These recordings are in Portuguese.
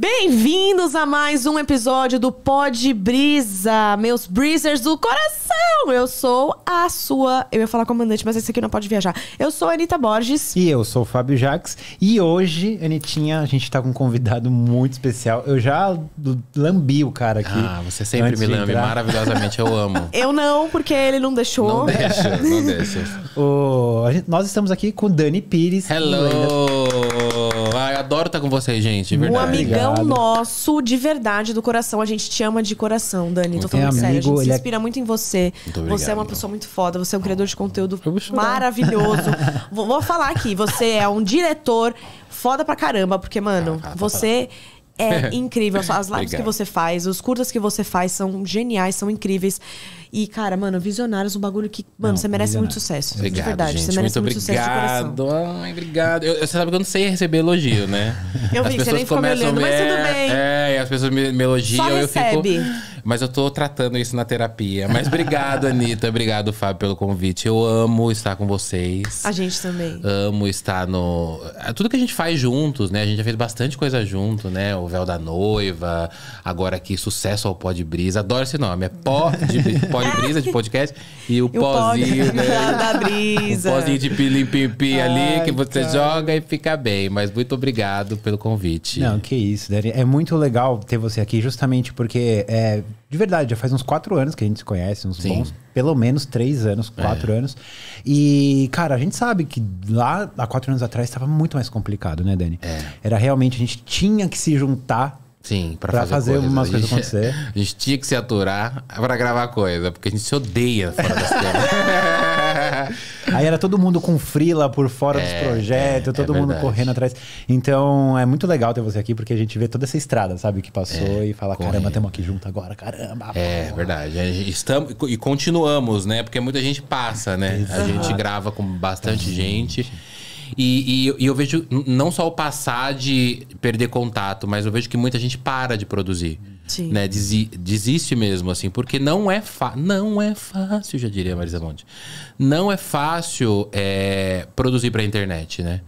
Bem-vindos a mais um episódio do Pod Brisa, meus breezers do coração. Eu sou a sua, eu ia falar comandante, mas esse aqui não pode viajar. Eu sou a Anitta Borges. E eu sou o Fábio Jaques. E hoje, Anitinha, a gente tá com um convidado muito especial. Eu já lambi o cara aqui. Ah, você sempre me lambe maravilhosamente, eu amo. eu não, porque ele não deixou. Não deixa, não deixa. o, nós estamos aqui com o Dani Pires. Hello! Vai, adoro estar tá com vocês, gente. verdade. Um amigão Obrigado. nosso, de verdade, do coração. A gente te ama de coração, Dani. Muito Tô falando amigo, sério. A gente se é inspira é... muito em você. Muito você é uma pessoa muito foda. Você é um criador de conteúdo maravilhoso. vou, vou, falar aqui. Você é um diretor foda pra caramba. Porque, mano, ah, tá, tá, você... Falando. É incrível. As lives Obrigado. que você faz, os curtas que você faz são geniais, são incríveis. E, cara, mano, Visionários, um bagulho que, mano, não, você merece muito sucesso. Obrigado, de verdade, gente, você merece muito, muito obrigado. sucesso. Obrigado, ah, obrigado. Eu, você sabe que eu não sei receber elogio, né? Eu as vi, pessoas você nem ficou me olhando, me... mas tudo é, bem. É, as pessoas me, me elogiam. Só recebe. Eu fico... Mas eu tô tratando isso na terapia. Mas obrigado, Anitta. Obrigado, Fábio, pelo convite. Eu amo estar com vocês. A gente também. Amo estar no. É, tudo que a gente faz juntos, né? A gente já fez bastante coisa junto, né? O Véu da Noiva, agora aqui, sucesso ao Pó de Brisa. Adoro esse nome. É Pó de, pó de Brisa, de podcast. E o, e o pó, né? da brisa. O pózinho de pilim-pim-pim ali, que você cara. joga e fica bem. Mas muito obrigado pelo convite. Não, que isso, Dari. É muito legal ter você aqui, justamente porque é, de verdade, já faz uns quatro anos que a gente se conhece, uns Sim. bons, pelo menos três anos, quatro é. anos. E, cara, a gente sabe que lá, há quatro anos atrás, estava muito mais complicado, né, Dani? É. Era realmente, a gente tinha que se juntar Sim, pra, pra fazer, fazer umas coisas acontecer. A gente tinha que se aturar pra gravar coisa, porque a gente se odeia fora das telas. Aí era todo mundo com frila por fora é, dos projetos, é, todo é mundo verdade. correndo atrás. Então é muito legal ter você aqui, porque a gente vê toda essa estrada, sabe, que passou é, e fala: correndo. caramba, estamos aqui junto agora, caramba. É porra. verdade. Estamos, e continuamos, né? Porque muita gente passa, né? Exato. A gente grava com bastante gente. E, e, e, eu vejo não só o passar de perder contato, mas eu vejo que muita gente para de produzir. Sim. Né? Desi desiste mesmo, assim, porque não é, não é fácil, já diria Marisa Monte. Não é fácil é, produzir para a internet, né?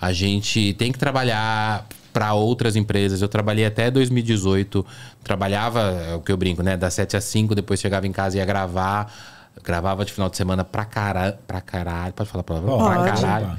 A gente tem que trabalhar para outras empresas. Eu trabalhei até 2018, trabalhava, é o que eu brinco, né? Das 7 às 5, depois chegava em casa e ia gravar. gravava de final de semana pra, cara, pra caralho. Pode falar a palavra? Pra caralho.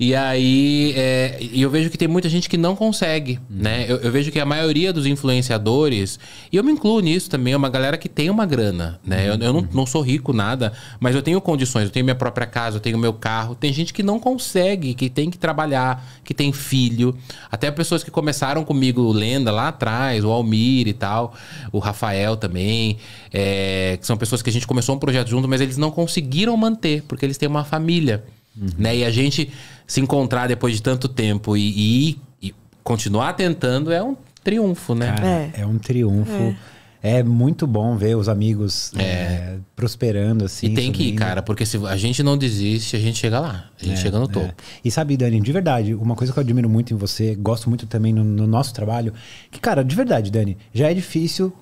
E aí, é, eu vejo que tem muita gente que não consegue, uhum. né? Eu, eu, vejo que a maioria dos influenciadores, e eu me incluo nisso também, é uma galera que tem uma grana, né? Uhum. Eu, eu não, uhum. não, sou rico, nada, mas eu tenho condições, eu tenho minha própria casa, eu tenho meu carro. Tem gente que não consegue, que tem que trabalhar, que tem filho. Até pessoas que começaram comigo, Lenda, lá atrás, o Almir e tal, o Rafael também, é, que são pessoas que a gente começou um projeto junto, mas eles não conseguiram manter, porque eles têm uma família. Uhum. Né? E a gente se encontrar depois de tanto tempo e, e, e continuar tentando é um triunfo, né? Cara, é. é. um triunfo. É. é. muito bom ver os amigos é. é prosperando assim. E tem que ir, cara, porque se a gente não desiste, a gente chega lá. A gente é, chega no é. topo. E sabe, Dani, de verdade, uma coisa que eu admiro muito em você, gosto muito também no, no nosso trabalho, que, cara, de verdade, Dani, já é difícil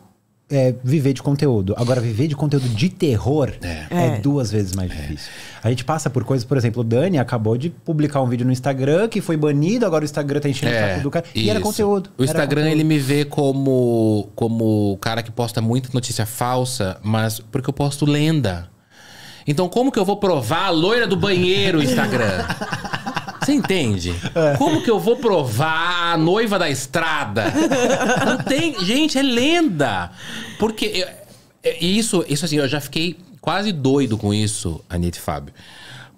é, viver de conteúdo. Agora, viver de conteúdo de terror é, é, é. duas vezes mais é. difícil. A gente passa por coisas, por exemplo, o Dani acabou de publicar um vídeo no Instagram que foi banido, agora o Instagram tá enchendo o é, saco do cara. E era conteúdo. O Instagram, conteúdo. ele me vê como, como cara que posta muita notícia falsa, mas porque eu posto lenda. Então, como que eu vou provar a loira do banheiro Instagram? Você entende? É. Como que eu vou provar a noiva da estrada? Não tem. Gente, é lenda. Porque. É, isso, isso assim, eu já fiquei quase doido com isso, Anitta e Fábio.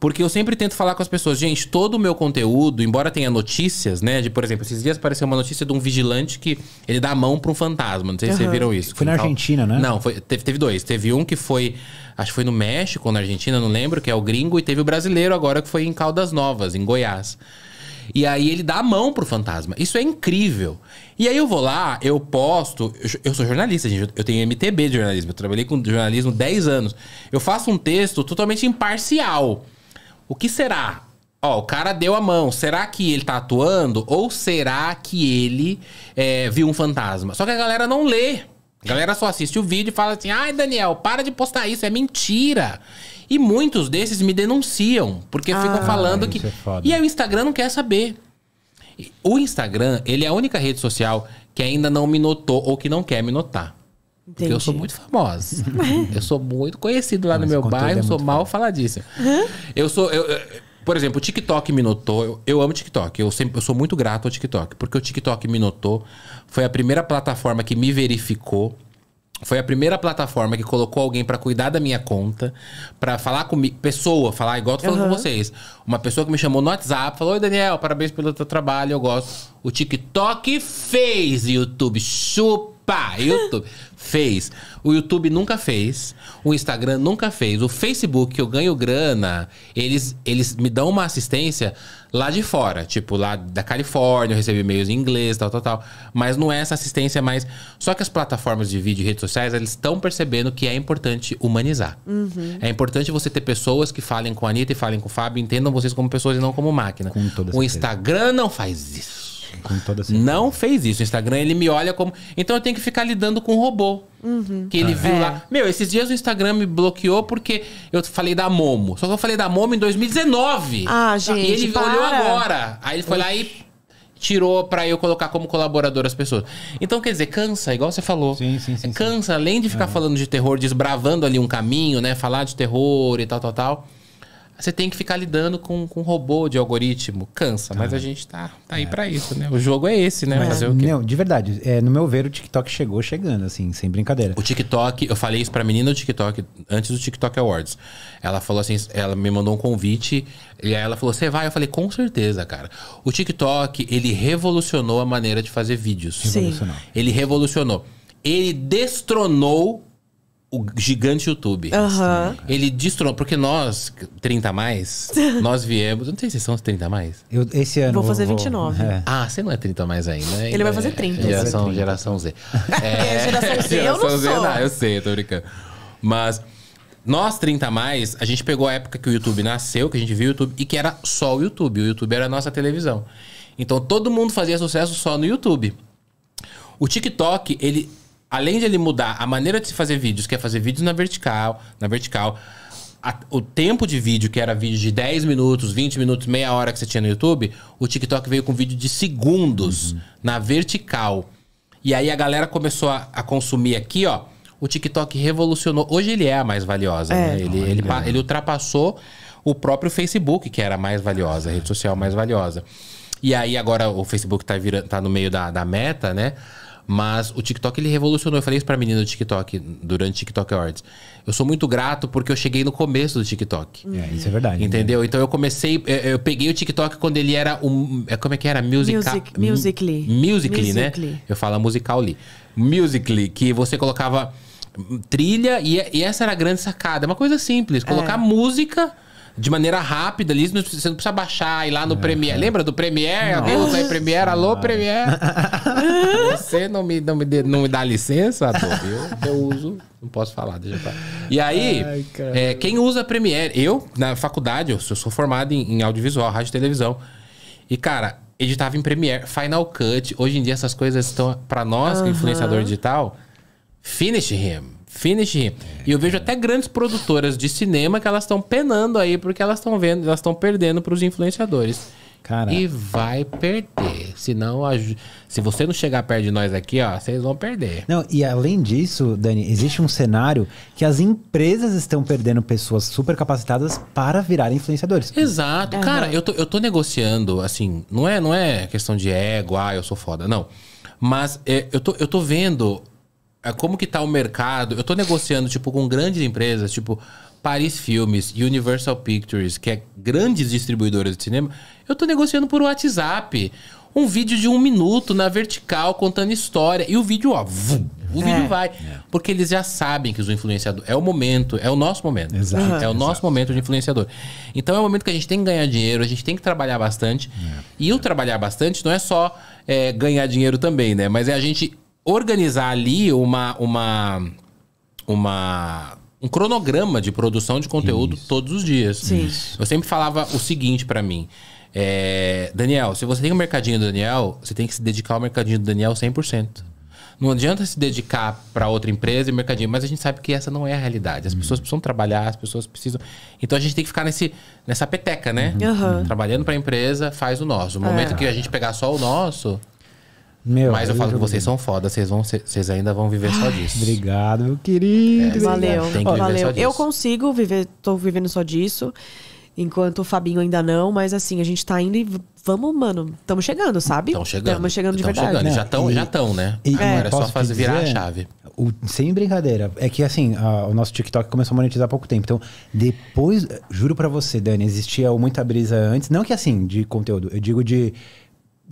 Porque eu sempre tento falar com as pessoas, gente, todo o meu conteúdo, embora tenha notícias, né? De, por exemplo, esses dias apareceu uma notícia de um vigilante que ele dá a mão para um fantasma. Não sei uhum. se vocês viram isso. Foi na tal. Argentina, né? Não, foi, teve, teve dois. Teve um que foi acho que foi no México ou na Argentina, não lembro, que é o gringo, e teve o brasileiro agora que foi em Caldas Novas, em Goiás. E aí ele dá a mão pro fantasma. Isso é incrível. E aí eu vou lá, eu posto. Eu, eu sou jornalista, gente. Eu tenho MTB de jornalismo. Eu trabalhei com jornalismo 10 anos. Eu faço um texto totalmente imparcial. O que será? Ó, o cara deu a mão. Será que ele tá atuando? Ou será que ele é, viu um fantasma? Só que a galera não lê. A galera só assiste o vídeo e fala assim: ai, Daniel, para de postar isso, é mentira. E muitos desses me denunciam, porque ah, ficam falando que. É e aí o Instagram não quer saber. O Instagram, ele é a única rede social que ainda não me notou ou que não quer me notar. Entendi. Porque eu sou muito famosa. eu sou muito conhecido lá Mas no meu bairro, é sou mal faladíssimo. Uhum. Eu sou. Eu, eu, por exemplo, o TikTok me notou. Eu, eu amo TikTok. Eu, sempre, eu sou muito grato ao TikTok, porque o TikTok me notou. Foi a primeira plataforma que me verificou. Foi a primeira plataforma que colocou alguém para cuidar da minha conta, para falar comigo, pessoa, falar igual tô falando uhum. com vocês. Uma pessoa que me chamou no WhatsApp, falou: "Oi Daniel, parabéns pelo teu trabalho, eu gosto". O TikTok fez, YouTube chupa Pá, YouTube. fez. O YouTube nunca fez. O Instagram nunca fez. O Facebook, que eu ganho grana, eles, eles me dão uma assistência lá de fora. Tipo, lá da Califórnia, eu recebo e-mails em inglês, tal, tal, tal. Mas não é essa assistência mais. Só que as plataformas de vídeo e redes sociais, eles estão percebendo que é importante humanizar. Uhum. É importante você ter pessoas que falem com a Anitta e falem com o Fábio, entendam vocês como pessoas e não como máquina. Com o Instagram não faz isso. Não fez isso. O Instagram, ele me olha como. Então eu tenho que ficar lidando com o robô. Uhum. Que ele ah, viu é. lá. Meu, esses dias o Instagram me bloqueou porque eu falei da Momo. Só que eu falei da Momo em 2019. Ah, gente. E ele para. olhou agora. Aí ele foi Ui. lá e tirou para eu colocar como colaborador as pessoas. Então, quer dizer, cansa, igual você falou. Sim, sim, sim. Cansa, sim. além de ficar é. falando de terror, desbravando ali um caminho, né? Falar de terror e tal, tal, tal você tem que ficar lidando com, com robô de algoritmo. Cansa, mas ah. a gente tá, tá aí é. para isso, né? O jogo é esse, né? Mas, Fazer o quê? Não, de verdade, é, no meu ver, o TikTok chegou chegando, assim, sem brincadeira. O TikTok, eu falei isso pra menina do TikTok, antes do TikTok Awards. Ela falou assim, ela me mandou um convite, e aí ela falou, você vai? Eu falei, com certeza, cara. O TikTok, ele revolucionou a maneira de fazer vídeos. Sim. Ele revolucionou. Ele destronou o gigante YouTube. Uhum. Ele destronou, porque nós, 30 mais, nós viemos. Não sei se são os 30 mais. Eu, esse ano. Vou fazer vou, 29. é. Ah, você não é 30 mais ainda. Ele vai fazer 30. É, geração, geração Z. É, é geração Z. eu não Z, sou. Não, eu sei, tô brincando. Mas. Nós, 30 mais, a gente pegou a época que o YouTube nasceu, que a gente viu o YouTube, e que era só o YouTube. O YouTube era a nossa televisão. Então todo mundo fazia sucesso só no YouTube. O TikTok, ele além de ele mudar a maneira de se fazer vídeos, que é fazer vídeos na vertical, na vertical, a, o tempo de vídeo, que era vídeo de 10 minutos, 20 minutos, meia hora que você tinha no YouTube, o TikTok veio com vídeo de segundos uhum. na vertical. E aí a galera começou a, a, consumir aqui, ó. O TikTok revolucionou. Hoje ele é a mais valiosa, é, né? Ele, ele, ele ultrapassou o próprio Facebook, que era a mais valiosa, a rede social mais valiosa. E aí agora o Facebook tá, virando, tá no meio da, da meta, né? Mas o TikTok ele revolucionou. Eu falei isso pra menina do TikTok durante o TikTok Awards. Eu sou muito grato porque eu cheguei no começo do TikTok. É, isso é verdade. Né? Entendeu? Né? Então eu comecei, eu, é, é, eu, peguei o TikTok quando ele era um. É, como é que era? musical, Music, musically. musically. Musically, né? Eu falo musically. Musically, que você colocava trilha e, e, essa era a grande sacada. é Uma coisa simples, colocar é. música de maneira rápida ali. Você não precisa baixar e lá no é. Premiere. Lembra do Premiere? Alguém usa em Premiere? Alô, Premiere? Você não me, não, me dê, não me dá licença, Adobe? Eu, eu uso. Não posso falar, deixa E aí, Ai, é, quem usa Premiere? Eu, na faculdade, eu sou, formado em, em audiovisual, rádio e televisão. E, cara, editava em Premiere, Final Cut. Hoje em dia essas coisas estão para nós, que uh é -huh. influenciador digital, finish him. Finish. É. E eu vejo até grandes produtoras de cinema que elas estão penando aí porque elas estão vendo, elas estão perdendo para os influenciadores. Cara. E vai perder. não se você não chegar perto de nós aqui, ó, vocês vão perder. Não, e além disso, Dani, existe um cenário que as empresas estão perdendo pessoas super capacitadas para virar influenciadores. Exato. É, Cara, eu tô, eu tô negociando, assim, não é, não é questão de ego, ah, eu sou foda, não. Mas é, eu, tô, eu tô vendo é, como que tá o mercado? Eu tô negociando, tipo, com grandes empresas, tipo Paris Filmes, Universal Pictures, que é grandes distribuidoras de cinema. Eu tô negociando por WhatsApp. Um vídeo de um minuto na vertical contando história. E o vídeo, ó, vum, o é, vídeo vai. É. Porque eles já sabem que os influenciadores. É o momento, é o nosso momento. Exato, é o exato. nosso momento de influenciador. Então é o momento que a gente tem que ganhar dinheiro, a gente tem que trabalhar bastante. É, e o trabalhar bastante não é só é, ganhar dinheiro também, né? Mas é a gente organizar ali uma, uma, uma um cronograma de produção de conteúdo Isso. todos os dias. Sim. Eu sempre falava o seguinte para mim. É, Daniel, se você tem o um mercadinho do Daniel, você tem que se dedicar ao mercadinho do Daniel 100%. Não adianta se dedicar para outra empresa e mercadinho, mas a gente sabe que essa não é a realidade. As uhum. pessoas precisam trabalhar, as pessoas precisam. Então a gente tem que ficar nesse, nessa peteca, né? Uhum. Trabalhando para a empresa, faz o nosso. No é. momento é. que a gente pegar só o nosso, meu, Mas eu falo que vocês são foda, vocês, vão, vocês ainda vão viver só ah, disso. Obrigado, meu é, querido. É, valeu, valeu. Eu consigo viver, tô vivendo só disso. Enquanto o Fabinho ainda não, mas assim, a gente tá indo e vamos, mano, estamos chegando, sabe? Estamos chegando. Estamos chegando de verdade. Chegando. já estão, já estão, né? E, Agora é só fazer virar a chave. O, sem brincadeira, é que assim, a, o nosso TikTok começou a monetizar há pouco tempo. Então, depois, juro para você, Dani, existia muita brisa antes, não que assim, de conteúdo, eu digo de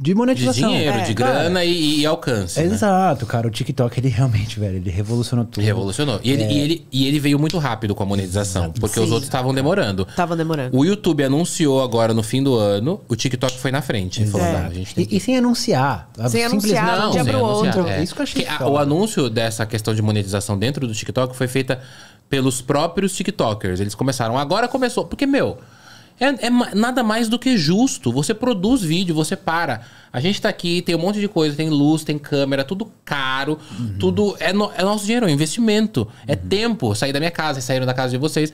de monetização. De dinheiro, é, de então grana é. e, e, alcance. Né? Exato, né? cara. O TikTok, ele realmente, velho, ele revolucionou tudo. Revolucionou. E, ele, é... e, ele, e ele veio muito rápido com a monetização, porque Sim. os outros estavam demorando. Estavam demorando. O YouTube anunciou agora no fim do ano, o TikTok foi na frente. ah, e, e, sem anunciar. Sem anunciar, não, um dia pro outro. É. Isso que eu achei. Que a, o anúncio dessa questão de monetização dentro do TikTok foi feita pelos próprios TikTokers. Eles começaram. Agora começou. Porque, meu. É, é, nada mais do que justo. Você produz vídeo, você para. A gente tá aqui, tem um monte de coisa, tem luz, tem câmera, tudo caro, uhum. tudo. É, no, é, nosso dinheiro, é um investimento. É uhum. É tempo. Sair da minha casa, saíram da casa de vocês.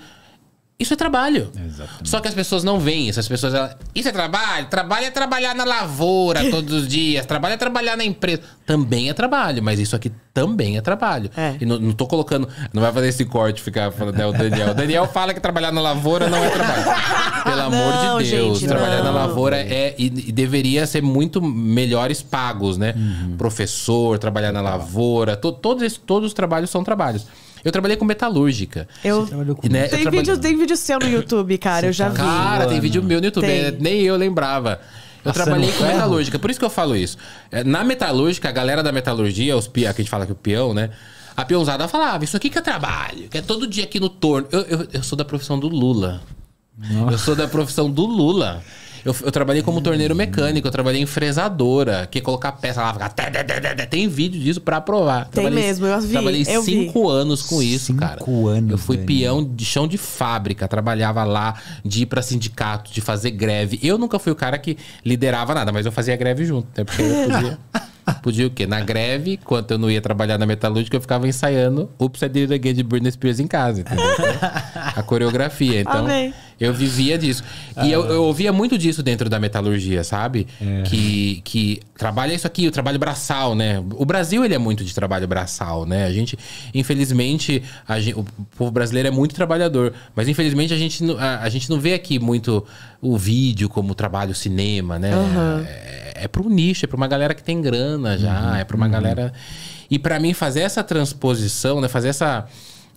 Isso é trabalho. Exatamente. Só que as pessoas não veem isso. As pessoas. Elas, isso é trabalho? Trabalho é trabalhar na lavoura todos os dias. Trabalho é trabalhar na empresa. Também é trabalho, mas isso aqui também é trabalho. É. E não, não tô colocando. Não vai fazer esse corte ficar falando, né, o Daniel. O Daniel fala que trabalhar na lavoura não é trabalho. Pelo amor de Deus. Gente, trabalhar não. na lavoura é. E, e, deveria ser muito melhores pagos, né? Uhum. Professor, trabalhar na lavoura. To, todos, todos os trabalhos são trabalhos. Eu trabalhei com metalúrgica. Eu, com né? tem, eu vídeo, tem vídeo seu no YouTube, cara. Você eu já tá... vi. Cara, tem vídeo meu no YouTube. Tem. É, nem eu lembrava. Eu Passando trabalhei com ferro? metalúrgica, por isso que eu falo isso. É, na metalúrgica, a galera da metalurgia, os pia, que a gente fala que é o peão, né? A peãozada falava, isso aqui que eu trabalho, que é todo dia aqui no torno. Eu, eu, eu sou da profissão do Lula. Nossa. Eu sou da profissão do Lula. Eu, eu trabalhei como torneiro mecânico, eu trabalhei em fresadora, que é colocar peça lá, ficar... tem vídeo disso para provar. Tem trabalhei, mesmo, eu vi. Trabalhei eu cinco vi. anos com isso, cinco cara. Cinco anos. Eu fui peão de chão de fábrica, trabalhava lá, de ir para sindicato, de fazer greve. Eu nunca fui o cara que liderava nada, mas eu fazia greve junto, até né? porque eu podia. Podia o quê? Na greve, enquanto eu não ia trabalhar na metalúrgica, eu ficava ensaiando o é I de Britney Spears em casa, entendeu? a coreografia. Então, Amei. Eu vivia disso. E eu, eu ouvia muito disso dentro da metalurgia, sabe? É. Que, que trabalha isso aqui, o trabalho braçal, né? O Brasil, ele é muito de trabalho braçal, né? A gente, infelizmente, a gente, o povo brasileiro é muito trabalhador. Mas, infelizmente, a gente, a, a gente não vê aqui muito o vídeo como trabalho cinema, né? Uhum. É, é para um nicho, é para uma galera que tem grana já, uhum. é para uma uhum. galera... E para mim, fazer essa transposição, né? Fazer essa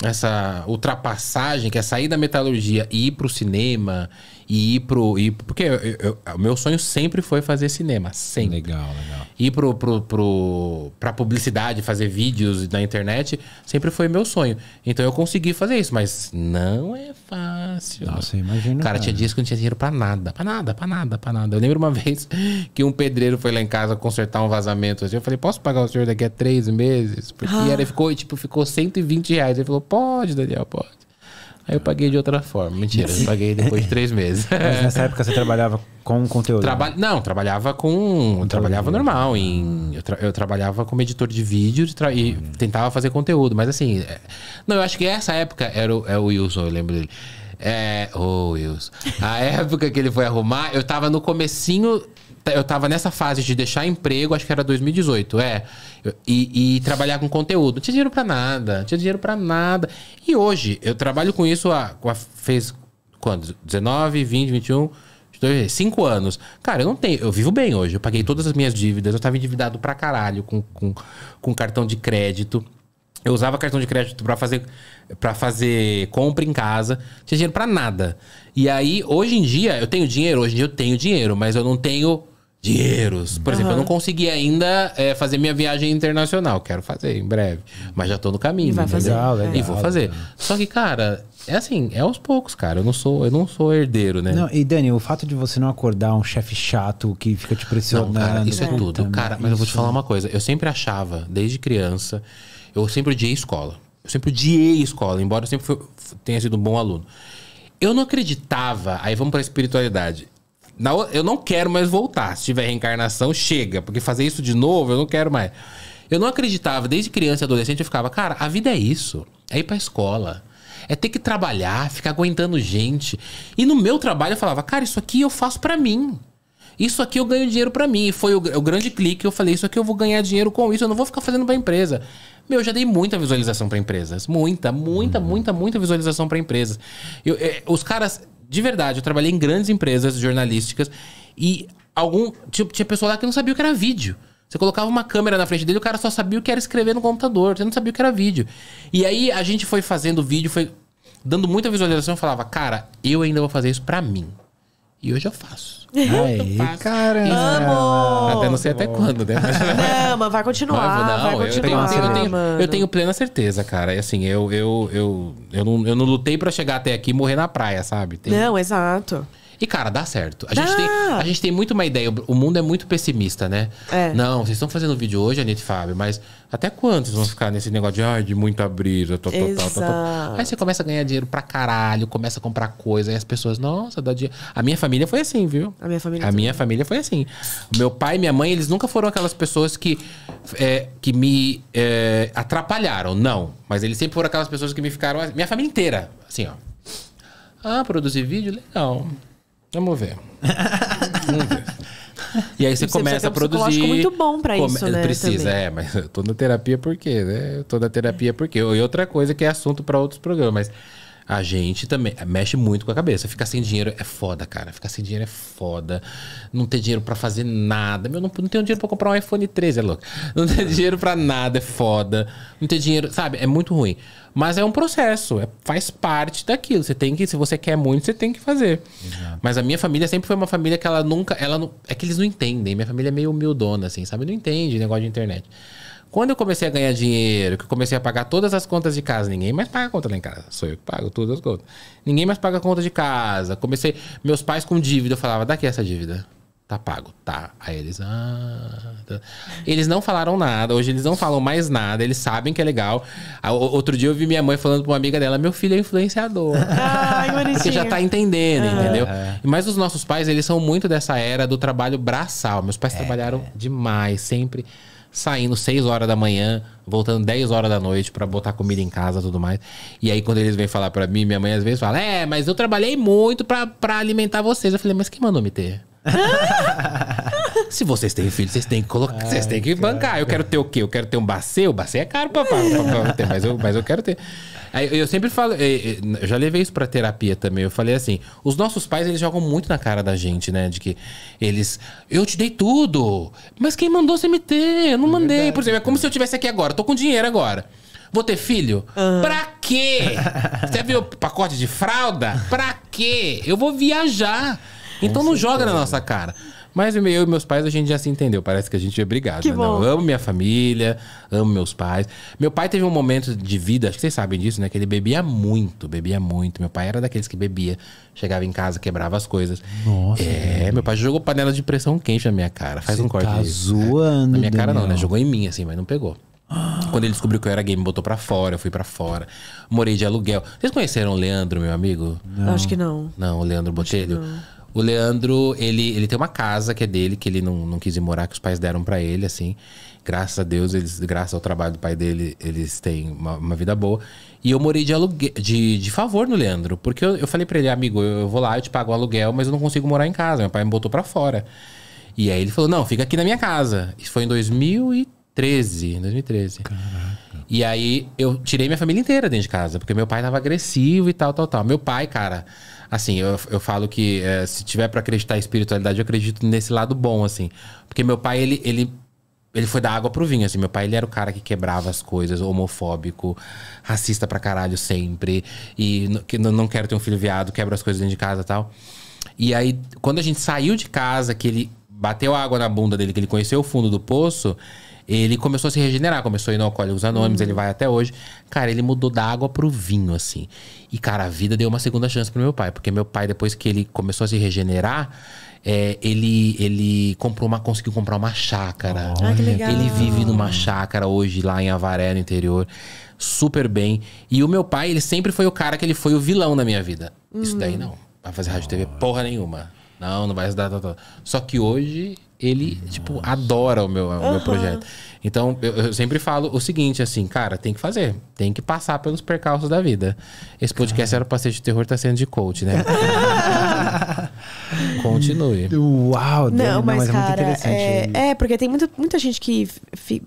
essa ultrapassagem, que é sair da metalurgia e ir para o cinema e ir pro. Ir, porque eu, eu, o meu sonho sempre foi fazer cinema, sempre. Legal, legal. Ir pro, pro, pro, pra publicidade, fazer vídeos na internet, sempre foi meu sonho. Então eu consegui fazer isso, mas não é fácil. Nossa, imagina. Cara, tinha dias que não tinha dinheiro pra nada, pra nada, pra nada, pra nada. Eu lembro uma vez que um pedreiro foi lá em casa consertar um vazamento. Assim, eu falei, posso pagar o senhor daqui a três meses? Porque ah. ele ficou, tipo, ficou 120 reais. Ele falou, pode, Daniel, pode. Aí eu paguei de outra forma. Mentira, eu paguei depois de três meses. Mas nessa época você trabalhava com conteúdo? Traba... Não, trabalhava com. Eu trabalhava normal. Em... Eu, tra... eu trabalhava como editor de vídeo e uhum. tentava fazer conteúdo. Mas assim. É... Não, eu acho que essa época era o, é o Wilson, eu lembro dele. É, ô oh, Wilson. A época que ele foi arrumar, eu tava no comecinho eu tava nessa fase de deixar emprego, acho que era 2018, é. E, e trabalhar com conteúdo. Não tinha dinheiro pra nada, não tinha dinheiro pra nada. E hoje, eu trabalho com isso há. fez quando? 19, 20, 21. 22, 5 anos. Cara, eu não tenho. Eu vivo bem hoje. Eu paguei todas as minhas dívidas. Eu tava endividado pra caralho com, com, com cartão de crédito. Eu usava cartão de crédito para fazer para fazer compra em casa, não tinha dinheiro para nada. E aí, hoje em dia, eu tenho dinheiro, hoje em dia eu tenho dinheiro, mas eu não tenho dinheiros. Por uhum. exemplo, eu não consegui ainda é, fazer minha viagem internacional. Quero fazer em breve. Mas já tô no caminho. E vai fazer. Legal, legal, e vou fazer. Legal. Só que, cara, é assim, é aos poucos, cara. Eu não sou, eu não sou herdeiro, né? Não, e Dani, o fato de você não acordar um chefe chato que fica te pressionando. Não, cara, isso é, né? tudo. Cara, mas isso. eu vou te falar uma coisa. Eu sempre achava, desde criança, eu sempre odiei escola. Eu sempre odiei escola, embora eu sempre fui, tenha sido um bom aluno. Eu não acreditava, aí vamos pra espiritualidade. Na, eu não quero mais voltar. Se tiver reencarnação, chega. Porque fazer isso de novo, eu não quero mais. Eu não acreditava. Desde criança e adolescente, eu ficava, cara, a vida é isso. É ir pra escola. É ter que trabalhar, ficar aguentando gente. E no meu trabalho eu falava, cara, isso aqui eu faço para mim. Isso aqui eu ganho dinheiro para mim. E foi o, o grande clique. Eu falei, isso aqui eu vou ganhar dinheiro com isso. Eu não vou ficar fazendo pra empresa. Meu, eu já dei muita visualização para empresas. Muita, muita, uhum. muita, muita visualização para empresas. Eu, eu, é, os caras de verdade, eu trabalhei em grandes empresas jornalísticas e algum. Tipo, tinha pessoa lá que não sabia o que era vídeo. Você colocava uma câmera na frente dele, o cara só sabia o que era escrever no computador, você não sabia o que era vídeo. E aí a gente foi fazendo vídeo, foi dando muita visualização, eu falava, cara, eu ainda vou fazer isso pra mim. E hoje eu faço. Aí, caramba Amo! Até não sei até quando, né? Não, mas vai continuar. Mas, não, vai continuar. Eu, tenho, eu, tenho, eu, tenho, eu, tenho, plena certeza, cara. E assim, eu, eu, eu, eu, não, eu não lutei para chegar até aqui e morrer na praia, sabe? Tem... Não, exato. E, cara, dá certo. A, dá. Gente, tem, a gente tem muito uma ideia. O mundo é muito pessimista, né? É. Não, vocês estão fazendo vídeo hoje, Anitta e Fábio, mas até quantos vão ficar nesse negócio de, ai, de muita brisa, tal, Aí você começa a ganhar dinheiro pra caralho, começa a comprar coisa, e as pessoas, nossa, dá dinheiro. A minha família foi assim, viu? A minha família A também. minha família foi assim. Meu pai e minha mãe, eles nunca foram aquelas pessoas que, é, que me é, atrapalharam, não. Mas eles sempre foram aquelas pessoas que me ficaram. Minha família inteira, assim, ó. Ah, produzir vídeo? Legal. Vamos ver. Vamos ver. E aí você, você começa a produzir. Um muito bom pra come... isso, né? Precisa, também. é, mas eu tô na terapia por quê, né? Eu tô na terapia por quê? E outra coisa que é assunto para outros programas. Mas a gente também eh, mexe muito com a cabeça. Ficar sem dinheiro é foda, cara. Ficar sem dinheiro é foda. Não ter dinheiro para fazer nada. Meu, não, não tenho dinheiro para comprar um iPhone 13, é louco. Não ter é. dinheiro para nada é foda. Não ter dinheiro, sabe? É muito ruim. Mas é um processo, é, faz parte daquilo. Você tem que, se você quer muito, você tem que fazer. Mas a minha família sempre foi uma família que ela nunca, ela não, é que eles não entendem. Minha família é meio humildona assim, sabe? Não entende negócio de internet. Quando eu comecei a ganhar dinheiro, que eu comecei a pagar todas as contas de casa, ninguém mais paga a conta lá em casa. Sou eu que pago todas as contas. Ninguém mais paga a conta de casa. Comecei. Meus pais com dívida, eu falava, daqui essa dívida. Tá pago, tá. Aí eles. Ah, tá. Eles não falaram nada, hoje eles não falam mais nada, eles sabem que é legal. Outro dia eu vi minha mãe falando pra uma amiga dela: meu filho é influenciador. Ai, Porque já tá entendendo, uhum. entendeu? É. Mas os nossos pais, eles são muito dessa era do trabalho braçal. Meus pais é, trabalharam demais, sempre saindo 6 horas da manhã, voltando 10 horas da noite para botar comida em casa e tudo mais. E aí, quando eles vêm falar para mim, minha mãe às vezes fala: É, mas eu trabalhei muito para alimentar vocês. Eu falei: Mas quem mandou me ter? Se vocês têm filho, vocês têm que colocar, Ai, vocês têm que cara. bancar. Eu quero ter o quê? Eu quero ter um bacê? O bacê é caro pra, mas, eu, mas eu quero ter. Aí, eu sempre falo, é, é, eu já levei isso pra terapia também. Eu falei assim: os nossos pais, eles jogam muito na cara da gente, né? De que eles. Eu te dei tudo, mas quem mandou você me ter? Eu não mandei. Verdade, Por exemplo, é como se eu tivesse aqui agora, tô com dinheiro agora. Vou ter filho? Uhum. Pra quê? Você viu o pacote de fralda? Pra quê? Eu vou viajar. Então não joga na nossa cara. Mas eu e meus pais, a gente já se entendeu. Parece que a gente é brigado. Que né? bom. Não, amo minha família, amo meus pais. Meu pai teve um momento de vida, acho que vocês sabem disso, né? Que ele bebia muito, bebia muito. Meu pai era daqueles que bebia. Chegava em casa, quebrava as coisas. Nossa. É, meu, meu pai jogou panela de pressão quente na minha cara. Faz Você um corte. Tá zoando. Né? Na minha cara não, né? Jogou em mim, assim, mas não pegou. Quando ele descobriu que eu era gay, me botou pra fora, eu fui pra fora. Morei de aluguel. Vocês conheceram o Leandro, meu amigo? Não. Acho que não. Não, o Leandro Botelho? O Leandro, ele, ele tem uma casa que é dele, que ele não, não quis ir morar, que os pais deram para ele, assim. Graças a Deus, eles, graças ao trabalho do pai dele, eles têm uma, uma vida boa. E eu morei de aluguel, de, de favor no Leandro, porque eu, eu falei para ele, amigo, eu, eu, vou lá, eu te pago o aluguel, mas eu não consigo morar em casa. Meu pai me botou para fora. E aí ele falou: não, fica aqui na minha casa. Isso foi em 2013. 2013. Caraca. E aí eu tirei minha família inteira dentro de casa, porque meu pai tava agressivo e tal, tal, tal. Meu pai, cara assim, eu, eu falo que é, se tiver para acreditar em espiritualidade, eu acredito nesse lado bom, assim. Porque meu pai, ele, ele, ele foi da água pro vinho, assim. Meu pai, ele era o cara que quebrava as coisas, homofóbico, racista pra caralho sempre. E que não quero ter um filho viado, quebra as coisas dentro de casa e tal. E aí, quando a gente saiu de casa, que ele bateu água na bunda dele, que ele conheceu o fundo do poço, ele começou a se regenerar, começou a ir no Alcoólicos Anônimos, uhum. ele vai até hoje. Cara, ele mudou da água pro vinho, assim. E, cara, a vida deu uma segunda chance pro meu pai, porque meu pai, depois que ele começou a se regenerar, é, ele, ele comprou uma, conseguiu comprar uma chácara. Oh, ele vive numa chácara hoje lá em Avaré, no interior. Super bem. E o meu pai, ele sempre foi o cara que ele foi o vilão na minha vida. Uhum. Isso daí hum. não. Vai fazer rádio TV porra nenhuma. Não, não vai ajudar. Tá, tá, tá. Só que hoje ele, Nossa. tipo, adora o meu, o uhum. meu projeto. Então, eu, eu, sempre falo o seguinte, assim, cara, tem que fazer. Tem que passar pelos percalços da vida. Esse podcast cara. era pra ser de terror, tá sendo de coach, né? Continue. Uau, não, mas, não, mas cara, é muito interessante. É, é, porque tem muito, muita gente que fi,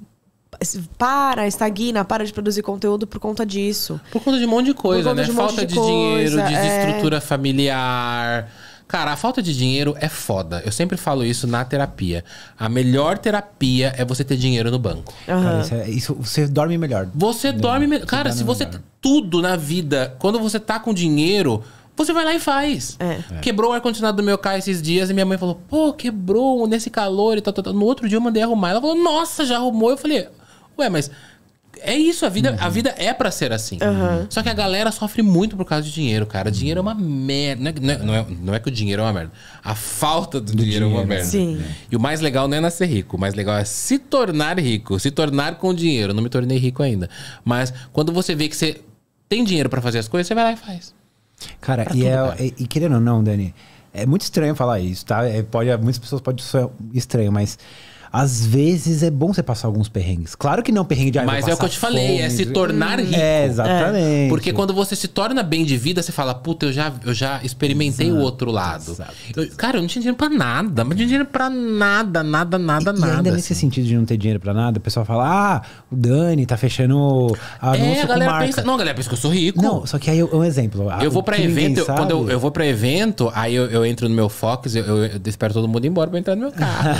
para, estagna, para de produzir conteúdo por conta disso. Por conta de um monte de coisa, né? De um Falta de, de coisa, dinheiro, de é... estrutura familiar Cara, a falta de dinheiro é foda. Eu sempre falo isso na terapia. A melhor terapia é você ter dinheiro no banco. Uhum. Cara, isso, é, isso, você dorme melhor. Você né? dorme melhor. Cara, se você. Melhor. Tudo na vida, quando você tá com dinheiro, você vai lá e faz. É. é. Quebrou o ar-condicionado do meu carro esses dias e minha mãe falou: pô, quebrou nesse calor e tal, tal, tal. No outro dia eu mandei arrumar. Ela falou: nossa, já arrumou. Eu falei: ué, mas é isso, a vida, uhum. a vida é para ser assim. Uhum. Só que a galera sofre muito por causa de dinheiro, cara. Dinheiro é uma merda. É, não é, não é, não é que o dinheiro é uma merda. A falta do, do dinheiro, dinheiro, é uma merda. Né? Sim. É. E o mais legal não é nascer rico. O mais legal é se tornar rico. Se tornar com dinheiro. Não me tornei rico ainda. Mas quando você vê que você tem dinheiro para fazer as coisas, você vai lá e faz. Cara, e, é, E, e querendo ou não, Dani, é muito estranho falar isso, tá? É, pode, muitas pessoas podem ser estranho, mas às vezes é bom você passar alguns perrengues. Claro que não é perrengue de ah, Mas é o que eu te fome, falei, é se tornar é, rico. É, exatamente. É. Porque quando você se torna bem de vida, você fala, puta, eu já, eu já experimentei exato, o outro lado. Exato, eu, cara, eu não tinha dinheiro pra nada. Não tinha dinheiro pra nada, nada, nada, e, nada. E ainda assim. nesse sentido de não ter dinheiro pra nada, o pessoal fala, ah, o Dani tá fechando anúncio é, a galera Pensa, não, a galera pensa que eu sou rico. Não, só que aí eu, um exemplo. Eu vou pra evento, eu, quando eu, eu vou pra evento, aí eu, eu entro no meu Fox, eu, eu, eu espero todo mundo ir embora pra entrar no meu carro.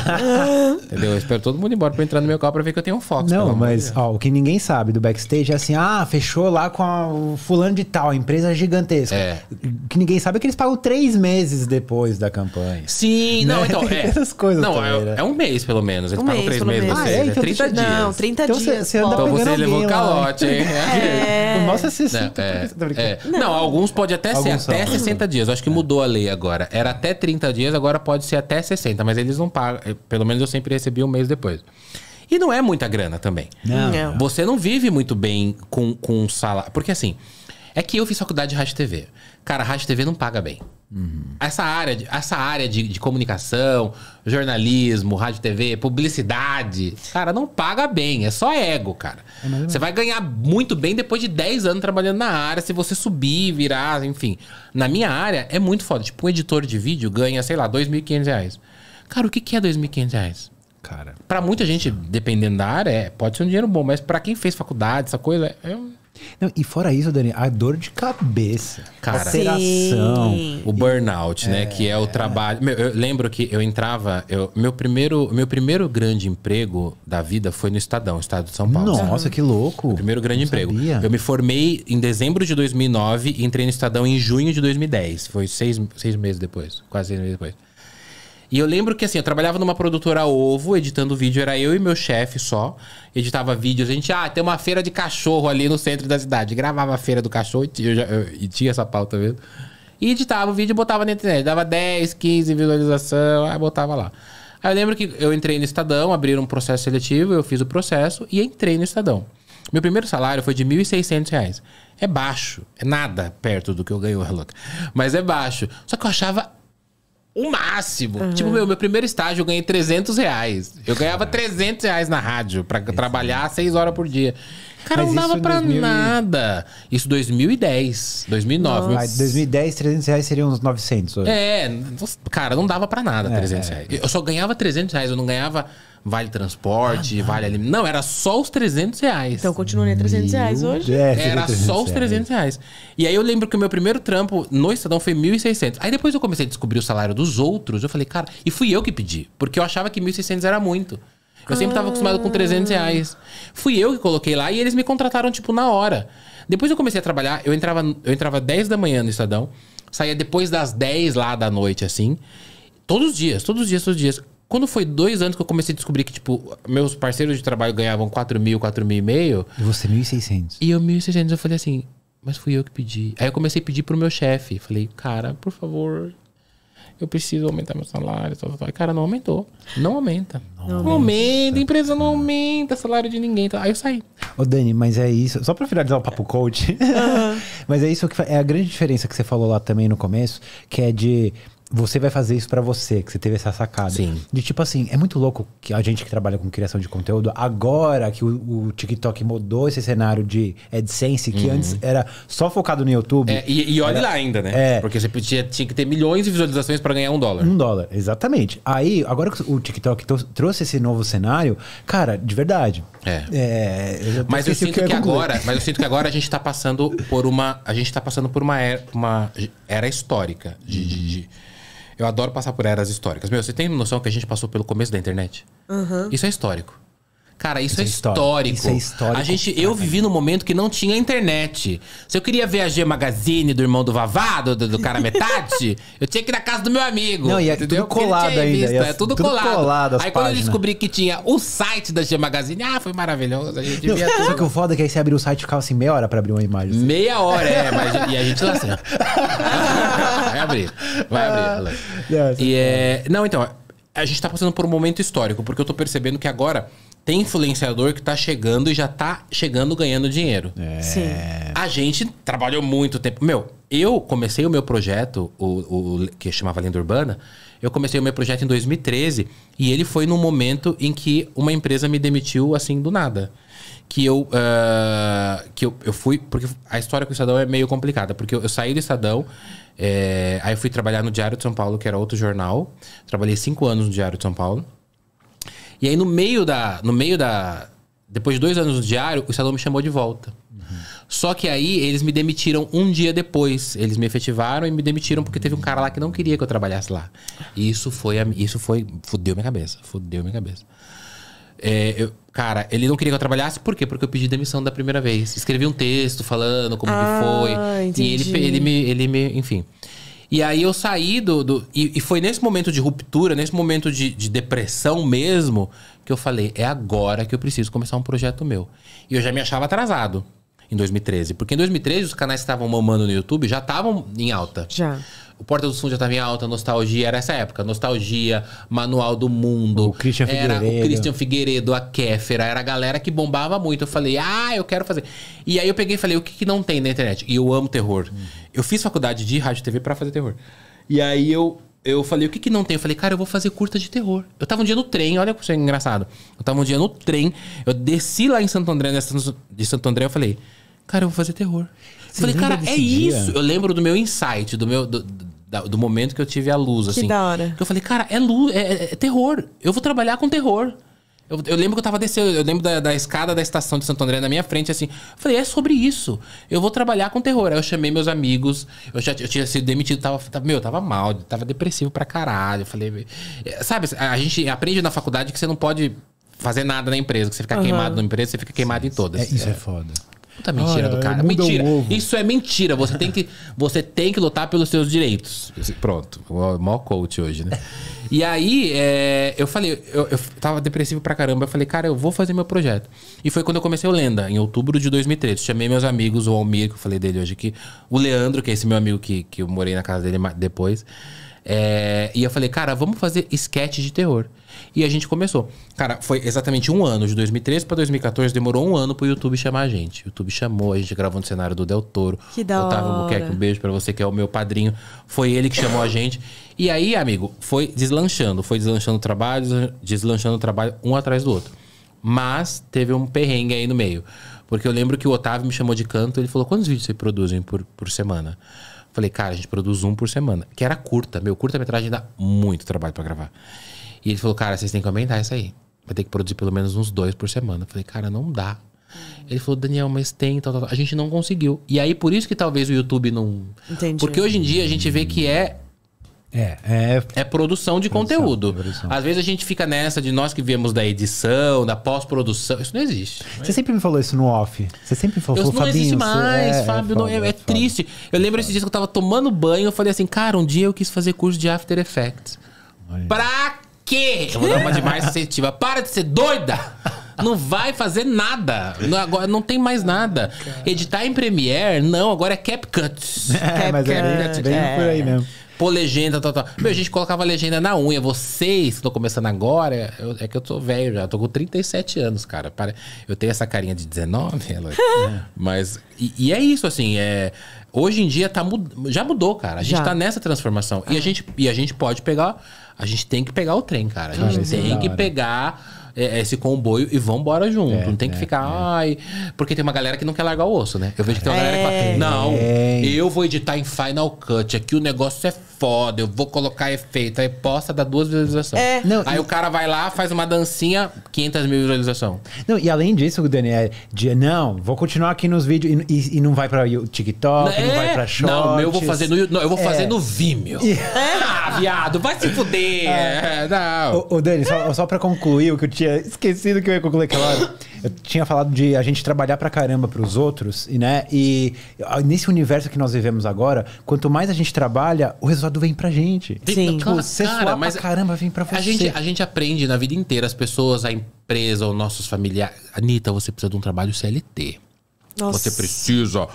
Entendeu? Eu espero todo mundo embora pra entrar no meu carro pra ver que eu tenho um Fox. Não, mas ó, o que ninguém sabe do backstage é assim, ah, fechou lá com a, o fulano de tal, empresa gigantesca. É. O que ninguém sabe é que eles pagam três meses depois da campanha. Sim, né? não, então... É. Essas coisas não, é, né? é, um mês pelo menos, eles um pagam três meses. Ah, é? Então 30 dias. Não, 30 então, dias. você anda então você levou né? calote, hein? É. Nossa, tipo, 60. É. É. Tá é, não, não, alguns pode até alguns ser até 60 dias. Eu acho que é. mudou a lei agora. Era até 30 dias, agora pode ser até 60, mas eles não pagam. Pelo menos eu sempre recebi recebi um mês depois. E não é muita grana também. Não. não. Você não vive muito bem com, com um salário. Porque assim, é que eu fiz faculdade de Rádio TV. Cara, Rádio TV não paga bem. Uhum. Essa área, de, essa área de, de, comunicação, jornalismo, rádio TV, publicidade, cara, não paga bem, é só ego, cara. É você vai ganhar muito bem depois de 10 anos trabalhando na área, se você subir, virar, enfim. Na minha área é muito foda. Tipo, um editor de vídeo ganha, sei lá, R$ 2.500. Cara, o que, que é R$ 2.500? cara. Para muita gente, dependendo da área, é, pode ser um dinheiro bom, mas para quem fez faculdade, essa coisa, é, não, e fora isso, Dani, a dor de cabeça, cara, laceração, o burnout, e, né, é, que é o é. trabalho. Meu, eu lembro que eu entrava, eu, meu primeiro, meu primeiro grande emprego da vida foi no Estadão, estado de São Paulo. Nossa, sabe? que louco! Meu primeiro grande Não emprego. Sabia. Eu me formei em dezembro de 2009 e entrei no Estadão em junho de 2010. Foi seis, seis meses depois, quase seis meses depois. E eu lembro que assim, eu trabalhava numa produtora ovo, editando vídeo, era eu e meu chefe só. Editava vídeo, a gente, ah, tem uma feira de cachorro ali no centro da cidade. Gravava a feira do cachorro, e tinha, eu, e tinha essa pauta mesmo. E editava o vídeo e botava na internet. Dava 10, 15 visualização, aí botava lá. Aí eu lembro que eu entrei no Estadão, abriram um processo seletivo, eu fiz o processo e entrei no Estadão. Meu primeiro salário foi de R$ 1.600. É baixo, é nada perto do que eu ganhei, louca. Mas é baixo. Só que eu achava o máximo. Uhum. Tipo, meu, meu primeiro estágio eu ganhei 300 reais. Eu ganhava 300 reais na rádio para trabalhar seis horas por dia. Cara, Mas não dava pra 2000... nada. Isso 2010, 2009. Mas 2010, 300 reais seriam uns 900 hoje. É, cara, não dava pra nada é, 300 é. reais. Eu só ganhava 300 reais, eu não ganhava vale transporte, ah, vale alimento. Não, era só os 300 reais. Então continua 300 reais hoje? É, era só os 300 reais. reais. E aí eu lembro que o meu primeiro trampo no Estadão foi 1.600. Aí depois eu comecei a descobrir o salário dos outros. Eu falei, cara, e fui eu que pedi, porque eu achava que 1.600 era muito. Eu sempre tava acostumado com 300 reais. Fui eu que coloquei lá e eles me contrataram, tipo, na hora. Depois eu comecei a trabalhar, eu entrava, eu entrava 10 da manhã no Estadão, saía depois das 10 lá da noite, assim. Todos os dias, todos os dias, todos os dias. Quando foi dois anos que eu comecei a descobrir que, tipo, meus parceiros de trabalho ganhavam 4 mil, 4 mil e meio. E você 1.600. E eu 1.600, eu falei assim, mas fui eu que pedi. Aí eu comecei a pedir pro meu chefe. Falei, cara, por favor, eu preciso aumentar meu salário, tal, tal, tal. Cara, não aumentou. Não aumenta. Não, não aumenta. aumenta, a empresa não aumenta salário de ninguém. Tal. Aí eu saí. Ô, Dani, mas é isso. Só pra finalizar o papo coach. mas é isso que é a grande diferença que você falou lá também no começo, que é de você vai fazer isso para você, que você teve essa sacada. Sim. De tipo assim, é muito louco que a gente que trabalha com criação de conteúdo, agora que o, o TikTok mudou esse cenário de AdSense, que uhum. antes era só focado no YouTube. É, e, e olha era, lá ainda, né? É, Porque você podia, tinha que ter milhões de visualizações para ganhar um dólar. Um dólar, exatamente. Aí, agora que o TikTok trouxe esse novo cenário, cara, de verdade. É. é eu mas eu sinto que, que agora, mas eu sinto que agora a gente tá passando por uma, a gente tá passando por uma era, é, uma era histórica de, de, de eu adoro passar por eras históricas. Meu, você tem noção que a gente passou pelo começo da internet? Uhum. Isso é histórico. Cara, isso, isso é, é, histórico. histórico. Isso é histórico. A gente, eu vivi no momento que não tinha internet. Se eu queria ver a G Magazine do irmão do Vavá, do, do cara metade, eu tinha que ir na casa do meu amigo. Não, e é tudo colado ainda. É as, é tudo, tudo colado. colado aí páginas. quando eu descobri que tinha o site da G Magazine, ah, foi maravilhoso. A gente não, tudo. Só que é o foda é que aí você abriu o site e ficava assim meia hora pra abrir uma imagem. Assim. Meia hora, é. Mas, e a gente lá assim. vai abrir. Vai abrir. Ah, e é... Não, então, a gente tá passando por um momento histórico, porque eu tô percebendo que agora tem influenciador que tá chegando e já tá chegando ganhando dinheiro. É. Sim. A gente trabalhou muito tempo. Meu, eu comecei o meu projeto, o, o que chamava Lenda Urbana, eu comecei o meu projeto em 2013 e ele foi num momento em que uma empresa me demitiu assim do nada. Que eu, uh, que eu, eu fui. Porque a história com o Estadão é meio complicada. Porque eu, eu saí do Estadão, é, aí eu fui trabalhar no Diário de São Paulo, que era outro jornal. Trabalhei cinco anos no Diário de São Paulo. E aí no meio da. No meio da. Depois de dois anos no diário, o Estadão me chamou de volta. Uhum. Só que aí eles me demitiram um dia depois. Eles me efetivaram e me demitiram porque teve um cara lá que não queria que eu trabalhasse lá. E isso foi. Isso foi. Fudeu minha cabeça. Fudeu minha cabeça. É, eu, cara, ele não queria que eu trabalhasse, por quê? Porque eu pedi demissão da primeira vez. Escrevi um texto falando como ah, que foi. Entendi. E ele, ele, me, ele me. Enfim. E aí eu saí do. do e, e, foi nesse momento de ruptura, nesse momento de, de, depressão mesmo, que eu falei: é agora que eu preciso começar um projeto meu. E eu já me achava atrasado em 2013. Porque em 2013 os canais que estavam mamando no YouTube já estavam em alta. Já. O Porta dos Fundos já estava em alta, Nostalgia era essa época. Nostalgia, Manual do Mundo. O Christian era Figueiredo. o Christian Figueiredo, a Kéfera. Era a galera que bombava muito. Eu falei, ah, eu quero fazer. E aí eu peguei e falei, o que, que não tem na internet? E eu amo terror. Hum. Eu fiz faculdade de rádio e TV para fazer terror. E aí eu, eu falei, o que que não tem? Eu falei, cara, eu vou fazer curta de terror. Eu tava um dia no trem, olha que é engraçado. Eu tava um dia no trem, eu desci lá em Santo André, nessa, né, de Santo André, eu falei, cara, eu vou fazer terror. Você eu falei, cara, é dia? isso. Eu lembro do meu insight, do meu... Do, do, do momento que eu tive a luz, que assim. Que da hora. Que eu falei, cara, é luz, é, é, é terror. Eu vou trabalhar com terror. Eu, eu, lembro que eu tava descendo, eu lembro da, da, escada da estação de Santo André na minha frente, assim. Falei, é sobre isso. Eu vou trabalhar com terror. Aí eu chamei meus amigos, eu já eu tinha sido demitido, tava, tava, meu, tava mal, tava depressivo pra caralho. Eu falei, é, sabe, a gente aprende na faculdade que você não pode fazer nada na empresa, que você fica uhum. queimado na empresa, você fica queimado em todas. É, isso é, é foda. Puta mentira ah, do cara. Mentira. Isso é mentira. Você tem que, você tem que lutar pelos seus direitos. Pronto. O maior coach hoje, né? E aí, é, eu falei, eu, eu tava depressivo pra caramba. Eu falei, cara, eu vou fazer meu projeto. E foi quando eu comecei o Lenda, em outubro de 2013. Chamei meus amigos, o Almir, que eu falei dele hoje aqui, o Leandro, que é esse meu amigo que, que eu morei na casa dele depois. É, e eu falei, cara, vamos fazer sketch de terror. E a gente começou. Cara, foi exatamente um ano, de 2013 para 2014, demorou um ano pro YouTube chamar a gente. O YouTube chamou, a gente gravou no cenário do Del Toro. Que da Otávio hora. um beijo para você que é o meu padrinho. Foi ele que chamou a gente. E aí, amigo, foi deslanchando, foi deslanchando o trabalho, deslanchando o trabalho um atrás do outro. Mas teve um perrengue aí no meio. Porque eu lembro que o Otávio me chamou de canto, ele falou: quantos vídeos vocês produzem por, por semana? Falei, cara, a gente produz um por semana. Que era curta, meu, curta-metragem dá muito trabalho para gravar. E ele falou, cara, vocês têm que aumentar isso aí. Vai ter que produzir pelo menos uns dois por semana. Eu falei, cara, não dá. Hum. Ele falou, Daniel, mas tem, tal, tal, tal. A gente não conseguiu. E aí, por isso que talvez o YouTube não. Entendi. Porque hoje em dia a gente vê que é é, é, é produção de produção, conteúdo. É produção. Às vezes a gente fica nessa de nós que viemos da edição, da pós-produção. Isso não existe. Né? Você sempre me falou isso no off. Você sempre falou, isso não existe mais, é, é Fábio. É, não, é, é, é triste. Eu lembro esse dia que eu tava tomando banho, eu falei assim, cara, um dia eu quis fazer curso de After Effects. Olha. Pra quê? Eu vou dar uma de mais assertiva. Para de ser doida! Não vai fazer nada. Não, agora não tem mais nada. Editar em Premiere, não, agora é CapCut. É, mas é bem, bem é. por aí mesmo pô legenda, tal, tal. Meu, a gente colocava legenda na unha. Vocês, que estão começando agora, eu, é que eu tô velho já, eu tô com 37 anos, cara. Para, eu tenho essa carinha de 19, ela, é é. mas. E, e, é isso, assim, é. Hoje em dia tá, já mudou, cara. A gente já. tá nessa transformação. Ah. E, a gente, e a gente pode pegar a gente tem que pegar o trem, cara. A gente cara, é tem que pegar é, é esse comboio e vambora junto. É, não tem que é, ficar, é. ai. Porque tem uma galera que não quer largar o osso, né? Eu vejo que tem uma galera que fala, não, eu vou editar em Final Cut, aqui o negócio é foda, eu vou colocar efeito. Aí posta, dá duas visualizações. É. Não, aí e... o cara vai lá, faz uma dancinha, 500 mil visualizações. Não, e além disso, Daniel, de, não, vou continuar aqui nos vídeos e, e, e não vai pra TikTok, não, não vai pra shorts. Não, eu vou fazer no, não, eu vou fazer no Vimeo. Ah, viado, vai se fuder! Não. O, o Dani, só, só pra concluir o que o tinha esquecido que eu ia concluir aquela hora. Eu tinha falado de a gente trabalhar pra caramba pros outros, e, né? E nesse universo que nós vivemos agora, quanto mais a gente trabalha, o resultado vem pra gente. Sim. Tipo, cara, você cara, mas pra caramba, vem pra você. A gente, a gente aprende na vida inteira, as pessoas, a empresa, os nossos familiares. Anitta, você precisa de um trabalho CLT. Nossa. Você precisa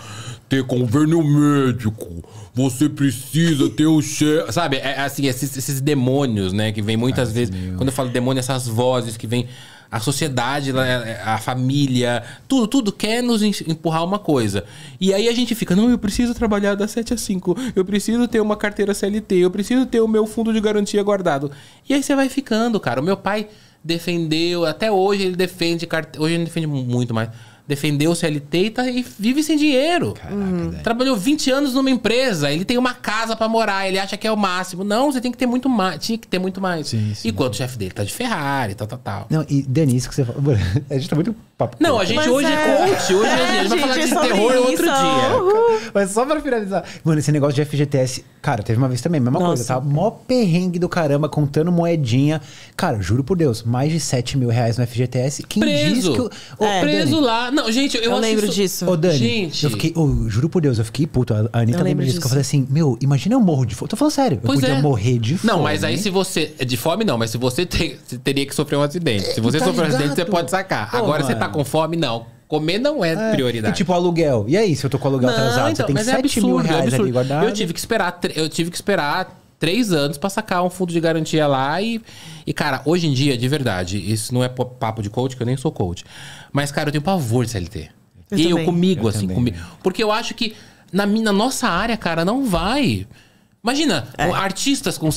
ter convênio médico. Você precisa ter o chefe. Sabe, é, é, assim, esses, esses, demônios, né? Que vem muitas Ai, vezes. Meu. Quando eu falo demônio, essas vozes que vêm. A sociedade, é, é, a família, tudo, tudo quer nos empurrar uma coisa. E aí a gente fica, não, eu preciso trabalhar das 7 às 5, eu preciso ter uma carteira CLT, eu preciso ter o meu fundo de garantia guardado. E aí você vai ficando, cara. O meu pai defendeu, até hoje ele defende, hoje ele defende muito mais, defendeu o CLT e, tá, e vive sem dinheiro. Caraca, uhum. Trabalhou 20 anos numa empresa, ele tem uma casa para morar, ele acha que é o máximo. Não, você tem que ter muito mais. Tinha que ter muito mais. Sim, sim. Enquanto o chefe dele tá de Ferrari, tal, tal, tal. Não, e Denise, que você falou. A gente tá muito papo. Não, a gente Mas é. hoje é... coach, hoje é, a gente, gente vai falar de é terror isso. outro dia. Uhum. Mas só pra finalizar. Mano, esse negócio de FGTS, cara, teve uma vez também, mesma Nossa. coisa, tá? Mó perrengue do caramba, contando moedinha. Cara, juro por Deus, mais de 7 mil reais no FGTS. Quem preso. diz que. Eu... Oh, é, preso Dani, lá. Não, gente, eu, eu lembro isso... disso. Ô, Dani, gente. eu fiquei, eu juro por Deus, eu fiquei puto. A Anitta lembra disso. eu falei assim, meu, imagina eu morro de fome. Tô falando sério, pois eu podia é. morrer de fome. Não, mas aí se você. É de fome não, mas se você, você teria que sofrer um acidente. Se é, você tá sofrer um acidente, você pode sacar. Pô, Agora mano. você tá com fome, não. Comer não é, é, prioridade. E tipo aluguel. E aí, se eu tô com aluguel não, atrasado, então, você tem 7 é absurdo, mil é reais é ali guardado. Eu tive que esperar, eu tive que esperar três anos para sacar um fundo de garantia lá e, e, cara, hoje em dia, de verdade, isso não é papo de coach, que eu nem sou coach. Mas, cara, eu tenho pavor de CLT. Eu, eu comigo, eu assim, também. comigo. Porque eu acho que na, na nossa área, cara, não vai. Imagina, é. artistas com,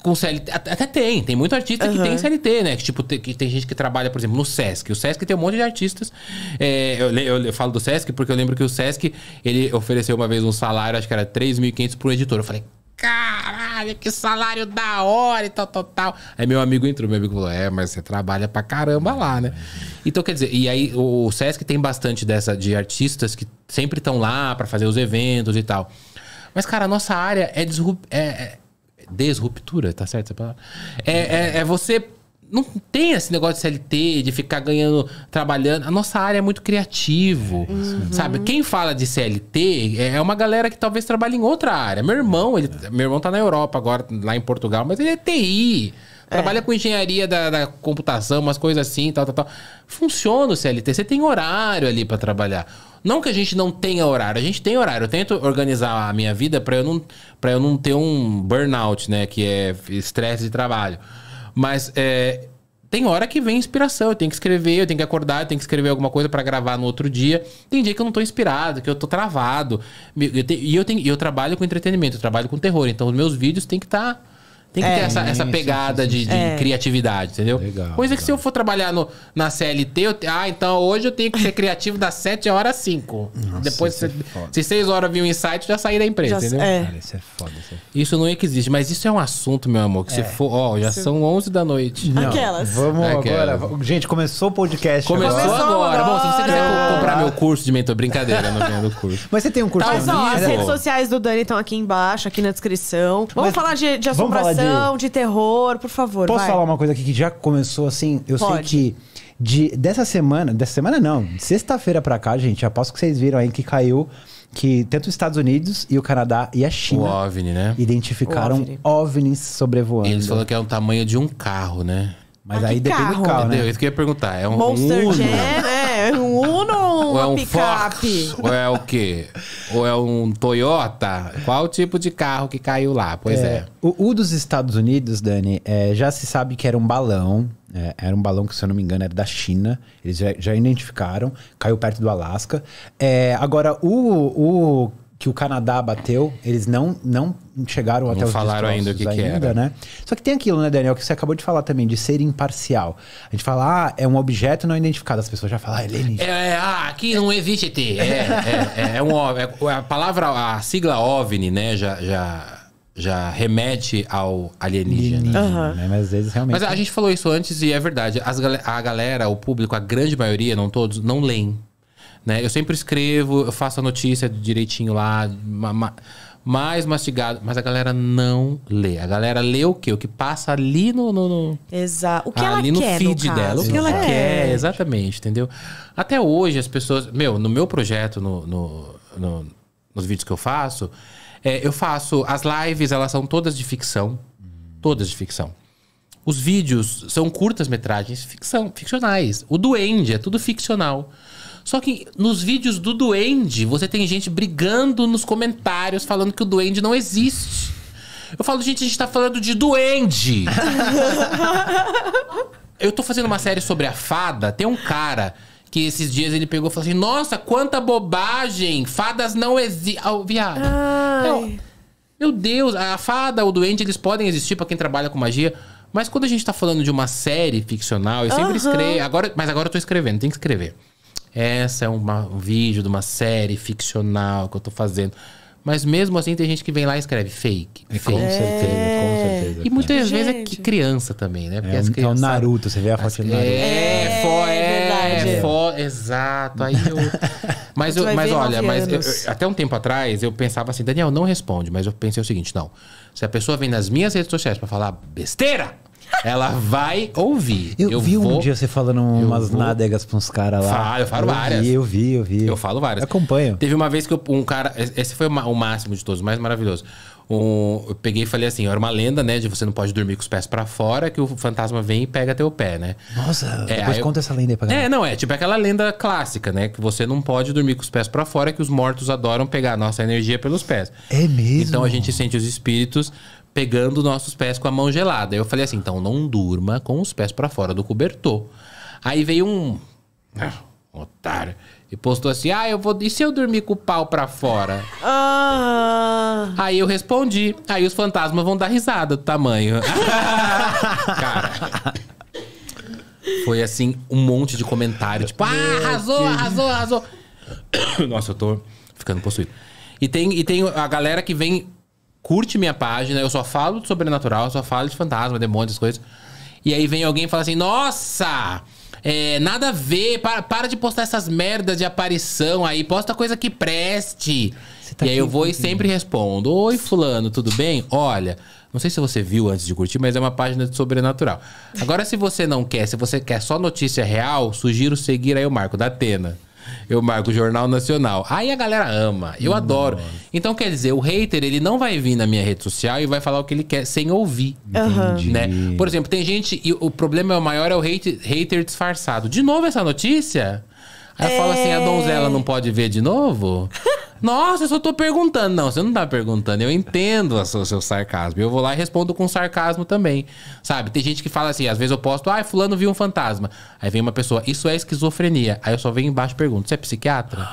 com CLT. Até tem, tem muito artista uhum. que tem CLT, né? Que, tipo, tem, que tem gente que trabalha, por exemplo, no Sesc. O Sesc tem um monte de artistas. É, eu, eu, eu, falo do Sesc porque eu lembro que o Sesc ele ofereceu uma vez um salário, acho que era 3.500 pro editor. Eu falei, caralho, que salário da hora e tal, tal, tal. Aí meu amigo entrou, meu amigo falou, é, mas você trabalha pra caramba lá, né? Então, quer dizer, e aí o Sesc tem bastante dessa de artistas que sempre estão lá para fazer os eventos e tal. Mas, cara, a nossa área é, desrup é, é desruptura, tá certo? É, é, é você não tem esse negócio de CLT, de ficar ganhando, trabalhando. A nossa área é muito criativo, uhum. sabe? Quem fala de CLT é, é uma galera que talvez trabalhe em outra área. Meu irmão, ele, meu irmão tá na Europa agora, lá em Portugal, mas ele é TI. É. Trabalha é. com engenharia da, da, computação, umas coisas assim, tal, tal, tal. Funciona o CLT. Você tem horário ali para trabalhar. Não que a gente não tenha horário, a gente tem horário. Eu tento organizar a minha vida para eu não para eu não ter um burnout, né, que é estresse de trabalho. Mas é, tem hora que vem inspiração. Eu tenho que escrever, eu tenho que acordar, eu tenho que escrever alguma coisa para gravar no outro dia. Tem dia que eu não tô inspirado, que eu tô travado. E eu, te, eu, tenho, eu trabalho com entretenimento, eu trabalho com terror. Então, os meus vídeos têm que estar. Tá tem que é, ter essa, essa pegada sim, sim, de, de é. criatividade, entendeu? Legal, Coisa que se eu for trabalhar no, na CLT, eu, ah, então hoje eu tenho que ser criativo das 7 horas às 5. Nossa, Depois, se, é se 6 horas vir um insight, já saí da empresa, já, entendeu? É. Cara, isso é foda. Isso, é isso não é que existe, mas isso é um assunto, meu amor, que você é. for... Ó, já você... são 11 da noite. Não, Aquelas. Vamos Aquelas. agora. Gente, começou o podcast Começou agora. agora. Bom, vocês o curso de mentor. Brincadeira, não vendo o curso. Mas você tem um curso Mas, ó, as redes sociais do Dani estão aqui embaixo, aqui na descrição. Vamos Mas falar de, de falar assombração, de... de... terror, por favor. Posso vai. falar uma coisa aqui que já começou assim? Eu sei que de, dessa semana, dessa semana não, de sexta-feira pra cá, gente, aposto que vocês viram aí que caiu que tanto os Estados Unidos e o Canadá e a China o OVNI, né? identificaram O OVNI. OVNIs sobrevoando. Eles falaram que é o tamanho de um carro, né? Mas Ah, aí depende do carro, né? Entendeu? Isso que eu ia perguntar. É um, Monster Uno? Jam, é, é, um ou é uma é um picape? Fox, ou é o quê? ou é um Toyota? Qual o tipo de carro que caiu lá? Pois é. é. O, o, dos Estados Unidos, Dani, é, já se sabe que era um balão. É, era um balão que, se eu não me engano, era da China. Eles já, já identificaram. Caiu perto do Alasca. É, agora, o, o que o Canadá bateu, eles não, não chegaram não até os falaram ainda o que, ainda, que era. né? Só que tem aquilo, né, Daniel, que você acabou de falar também, de ser imparcial. A gente fala, ah, é um objeto não identificado. As pessoas já falam, ah, ele é alienígena. É, é, ah, aqui não existe ET. É, é, é, é, um é, é, A palavra, a sigla OVNI, né, já... já... Já remete ao alienígena. alienígena uhum. né? Mas às vezes realmente. Mas a gente falou isso antes e é verdade. As, a galera, o público, a grande maioria, não todos, não leem né? Eu sempre escrevo, eu faço a notícia direitinho lá, mais mastigado. Mas a galera não lê. A galera lê o quê? O que passa ali no. no, no Exato. O que ela quer. no feed no dela. O que ela é. quer, exatamente, entendeu? Até hoje as pessoas. Meu, no meu projeto, no, no nos vídeos que eu faço, é, eu faço. As lives, elas são todas de ficção. Todas de ficção. Os vídeos são curtas metragens ficção, ficcionais. O Duende é tudo ficcional. Só que nos vídeos do Duende, você tem gente brigando nos comentários, falando que o Duende não existe. Eu falo, gente, a gente tá falando de Duende. Eu tô fazendo uma série sobre a fada, tem um cara que esses dias ele pegou e falou assim: Nossa, quanta bobagem! Fadas não existem. Ah, oh, viado. Então, meu Deus, a fada, o doente, eles podem existir para quem trabalha com magia. Mas quando a gente tá falando de uma série ficcional, eu sempre uhum. escrevo. Agora, mas agora eu tô escrevendo, tem que escrever. Essa é uma, um vídeo de uma série ficcional que eu tô fazendo. Mas mesmo assim tem gente que vem lá e escreve fake. É, fake. Com certeza, é. com certeza. E muitas vezes é criança também, né? Porque é, as então, crianças, é o Naruto, você vê a foto do é, Naruto. É, é fo, é, é, fo, exato. Aí eu, mas eu, mas olha, mas eu, até um tempo atrás eu pensava assim, Daniel, não responde, mas eu pensei o seguinte, não. Se a pessoa vem nas minhas redes sociais para falar besteira, ela vai ouvir. Eu, eu vi vou, um dia você falando umas vou, nádegas pra uns caras lá. Falo, eu falo eu várias. Vi, eu vi, eu vi. Eu falo várias. acompanha acompanho. Teve uma vez que eu, um cara. Esse foi o máximo de todos, o mais maravilhoso. Um, eu peguei e falei assim: era uma lenda, né? De você não pode dormir com os pés para fora, que o fantasma vem e pega teu pé, né? Nossa, é, depois conta eu, essa lenda aí pra galera. É, não, é tipo aquela lenda clássica, né? Que você não pode dormir com os pés para fora, que os mortos adoram pegar a nossa energia pelos pés. É mesmo? Então a gente sente os espíritos pegando nossos pés com a mão gelada. Eu falei assim, então não durma com os pés para fora do cobertor. Aí veio um, né, um otário e postou assim: "Ah, eu vou, e se eu dormir com o pau para fora?". Ah. Aí eu respondi. Aí os fantasmas vão dar risada do tamanho. Cara. Foi assim um monte de comentário, tipo: "Ah, arrasou, arrasou, arrasou". Nossa, eu tô ficando possuído. E tem, e tem a galera que vem curte minha página, eu só falo de sobrenatural, só falo de fantasma, demônios, essas coisas. E aí vem alguém e fala assim: Nossa! É, nada a ver, para, para de postar essas merdas de aparição aí, posta coisa que preste. Tá e aí eu vou e sempre respondo: Oi, Fulano, tudo bem? Olha, não sei se você viu antes de curtir, mas é uma página de sobrenatural. Agora, se você não quer, se você quer só notícia real, sugiro seguir aí o Marco da Atena. Eu marco o Jornal Nacional. Aí a galera ama. Eu Nossa. adoro. Então, quer dizer, o hater, ele não vai vir na minha rede social e vai falar o que ele quer sem ouvir. Entendi. Né? Por exemplo, tem gente. E o problema é maior é o hate, hater disfarçado. De novo essa notícia? Aí é... fala assim: a é. donzela não pode ver de novo? Nossa, eu só tô perguntando. Não, você não tá perguntando. Eu entendo o seu, seu, sarcasmo. Eu vou lá e respondo com sarcasmo também. Sabe? Tem gente que fala assim, às vezes eu posto, ah, fulano viu um fantasma. Aí vem uma pessoa, isso é esquizofrenia. Aí eu só venho embaixo e pergunto, você é psiquiatra?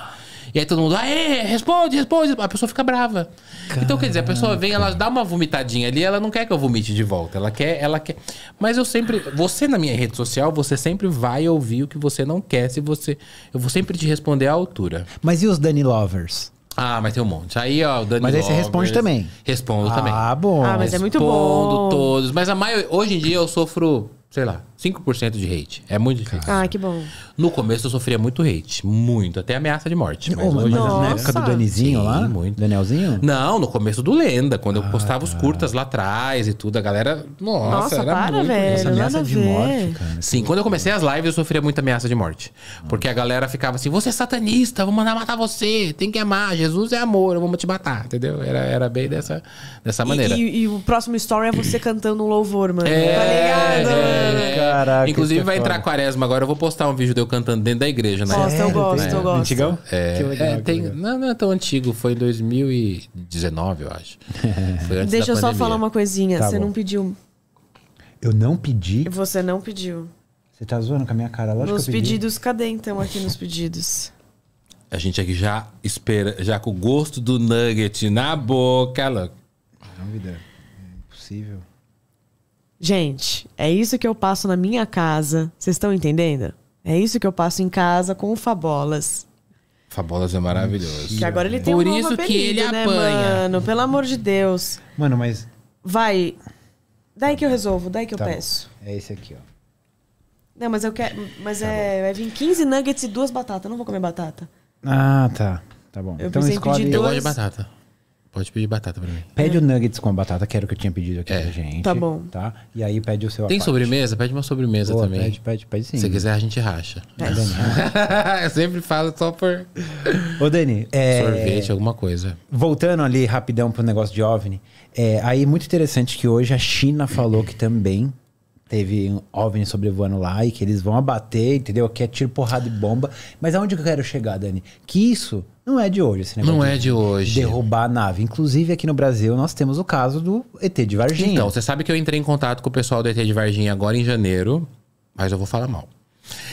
E aí todo mundo, aê, responde, responde. A pessoa fica brava. Caraca. Então, quer dizer, a pessoa vem, ela dá uma vomitadinha ali, ela não quer que eu vomite de volta. Ela quer, ela quer. Mas eu sempre. Você na minha rede social, você sempre vai ouvir o que você não quer. Se você. Eu vou sempre te responder à altura. Mas e os Dani Lovers? Ah, mas tem um monte. Aí, ó, o Dani Mas aí você responde também. Respondo ah, também. Ah, bom. Ah, mas Respondo é muito bom. Respondo todos. Mas a maioria. Hoje em dia eu sofro, sei lá, 5% de hate. É muito difícil. Ah, que bom. No começo eu sofria muito hate. Muito. Até ameaça de morte. Mas, mas na época do Danizinho Sim, lá? Muito. Danielzinho? Não, no começo do Lenda. Quando ah, eu postava os tá. curtas lá atrás e tudo, a galera. Nossa, nossa era para, muito. Velho, ameaça de morte, cara. Sim, quando eu comecei as lives eu sofria muita ameaça de morte. Ah. Porque a galera ficava assim: você é satanista, vou mandar matar você, tem que amar, Jesus é amor, eu vou te matar. Entendeu? Era, era bem dessa, dessa maneira. E, e, e o próximo story é você cantando um louvor, mano. É, tá ligado? É, é, é. Caraca, Inclusive é vai entrar quaresma agora, eu vou postar um vídeo de eu cantando dentro da igreja, né? eu é, gosto, é. eu gosto. Antigão? É, legal, é tem, não, não é tão antigo, foi em 2019, eu acho. Deixa eu só falar uma coisinha, tá você bom. não pediu. Eu não pedi? Você não pediu. Você tá zoando com a minha cara, lógico nos que eu pedi. pedidos, cadê então aqui nos pedidos? A gente aqui já espera, já com o gosto do nugget na boca, louco. Não, vida, é impossível. Gente, é isso que eu passo na minha casa. Vocês estão entendendo? É isso que eu passo em casa com o Fabolas. Fabolas é maravilhoso. Que agora ele tem Por um isso apelido, que ele né, apanha. Mano, pelo amor de Deus. Mano, mas. Vai. Daí que eu resolvo, daí que tá eu bom. peço. É esse aqui, ó. Não, mas eu quero. Mas tá é. Vai vir 15 nuggets e duas batatas. Eu não vou comer batata. Ah, tá. Tá bom. Eu então escolhe... Dois... Eu gosto de batata. Pode pedir batata pra mim. Pede o nuggets com batata, que era o que eu tinha pedido aqui é. pra gente. Tá bom. Tá? E aí pede o seu Tem sobremesa? Pede uma sobremesa Boa, também. Pede, pede, pede sim. Se quiser, a gente racha. É. Né? eu sempre falo só por. Ô, Dani. É... Sorvete, alguma coisa. Voltando ali rapidão pro negócio de OVNI. É, aí, muito interessante que hoje a China falou que também teve um OVNI sobrevoando lá e que eles vão abater, entendeu? Que é tiro, porrada e bomba. Mas aonde que eu quero chegar, Dani? Que isso não é de hoje esse negócio. Não de é de hoje. Derrubar a nave. Inclusive, aqui no Brasil, nós temos o caso do ET de Varginha. Então, você sabe que eu entrei em contato com o pessoal do ET de Varginha agora em janeiro, mas eu vou falar mal.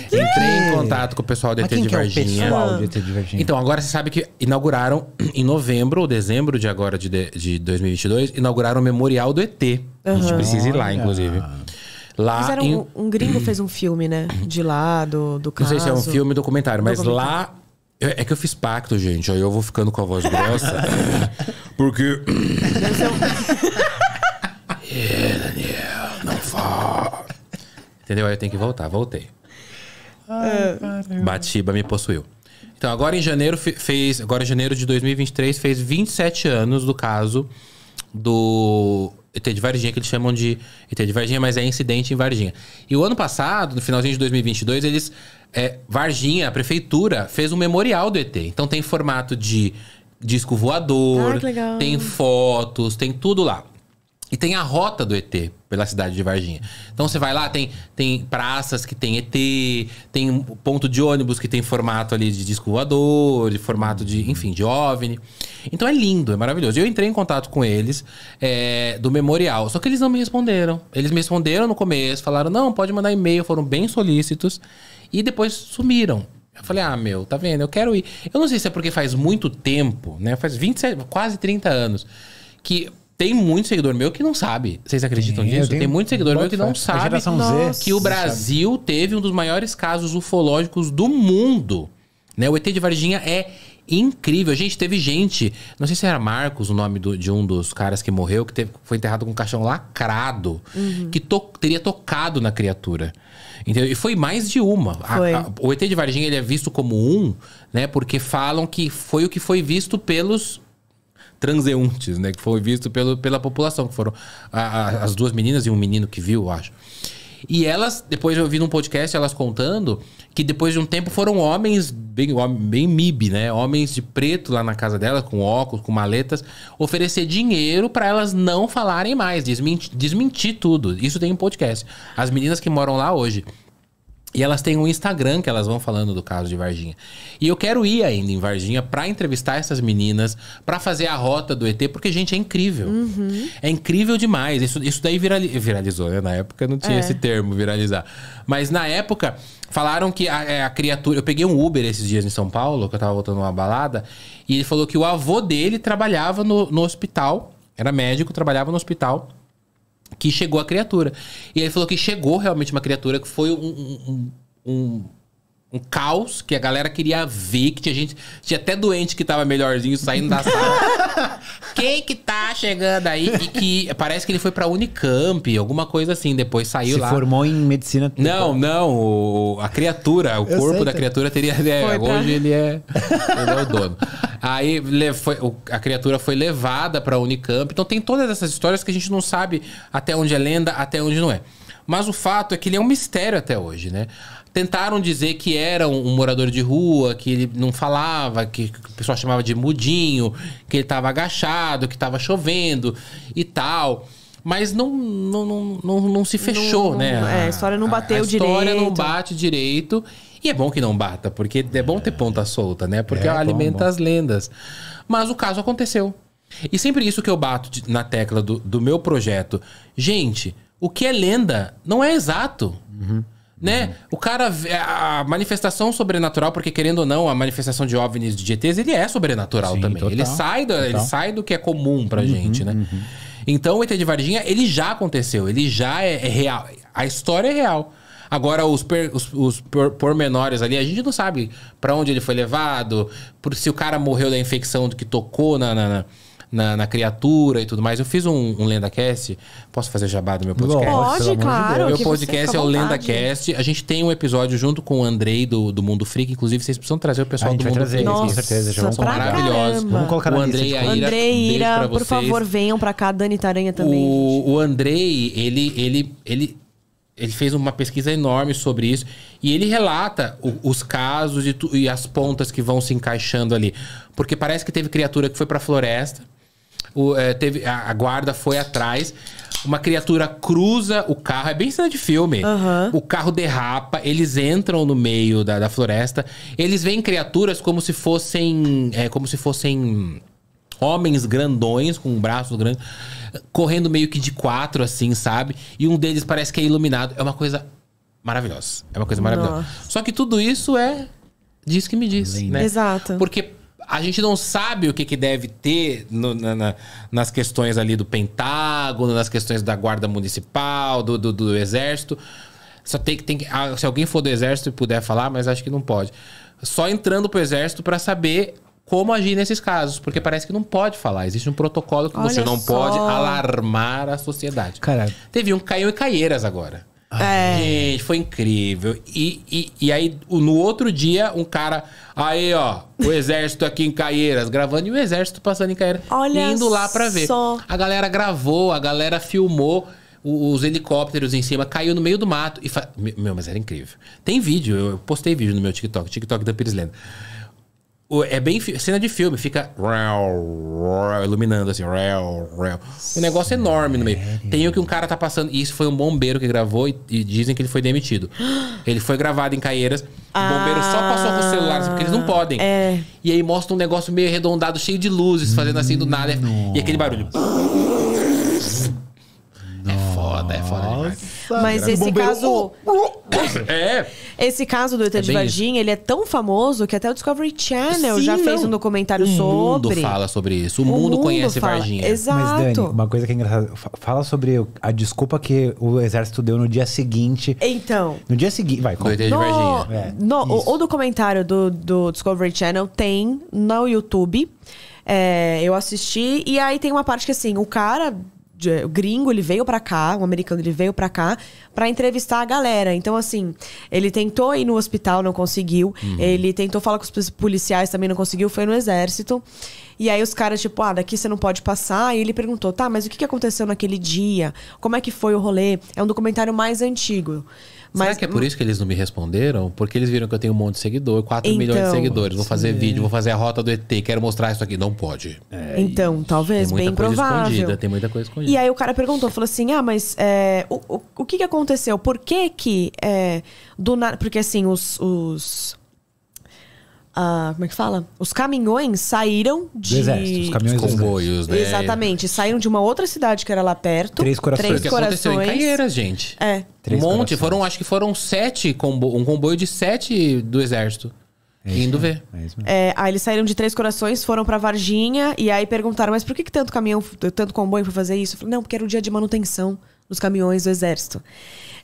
Entrei em contato com o pessoal do ET de é Varginha. É pessoal do ET de Varginha. Então, agora você sabe que inauguraram em novembro ou dezembro de agora de, de 2022, inauguraram o memorial do ET. Uhum. A gente precisa ir lá, inclusive. Olha. Lá Fizeram em... um, um gringo fez um filme, né? De lá, do, do caso. Não sei se é um filme documentário, mas documentário. lá. É que eu fiz pacto, gente. Aí eu vou ficando com a voz grossa. porque. é, Daniel, não fala. Entendeu? Aí eu tenho que voltar. Voltei. Ai, é. Batiba me possuiu. Então, agora em janeiro fez. Agora em janeiro de 2023 fez 27 anos do caso do ET de Varginha, que eles chamam de ET de Varginha, mas é incidente em Varginha. E o ano passado, no finalzinho de 2022, eles. É, Varginha, a prefeitura, fez um memorial do ET. Então tem formato de disco voador, ah, tem fotos, tem tudo lá. E tem a rota do ET, pela cidade de Varginha. Então você vai lá, tem, tem praças que tem ET, tem ponto de ônibus que tem formato ali de disco voador, de formato de, enfim, de OVNI. Então é lindo, é maravilhoso. Eu entrei em contato com eles é, do memorial, só que eles não me responderam. Eles me responderam no começo, falaram, não, pode mandar e-mail, foram bem solícitos. E depois sumiram. Eu falei, ah, meu, tá vendo? Eu quero ir. Eu não sei se é porque faz muito tempo, né? Faz 27, quase 30 anos que tem muito seguidor meu que não sabe. Vocês acreditam nisso? disso? Tem muito seguidor meu que não sabe Z, que o Brasil sabe. teve um dos maiores casos ufológicos do mundo. Né? O ET de Varginha é incrível. a Gente, teve gente. Não sei se era Marcos o nome do, de um dos caras que morreu, que teve, foi enterrado com um caixão lacrado, uhum. que to, teria tocado na criatura. Entendeu? E foi mais de uma. A, a, o ET de Varginha ele é visto como um, né? Porque falam que foi o que foi visto pelos transeuntes, né? Que foi visto pelo, pela população, que foram a, a, as duas meninas e um menino que viu, eu acho. E elas, depois eu vi num podcast elas contando que depois de um tempo foram homens, bem, bem MIB, né? Homens de preto lá na casa dela com óculos, com maletas, oferecer dinheiro para elas não falarem mais, desmentir, desmentir tudo. Isso tem um podcast. As meninas que moram lá hoje e elas têm um Instagram que elas vão falando do caso de Varginha. E eu quero ir ainda em Varginha para entrevistar essas meninas, para fazer a rota do ET, porque, gente, é incrível. Uhum. É incrível demais. Isso, isso daí virali viralizou, né? Na época não tinha é. esse termo, viralizar. Mas na época, falaram que a, é, a, criatura. Eu peguei um Uber esses dias em São Paulo, que eu tava voltando uma balada, e ele falou que o avô dele trabalhava no, no hospital, era médico, trabalhava no hospital que chegou a criatura. E ele falou que chegou realmente uma criatura que foi um, um, um um caos que a galera queria ver, que tinha gente, tinha até doente que tava melhorzinho saindo da sala. Quem que tá chegando aí? E que parece que ele foi pra Unicamp, alguma coisa assim, depois saiu Se lá. Se formou em medicina. Não, não, o, a criatura, o Eu corpo sei, da criatura teria, é, hoje ele é, ele é o dono. Aí foi, a criatura foi levada pra Unicamp, então tem todas essas histórias que a gente não sabe até onde é lenda, até onde não é. Mas o fato é que ele é um mistério até hoje, né? tentaram dizer que era um morador de rua, que ele não falava, que o pessoal chamava de mudinho, que ele estava agachado, que estava chovendo e tal. Mas não, não, não, não, não se fechou, não, né? é, a história não bateu a, a direito. A história não bate direito. E é bom que não bata, porque é bom ter ponta solta, né? Porque é, alimenta bom, bom. as lendas. Mas o caso aconteceu. E sempre isso que eu bato na tecla do, do meu projeto. Gente, o que é lenda não é exato. Uhum né? O cara. A manifestação sobrenatural, porque querendo ou não, a manifestação de OVNIs de GTs, ele é sobrenatural Sim, também. Total, ele, sai do, total. ele sai do que é comum pra uhum, gente, né? Uhum. Então o ET de Varginha, ele já aconteceu, ele já é, é real. A história é real. Agora, os, per, os, os pormenores ali, a gente não sabe para onde ele foi levado, por, se o cara morreu da infecção do que tocou na, na, na na, na criatura e tudo mais. Eu fiz um, um LendaCast. Posso fazer jabá do meu podcast? Pode, claro. Meu podcast é o LendaCast. A gente tem um episódio junto com o Andrei do, do Mundo Freak. Inclusive, vocês precisam trazer o pessoal do Mundo trazer, Freak. com certeza. Já vão são maravilhosos. Vamos colocar o Andrei e a Ira. Andrei, Ira, por favor, venham pra cá. Dani Taranha também. O, o Andrei, ele, ele, ele ele fez uma pesquisa enorme sobre isso e ele relata o, os casos e, tu, e, as pontas que vão se encaixando ali. Porque parece que teve criatura que foi para a floresta, o, é, teve, a, a guarda foi atrás. Uma criatura cruza o carro, é bem cena de filme. Uhum. O carro derrapa, eles entram no meio da, da floresta. Eles veem criaturas como se fossem. É, como se fossem homens grandões, com um braços grandes, correndo meio que de quatro, assim, sabe? E um deles parece que é iluminado. É uma coisa maravilhosa. É uma coisa maravilhosa. Nossa. Só que tudo isso é. Diz que me diz, Lindo. né? Exato. Porque a gente não sabe o que, que deve ter no, na, na, nas questões ali do Pentágono, nas questões da Guarda Municipal, do, do, do Exército. Só tem que. Tem que, ah, se alguém for do Exército e puder falar, mas acho que não pode. Só entrando pro Exército para saber como agir nesses casos, porque parece que não pode falar. Existe um protocolo que Olha você não só. pode alarmar a sociedade. Caraca. Teve um caiu e caieiras agora. Ah, é. Gente, foi incrível. E, e, e, aí, no outro dia, um cara. Aí, ó, o exército aqui em Caieiras gravando e o exército passando em Caieiras. Olha indo lá pra ver. Só. A galera gravou, a galera filmou os helicópteros em cima, caiu no meio do mato. E fa... Meu, mas era incrível. Tem vídeo, eu postei vídeo no meu TikTok, TikTok da Pires Lenda. É bem cena de filme, fica iluminando assim. Um negócio enorme no meio. Tem o que um cara tá passando. E isso foi um bombeiro que gravou e, e dizem que ele foi demitido. Ele foi gravado em Caieiras. o bombeiro só passou com o celular, assim, porque eles não ah, podem. É. E aí mostra um negócio meio arredondado, cheio de luzes, fazendo assim do nada. Nossa. E aquele barulho. Nossa. É foda, é foda demais sabe. Mas esse bombeiro... caso. Uh, uh. É. Esse caso do ET de é Varginha, ele é tão famoso que até o Discovery Channel Sim, já fez um documentário o sobre. O mundo fala sobre isso. O, o mundo, mundo, conhece fala. Varginha. Exato. Mas, Dani, uma coisa que é engraçada. Fala sobre a desculpa que o exército deu no dia seguinte. Então. No dia seguinte. Vai, com... no, É, no, o, o, documentário do, do Discovery Channel tem no YouTube. É, eu assisti. E aí tem uma parte que, assim, o cara de, gringo, ele veio para cá, o americano, ele veio para cá para entrevistar a galera. Então, assim, ele tentou ir no hospital, não conseguiu. Uhum. Ele tentou falar com os policiais, também não conseguiu. Foi no exército. E aí os caras, tipo, ah, daqui você não pode passar. E ele perguntou, tá, mas o que aconteceu naquele dia? Como é que foi o rolê? É um documentário mais antigo. Mas, Será que é por isso que eles não me responderam? Porque eles viram que eu tenho um monte de seguidor, 4 então, milhões de então, seguidores. Vou fazer vídeo, vou fazer a rota do ET, quero mostrar isso aqui. Não pode. É, então, talvez, tem muita bem coisa provável. Escondida, tem muita coisa escondida. E aí o cara perguntou, falou assim, ah, mas é, o, o, o que, que aconteceu? Por que que... É, do na... Porque assim, os... os Uh, como é que fala? Os caminhões saíram de. Do exército, os caminhões os comboios, né? Exatamente. Saíram de uma outra cidade que era lá perto. Três corações. Três corações. Aconteceu em Caieiras, gente. É. Três um monte. Foram, acho que foram sete combo... um comboio de sete do exército. É indo ver. É, é, aí eles saíram de Três Corações, foram para Varginha e aí perguntaram: mas por que, que tanto caminhão, tanto comboio foi fazer isso? Eu falei, não, porque era o dia de manutenção dos caminhões do exército.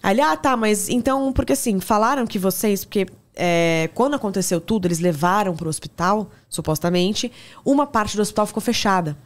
Aí ele, ah, tá, mas então, porque assim, falaram que vocês, porque é, quando aconteceu tudo, eles levaram para o hospital, supostamente, uma parte do hospital ficou fechada.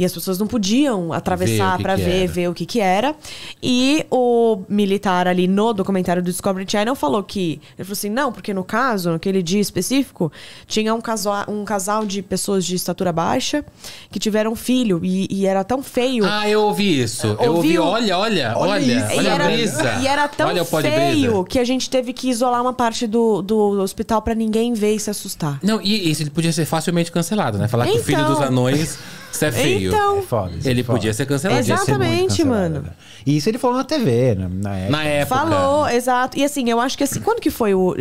E as pessoas não podiam atravessar para ver, ver o que que era. E o militar ali no documentário do Discovery Channel falou que ele falou assim: "Não, porque no caso, naquele dia específico, tinha um casal, um casal de pessoas de estatura baixa que tiveram um filho e, e, era tão feio". Ah, eu ouvi isso. eu ouvi, olha, olha, olha, olha, olha era, a brisa. E era tão olha, feio que a gente teve que isolar uma parte do, do hospital para ninguém ver e se assustar. Não, e isso podia ser facilmente cancelado, né? Falar então... que o filho dos então. anões Isso é feio. Então, É foda, isso é ele foda. podia ser cancelado. Podia ser Exatamente, cancelado, mano. Né? E isso ele falou na TV, né? na época. Na época. Falou, exato. E assim, eu acho que assim, quando que foi o.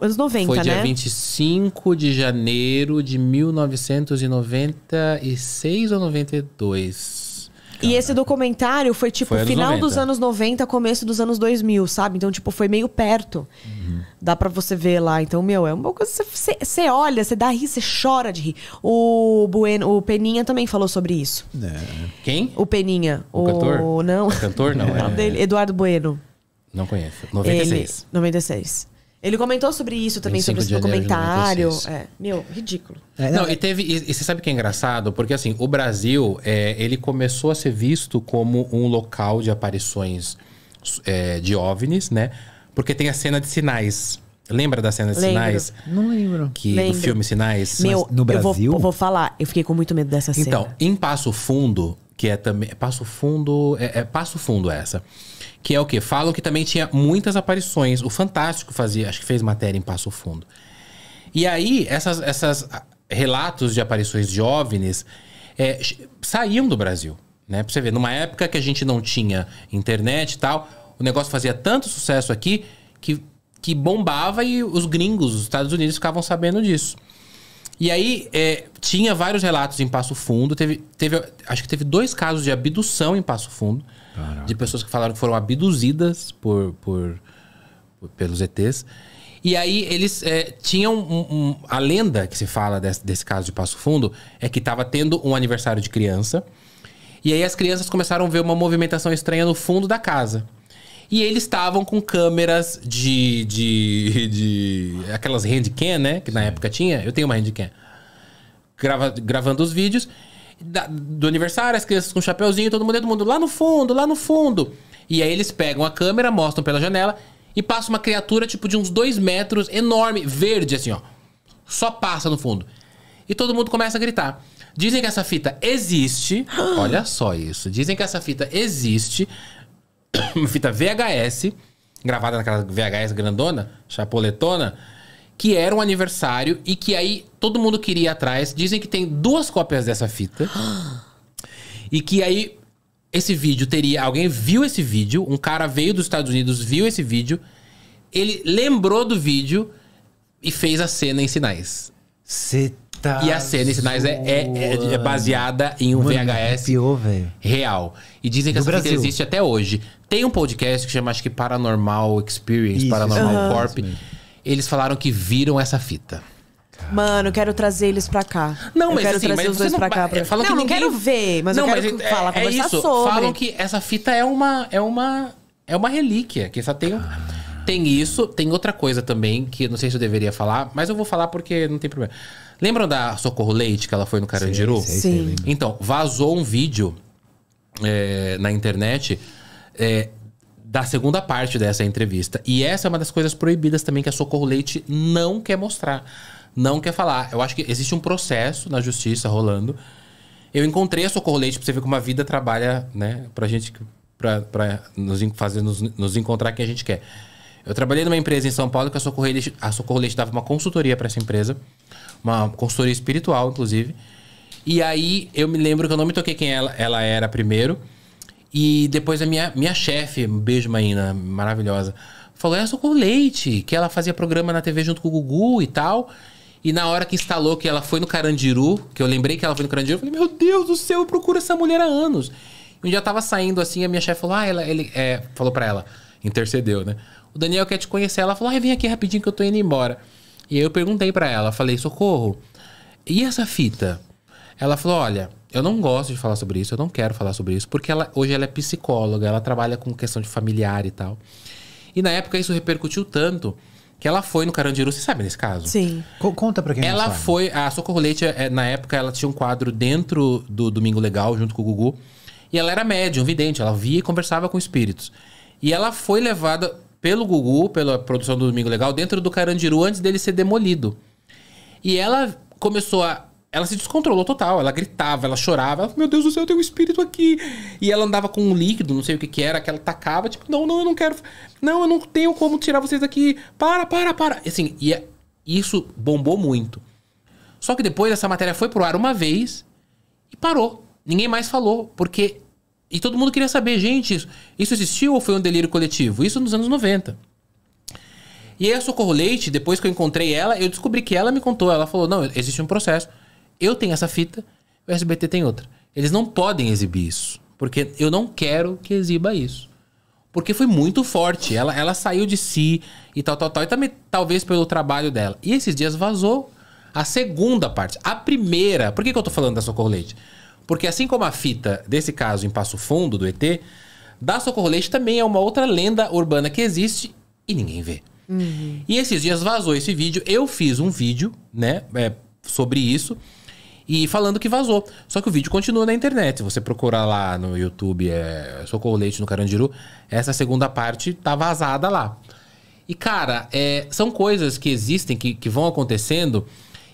anos 90, Foi dia 25 né? de janeiro de 1996 ou 92. E esse documentário foi, tipo, foi final 90. dos anos 90, começo dos anos 2000, sabe? Então, tipo, foi meio perto. Uhum. Dá para você ver lá. Então, meu, é uma coisa... Você, você olha, você dá rir, você chora de rir. O, bueno, o Peninha também falou sobre isso. É. Quem? O Peninha. O, o cantor? Não. O cantor, não. É. Eduardo Bueno. Não conheço. 96. Ele, 96. Ele comentou sobre isso também, sobre esse documentário. É, meu, ridículo. É, não, não, e é- teve. E, e, você sabe o que é engraçado? Porque assim, o Brasil, é, ele começou a ser visto como um local de aparições é, de OVNIs, né? Porque tem a cena de sinais. Lembra da cena de lembro. sinais? Não lembro. Que lembro. do filme Sinais? Meu, no Brasil? Eu vou, eu vou, falar, eu fiquei com muito medo dessa cena. Então, em Passo Fundo, que é também. Passo Fundo. É, é Passo Fundo é essa. Que é o quê? Falam que também tinha muitas aparições. O Fantástico fazia, acho que fez matéria em Passo Fundo. E aí, essas, essas ah, relatos de aparições de OVNIs é, saíam do Brasil. Né? Pra você ver, numa época que a gente não tinha internet e tal, o negócio fazia tanto sucesso aqui que, que bombava e os gringos, os Estados Unidos, ficavam sabendo disso. E aí, é, tinha vários relatos em Passo Fundo, teve, teve, acho que teve dois casos de abdução em Passo Fundo. Caraca. de pessoas que falaram que foram abduzidas por, por, por pelos ETs. E aí eles é, tinham um, um, a lenda que se fala desse, desse caso de Passo Fundo é que estava tendo um aniversário de criança e aí as crianças começaram a ver uma movimentação estranha no fundo da casa. E eles estavam com câmeras de, de, de. aquelas handicam, né? Que na época tinha. Eu tenho uma handicam. Grava, gravando os vídeos da, do aniversário, as crianças com chapéuzinho, todo mundo, é do mundo lá no fundo, lá no fundo. E aí eles pegam a câmera, mostram pela janela e passa uma criatura tipo de uns dois metros, enorme, verde assim, ó. Só passa no fundo. E todo mundo começa a gritar. Dizem que essa fita existe. Olha só isso. Dizem que essa fita existe. uma fita VHS, gravada naquela VHS grandona, chapoletona que era um aniversário e que aí todo mundo queria ir atrás. Dizem que tem duas cópias dessa fita. e que aí esse vídeo teria. Alguém viu esse vídeo, um cara veio dos Estados Unidos, viu esse vídeo, ele lembrou do vídeo e fez a cena em sinais. Você tá. E a cena em sinais é, é, é, é baseada em um Mano, VHS pior, real. E dizem que Do essa Brasil. fita existe até hoje. Tem um podcast que chama, acho que Paranormal Experience, Isso, Paranormal Corp. Isso eles falaram que viram essa fita. Mano, quero trazer eles pra cá. Não, eu mas quero assim, trazer mas os dois não, pra cá. Pra... É, não, que não quero ver, mas não, eu quero mas é, falar, é isso. sobre. Falam que essa fita é uma, é uma, é uma relíquia, que só tem... Ah. Tem isso, tem outra coisa também, que não sei se eu deveria falar, mas eu vou falar porque não tem problema. Lembram da Socorro Leite, que ela foi no Carandiru? Sim. sim. sim. Então, vazou um vídeo é, na internet... É, da segunda parte dessa entrevista. E essa é uma das coisas proibidas também que a Socorro Leite não quer mostrar, não quer falar. Eu acho que existe um processo na justiça rolando. Eu encontrei a Socorro Leite pra você ver como a vida trabalha, né? Pra gente, pra, pra nos, fazer, nos, nos encontrar quem a gente quer. Eu trabalhei numa empresa em São Paulo que a Socorro Leite, a Socorro Leite dava uma consultoria para essa empresa, uma consultoria espiritual, inclusive. E aí eu me lembro que eu não me toquei quem ela, ela era primeiro. E depois a minha, minha chefe, um beijo, Maína, maravilhosa, falou: é, essa com leite, que ela fazia programa na TV junto com o Gugu e tal. E na hora que instalou, que ela foi no Carandiru, que eu lembrei que ela foi no Carandiru, eu falei: Meu Deus do céu, eu procuro essa mulher há anos. E um dia eu tava saindo assim, a minha chefe falou: Ah, ela, ele, é, falou pra ela, intercedeu, né? O Daniel quer te conhecer. Ela falou: Ah, vem aqui rapidinho que eu tô indo embora. E aí eu perguntei para ela: Falei, socorro, e essa fita? Ela falou: Olha eu não gosto de falar sobre isso, eu não quero falar sobre isso, porque ela, hoje ela é psicóloga, ela trabalha com questão de familiar e tal. E na época isso repercutiu tanto que ela foi no Carandiru, você sabe nesse caso? Sim. conta pra quem Ela não sabe. foi, a Socorro Leite, é, na época, ela tinha um quadro dentro do Domingo Legal, junto com o Gugu. E ela era médium, vidente, ela via e conversava com espíritos. E ela foi levada pelo Gugu, pela produção do Domingo Legal, dentro do Carandiru, antes dele ser demolido. E ela começou a ela se descontrolou total, ela gritava, ela chorava, ela, meu Deus do céu, tem um espírito aqui. E ela andava com um líquido, não sei o que que era, que ela tacava, tipo, não, não, eu não quero, não, eu não tenho como tirar vocês daqui, para, para, para. Assim, e é, isso bombou muito. Só que depois essa matéria foi pro ar uma vez e parou. Ninguém mais falou, porque. E todo mundo queria saber, gente, isso, isso existiu ou foi um delírio coletivo? Isso nos anos 90. E aí a Socorro Leite, depois que eu encontrei ela, eu descobri que ela me contou. Ela falou: não, existe um processo. Eu tenho essa fita, o SBT tem outra. Eles não podem exibir isso. Porque eu não quero que exiba isso. Porque foi muito forte. Ela, ela saiu de si e tal, tal, tal. E também, talvez, pelo trabalho dela. E esses dias vazou a segunda parte. A primeira. Por que, que eu tô falando da Socorro Leite? Porque assim como a fita desse caso em Passo Fundo, do ET, da Socorro Leite também é uma outra lenda urbana que existe e ninguém vê. Uhum. E esses dias vazou esse vídeo. Eu fiz um vídeo, né, é, sobre isso e falando que vazou. Só que o vídeo continua na internet. Se você procurar lá no YouTube, é Socorro Leite no Carandiru, essa segunda parte tá vazada lá. E, cara, é, são coisas que existem, que, que vão acontecendo.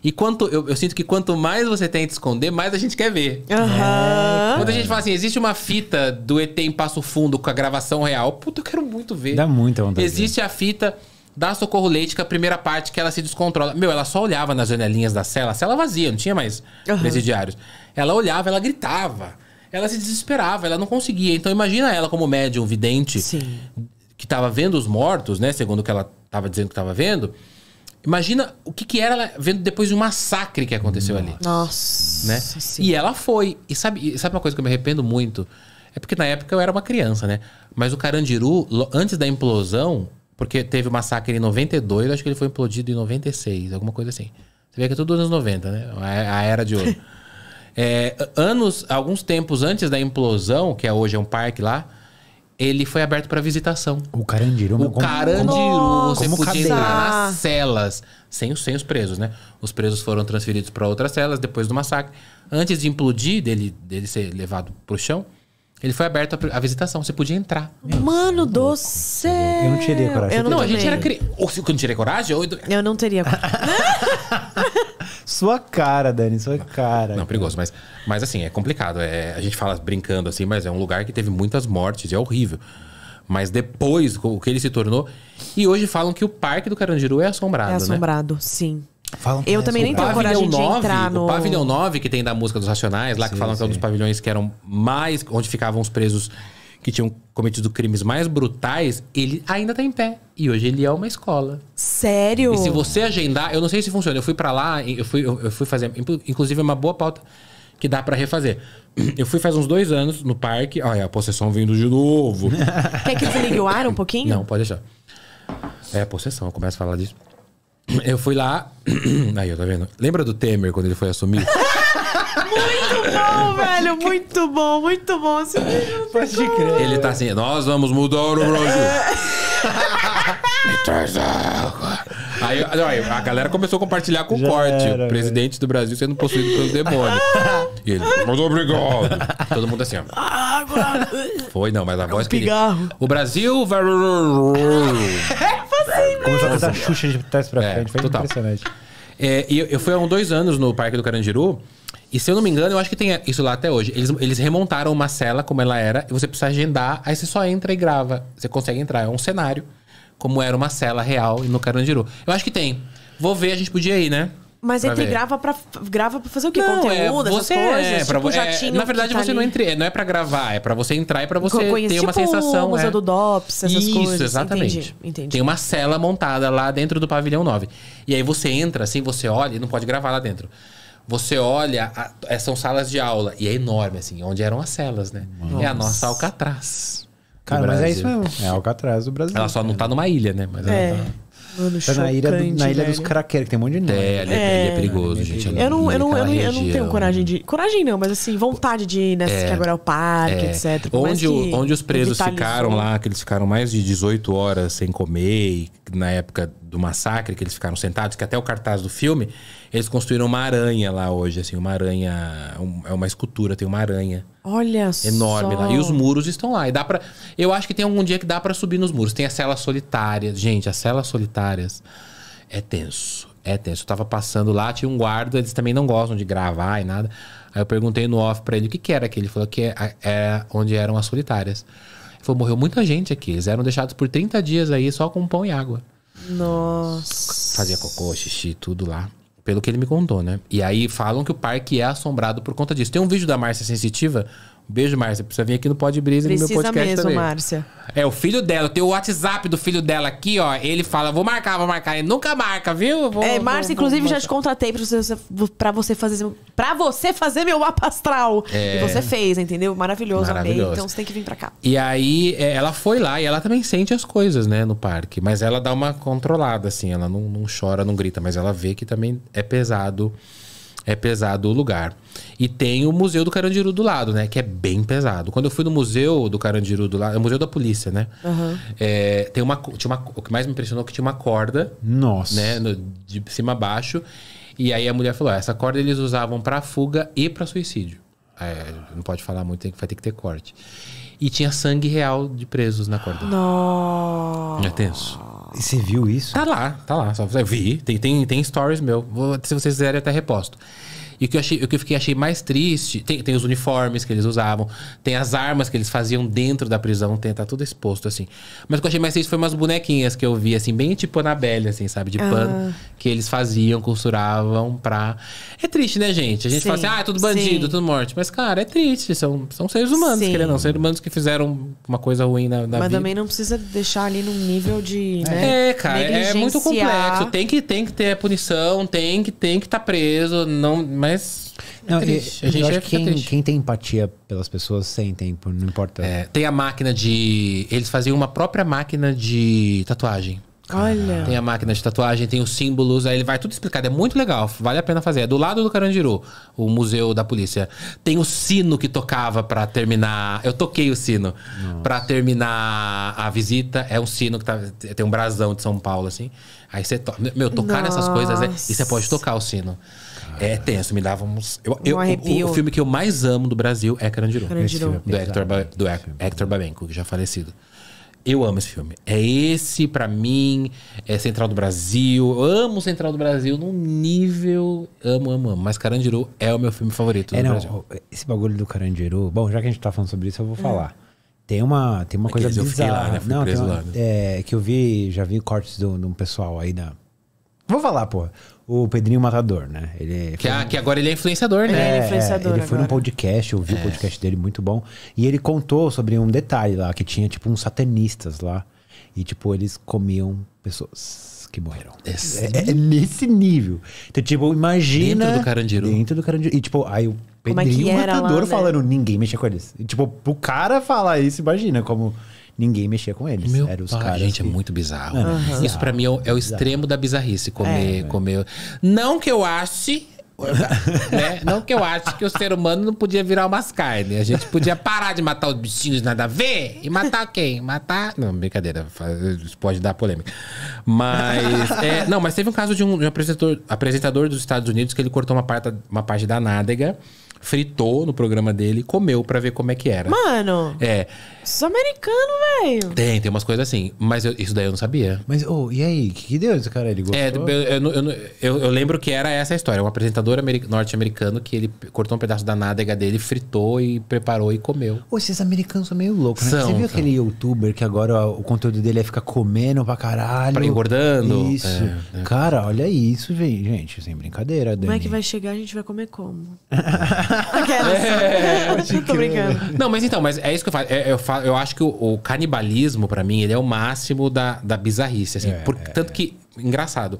E quanto eu, eu, sinto que quanto mais você tenta esconder, mais a gente quer ver. Uhum. Quando é. a gente fala assim, existe uma fita do ET em Passo Fundo com a gravação real, puta, eu quero muito ver. Dá muita vontade. Existe a fita da Socorro Leite, que é a primeira parte que ela se descontrola. Meu, ela só olhava nas janelinhas da cela, a cela vazia, não tinha mais uhum. presidiários. Ela olhava, ela gritava, ela se desesperava, ela não conseguia. Então imagina ela como médium vidente, Sim. que estava vendo os mortos, né? Segundo o que ela estava dizendo que estava vendo. Imagina o que, que era ela vendo depois de um massacre que aconteceu Nossa. ali. Nossa. Né? E ela foi. E sabe, sabe uma coisa que eu me arrependo muito? É porque na época eu era uma criança, né? Mas o Carandiru, antes da implosão, porque teve o massacre em 92, acho que ele foi implodido em 96, alguma coisa assim. Você vê que é tudo anos 90, né? A, era de ouro. é, anos, alguns tempos antes da implosão, que é hoje é um parque lá, ele foi aberto para visitação. O Carandiru. O como, Carandiru. Como, você como podia entrar nas celas, sem os, sem os presos, né? Os presos foram transferidos para outras celas depois do massacre. Antes de implodir, dele, dele ser levado para o chão, ele foi aberto à visitação, você podia entrar. Mano do céu! Eu não teria coragem. Eu não, não a gente era criança. Ou eu não teria coragem? Eu, então- eu não teria coragem. sua cara, Dani, sua cara. Não, perigoso, mas, mas assim, é complicado. É, a gente fala brincando assim, mas é um lugar que teve muitas mortes, é horrível. Mas depois, o que ele se tornou. E hoje falam que o Parque do Carandiru é assombrado, é né? É assombrado, né? sim. Falam eu é também nem tenho coragem 9, de entrar no. O pavilhão 9, que tem da música dos Racionais, lá sim, que falam sim. que é um dos pavilhões que eram mais. onde ficavam os presos que tinham cometido crimes mais brutais, ele ainda tá em pé. E hoje ele é uma escola. Sério? E se você agendar, eu não sei se funciona. Eu fui para lá, eu fui, eu fui fazer. Inclusive, é uma boa pauta que dá para refazer. Eu fui faz uns dois anos no parque. Olha, a possessão vindo de novo. Quer que desligue o ar um pouquinho? Não, pode deixar. É a possessão, eu começo a falar disso. Eu fui lá. Aí, tá vendo? Lembra do Temer quando ele foi assumir? muito bom, velho. Muito bom, muito bom. Pode crer. Ele tá assim, nós vamos mudar o Brasil. Me traz água. Aí a galera começou a compartilhar com o corte. Era, presidente velho. do Brasil sendo possuído pelo demônio. e ele, mas obrigado. Todo mundo assim, ó. Foi, não, mas a voz que. O Brasil vai. é, né? começou a cantar Xuxa de trás pra é, frente. Foi total. impressionante. É, eu, eu fui há uns dois anos no Parque do Carandiru. E se eu não me engano, eu acho que tem isso lá até hoje. Eles, eles remontaram uma cela como ela era, e você precisa agendar, aí você só entra e grava. Você consegue entrar, é um cenário como era uma cela real no Carandiru. Eu acho que tem. Vou ver, a gente podia ir, né? Mas pra entre ver. grava pra, grava para fazer o quê? Não, é Conteúdo, é, você essas coisas? Tipo, é, tipo, pra, é, na verdade, tá você ali. não entre, não é pra gravar, é pra você entrar e pra você Conhece, ter tipo uma sensação. O Museu é. do DOPS, essas Isso, coisas. Isso, exatamente. Entendi, entendi. Tem uma cela montada lá dentro do pavilhão 9. E aí você entra, assim, você olha, e não pode gravar lá dentro. Você olha, a, é, são salas de aula, e é enorme, assim, onde eram as celas, né? Nossa. É a nossa Alcatraz. Cara, mas é isso mesmo. É Alcatraz do Brasil. Ela só não tá numa ilha, né? Mas é. ela tá... Mano, tá na ilha, do, na ilha dos craqueiros, que tem um monte de neve. É, ali é, é, é perigoso, é, gente. Eu não, eu, não, eu, não, eu não tenho coragem de. Coragem não, mas assim, vontade de ir nessa é, que agora é o parque, é. etc. Onde, o, onde os presos ficaram lá, que eles ficaram mais de 18 horas sem comer, na época do massacre, que eles ficaram sentados, que até o cartaz do filme eles construíram uma aranha lá hoje, assim, uma aranha. Um, é uma escultura, tem uma aranha. Olha Enorme só. lá. E os muros estão lá. E dá para Eu acho que tem algum dia que dá para subir nos muros. Tem as celas solitárias. Gente, as celas solitárias é tenso. É tenso. Eu tava passando lá, tinha um guarda, eles também não gostam de gravar e nada. Aí eu perguntei no off pra ele o que, que era aqui. Ele falou que era é, é onde eram as solitárias. Ele falou, morreu muita gente aqui. Eles eram deixados por 30 dias aí só com pão e água. Nossa. Fazia cocô, xixi, tudo lá. Pelo que ele me contou, né? E aí falam que o parque é assombrado por conta disso. Tem um vídeo da Márcia Sensitiva Beijo, Márcia. Precisa vir aqui no Pod Brisa no meu podcast mesmo, também. Márcia. É, o filho dela. Tem o WhatsApp do filho dela aqui, ó. Ele fala, vou marcar, vou marcar. Ele nunca marca, viu? Vou, é, Márcia, inclusive, vou já te contratei pra você, pra você fazer... para você fazer meu mapa astral. É. E você fez, entendeu? Maravilhoso, Maravilhoso, amei. Então você tem que vir pra cá. E aí, é, ela foi lá e ela também sente as coisas, né, no parque. Mas ela dá uma controlada, assim. Ela não, não chora, não grita. Mas ela vê que também é pesado é pesado o lugar. E tem o Museu do Carandiru do lado, né? Que é bem pesado. Quando eu fui no Museu do Carandiru do lado, é o Museu da Polícia, né? Uhum. É, tem uma, tinha uma. O que mais me impressionou é que tinha uma corda. Nossa. Né? No, de cima a baixo. E aí a mulher falou: ah, essa corda eles usavam para fuga e para suicídio. É, não pode falar muito, tem, vai ter que ter corte. E tinha sangue real de presos na corda. Nossa. É tenso. E você viu isso? Tá lá, tá lá. Só, eu é, vi. Tem, tem, tem stories meu. Vou, se vocês quiserem, até reposto. E o que eu, achei, o que eu fiquei, achei mais triste, tem, tem os uniformes que eles usavam, tem as armas que eles faziam dentro da prisão, tem, tá tudo exposto, assim. Mas o que eu achei mais triste foi umas bonequinhas que eu vi, assim, bem tipo Anabelle, assim, sabe? De pano, ah. que eles faziam, costuravam pra... É triste, né, gente? A gente sim, fala assim, ah, é tudo bandido, sim. tudo morte. Mas, cara, é triste, são, são seres humanos, sim. querendo não, seres humanos que fizeram uma coisa ruim na, na Mas vida. Mas também não precisa deixar ali num nível de, né, É, cara, é muito complexo. Tem que, tem que ter punição, tem que, tem que estar tá preso, não mas. É não, é a gente eu acho que quem, quem, tem empatia pelas pessoas sentem, não importa. É, tem a máquina de. Eles faziam uma própria máquina de tatuagem. Olha. Tem a máquina de tatuagem, tem os símbolos, aí ele vai tudo explicado. É muito legal, vale a pena fazer. É do lado do Carandiru, o museu da polícia. Tem o sino que tocava para terminar. Eu toquei o sino para terminar a visita. É um sino que tá, tem um brasão de São Paulo, assim. Aí você toca. Meu, tocar Nossa. nessas coisas, né? E você pode tocar o sino. É tenso, me dava uns. Eu, eu, o, o, filme que eu mais amo do Brasil é Carandiru. Carandiru. Do, Hector, do Hector, Babenco, que já é falecido. Eu amo esse filme. É esse, para mim, é Central do Brasil. Eu amo Central do Brasil num nível. Amo, amo, amo. Mas Carandiru é o meu filme favorito é, do não, Brasil. Esse bagulho do Carandiru. Bom, já que a gente tá falando sobre isso, eu vou é. falar. Hum. Tem uma, tem uma é coisa bizarra. Lá, né? Não, uma, lá, né? é, que eu vi, já vi cortes de um pessoal aí da. Vou falar, porra o Pedrinho Matador, né? Ele é que, que agora ele é influenciador, né? É, influenciador é, ele agora. foi num podcast, eu vi é. o podcast dele muito bom. E ele contou sobre um detalhe lá, que tinha tipo uns satanistas lá. E tipo, eles comiam pessoas que morreram. Esse... É, é, é, nesse nível. Então, tipo, imagina... Dentro do Carandiru. Dentro do Carandiru. E tipo, aí o Pedrinho é Matador lá, né? falando, ninguém mexe com eles. E, tipo, pro cara falar isso, imagina como ninguém mexia com eles. Meu Eram os pai, caras. Gente, é que... é muito bizarro. Isso para mim é o, é o extremo da bizarrice. Comer, é, é, comer. Não que eu ache. né? Não que eu ache que o ser humano não podia virar umas carnes. A gente podia parar de matar os bichinhos nada a ver e matar quem? Matar. Não, brincadeira, isso pode dar polêmica. Mas. É, não, mas teve um caso de um, de um, apresentador, apresentador dos Estados Unidos que ele cortou uma parte, uma parte da nádega fritou no programa dele, comeu para ver como é que era. Mano. É. Sou americano, velho. Tem, tem umas coisas assim. Mas eu, isso daí eu não sabia. Mas, oh, e aí? Que, que deu esse cara? Ele gostou? É, eu, eu, eu, eu lembro que era essa a história. Um apresentador norte-americano que ele cortou um pedaço da nádega dele, fritou e preparou e comeu. Ô, esses americanos são meio loucos, né? São, Você viu são. aquele youtuber que agora o conteúdo dele é ficar comendo pra caralho? Pra engordando. Isso. É, é. Cara, olha isso, gente. Sem brincadeira, Dani. Como é que vai chegar? A gente vai comer como? Aquelas. é, Tô brincando. Não, mas então, mas é isso que eu faço. É, eu faço eu acho que o, o canibalismo, para mim, ele é o máximo da, da bizarrice. Assim, é, por, é, tanto que, engraçado,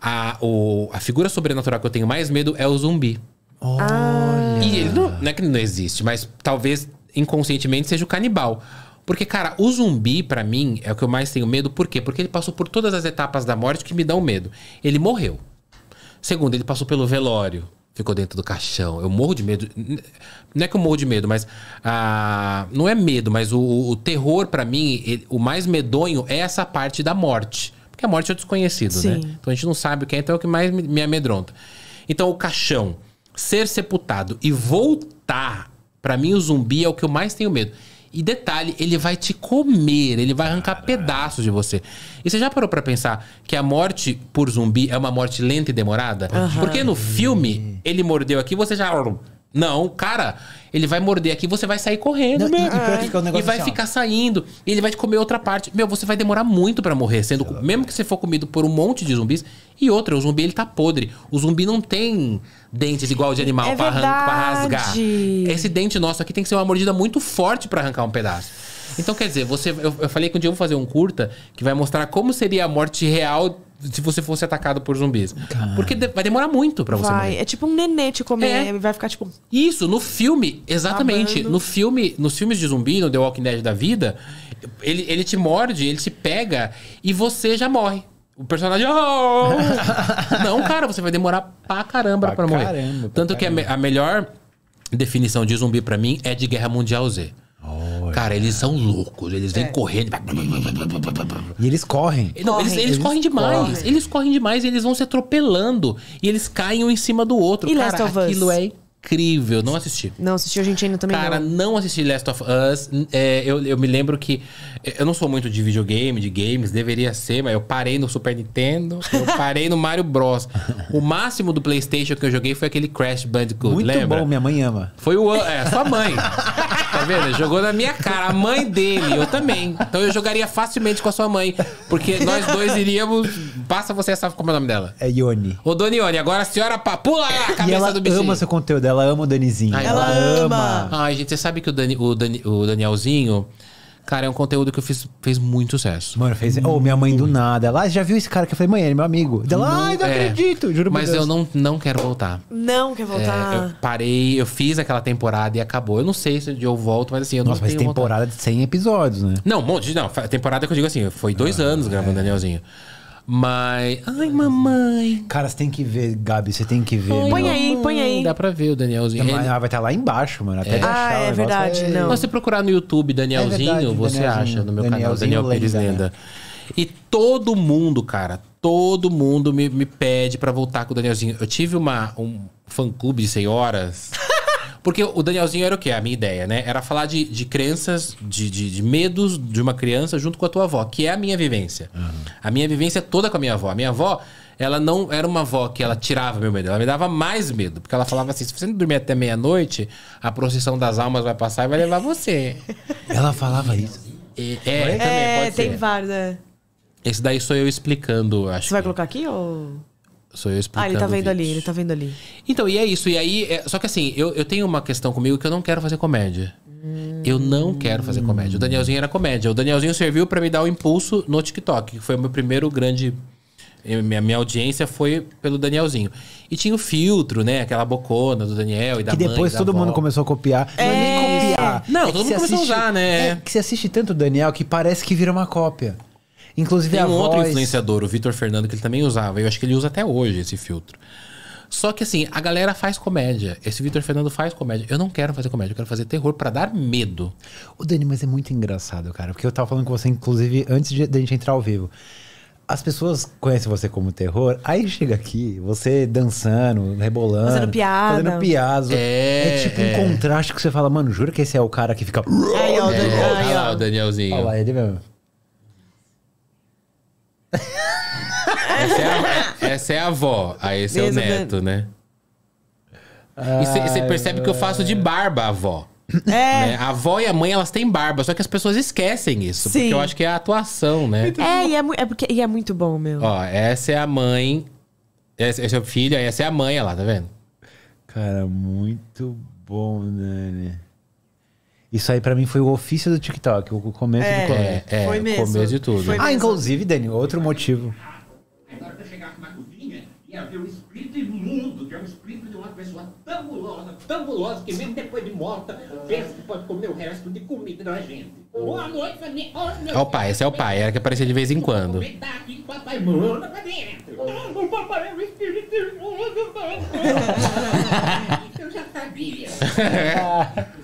a, o, a figura sobrenatural que eu tenho mais medo é o zumbi. Olha. E ele não, não é que não existe, mas talvez inconscientemente seja o canibal. Porque, cara, o zumbi, para mim, é o que eu mais tenho medo. Por quê? Porque ele passou por todas as etapas da morte que me dão medo. Ele morreu. Segundo, ele passou pelo velório ficou dentro do caixão. Eu morro de medo. Não é que eu morro de medo, mas. Ah, não é medo, mas o, o terror, para mim, ele, o mais medonho é essa parte da morte. Porque a morte é desconhecido, né? Sim. né? Então a gente não sabe o que é, então é o que mais me, me amedronta. Então o caixão, ser sepultado e voltar, para mim o zumbi é o que eu mais tenho medo. E detalhe, ele vai te comer, ele vai arrancar Caraca. pedaços de você. E você já parou para pensar que a morte por zumbi é uma morte lenta e demorada? Uhum. Porque no filme, ele mordeu aqui, você já não, cara, ele vai morder aqui, você vai sair correndo, não, meu. E, um e vai assim, ficar saindo. E ele vai te comer outra parte. Meu, você vai demorar muito para morrer, sendo mesmo que você for comido por um monte de zumbis. E outra, o zumbi ele tá podre. O zumbi não tem dentes igual de animal é pra, arrancar, pra rasgar. Esse dente nosso aqui tem que ser uma mordida muito forte para arrancar um pedaço. Então, quer dizer, você. Eu, eu, falei que um dia eu vou fazer um curta que vai mostrar como seria a morte real se você fosse atacado por zumbis. Caramba. Porque de, vai demorar muito para você vai. morrer. É tipo um nenê te comer, é. vai ficar tipo... Isso, no filme, exatamente. Amando. No filme, nos filmes de zumbi, no The Walking Dead da vida, ele, ele te morde, ele te pega e você já morre. O personagem. Oh! não, cara, você vai demorar pra caramba pra, pra morrer. pra Tanto caramba. que a, me, a melhor definição de zumbi para mim é de Guerra Mundial Z. Olha. Cara, eles são loucos. Eles vêm é. correndo. E eles correm. Não, correm. Eles, eles, eles, correm demais. Correm. Eles correm demais e eles vão se atropelando. E eles caem um em cima do outro. E Cara, aquilo é incrível. Não assisti. Não assisti, a gente ainda também Cara, não. não assisti Last of Us. É, eu, eu me lembro que... É, eu não sou muito de videogame, de games. Deveria ser, mas eu parei no Super Nintendo. Eu parei no Mario Bros. O máximo do Playstation que eu joguei foi aquele Crash Bandicoot, muito lembra? bom, minha mãe ama. Foi o... É, sua mãe. tá vendo? Jogou na minha cara. A mãe dele, eu também. Então eu jogaria facilmente com a sua mãe. Porque nós dois iríamos... Passa você essa... Como é o nome dela? É Ione. o Dona Ione, agora a senhora pula lá a cabeça do bichinho. ama seu conteúdo. Ela ela ama o Danizinho. Ai, ela, ela ama. ama. Ai, gente, você sabe que o, Dani, o, Dani, o Danielzinho. Cara, é um conteúdo que eu fiz, fez muito sucesso. Mano, fez. Ou oh, minha mãe do nada. Ela já viu esse cara que eu falei, mãe, ele é meu amigo. Ela, ai, não é, acredito, juro Mas eu não, não quero voltar. Não quer voltar? É, eu parei, eu fiz aquela temporada e acabou. Eu não sei se eu volto, mas assim, eu não Nossa, mas temporada de 100 episódios, né? Não, um monte de. Não, temporada que eu digo assim, foi dois ah, anos gravando é. Danielzinho. Mas. Ai, mamãe. Cara, você tem que ver, Gabi, você tem que ver. Ai, põe aí, põe aí. Dá pra ver o Danielzinho. ela ah, vai estar tá lá embaixo, mano. Até é. achar. Ah, é verdade. É... Não. Mas se procurar no YouTube Danielzinho, é verdade, você Danielzinho. acha no meu canal, Daniel Pires Lenda. Né? E todo mundo, cara, todo mundo me, me pede para voltar com o Danielzinho. Eu tive uma, um fã-clube de senhoras. Porque o Danielzinho era o quê? A minha ideia, né? Era falar de, de crenças, de, de, de medos de uma criança junto com a tua avó, que é a minha vivência. Uhum. A minha vivência é toda com a minha avó. A minha avó, ela não era uma avó que ela tirava meu medo, ela me dava mais medo. Porque ela falava assim: se você não dormir até meia-noite, a procissão das almas vai passar e vai levar você. ela falava isso. É, é, é também, é, pode tem ser. vários. É. Esse daí sou eu explicando, acho. Você vai que... colocar aqui ou. Sou eu explicando. Ah, ele tá vendo ali, ele tá vendo ali. Então, e é isso. E aí, é... só que assim, eu, eu tenho uma questão comigo que eu não quero fazer comédia. Eu não quero fazer comédia. O Danielzinho era comédia. O Danielzinho serviu para me dar o um impulso no TikTok, que foi o meu primeiro grande. Eh, minha, minha audiência foi pelo Danielzinho. E tinha o filtro, né? Aquela bocona do Daniel e da Que depois mãe, todo mundo começou a copiar. É... Não é nem é. copiar. Não, é todo mundo começou assiste... a usar, né? É que você assiste tanto o Daniel que parece que vira uma cópia. Inclusive Tem um voz... outro influenciador, o Vitor Fernando, que ele também usava. Eu acho que ele usa até hoje esse filtro. Só que assim, a galera faz comédia. Esse Vitor Fernando faz comédia. Eu não quero fazer comédia, eu quero fazer terror para dar medo. O Dani, mas é muito engraçado, cara. Porque eu tava falando com você, inclusive, antes de, de gente entrar ao vivo as pessoas conhecem você como terror, aí chega aqui, você dançando, rebolando, fazendo piada. Fazendo piada. É, é tipo é. um contraste que você fala, mano, juro que esse é o cara que fica. Aí, o, é. Daniel, é, o Danielzinho. Olha lá, ele mesmo essa, é a, é, essa é a avó, aí esse Mesmo é o neto, né? e você percebe que eu faço de barba a avó. É. Né? A avó e a mãe, elas têm barba, só que as pessoas esquecem isso. Sim. Porque eu acho que é a atuação, né? É, e é, é, porque, e é muito bom, meu. Ó, essa é a mãe. Esse, é o filho, essa é a mãe, olha lá, tá vendo? Cara, muito bom, Nani. Isso aí pra mim foi o ofício do TikTok, o começo é, do começo. É, foi é, mesmo. começo de tudo. Foi ah, mesmo. inclusive, Dani, outro motivo. Agora eu chegar com uma cozinha ia ver um espírito imundo, que é um espírito de uma pessoa tão gulosa, tão gulosa, que mesmo depois de morta, pensa que pode comer o resto de comida da gente. Boa noite, família. Olha é o pai, esse é o pai, era que aparecia de vez em quando. Ah, o papai é um espírito imundo. Isso eu já sabia.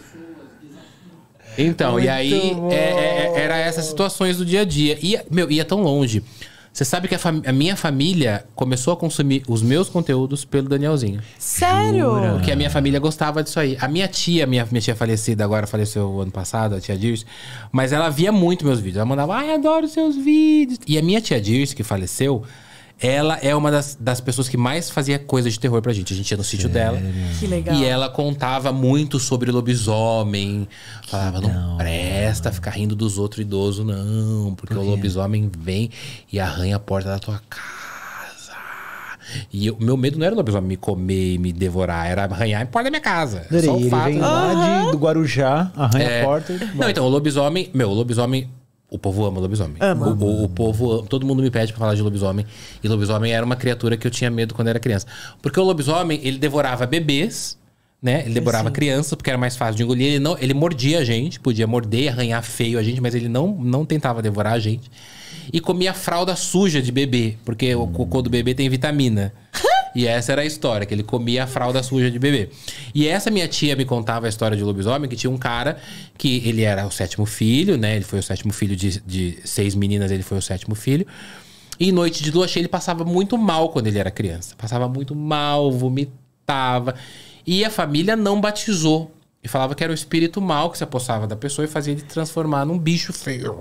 Então, Muito e aí é, é, é era essas situações do dia a dia. E, meu, ia tão longe. Você sabe que a, a, minha família começou a consumir os meus conteúdos pelo Danielzinho. Sério? Jura? Porque a minha família gostava disso aí. A minha tia, minha, minha tia falecida agora, faleceu ano passado, a tia Dirce. Mas ela via muito meus vídeos. Ela mandava, ai, adoro seus vídeos. E a minha tia Dirce, que faleceu, ela é uma das, das pessoas que mais fazia coisas de terror pra gente. A gente ia no sítio dela. Que legal. E ela contava muito sobre lobisomem. Falava, não, não presta mano. ficar rindo dos outros idosos, não. Porque Por o lobisomem vem e arranha a porta da tua casa. E o meu medo não era o lobisomem me comer e me devorar. Era arranhar a porta da minha casa. Só o fato. vem lá de, do Guarujá, arranha é. a porta. Não, então, o lobisomem... Meu, o lobisomem o povo ama lobisomem. Ama. O, o, o povo ama, Todo mundo me pede para falar de lobisomem. E lobisomem era uma criatura que eu tinha medo quando era criança. Porque o lobisomem, ele devorava bebês, né? Ele devorava Sim. crianças, porque era mais fácil de engolir. Ele, não, ele mordia a gente, podia morder, arranhar feio a gente, mas ele não, não tentava devorar a gente. E comia fralda suja de bebê, porque hum. o cocô do bebê tem vitamina. E essa era a história, que ele comia a fralda suja de bebê. E essa minha tia me contava a história de lobisomem, que tinha um cara que ele era o sétimo filho, né? Ele foi o sétimo filho de, de seis meninas, ele foi o sétimo filho. E noite de lua cheia ele passava muito mal quando ele era criança. Passava muito mal, vomitava. E a família não batizou. E falava que era o espírito mal que se apossava da pessoa e fazia ele transformar num bicho feio.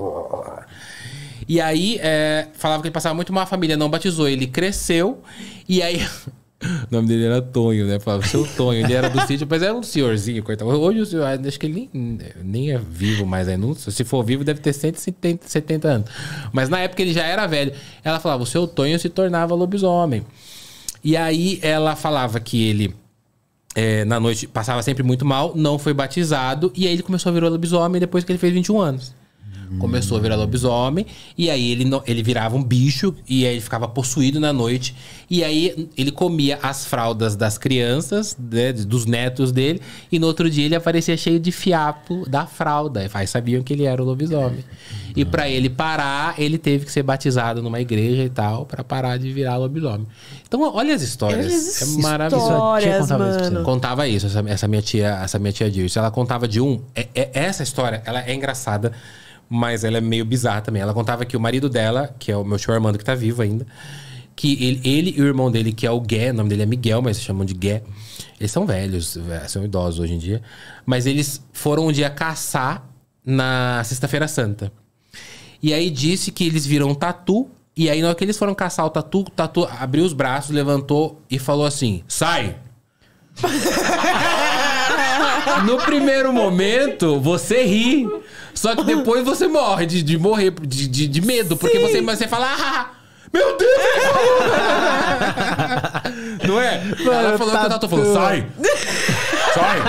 E aí, é, falava que ele passava muito mal, a família não batizou. Ele cresceu, e aí. o nome dele era Tonho, né? Falava, seu Tonho. Ele era do sítio, mas era é um senhorzinho, coitado. Hoje o senhor, ah, acho que ele nem, nem é vivo mais ainda. Né? Se for vivo, deve ter 170 70 anos. Mas na época ele já era velho. Ela falava, o seu Tonho se tornava lobisomem. E aí ela falava que ele. É, na noite passava sempre muito mal, não foi batizado, e aí ele começou a virar lobisomem depois que ele fez 21 anos. Começou a virar lobisomem. E aí ele, ele virava um bicho. E aí ele ficava possuído na noite. E aí ele comia as fraldas das crianças, né, dos netos dele. E no outro dia ele aparecia cheio de fiapo da fralda. faz sabiam que ele era o lobisomem. E para ele parar, ele teve que ser batizado numa igreja e tal. para parar de virar lobisomem. Então olha as histórias. é maravilhoso. Histórias, contava isso, contava isso essa, essa, minha tia, essa minha tia disse Ela contava de um. É, é, essa história, ela é engraçada mas ela é meio bizarra também. Ela contava que o marido dela, que é o meu tio Armando, que tá vivo ainda, que ele, ele e o irmão dele, que é o Gué, o nome dele é Miguel, mas se chamam de Gué. Eles são velhos, é, são idosos hoje em dia. Mas eles foram um dia caçar na Sexta-feira Santa. E aí disse que eles viram um tatu. E aí, na hora que eles foram caçar o tatu, o tatu abriu os braços, levantou e falou assim: Sai! no primeiro momento, você ri. Só que depois você morre de, de morrer de, de, de medo, porque você, você fala, ah, meu Deus! não é? Mano, ela falou tá que eu tô falando, sai! Sai!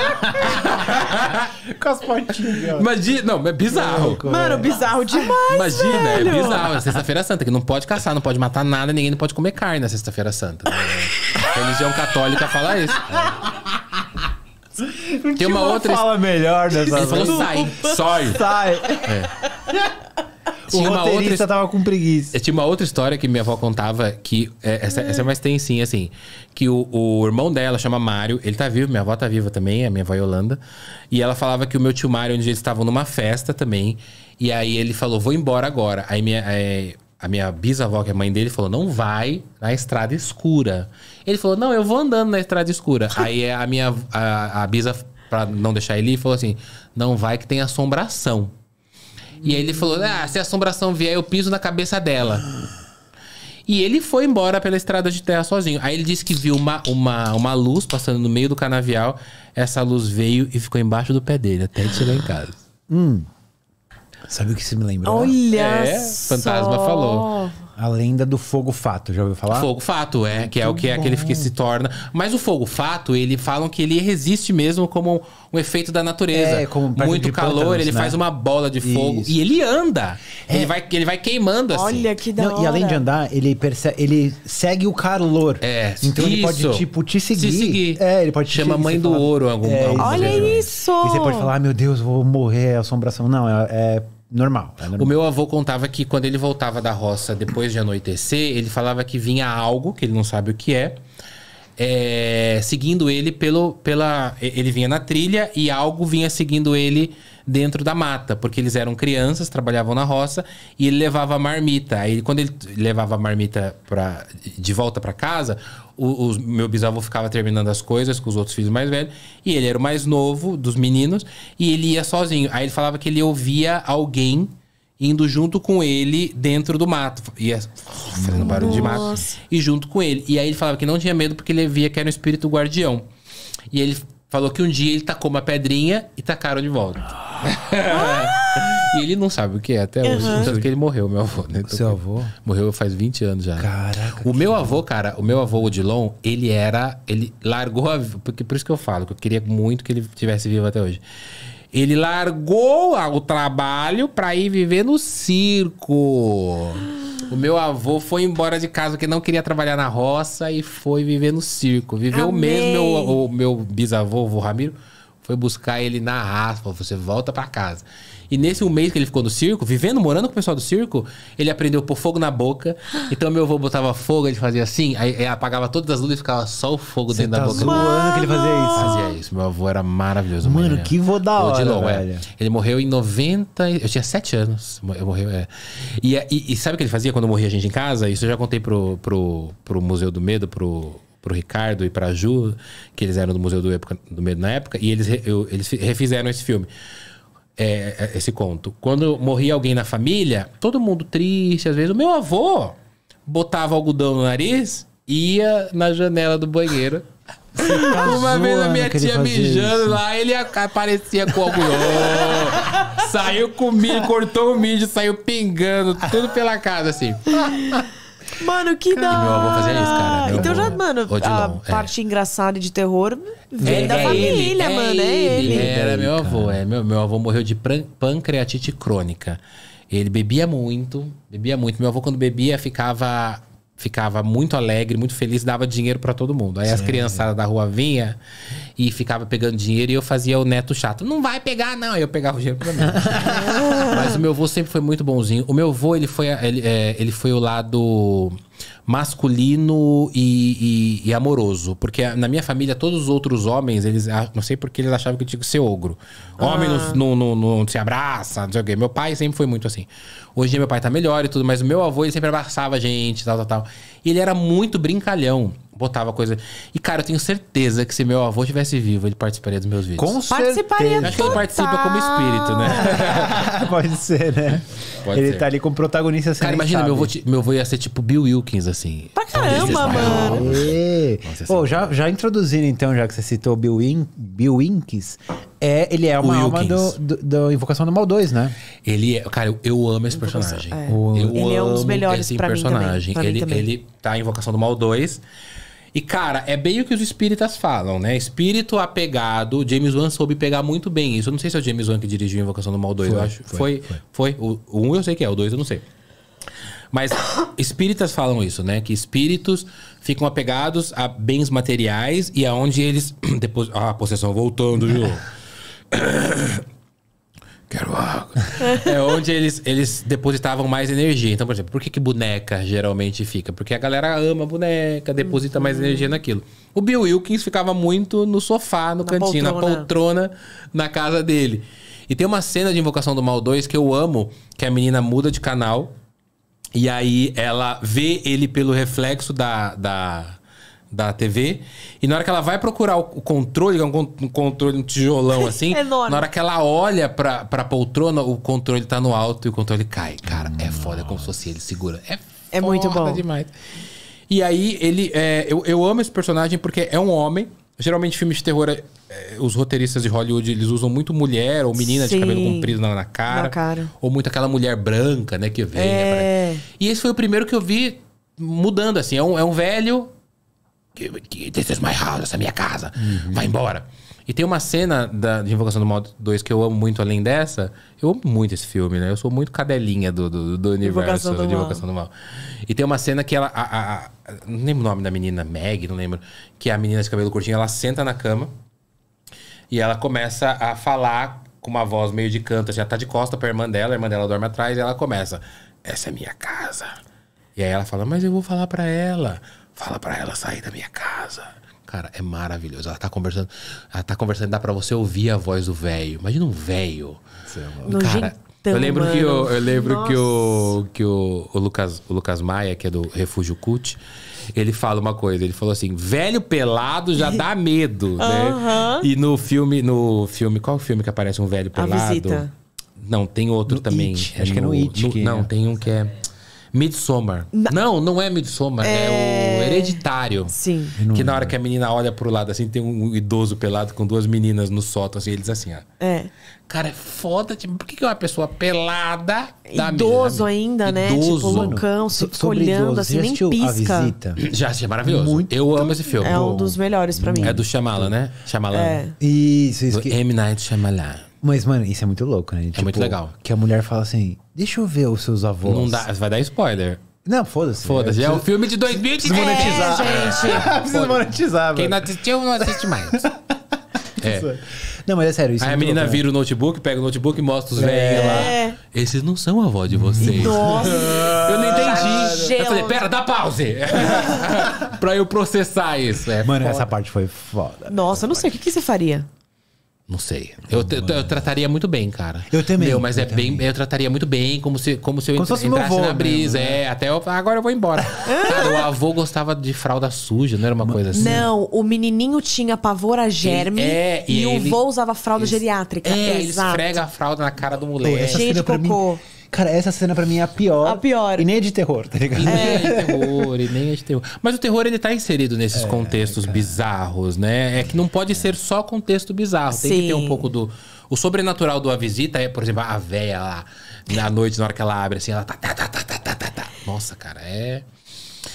Com as portinhas. Imagina, não, é bizarro. Mano, bizarro demais. Imagina, é velho. é bizarro. É sexta-feira santa, que não pode caçar, não pode matar nada, ninguém não pode comer carne na sexta-feira santa. Né? A religião católica fala isso. É. Tem que uma outra. fala melhor dessa Ele falou sai. Sai. Sai. É. O tinha uma outra tava com preguiça. É, tinha uma outra história que minha avó contava que. É, essa, é. essa é mais tensinha, assim. Que o, o irmão dela chama Mário. Ele tá vivo, minha avó tá viva também, a minha avó Yolanda. E ela falava que o meu tio Mário, onde eles estavam numa festa também. E aí ele falou: vou embora agora. Aí minha. É, a minha bisavó, que é mãe dele, falou: não vai na estrada escura. Ele falou: não, eu vou andando na estrada escura. Aí eh, a minha a, a bisa, pra não deixar ele ir, falou assim: não vai que tem assombração. E aí ele falou: ah, se a assombração vier, eu piso na cabeça dela. E ele foi embora pela estrada de terra sozinho. Aí ele disse que viu uma, uma, uma luz passando no meio do canavial. Essa luz veio e ficou embaixo do pé dele, até ele chegar em casa. Hum. Sabe o que você me lembrou? Olha! É, só. Fantasma falou a lenda do fogo fato, já ouviu falar? Fogo fato, é, que é Muito o que é aquele que se torna. Mas o fogo fato, ele falam que ele resiste mesmo como um efeito da natureza. É, como Muito calor, ele né? faz uma bola de fogo Isso. e ele anda. É. Ele, vai, ele vai queimando assim. Olha que da Não, hora. E além de andar, ele, percebe, ele segue o calor. É. Então isso. ele pode, tipo, te seguir. Se seguir. É, ele pode te Chama mãe do fala, ouro algum, é, algum Olha isso! E você pode falar, ah, meu Deus, vou morrer, assombração. Não, é, é normal, é normal. O meu avô contava que quando ele voltava da roça depois de anoitecer, ele falava que vinha algo, que ele não sabe o que é. É, seguindo ele pelo, pela. Ele vinha na trilha e algo vinha seguindo ele dentro da mata, porque eles eram crianças, trabalhavam na roça e ele levava a marmita. Aí quando ele levava a marmita pra, de volta para casa, o, o, meu bisavô ficava terminando as coisas com os outros filhos mais velhos, e ele era o mais novo dos meninos, e ele ia sozinho. Aí ele falava que ele ouvia alguém indo junto com ele dentro do mato, ia fazendo barulho de mato, e junto com ele. E aí ele falava que não tinha medo porque ele via que era um espírito guardião. E ele Falou que um dia ele tacou uma pedrinha e tacaram de volta. Ah! e ele não sabe o que é até hoje. Uhum. Tanto que ele morreu, meu avô, né? Então, avô? Morreu faz 20 anos já. Caraca. O meu avô, cara, o meu avô, Odilon, ele era. Ele largou a. Porque por isso que eu falo, que eu queria muito que ele tivesse vivo até hoje. Ele largou o trabalho pra ir viver no circo. Ah! O meu avô foi embora de casa porque não queria trabalhar na roça e foi viver no circo. Viveu Amei. mesmo meu, o meu bisavô, o Ramiro foi buscar ele na raça, falou, você volta para casa. E nesse um mês que ele ficou no circo, vivendo, morando com o pessoal do circo, ele aprendeu a pôr fogo na boca. Então meu avô botava fogo, ele fazia assim, aí apagava todas as luzes e ficava só o fogo dentro tá da boca. Mano, que ele fazia isso. Fazia isso. Meu avô era maravilhoso. Mano, mano. Né? que vô da hora, é. velho. É. Ele morreu em 90, eu tinha 7 anos. Eu morri é. E, e, e, sabe o que ele fazia quando morria a gente em casa? Isso eu já contei pro, pro, pro Museu do Medo, pro pro Ricardo e pra Ju, que eles eram do Museu do, época, do Medo na época, e eles, eu, eles refizeram esse filme. É, é, esse conto. Quando morria alguém na família, todo mundo triste, às vezes. O meu avô botava algodão no nariz e ia na janela do banheiro. Tá Uma vez a minha tia mijando isso. lá, ele aparecia com algodão. saiu com milho, cortou o milho, saiu pingando, tudo pela casa, assim. Mano, que da Meu avô fazia isso, cara. Então já, é mano, a é. parte engraçada de terror vem É, da é família, ele, mano. é ele. Era meu avô, é. Meu, meu avô morreu de pancreatite crônica. Ele bebia muito, bebia muito. Meu avô, quando bebia, ficava ficava muito alegre, muito feliz, dava dinheiro para todo mundo. Aí Sim. as criançadas da rua vinha e ficava pegando dinheiro e eu fazia o neto chato. Não vai pegar, não. Aí eu pegava o dinheiro pra mim. Mas o meu avô sempre foi muito bonzinho. O meu avô, ele foi, ele, é, ele foi o lado masculino e, e, e, amoroso. Porque na minha família, todos os outros homens, eles. Ah, não sei porque eles achavam que eu tinha que ser ogro. Ah. Homem ah. não, não, não, não, se abraça, não sei o quê. Meu pai sempre foi muito assim. Hoje meu pai tá melhor e tudo, mas o meu avô ele sempre abraçava a gente, tal, tal, tal. E ele era muito brincalhão botava coisa. E, cara, eu tenho certeza que se meu avô tivesse vivo, ele participaria dos meus vídeos. Com participaria certeza. Acho que ele participa como espírito, né? Pode ser, né? Pode ele ser. tá ali como protagonista. Cara, imagina, meu avô, meu avô ia ser tipo Bill Wilkins, assim. Pra caramba, mano. Pô, é já, já introduzindo, então, já que você citou Bill, Win, Bill Wilkins, é, ele é uma alma do, do, do, Invocação do Mal 2, né? Ele é, cara, eu, eu amo esse personagem. É. Eu ele amo é um dos melhores esse pra personagem. Mim também, pra ele, mim também. ele tá em Invocação do Mal 2. E, cara, é bem o que os espíritas falam, né? Espírito apegado. James Wan soube pegar muito bem isso. Eu não sei se é o James Wan que dirigiu Invocação do Mal 2, foi, eu acho. Foi. Foi. foi. foi. O 1 um eu sei que é, o 2 eu não sei. Mas espíritas falam isso, né? Que espíritos ficam apegados a bens materiais e aonde eles. Depois. Ah, a possessão voltando, Ju quero água. é onde eles, eles depositavam mais energia. Então, por exemplo, por que, que boneca geralmente fica? Porque a galera ama boneca, deposita uhum. mais energia naquilo. O Bill Wilkins ficava muito no sofá, no na cantinho, poltrona. na poltrona, na casa dele. E tem uma cena de Invocação do Mal 2 que eu amo, que a menina muda de canal e aí ela vê ele pelo reflexo da, da da TV. E na hora que ela vai procurar o controle, que é um, controle, um tijolão assim. enorme. Na hora que ela olha pra, pra poltrona, o controle tá no alto e o controle cai. Cara, Nossa. é foda, é como se fosse ele segura. É, é muito bom. demais. E aí, ele. É, eu, eu amo esse personagem porque é um homem. Geralmente, filmes de terror, é, é os roteiristas de Hollywood, eles usam muito mulher ou menina Sim. de cabelo comprido na, na, cara, na, cara, Ou muito aquela mulher branca, né, que vem. É... E esse foi o primeiro que eu vi mudando, assim. É um, é um velho This is my house, essa é minha casa. Uhum. Vai embora. E tem uma cena da, de Invocação do Mal 2 que eu amo muito além dessa. Eu amo muito esse filme, né? Eu sou muito cadelinha do, do, do universo do de Invocação do Mal. E tem uma cena que ela. A, a, a, não lembro o nome da menina, Meg, não lembro. Que é a menina de cabelo curtinho, ela senta na cama e ela começa a falar com uma voz meio de canto. Já tá de costa pra irmã dela, a irmã dela dorme atrás e ela começa. Essa é minha casa. E aí ela fala, mas eu vou falar para ela. Fala para ela sair da minha casa. Cara, é maravilhoso. Ela tá conversando, ela tá conversando, dá para você ouvir a voz do velho. Imagina um velho. É Cara, eu lembro mano. que eu, eu lembro Nossa. que o que o, o, Lucas, o Lucas Maia, que é do Refúgio Cult, ele fala uma coisa, ele falou assim: "Velho pelado já dá medo", né? Uhum. E no filme, no filme, qual é o filme que aparece um velho pelado? A visita. Não, tem outro no também. It. Acho no, que é no It. No, que... Não, é. tem um que é Midsommar. Na... Não, não é Midsommar, é, é o hereditário. Sim. Que na hora que a menina olha pro lado, assim, tem um idoso pelado com duas meninas no sótão, assim, eles assim, ó. É. Cara, é foda. Tipo, por que, que é uma pessoa pelada Idoso minha, ainda, idoso. né? Tipo, loucão, se so, olhando, idoso. assim, nem pisca. A visita? Já achei é maravilhoso. Muito Eu amo esse filme. É um dos melhores pra mim. É do chamala né? chamala É. Isso, isso. Do que... M. Night Shyamalan. Mas, mano, isso é muito louco, né? É tipo, muito legal. Que a mulher fala assim, deixa eu ver os seus avós. Não dá, vai dar spoiler. Não, foda-se. Foda-se. É, é o filme de 2010. Monetizar. gente. É, Precisa monetizar, Quem não assistiu, não assiste mais. É. é. Não, mas é sério. Isso é Aí é a menina louco, vira né? o notebook, pega o notebook e mostra os é. velhos lá. Esses não são a avó de vocês. Nossa! eu não entendi. Eu falei, pera, dá pause! pra eu processar isso. É, Mano, foda. essa parte foi foda. Nossa, eu não sei. O que, que você faria? Não sei. Eu, eu, eu, trataria muito bem, cara. Eu também. Meu, mas eu é também. bem. Eu trataria muito bem, como se, como se eu como entrasse avô, na brisa. Mesmo, né? É, até eu, agora eu vou embora. É. cara, o avô gostava de fralda suja, não era uma coisa assim? Não, o menininho tinha pavor a germe ele, é, e, e ele, o avô usava fralda ele, geriátrica. É, é ele esfrega a fralda na cara do moleque. Pô, essa Gente, pra mim, Cara, essa cena pra mim é a pior. A pior. E nem é de terror, tá ligado? E é. nem é de terror, e nem é de terror. Mas o terror, ele tá inserido nesses é, contextos cara. bizarros, né? É que não pode ser só contexto bizarro. Tem Sim. que ter um pouco do... O sobrenatural do A Visita é, por exemplo, a véia lá, na noite, na hora que ela abre, assim, ela tá... tá, tá, tá, tá, tá, tá. Nossa, cara, é...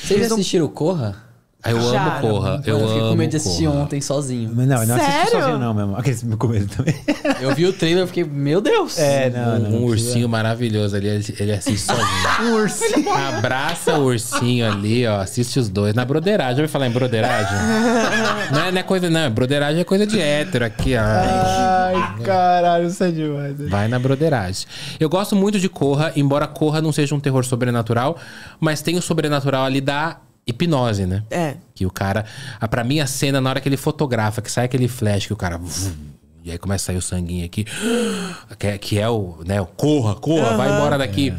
Vocês já assistiram Corra? Eu Já, amo, corra Eu, eu fiquei com medo de assistir ontem sozinho. não, eu não Sério? assisti sozinho, não, mesmo. Aqueles me com medo também. Eu vi o trailer e fiquei, meu Deus. É, não. Um, não, um não ursinho maravilhoso ali, ele assiste sozinho. um ursinho. Abraça o ursinho ali, ó. Assiste os dois. Na broderagem, vai falar em broderagem? não, é, não, é, coisa, não. Broderagem é coisa de hétero aqui, ó. Ai, Ai é. caralho, isso é demais. Né? Vai na broderagem. Eu gosto muito de Corra, embora Corra não seja um terror sobrenatural, mas tem o sobrenatural ali da hipnose, né? É. Que o cara. Ah, pra mim, a cena, na hora que ele fotografa, que sai aquele flash que o cara. E aí começa a sair o sanguinho aqui. Que, é, que é o. né? O corra, corra, uhum. vai embora daqui.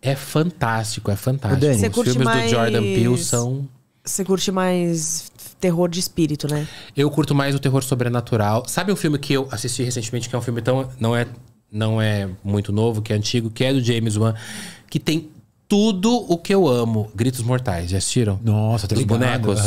É. é fantástico, é fantástico. Dani, Os filmes mais... do Jordan Peele são. Você curte mais terror de espírito, né? Eu curto mais o terror sobrenatural. Sabe um filme que eu assisti recentemente, que é um filme tão. Não é, não é muito novo, que é antigo, que é do James Wan, que tem tudo o que eu amo. Gritos Mortais, já assistiram? Nossa, tem Dos ligado. bonecos.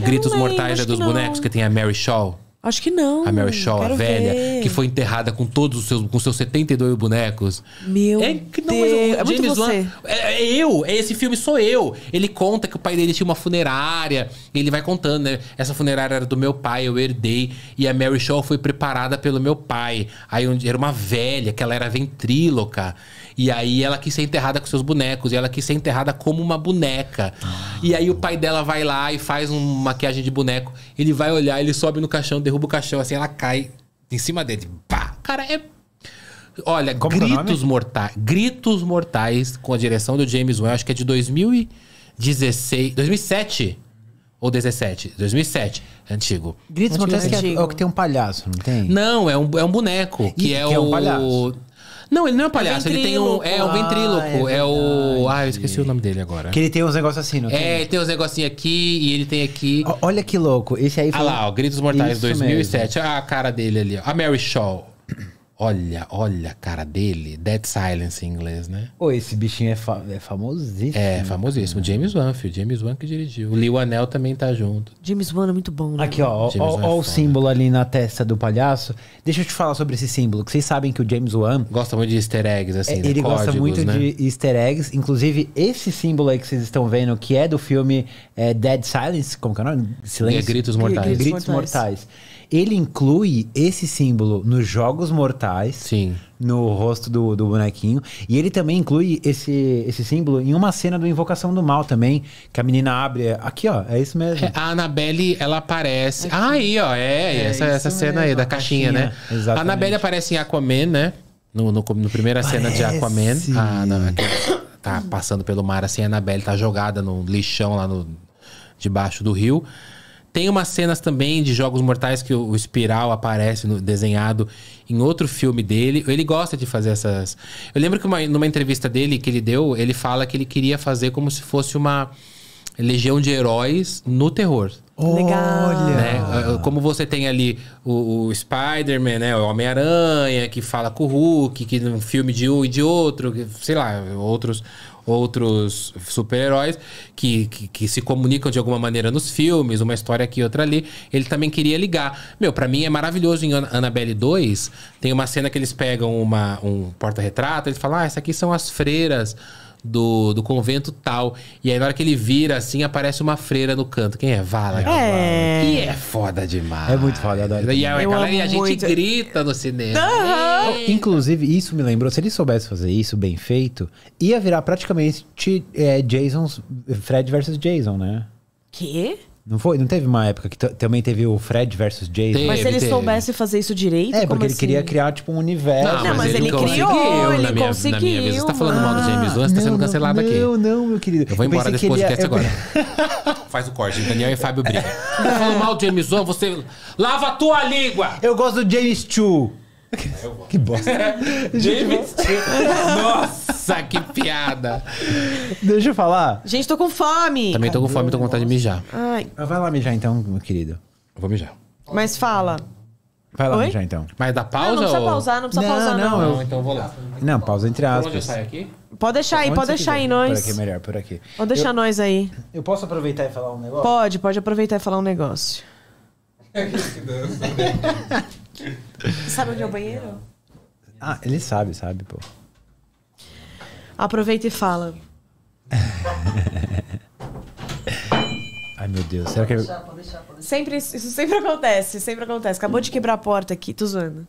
Gritos Mortais é dos que bonecos que tem a Mary Shaw. Acho que não. A Mary Shaw, a velha, ver. que foi enterrada com todos os seus, com seus 72 bonecos. Meu é, não, Deus. Mas, é muito James você. é, é, eu, é esse filme sou eu. Ele conta que o pai dele tinha uma funerária. Ele vai contando, né? Essa funerária era do meu pai, eu herdei. E a Mary Shaw foi preparada pelo meu pai. Aí era uma velha, que ela era ventríloca. E aí ela quis ser enterrada com seus bonecos. E ela quis ser enterrada como uma boneca. Ah. E aí o pai dela vai lá e faz uma maquiagem de boneco. Ele vai olhar, ele sobe no caixão, derruba o caixão, assim, ela cai em cima dele. Pá! Cara, é. Olha, como é gritos mortais. Gritos mortais com a direção do James Wan, acho que é de 2016. 2007 ou 17? 2007, antigo. Gritos Mortais é, é, é o que tem um palhaço, não tem? Não, é um, é um boneco, que, e, é, que é um o... Palhaço. Não, ele não é um é palhaço, ele tem um. É um ventríloco. Ah, é, é, o. Ah, eu esqueci o nome dele agora. Que ele tem uns negócios assim, não é, tem? É, ele tem uns negocinhos aqui e ele tem aqui. O- Olha que louco. Esse aí ah foi. Ah lá, ó, Gritos Mortais Isso 2007. Olha a cara dele ali, ó. A Mary Shaw. Olha, olha a cara dele. Dead Silence em inglês, né? Pô, esse bichinho é, fa é famosíssimo. É, famosíssimo. Cara. James Wan, filho. James Wan que dirigiu. O Lee Anel também tá junto. James Wan é muito bom, né? Aqui, ó. ó, é ó, ó é o símbolo ali na testa do palhaço. Deixa eu te falar sobre esse símbolo. Que vocês sabem que o James Wan... Gosta muito de easter eggs, assim, é, né? Ele Códigos, gosta muito né? de easter eggs. Inclusive, esse símbolo aí que vocês estão vendo, que é do filme é, Dead Silence. Como que é o nome? Silêncio? É, Gritos Mortais. Gritos, Gritos mortais. mortais ele inclui esse símbolo nos jogos mortais. Sim. No rosto do, do bonequinho. E ele também inclui esse, esse símbolo em uma cena do Invocação do Mal também. Que a menina abre. Aqui, ó. É isso mesmo. É, a Anabelle ela aparece. Ah, aí, ó. É, é essa, é essa cena mesmo, aí da caixinha, caixinha, né? Exatamente. A Anabelle aparece em Aquaman, né? No, no, no primeira Parece. cena de Aquaman. Ah, não. É tá passando pelo mar assim, a Anabelle tá jogada no lixão lá no, debaixo do rio. Tem umas cenas também de Jogos Mortais que o Espiral aparece no, desenhado em outro filme dele. Ele gosta de fazer essas. Eu lembro que uma, numa entrevista dele que ele deu, ele fala que ele queria fazer como se fosse uma legião de heróis no terror. Legal. Né? Ah, ah, como você tem ali o, o Spider-Man, né? o Homem-Aranha, que fala com o Hulk, que num filme de um e de outro, que, sei lá, outros, outros super-heróis que, que, que, se comunicam de alguma maneira nos filmes, uma história aqui, outra ali. Ele também queria ligar. Meu, para mim é maravilhoso em Annabelle 2, tem uma cena que eles pegam uma, um porta-retrato, eles falam, ah, essas aqui são as freiras do, do convento tal. E aí, na hora que ele vira assim, aparece uma freira no canto. Quem é? Vala. É. Que é foda demais. É muito foda, adoro. E, a, galera, e a gente muito. grita no cinema. Uhum. Inclusive, isso me lembrou, se ele soubesse fazer isso bem feito, ia virar praticamente é, Jason's, Fred versus Jason, né? Que? Não foi? Não teve uma época que também teve o Fred versus Jason? Teve, mas se ele teve. soubesse fazer isso direito, É, porque ele queria assim? criar, tipo, um universo. Não, não mas, ele, ele criou, conseguiu, ele na minha, conseguiu. Na minha vez, você tá falando mal do James ah, Wan, você tá sendo cancelado não, aqui. Não, não, meu querido. Eu vou embora depois desse podcast agora. Faz o corte, Daniel e Fábio briga. Tá falando mal do James Wan, você... Lava a tua língua! Eu gosto do James Chu. Que bosta. David Nossa, que piada. Deixa eu falar. Gente, tô com fome. Também tô com fome, tô com vontade de mijar. Ai. Ah, vai lá mijar então, meu querido. Eu vou mijar. Mas fala. Vai lá Oi? mijar então. Mas dá ah, pausa? Não, não precisa ou... pausar, não precisa não, pausar, não. Não, eu... então vou lá. Não, pausa entre aspas. Pode deixar aí, pode deixar aí nós. Por aqui, melhor, por aqui. Pode deixar eu... nós aí. Eu posso aproveitar e falar um negócio? Pode, pode aproveitar e falar um negócio. É que dança. Né? Sabe onde é o banheiro? Ah, ele sabe, sabe, pô. Aproveita e fala. Ai, meu Deus. Será que. Deixar, pode deixar, pode deixar. Sempre, isso sempre acontece, sempre acontece. Acabou de quebrar a porta aqui, tô zoando.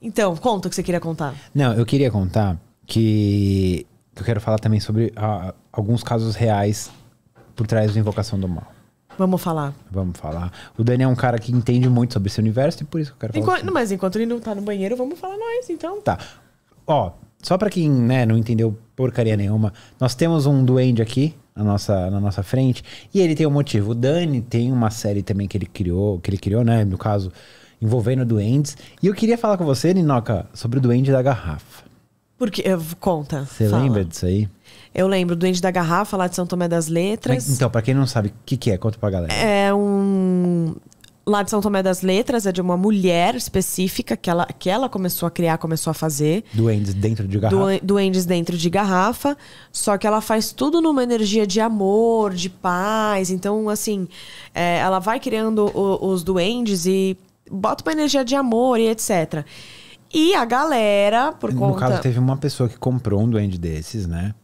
Então, conta o que você queria contar. Não, eu queria contar que eu quero falar também sobre ah, alguns casos reais por trás da Invocação do Mal. Vamos falar. Vamos falar. O Dani é um cara que entende muito sobre esse universo e por isso que eu quero falar. assim. Mas enquanto ele não tá no banheiro, vamos falar nós, então. Tá. Ó, só pra quem né, não entendeu porcaria nenhuma, nós temos um duende aqui na nossa, na nossa frente e ele tem um motivo. O Dani tem uma série também que ele criou, que ele criou, né? No caso, envolvendo duendes. E eu queria falar com você, Ninoca, sobre o duende da garrafa. Porque, eh, conta. Você fala. lembra disso aí? Eu lembro, Doente da Garrafa, lá de São Tomé das Letras. Então, para quem não sabe, o que, que é? Conta pra galera. É um lá de São Tomé das Letras é de uma mulher específica que ela, que ela começou a criar, começou a fazer. Duendes dentro de garrafa. Duendes dentro de garrafa. Só que ela faz tudo numa energia de amor, de paz. Então, assim, é, ela vai criando o, os duendes e bota uma energia de amor e etc. E a galera, por no conta. No caso, teve uma pessoa que comprou um duende desses, né?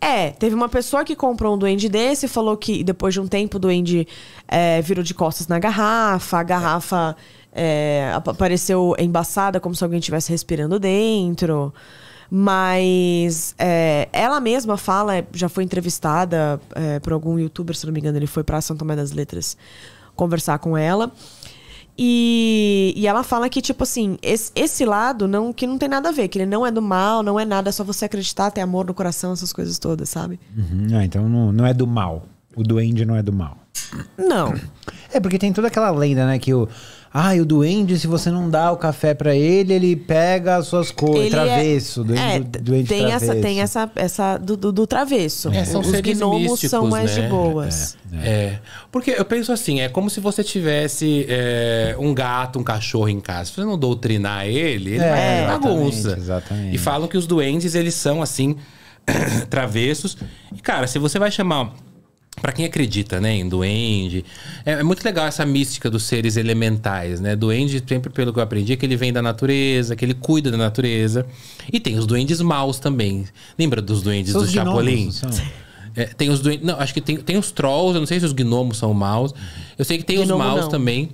É, teve uma pessoa que comprou um duende desse, falou que depois de um tempo o duende é, virou de costas na garrafa, a garrafa é, apareceu embaçada, como se alguém estivesse respirando dentro. Mas é, ela mesma fala, já foi entrevistada é, por algum youtuber, se não me engano, ele foi para Santo Tomé das Letras conversar com ela. E, e ela fala que, tipo assim, esse, esse, lado não que não tem nada a ver, que ele não é do mal, não é nada, é só você acreditar, ter amor no coração, essas coisas todas, sabe? Uhum. Ah, então não, não é do mal. O duende não é do mal. Não. É porque tem toda aquela lenda, né, que o ah, e o duende, se você não dá o café para ele, ele pega as suas coisas. É- travesso, é, duende, é, duende tem travesso. Essa, tem essa, essa do, do, do travesso. É, são Os gnomos são mais né? de boas. É, é. é, porque eu penso assim, é como se você tivesse um gato, um cachorro em casa. Se você não doutrinar ele, ele vai bagunça. Exatamente. E falam que os duendes, eles são assim, travessos. E cara, se você vai chamar para quem acredita, né, em duende. É, é, muito legal essa mística dos seres elementais, né? Duende, sempre pelo que eu aprendi, é que ele vem da natureza, que ele cuida da natureza. E tem os duendes maus também. Lembra dos duendes são do Chapolin? É, tem os duendes... Não, acho que tem, tem os trolls, eu não sei se os gnomos são maus. Eu sei que tem Gnomo os maus não. também.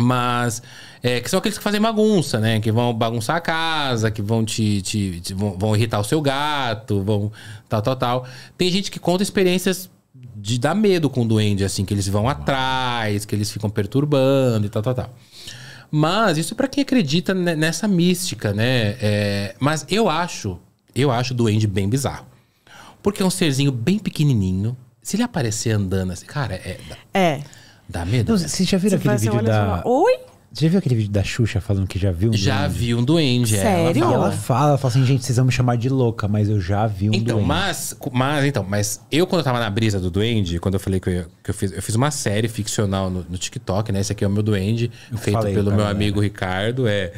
Mas... É, que são aqueles que fazem bagunça, né? Que vão bagunçar a casa, que vão te, te, te vão, vão irritar o seu gato, vão tal, tal, tal. Tem gente que conta experiências de dar medo com o duende, assim, que eles vão atrás, que eles ficam perturbando e tal, tal, tal. Mas isso é para quem acredita nessa mística, né? É, mas eu acho, eu acho o duende bem bizarro. Porque é um serzinho bem pequenininho. Se ele aparecer andando assim, cara, é. É. Dá medo. Não, né? Você já viu aquele assim, vídeo da. Oi? Você viu aquele vídeo da Xuxa falando que já viu um já duende? Já vi um duende, é, Sério? Ela fala, ela fala, ela fala assim, gente, vocês vão me chamar de louca, mas eu já vi um então, duende. Mas, mas, então, mas eu quando eu tava na brisa do duende, quando eu falei que eu, que eu fiz, eu fiz uma série ficcional no, no TikTok, né? Esse aqui é o meu duende, eu feito pelo meu galera. amigo Ricardo, é.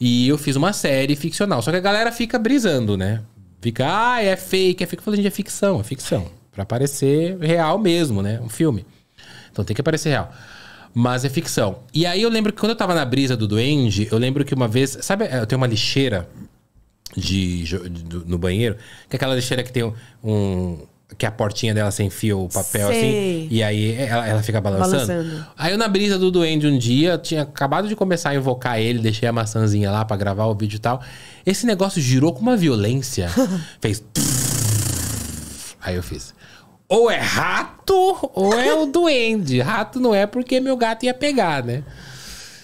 E eu fiz uma série ficcional, só que a galera fica brisando, né? Fica, ah, é fake, é fake. Eu falei, gente, é ficção, é ficção. Pra parecer real mesmo, né? Um filme. Então tem que aparecer real. Mas é ficção. E aí eu lembro que quando eu tava na brisa do Duende, eu lembro que uma vez. Sabe, eu tenho uma lixeira de, de, de no banheiro, que é aquela lixeira que tem um, um que é a portinha dela sem fio, o papel assim, Sei. assim, e aí ela, ela fica balançando. balançando. Aí eu na brisa do Duende um dia, tinha acabado de começar a invocar ele, deixei a maçãzinha lá para gravar o vídeo e tal. Esse negócio girou com uma violência. fez. aí eu fiz ou é rato ou é o duende. Rato não é porque meu gato ia pegar, né?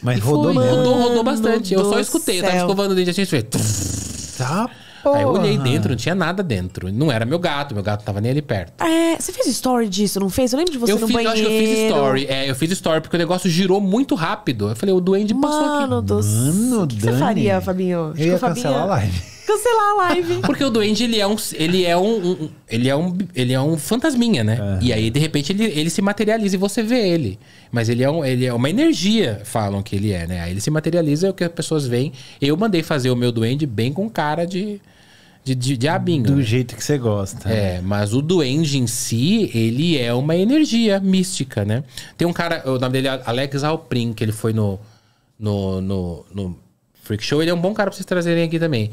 Mas e rodou, foi, rodou, rodou bastante. Eu só escutei, eu tava escovando o dente, a gente fez. Tá, Aí eu olhei dentro, não tinha nada dentro. Não era meu gato, meu gato tava nem ali perto. É, você fez story disso, não fez? Eu lembro de você eu no fiz, banheiro. Eu acho que eu fiz story. É, eu fiz story porque o negócio girou muito rápido. Eu falei, o duende passou aqui. Mano do céu. O que, você faria, Fabinho? Eu acho ia cancelar a live. Cancelar a live. Porque o duende, ele é um. Ele é um. um ele, é um ele é um fantasminha, né? É. E aí, de repente, ele, ele se materializa e você vê ele. Mas ele é, um, ele é uma energia, falam que ele é, né? Aí ele se materializa, é o que as pessoas veem. Eu mandei fazer o meu duende bem com cara de de, de Do né? jeito que você gosta. É, mas o duende em si, ele é uma energia mística, né? Tem um cara, o nome dele é Alex Alprin, que ele foi no, no, no, no Freak Show. Ele é um bom cara pra vocês trazerem aqui também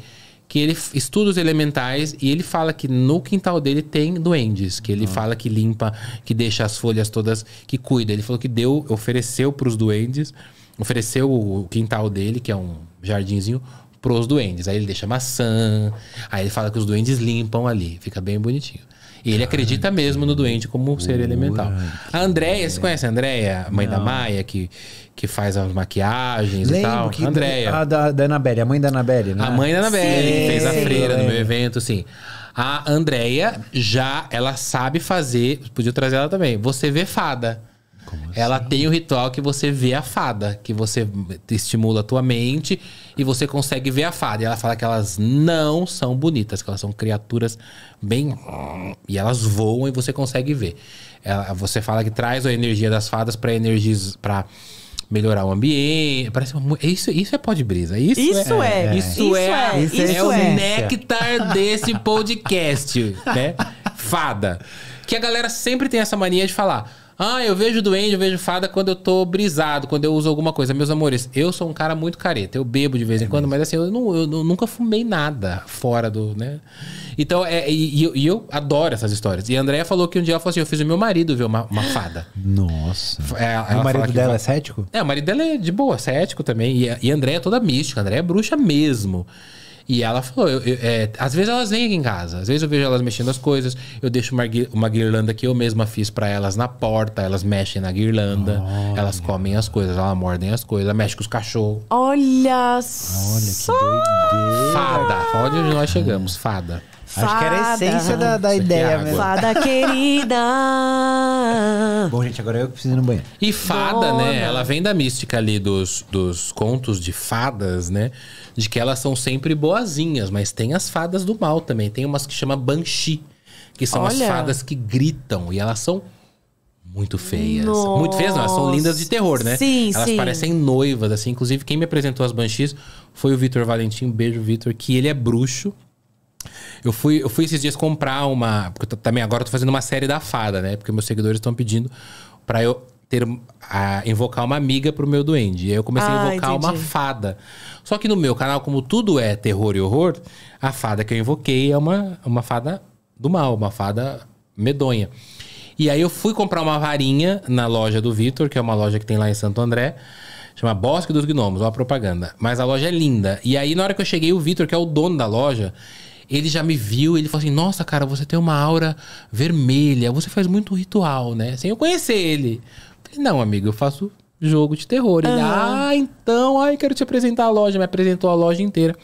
que ele estuda os elementais e ele fala que no quintal dele tem duendes, que ele ah. fala que limpa, que deixa as folhas todas, que cuida. Ele falou que deu, ofereceu para os duendes, ofereceu o quintal dele, que é um jardinzinho para os duendes. Aí ele deixa maçã, aí ele fala que os duendes limpam ali, fica bem bonitinho. E ele acredita mesmo no doente como um ser elemental. A Andréia, você conhece a Andréia, mãe Não. da Maia, que, que faz as maquiagens Lembro e tal? Que Andréia. A da, da Anabelle, a mãe da Anabelle, né? A mãe da Anabelle, que fez a freira no meu evento, sim. A Andréia já, ela sabe fazer, podia trazer ela também. Você vê fada. Assim? ela assim? tem o ritual que você vê a fada, que você estimula a tua mente e você consegue ver a fada. E ela fala que elas não são bonitas, que elas são criaturas bem. E elas voam e você consegue ver. Ela, você fala que traz a energia das fadas para energias. Pra melhorar o ambiente. Parece uma, isso, isso é pó de brisa. Isso, é é, é. isso é, é. Isso, é, Isso, é, isso é o néctar desse podcast, né? Fada. Que a galera sempre tem essa mania de falar. Ah, eu vejo doente, eu vejo fada quando eu tô brisado, quando eu uso alguma coisa. Meus amores, eu sou um cara muito careta. Eu bebo de vez em é quando, mesmo. mas assim, eu, não, eu, nunca fumei nada fora do, né? Então, é, e, e, e eu adoro essas histórias. E a Andrea falou que um dia ela falou assim: eu fiz o meu marido ver uma, uma fada. Nossa. É, o marido dela é cético? É, o marido dela é de boa, cético também. E, e a Andrea é toda mística. A Andrea é bruxa mesmo. E ela falou, eu, eu, é, às vezes elas vêm aqui em casa, às vezes eu vejo elas mexendo as coisas, eu deixo uma, uma guirlanda que eu mesma fiz para elas na porta, elas mexem na guirlanda, Olha. elas comem as coisas, elas mordem as coisas, elas mexem com os cachorros. Olha só! Olha que doideira! Fada, onde nós chegamos, fada. Fada. Acho que era a essência da, da é ideia é mesmo. Fada querida. Bom, gente, agora eu preciso ir no banheiro. E fada, Dona. Né? né? Ela vem da mística ali dos, dos contos de fadas, né? de que elas são sempre boazinhas, mas tem as fadas do mal também. Tem umas que chama Banshee, que são Olha. as fadas que gritam e elas são muito feias. Nossa. Muito feias, não, elas são lindas de terror, né? Sim, elas sim. parecem noivas, assim. Inclusive, quem me apresentou as Banshees foi o Vitor Valentim. beijo, Vitor, que ele é bruxo. Eu fui, eu fui esses dias comprar uma. Porque também agora eu tô fazendo uma série da fada, né? Porque meus seguidores estão pedindo para eu ter a, invocar uma amiga pro meu duende. E aí eu comecei ah, a invocar entendi. uma fada. Só que no meu canal, como tudo é terror e horror, a fada que eu invoquei é uma, uma fada do mal, uma fada medonha. E aí eu fui comprar uma varinha na loja do Vitor, que é uma loja que tem lá em Santo André. Chama Bosque dos Gnomos, ó a propaganda. Mas a loja é linda. E aí, na hora que eu cheguei, o Vitor, que é o dono da loja, ele já me viu, ele falou assim: Nossa, cara, você tem uma aura vermelha, você faz muito ritual, né? Sem eu conhecer ele. Não, amigo, eu faço jogo de terror. Ele, ah, ah então, ai, quero te apresentar a loja. Me apresentou a loja inteira.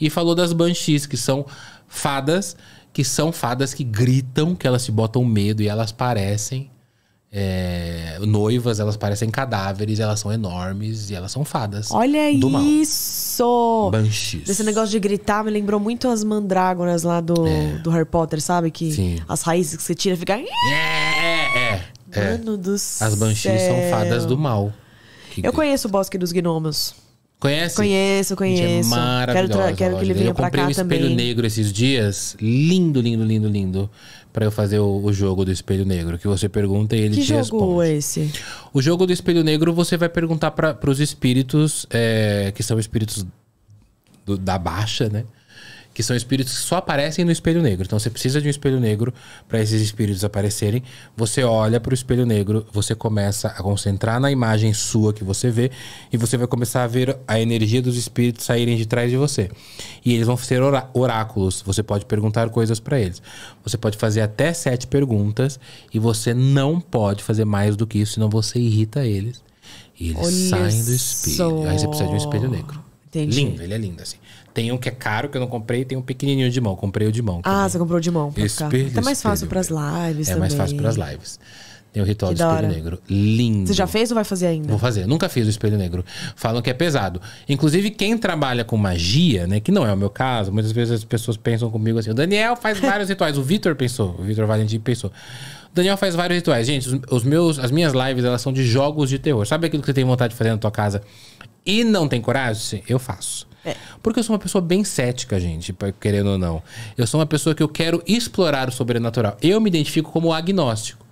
E falou das Banshees, que são fadas, que são fadas que gritam, que elas se botam medo e elas parecem é, noivas, elas parecem cadáveres, elas são enormes e elas são fadas. Olha isso! Banshees. Esse negócio de gritar me lembrou muito as mandrágoras lá do, é. do Harry Potter, sabe? Que Sim. as raízes que você tira fica. É, é, é. É. Mano é, do As Banshees são fadas do mal. Que eu conheço o Bosque dos Gnomos. Conhece? Conheço, é conheço. É quero, quero que ele venha pra cá também. Eu comprei um espelho também. negro esses dias. Lindo, lindo, lindo, lindo. Pra eu fazer o, o, jogo do espelho negro. Que você pergunta e ele que te responde. Que jogo é esse? O jogo do espelho negro você vai perguntar pra, pros espíritos... É, que são espíritos do, da baixa, né? que são espíritos que só aparecem no espelho negro. Então você precisa de um espelho negro para esses espíritos aparecerem. Você olha para o espelho negro, você começa a concentrar na imagem sua que você vê e você vai começar a ver a energia dos espíritos saírem de trás de você. E eles vão ser oráculos. Você pode perguntar coisas para eles. Você pode fazer até sete perguntas e você não pode fazer mais do que isso, senão você irrita eles. E eles Olha saem do espelho. Só. Aí você precisa de um espelho negro. Entendi. Lindo, ele é lindo assim. Tem um que é caro, que eu não comprei, tem um pequenininho de mão. Comprei o de mão. Ah, também. Ah, você comprou de mão. Pra espelho, ficar. Tá é mais fácil para as lives é também. É mais fácil para as lives. Tem o ritual que do espelho negro. Lindo. Você já fez ou vai fazer ainda? Vou fazer. Nunca fiz o espelho negro. Falam que é pesado. Inclusive, quem trabalha com magia, né? Que não é o meu caso, muitas vezes as pessoas pensam comigo assim: o Daniel faz vários rituais. O Vitor pensou, o Vitor Valentim pensou. O Daniel faz vários rituais. Gente, os, os meus, as minhas lives, elas são de jogos de terror. Sabe aquilo que você tem vontade de fazer na tua casa e não tem coragem? Eu faço. É. Porque eu sou uma pessoa bem cética, gente, querendo ou não. Eu sou uma pessoa que eu quero explorar o sobrenatural. Eu me identifico como agnóstico,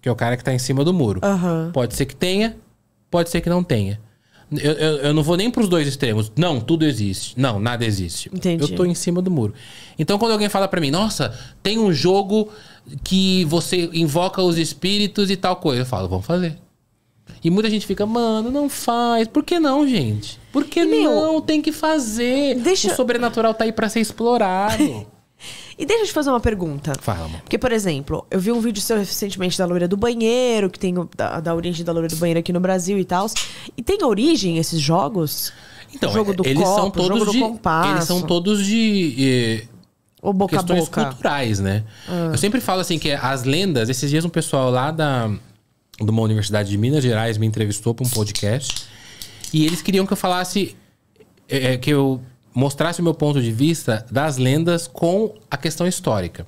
que é o cara que está em cima do muro. Uhum. Pode ser que tenha, pode ser que não tenha. Eu, eu, eu não vou nem para os dois extremos. Não, tudo existe. Não, nada existe. Entendi. Eu estou em cima do muro. Então, quando alguém fala para mim, nossa, tem um jogo que você invoca os espíritos e tal coisa, eu falo, vamos fazer. E muita gente fica, mano, não faz. Por que não, gente? Por que e não? Meu, tem que fazer. Deixa... O sobrenatural tá aí para ser explorado. E deixa eu te fazer uma pergunta. Fala. Porque, por exemplo, eu vi um vídeo seu recentemente da loira do banheiro, que tem o, da, da, origem da loira do banheiro aqui no Brasil e tal. E tem origem esses jogos? Então, o jogo do eles copo, são todos jogo de, do compasso. Eles são todos de. Eh, Ou boca questões boca. culturais, né? Ah. Eu sempre falo assim que as lendas, esses dias um pessoal lá da de uma universidade de Minas Gerais me entrevistou para um podcast e eles queriam que eu falasse é, é, que eu mostrasse o meu ponto de vista das lendas com a questão histórica.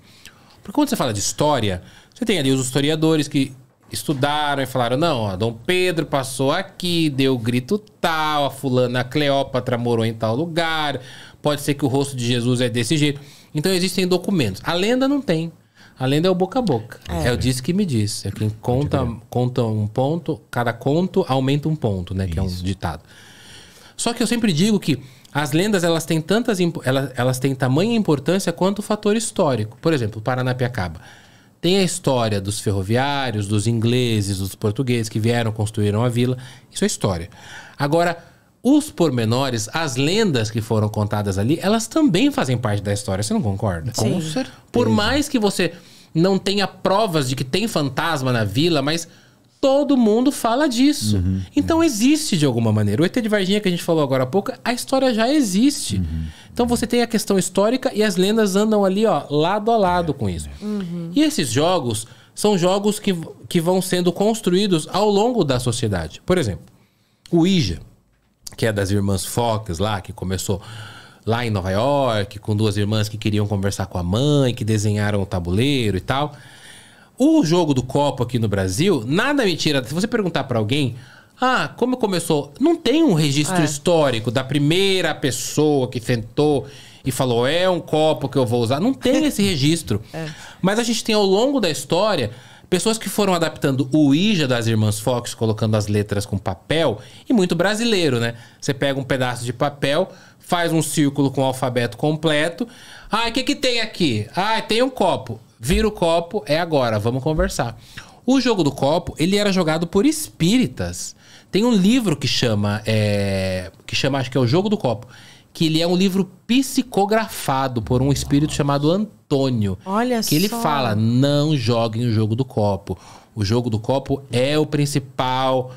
Porque quando você fala de história, você tem ali os historiadores que estudaram e falaram: não, ó, Dom Pedro passou aqui, deu grito tal, a fulana a Cleópatra morou em tal lugar, pode ser que o rosto de Jesus é desse jeito. Então existem documentos. A lenda não tem. A lenda é o boca a boca. É, é o disse que me disse. É quem conta, conta um ponto, cada conto aumenta um ponto, né? Isso. Que é um ditado. Só que eu sempre digo que as lendas elas têm tantas elas, elas têm tamanha importância quanto o fator histórico. Por exemplo, Paranapiacaba. Tem a história dos ferroviários, dos ingleses, dos portugueses que vieram, construíram a vila. Isso é história. Agora, os pormenores, as lendas que foram contadas ali, elas também fazem parte da história, você não concorda? Sim. Com certeza. Por mais que você não tenha provas de que tem fantasma na vila, mas todo mundo fala disso. Uhum, então existe de alguma maneira. O ET de Varginha que a gente falou agora há pouco, a história já existe. Uhum. Então você tem a questão histórica e as lendas andam ali, ó, lado a lado com isso. Uhum. E esses jogos são jogos que, que vão sendo construídos ao longo da sociedade. Por exemplo, o Ija que é das irmãs Fox lá, que começou lá em Nova York, com duas irmãs que queriam conversar com a mãe, que desenharam o tabuleiro e tal. O jogo do copo aqui no Brasil, nada me tira. Se você perguntar para alguém, ah, como começou? Não tem um registro é. histórico da primeira pessoa que sentou e falou, é um copo que eu vou usar. Não tem esse registro. é. Mas a gente tem ao longo da história Pessoas que foram adaptando o Ija das Irmãs Fox, colocando as letras com papel, e muito brasileiro, né? Você pega um pedaço de papel, faz um círculo com o alfabeto completo. Ah, o que, que tem aqui? Ah, tem um copo. Vira o copo, é agora, vamos conversar. O jogo do copo, ele era jogado por espíritas. Tem um livro que chama, é, que chama, acho que é o Jogo do Copo, que ele é um livro psicografado por um espírito chamado Antônio Antônio. Olha que só. ele fala: não joguem o jogo do copo. O jogo do copo é o principal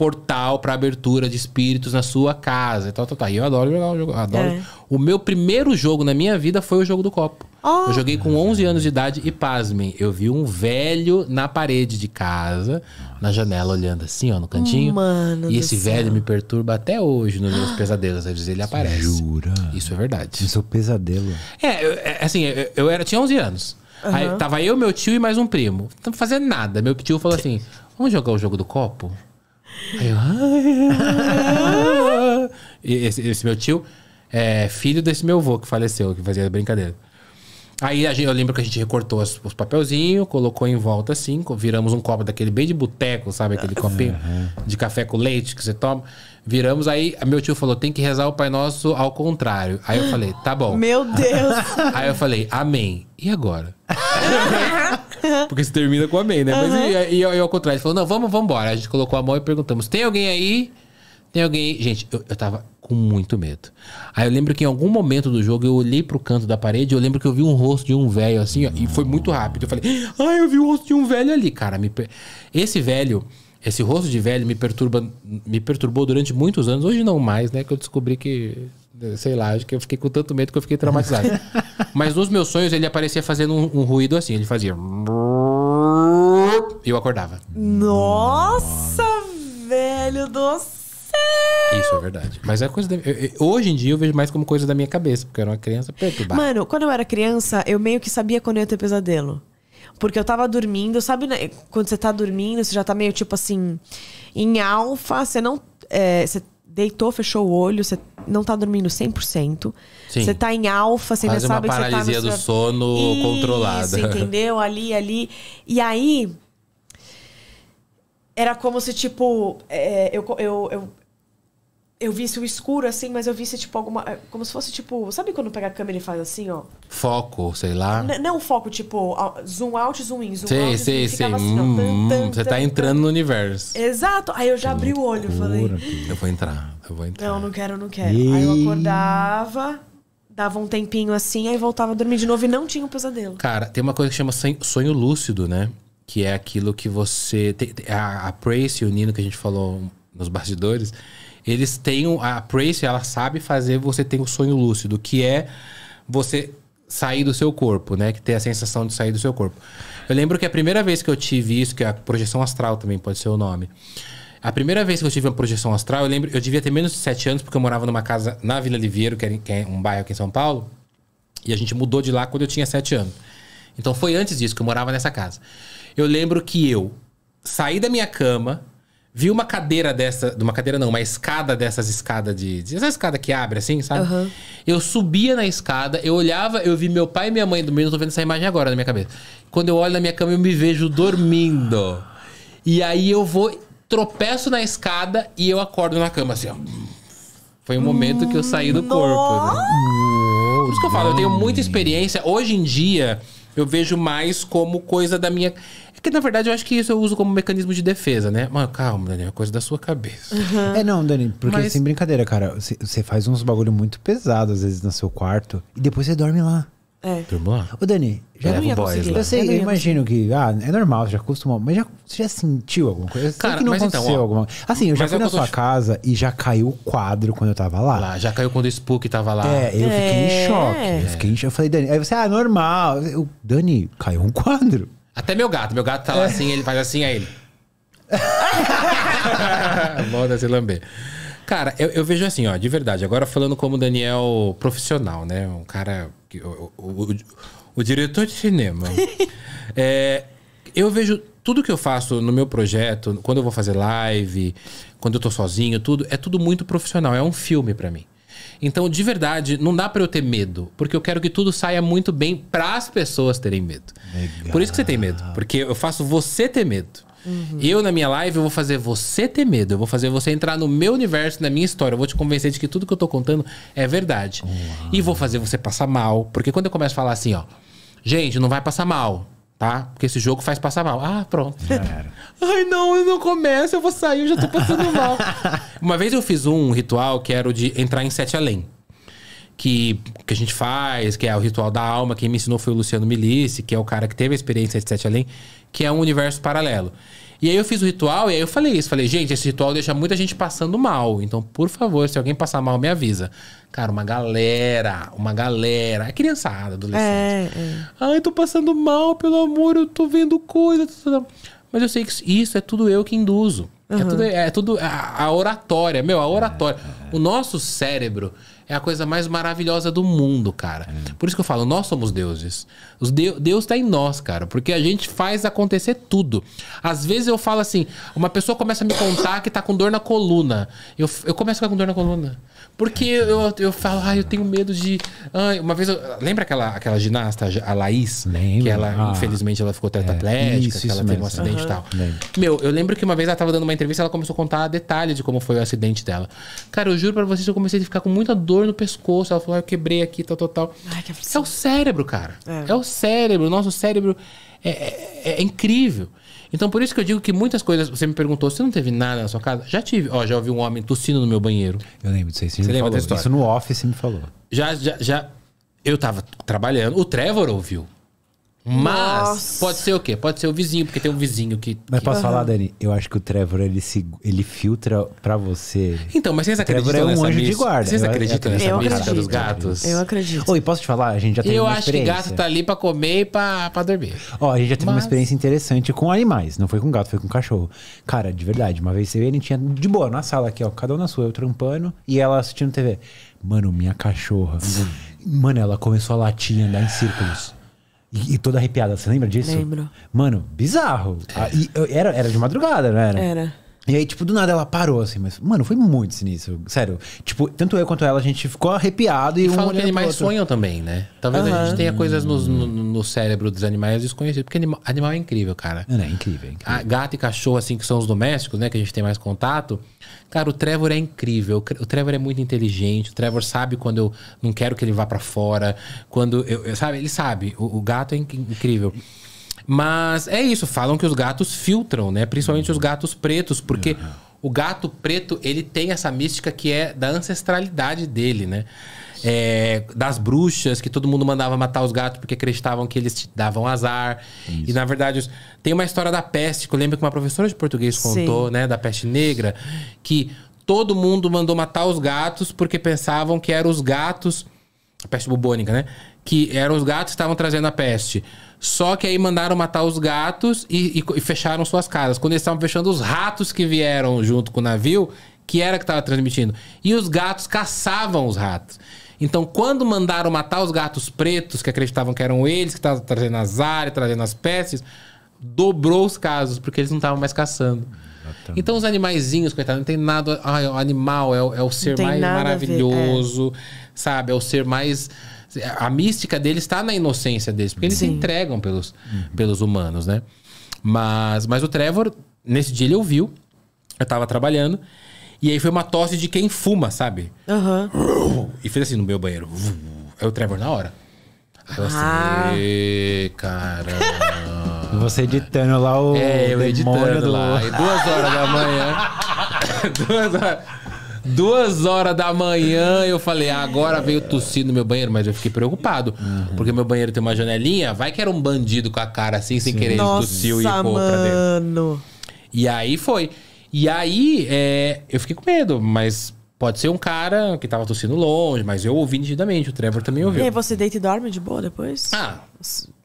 portal para abertura de espíritos na sua casa e tal, tal, tal. E eu adoro jogar o jogo. Adoro. É. O meu primeiro jogo na minha vida foi o jogo do copo. Oh. Eu joguei com 11 uhum. anos de idade e, pasmem, eu vi um velho na parede de casa, na janela, olhando assim, ó, no cantinho. Mano e esse velho me perturba até hoje nos meus pesadelos. Às vezes ele aparece. Jura? Isso é verdade. Isso é um pesadelo. É, eu, é assim, eu, eu, era, tinha 11 anos. Uhum. Aí tava eu, meu tio e mais um primo. Não fazendo nada. Meu tio falou assim, vamos jogar o jogo do copo? Aí eu, ah, ah, ah. esse, esse, meu tio é filho desse meu avô que faleceu, que fazia brincadeira. Aí a gente, eu lembro que a gente recortou os, os papelzinhos, colocou em volta assim, viramos um copo daquele bem de boteco, sabe? Aquele copinho uhum. de café com leite que você toma. Viramos, aí meu tio falou: tem que rezar o Pai Nosso ao contrário. Aí eu falei: tá bom. Meu Deus! aí eu falei: amém. E agora? Porque se termina com amém, né? Uhum. Mas e, e, e, ao contrário, ele falou: não, vamos, vamos embora. A gente colocou a mão e perguntamos: tem alguém aí? Tem alguém aí? Gente, eu, eu tava com muito medo. Aí eu lembro que em algum momento do jogo eu olhei pro canto da parede, eu lembro que eu vi um rosto de um velho assim, ó, e foi muito rápido. Eu falei: ah, eu vi o rosto de um velho ali, cara. Me per... Esse velho. Esse rosto de velho me perturba, me perturbou durante muitos anos. Hoje não mais, né? Que eu descobri que Sei lá, acho que eu fiquei com tanto medo que eu fiquei traumatizado. Mas nos meus sonhos ele aparecia fazendo um, um ruído assim, ele fazia. e Eu acordava. Nossa, velho do céu! Isso é verdade. Mas é coisa da... eu, hoje em dia eu vejo mais como coisa da minha cabeça, porque eu era uma criança perturbada. Mano, quando eu era criança, eu meio que sabia quando eu ia ter pesadelo. Porque eu tava dormindo, sabe, né, quando você tá dormindo, você já tá meio tipo assim, em alfa, você não. É, você deitou, fechou o olho, você não tá dormindo 100%. Sim. Você tá em alfa, você Faz ainda sabe que você tá paralisia do sono controlada. entendeu? Ali, ali. E aí era como se, tipo, é, eu, eu, eu, eu visse o escuro assim, mas eu visse tipo alguma. Eh, como se fosse tipo. Sabe quando pega a câmera e faz assim, ó? Foco, sei lá. N não foco, tipo, zoom out, zoom in, zoom sei, out. Sei, sei, sei. você tá entrando no universo. Exato. Aí eu já que abri loucura, o olho e falei. Eu vou entrar, eu vou entrar. Não, não quero, não quero. E... Aí eu acordava, dava um tempinho assim, aí voltava a dormir de novo e não tinha um pesadelo. Cara, tem uma coisa que chama sonho lúcido, né? Que é aquilo que você. A, a Prace e o Nino que a gente falou nos bastidores eles têm. A praise ela sabe fazer você ter o um sonho lúcido, que é você sair do seu corpo, né? Que ter a sensação de sair do seu corpo. Eu lembro que a primeira vez que eu tive isso, que é a projeção astral também pode ser o nome. A primeira vez que eu tive uma projeção astral, eu lembro, eu devia ter menos de 7 anos, porque eu morava numa casa na Vila Liviero, que é um bairro aqui em São Paulo, e a gente mudou de lá quando eu tinha 7 anos. Então foi antes disso que eu morava nessa casa. Eu lembro que eu saí da minha cama, Vi uma cadeira dessa, de uma cadeira não, uma escada dessas escadas de, de essa escada que abre assim, sabe? Uhum. Eu subia na escada, eu olhava, eu vi meu pai e minha mãe dormindo, eu tô vendo essa imagem agora na minha cabeça. Quando eu olho na minha cama, eu me vejo dormindo. E aí eu vou tropeço na escada e eu acordo na cama assim, ó. Foi o um momento que eu saí do corpo. Né? Por isso que eu falo, eu tenho muita experiência hoje em dia eu vejo mais como coisa da minha. É que na verdade eu acho que isso eu uso como mecanismo de defesa, né? Mas calma, Dani, é coisa da sua cabeça. Uhum. É não, Dani, porque Mas... sem assim, brincadeira, cara, você faz uns bagulho muito pesado às vezes no seu quarto e depois você dorme lá. É. Turma lá? Ô, Dani, já é, não ia o boys conseguir. Eu sei, eu, imagino que. Ah, é normal, você já acostumou. Mas já, você já sentiu alguma coisa? Eu sei Cara, que não mas então, aconteceu ó. alguma Assim, eu já fui na sua casa e já caiu o quadro quando eu tava lá. Lá, já caiu quando o Spook tava lá. É, eu fiquei em é. choque. Eu fiquei em choque. Eu falei, Dani. Aí você, ah, normal. Eu, Dani, caiu um quadro. Até meu gato. Meu gato tá lá é. assim, ele faz assim a ele. Moda se lamber. Cara, eu, eu vejo assim, ó, de verdade. Agora falando como Daniel profissional, né? Um cara que, o, o, o, diretor de cinema. é, eu vejo tudo que eu faço no meu projeto, quando eu vou fazer live, quando eu tô sozinho, tudo, é tudo muito profissional. É um filme para mim. Então, de verdade, não dá para eu ter medo, porque eu quero que tudo saia muito bem para as pessoas terem medo. Legal. Por isso que você tem medo, porque eu faço você ter medo. Uhum. Eu, na minha live, eu vou fazer você ter medo. Eu vou fazer você entrar no meu universo, na minha história. Eu vou te convencer de que tudo que eu tô contando é verdade. E vou fazer você passar mal. Porque quando eu começo a falar assim, ó. Gente, não vai passar mal tá? Porque esse jogo faz passar mal. Ah, pronto. Ai, não, eu não começo, eu vou sair, eu já tô passando mal. Uma vez eu fiz um ritual que era o de entrar em sete além que, que a gente faz, que é o Ritual da Alma, quem me ensinou foi o Luciano Milice, que é o cara que teve a experiência de Sete Além, que é um universo paralelo. E aí eu fiz o ritual e aí eu falei isso. Falei, gente, esse ritual deixa muita gente passando mal. Então, por favor, se alguém passar mal, me avisa. Cara, uma galera, uma galera. É criançada, adolescente. É, é. Ai, tô passando mal, pelo amor, eu tô vendo coisa. Mas eu sei que isso é tudo eu que induzo. Uhum. É tudo, é, é tudo a, a, oratória, meu, a oratória. É, é. O nosso cérebro, é a coisa mais maravilhosa do mundo, cara. É. Por isso que eu falo, nós somos deuses. Os de Deus está em nós, cara, porque a gente faz acontecer tudo. Às vezes eu falo assim, uma pessoa começa a me contar que tá com dor na coluna. Eu, eu começo a ficar com dor na coluna. Porque eu, eu falo, ah, eu tenho medo de. Ah, uma vez, eu, lembra aquela, aquela ginasta, a Laís? Lembro. Que ela, ah, infelizmente, ela ficou tetraplégica é, isso, que ela teve um acidente e tal. Lembro. Meu, eu lembro que uma vez ela tava dando uma entrevista ela começou a contar detalhes de como foi o acidente dela. Cara, eu juro pra vocês, eu comecei a ficar com muita dor no pescoço. Ela falou, ah, eu quebrei aqui, tal, tal, tal. Ai, é o cérebro, cara. É, é o cérebro. O nosso cérebro é, é, é incrível. Então, por isso que eu digo que muitas coisas. Você me perguntou, você não teve nada na sua casa? Já tive. Ó, já ouvi um homem tossindo no meu banheiro. Eu lembro disso aí. Você, você lembra falou. dessa história? Isso no office me falou. Já, já, já. Eu tava trabalhando. O Trevor ouviu. Mas Nossa. pode ser o quê? Pode ser o vizinho, porque tem um vizinho que. Mas que... posso falar, Dani? Eu acho que o Trevor ele, se, ele filtra pra você. Então, mas vocês acreditam Trevor é um anjo mis... de guarda. Vocês acreditam eu, nessa eu acredito. dos gatos? Eu acredito. Oi, posso te falar? A gente já teve eu uma experiência. Eu acho que gato tá ali pra comer e pra, pra dormir. Ó, a gente já teve mas... uma experiência interessante com animais. Não foi com gato, foi com cachorro. Cara, de verdade, uma vez você e ele tinha de boa na sala aqui, ó. Cada um na sua, eu trampando e ela assistindo TV. Mano, minha cachorra. Mano, ela começou a latir e andar em círculos. E, e, toda arrepiada. Você lembra disso? Lembro. Mano, bizarro. É. Ah, e, era, era de madrugada, não era? Era. E aí, tipo, do nada ela parou, assim, mas, mano, foi muito sinistro. Sério. Tipo, tanto eu quanto ela, a gente ficou arrepiado e, e um falam que animais sonham também, né? Talvez uhum. a gente tenha coisas no, no, no cérebro dos animais desconhecidos, porque animal, animal é incrível, cara. É, é incrível, é incrível. A, ah, gato e cachorro, assim, que são os domésticos, né? Que a gente tem mais contato. Cara, o Trevor é incrível. O Trevor é muito inteligente. O Trevor sabe quando eu não quero que ele vá para fora. Quando eu, eu, Sabe? Ele sabe. O, o gato é incrível. Mas é isso, falam que os gatos filtram, né? Principalmente os gatos pretos, porque uhum. o gato preto, ele tem essa mística que é da ancestralidade dele, né? É, das bruxas, que todo mundo mandava matar os gatos porque acreditavam que eles davam azar. Isso. E na verdade, tem uma história da peste, que eu lembro que uma professora de português contou, Sim. né? Da peste negra, que todo mundo mandou matar os gatos porque pensavam que eram os gatos. A peste bubônica, né? que eram os gatos que estavam trazendo a peste. Só que aí mandaram matar os gatos e, e, e fecharam suas casas. Quando eles estavam fechando, os ratos que vieram junto com o navio, que era que estava transmitindo. E os gatos caçavam os ratos. Então, quando mandaram matar os gatos pretos, que acreditavam que eram eles que estavam trazendo as áreas, trazendo as pestes, dobrou os casos, porque eles não estavam mais caçando. Exatamente. Então, os animaizinhos, coitado, não tem nada. Ai, o animal é, é o ser mais é. maravilhoso, é. sabe? É o ser mais a mística deles está na inocência deles, porque eles Sim. se entregam pelos, uhum. pelos humanos, né? Mas, mas o Trevor, nesse dia ele ouviu, eu tava trabalhando, e aí foi uma tosse de quem fuma, sabe? Uhum. E fez assim no meu banheiro. Aí o Trevor na hora. Eu assim, ah. caramba. Você editando lá o. É, eu editando do... lá. E duas horas da manhã. duas horas. Duas horas da manhã, eu falei, ah, agora veio tossir no meu banheiro, mas eu fiquei preocupado. Uhum. Porque meu banheiro tem uma janelinha, vai que era um bandido com a cara assim, Sim. sem querer, Nossa, tossiu e pô pra dentro. E aí foi. E aí, é, eu fiquei com medo, mas Pode ser um cara que tava tossindo longe, mas eu ouvi nitidamente, o Trevor também ouviu. E aí você deita e dorme de boa depois? Ah.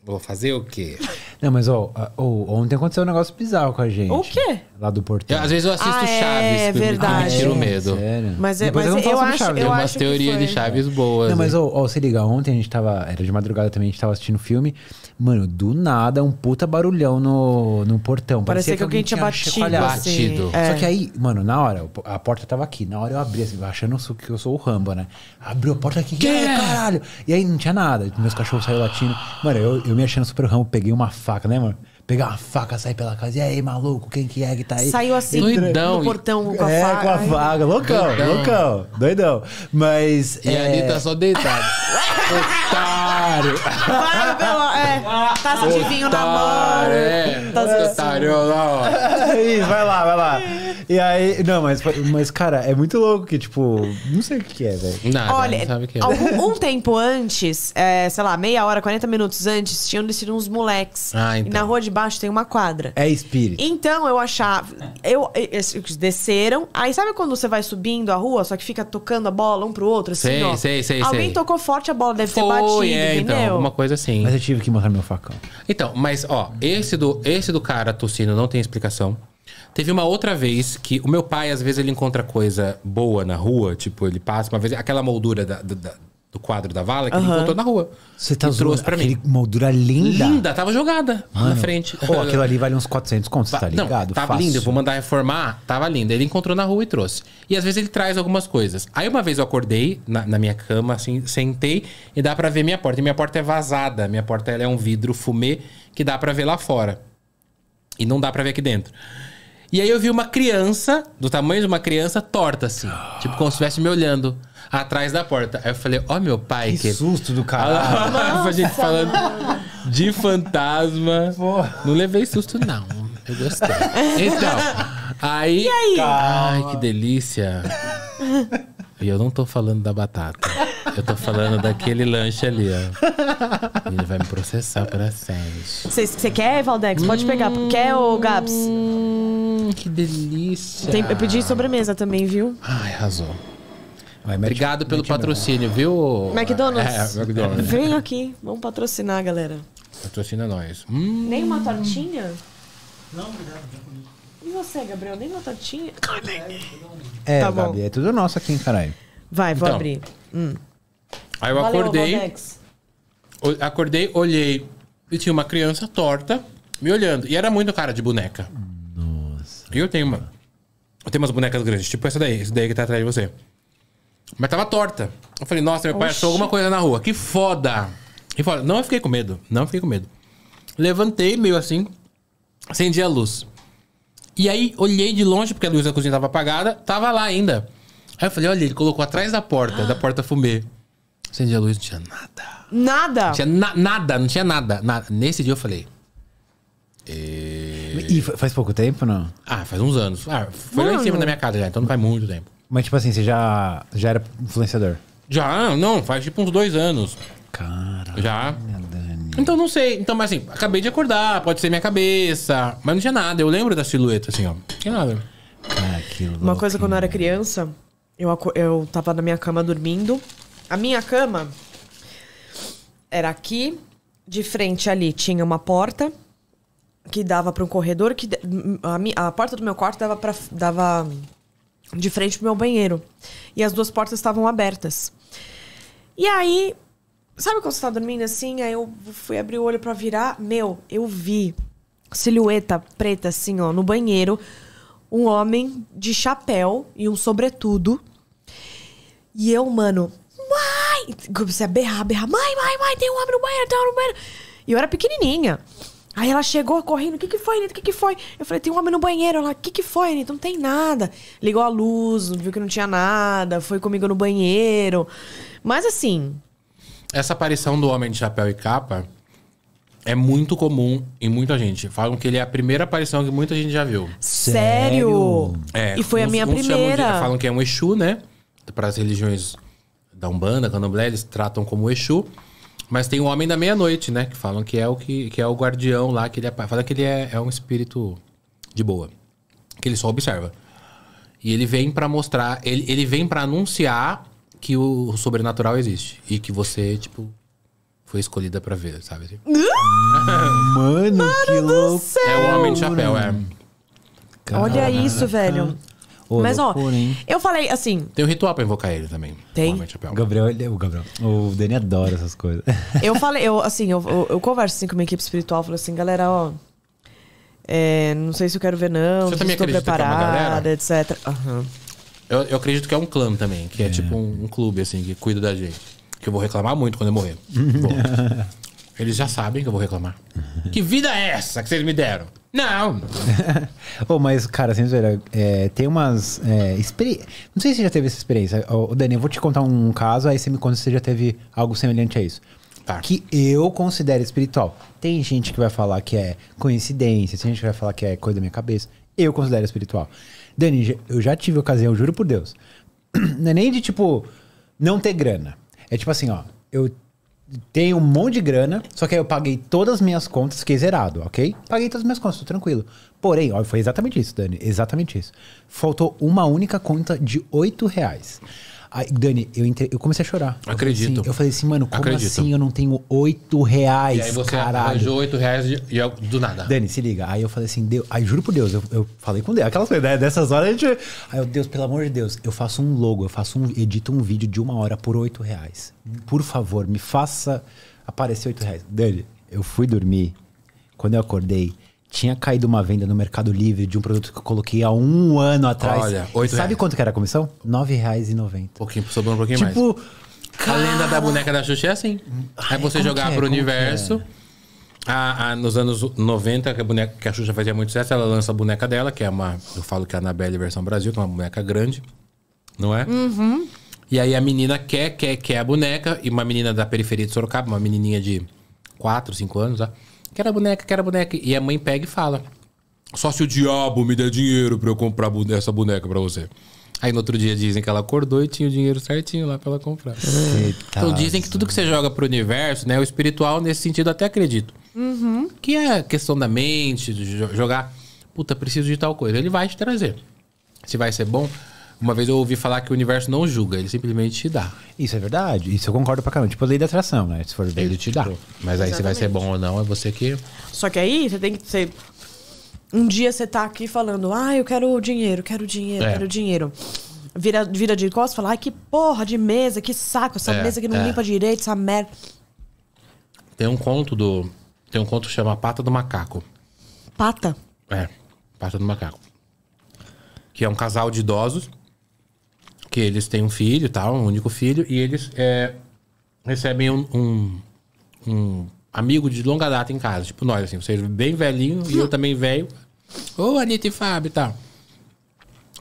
Vou fazer o quê? Não, mas ó, ontem aconteceu um negócio bizarro com a gente. O quê? Lá do portão. às vezes eu assisto Ah, é Chaves, é verdade. me tira o medo. Sério. Mas, é, Depois mas eu não eu, falo sobre acho, Chaves, Tem umas teorias de Chaves boas. Não, mas ó, se liga, ontem a gente tava. Era de madrugada também, a gente tava assistindo filme. Mano, do nada, um puta barulhão no, no portão. Parecia que alguém tinha batido, chacoalhado. assim. Batido. É. Só que aí, mano, na hora, a porta tava aqui. Na hora eu abri, assim, achando que eu sou o Rambo, né? Abriu a porta aqui, que? caralho. E aí não tinha nada. Meus cachorros saíram latindo. Mano, eu, eu eu mexendo no super ramo, peguei uma faca, né, mano? Pegar uma faca, sair pela casa. E aí, maluco, quem que é que tá aí? Saiu assim, doidão. no portão é, com a é, faca. É, com a faca. Loucão, doidão. loucão. Doidão. Mas... E é... ali tá só deitado. Otário. Para, É, taça de vinho na mão. É, taça de otário, não. É isso, vai lá, vai lá. E aí, não, mas, mas cara, é muito louco que, tipo, não sei o que é, velho. Olha, não sabe o que é. Algum, um tempo antes, é, sei lá, meia hora, 40 minutos antes, tinham descido uns moleques. Ah, então. E na rua de baixo tem uma quadra. É espírito. Então eu achava. Eu, eles desceram. Aí sabe quando você vai subindo a rua, só que fica tocando a bola um pro outro, assim? Sei, ó, sei, sei. Alguém sei. tocou forte a bola deve Foi, ter batido, é, então, entendeu? Então, alguma coisa assim. Mas eu tive que matar meu facão. Então, mas ó, esse do, esse do cara tossindo não tem explicação. Teve uma outra vez que o meu pai, às vezes, ele encontra coisa boa na rua, tipo, ele passa uma vez, aquela moldura da, da, do quadro da vala que ele encontrou na rua. Você tá zoando. trouxe pra mim. moldura linda. Linda, tava jogada na frente. Pô, aquilo ali vale uns 400 contos, tá Não, ligado? tava Fácil. lindo, eu vou mandar reformar. Tava lindo. Ele encontrou na rua e trouxe. E às vezes ele traz algumas coisas. Aí uma vez eu acordei na, na minha cama, assim, sentei e dá pra ver minha porta. E minha porta é vazada. Minha porta ela é um vidro fumê que dá pra ver lá fora. E não dá pra ver aqui dentro. E aí eu vi uma criança, do tamanho de uma criança, torta assim. Tipo, como se estivesse me olhando atrás da porta. Aí eu falei, ó oh, meu pai. Que, que... susto do caralho. a gente falando de fantasma. Porra. Não levei susto, não. Eu gostei. Então, aí... E aí? Ai, que delícia. E eu não tô falando da batata. Eu tô falando daquele lanche ali, ó. Ele vai me processar para sempre. Você quer, Valdex? Pode hum, pegar. Quer, ô Gabs? Hum, que delícia. Tem, eu pedi sobremesa também, viu? Ai, arrasou. Vai, Obrigado pelo patrocínio, viu? McDonald's. É, é, McDonald's. Vem aqui, vamos patrocinar, galera. Patrocina nós. Hum. Nem uma tortinha? Não, obrigado. E você, Gabriel? Nem uma tortinha? É, tá Gabi, é tudo nosso aqui, caralho. Vai, vou então, abrir. Hum. Aí eu Valeu, acordei. Rodex. Acordei, olhei e tinha uma criança torta me olhando. E era muito cara de boneca. Nossa. E eu tenho uma. Eu tenho umas bonecas grandes, tipo essa daí, essa daí que tá atrás de você. Mas tava torta. Eu falei, nossa, meu pai Oxi. achou alguma coisa na rua. Que foda! Que foda. Não, eu fiquei com medo. Não fiquei com medo. Levantei, meio assim, acendi a luz. E aí, olhei de longe, porque a luz da cozinha tava apagada, tava lá ainda. Aí eu falei, olha, ele colocou atrás da porta, ah. da porta fumê. Acendi a luz, não tinha nada. Nada? Não tinha na nada, não tinha nada, nada. Nesse dia eu falei. É. E... e faz pouco tempo, não? Ah, faz uns anos. Ah, foi Mano. lá em cima da minha casa já, então não faz muito tempo. Mas, tipo assim, você já, já era influenciador? Já, não, faz tipo uns dois anos. Caralho. Já. Dani. Então não sei. Então, mas assim, acabei de acordar, pode ser minha cabeça. Mas não tinha nada. Eu lembro da silhueta, assim, ó. Não tinha nada. Cara, ah, que louco, Uma coisa quando eu era criança, eu, eu tava na minha cama dormindo. A minha cama era aqui, de frente ali tinha uma porta que dava pra um corredor que a, a porta do meu quarto dava para dava de frente pro meu banheiro. E as duas portas estavam abertas. E aí, sabe quando você tá dormindo assim? Aí eu fui abrir o olho para virar. Meu, eu vi silhueta preta assim, ó, no banheiro. Um homem de chapéu e um sobretudo. E eu, mano, mãe! Comecei a berrar, berrar. Mãe, mãe, mãe, tem um homem no banheiro, tem um homem no banheiro. E eu era pequenininha. Aí ela chegou correndo, o que que foi, Anitta? O que que foi? Eu falei, tem um homem no banheiro. Ela, o que que foi, Anitta? Não tem nada. Ligou a luz, viu que não tinha nada, foi comigo no banheiro. Mas assim... Essa aparição do Homem de Chapéu e Capa é muito comum em muita gente. Falam que ele é a primeira aparição que muita gente já viu. Sério? É, e foi uns, a minha primeira. De, falam que é um Exu, né? Para as religiões da Umbanda, Candomblé, eles tratam como Exu. Mas tem o Homem da Meia-Noite, né? Que falam que é o que, que é o guardião lá, que ele é, fala que ele é, é um espírito de boa. Que ele só observa. E ele vem para mostrar, ele, ele vem para anunciar que o, o, sobrenatural existe. E que você, tipo, foi escolhida para ver, sabe? Mano, que louco. É o Homem de Chapéu, é. Cara. Olha isso, velho. Oh, Mas, loucura, ó, hein? eu falei assim. Tem um ritual pra invocar ele também. Tem. O Gabriel, ele, o Gabriel. O Dani adora essas coisas. Eu falei, eu, assim, eu, eu, eu converso assim, com minha equipe espiritual, falo assim, galera, ó. É, não sei se eu quero ver, não. Você também estou é preparada, etc. Uhum. Eu, eu, acredito que é um clã também, que é, é tipo um, um, clube, assim, que cuida da gente. Que eu vou reclamar muito quando eu morrer. Bom, eles já sabem que eu vou reclamar. Uhum. que vida é essa que vocês me deram? Não! oh, mas, cara, sem assim, zoeira, é, tem umas. É, experi... Não sei se você já teve essa experiência. Oh, Dani, eu vou te contar um caso, aí você me conta se você já teve algo semelhante a isso. Tá. Que eu considero espiritual. Tem gente que vai falar que é coincidência, tem gente que vai falar que é coisa da minha cabeça. Eu considero espiritual. Dani, eu já tive ocasião, juro por Deus. Não é nem de tipo não ter grana. É tipo assim, ó, eu tenho um monte de grana, só que aí eu paguei todas as minhas contas, fiquei zerado, ok? Paguei todas as minhas contas, tô tranquilo. Porém, ó, foi exatamente isso, Dani, exatamente isso. Faltou uma única conta de 8 reais. Aí, Dani, eu, entre... eu comecei a chorar. Acredito. Eu falei assim, eu falei assim mano, como Acredito. assim eu não tenho oito reais? E aí você caralho. arranjou oito reais de... e do nada. Dani, se liga. Aí eu falei assim, Deus... aí juro por Deus, eu, eu falei com Deus. Aquelas coisas, né? dessas horas a gente. Aí eu, Deus, pelo amor de Deus, eu faço um logo, eu faço um. edito um vídeo de uma hora por oito reais. Por favor, me faça aparecer oito reais. Dani, eu fui dormir. Quando eu acordei, tinha caído uma venda no Mercado Livre de um produto que eu coloquei há um ano atrás. Olha, 8 Sabe reais. quanto que era a comissão? R$ 9,90. Pouquinho, sobrou um pouquinho tipo, mais. Tipo... Cara... A lenda da boneca da Xuxa é assim. Ai, hum, é você jogar é? pro como universo... É? A, a, nos anos 90, que a, boneca, que a Xuxa fazia muito sucesso, ela lança a boneca dela, que é uma... Eu falo que é a Anabelle versão Brasil, que é uma boneca grande. Não é? Uhum. E aí a menina quer, quer, quer a boneca. E uma menina da periferia de Sorocaba, uma menininha de 4, 5 anos, tá? Quero a boneca, quero a boneca. E a mãe pega e fala: Só se o diabo me der dinheiro pra eu comprar essa boneca pra você. Aí no outro dia dizem que ela acordou e tinha o dinheiro certinho lá pra ela comprar. Eita então dizem que tudo que você joga pro universo, né? O espiritual, nesse sentido, até acredito. Uhum. Que é questão da mente, de jogar. Puta, preciso de tal coisa. Ele vai te trazer. Se vai ser bom, uma vez eu ouvi falar que o universo não julga, ele simplesmente te dá. Isso é verdade, isso eu concordo pra caramba. Tipo a lei da atração, né? Se for ver. Ele te dá. Mas aí se vai ser bom ou não, é você que. Só que aí você tem que. ser Um dia você tá aqui falando, ah, eu quero dinheiro, quero dinheiro, é. quero dinheiro. Vira, vira de costas e fala, ai, que porra de mesa, que saco, essa é, mesa que não é. limpa direito, essa merda. Tem um conto do. Tem um conto que chama Pata do Macaco. Pata? É, Pata do Macaco. Que é um casal de idosos que eles têm um filho, tal, um único filho, e eles é, recebem um, um, um, amigo de longa data em casa. Tipo nós, assim, vocês bem velhinho e eu também velho. Ô, Anitta e Fábio e tal.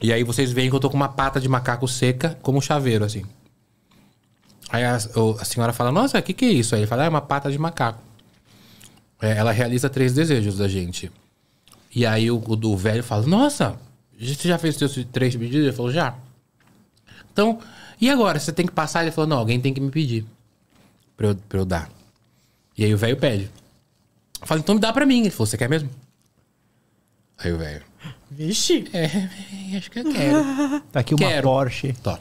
E aí vocês veem que eu tô com uma pata de macaco seca, como um chaveiro, assim. Aí a, a senhora fala, nossa, o que, que é isso? Aí ele fala, ah, é uma pata de macaco. É, ela realiza três desejos da gente. E aí o, o do velho fala, nossa, você já fez seus três pedidos? Ele falou, já. Então, e agora? Você tem que passar? Ele falou, não, alguém tem que me pedir pra eu, pra eu dar. E aí o velho pede. Eu falo, então me dá pra mim. Ele falou, você quer mesmo? Aí o velho. Vixe! É, acho que eu quero. Tá aqui uma quero. Porsche. Tó.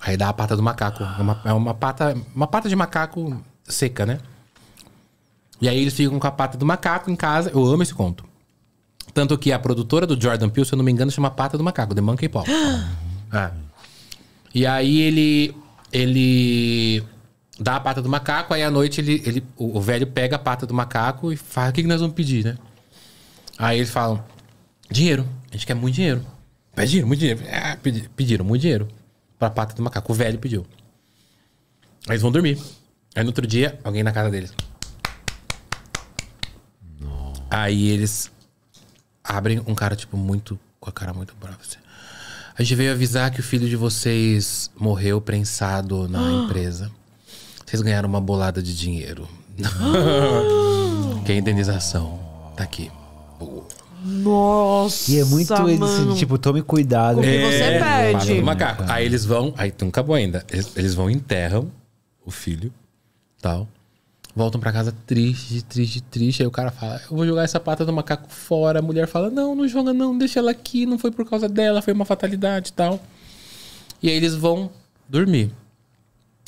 Aí dá a pata do macaco. É, uma, é uma, pata, uma pata de macaco seca, né? E aí eles ficam com a pata do macaco em casa. Eu amo esse conto. Tanto que a produtora do Jordan Peele, se eu não me engano, chama Pata do Macaco, The Monkey Paw. ah. E aí ele. Ele dá a pata do macaco, aí à noite ele, ele, o velho pega a pata do macaco e fala: o que, que nós vamos pedir, né? Aí eles falam: dinheiro, a gente quer muito dinheiro. Pede dinheiro, muito dinheiro. Ah, pediram muito dinheiro pra pata do macaco, o velho pediu. Aí eles vão dormir. Aí no outro dia, alguém na casa deles. Não. Aí eles abrem um cara, tipo, muito. com a cara muito brava. Assim. A gente veio avisar que o filho de vocês morreu prensado na ah. empresa. Vocês ganharam uma bolada de dinheiro. Ah. que é a indenização. Tá aqui. Boa. Nossa! E é muito mano. esse, tipo, tome cuidado. que é, você pede. macaco. Aí eles vão, aí não acabou ainda. Eles, eles vão enterram o filho, tal voltam para casa triste, triste, triste. Aí o cara fala: Eu vou jogar essa pata do macaco fora. A mulher fala: Não, não joga, não, deixa ela aqui. Não foi por causa dela, foi uma fatalidade e tal. E aí eles vão dormir.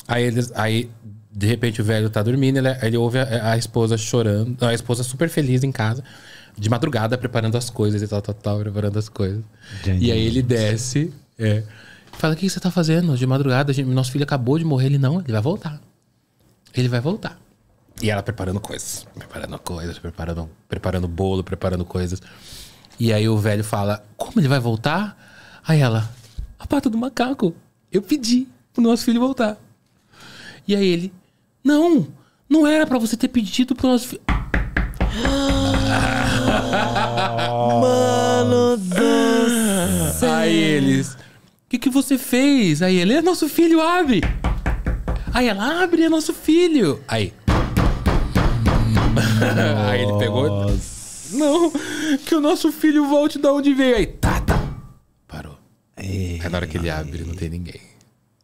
Aí eles. Aí, de repente, o velho tá dormindo, ele, ele ouve a, a esposa chorando, a esposa super feliz em casa de madrugada preparando as coisas e tal, tal, tal, preparando as coisas. Gente. E aí ele desce, é, fala: O que você tá fazendo? De madrugada, gente, nosso filho acabou de morrer. Ele não, ele vai voltar. Ele vai voltar. E ela preparando coisas, preparando coisas, preparando, preparando bolo, preparando coisas. E aí o velho fala: Como ele vai voltar? Aí ela: A pata do macaco. Eu pedi pro nosso filho voltar. E aí ele: Não, não era para você ter pedido pro nosso filho. Ah. Mano do céu. Aí eles: O que, que você fez? Aí ele: É nosso filho, abre. Aí ela: Abre, é nosso filho. Aí. Aí ele pegou. Não, que o nosso filho volte da onde veio. Aí, tata, tá, tá. parou. Ei, aí na hora que ele abre, não tem ninguém.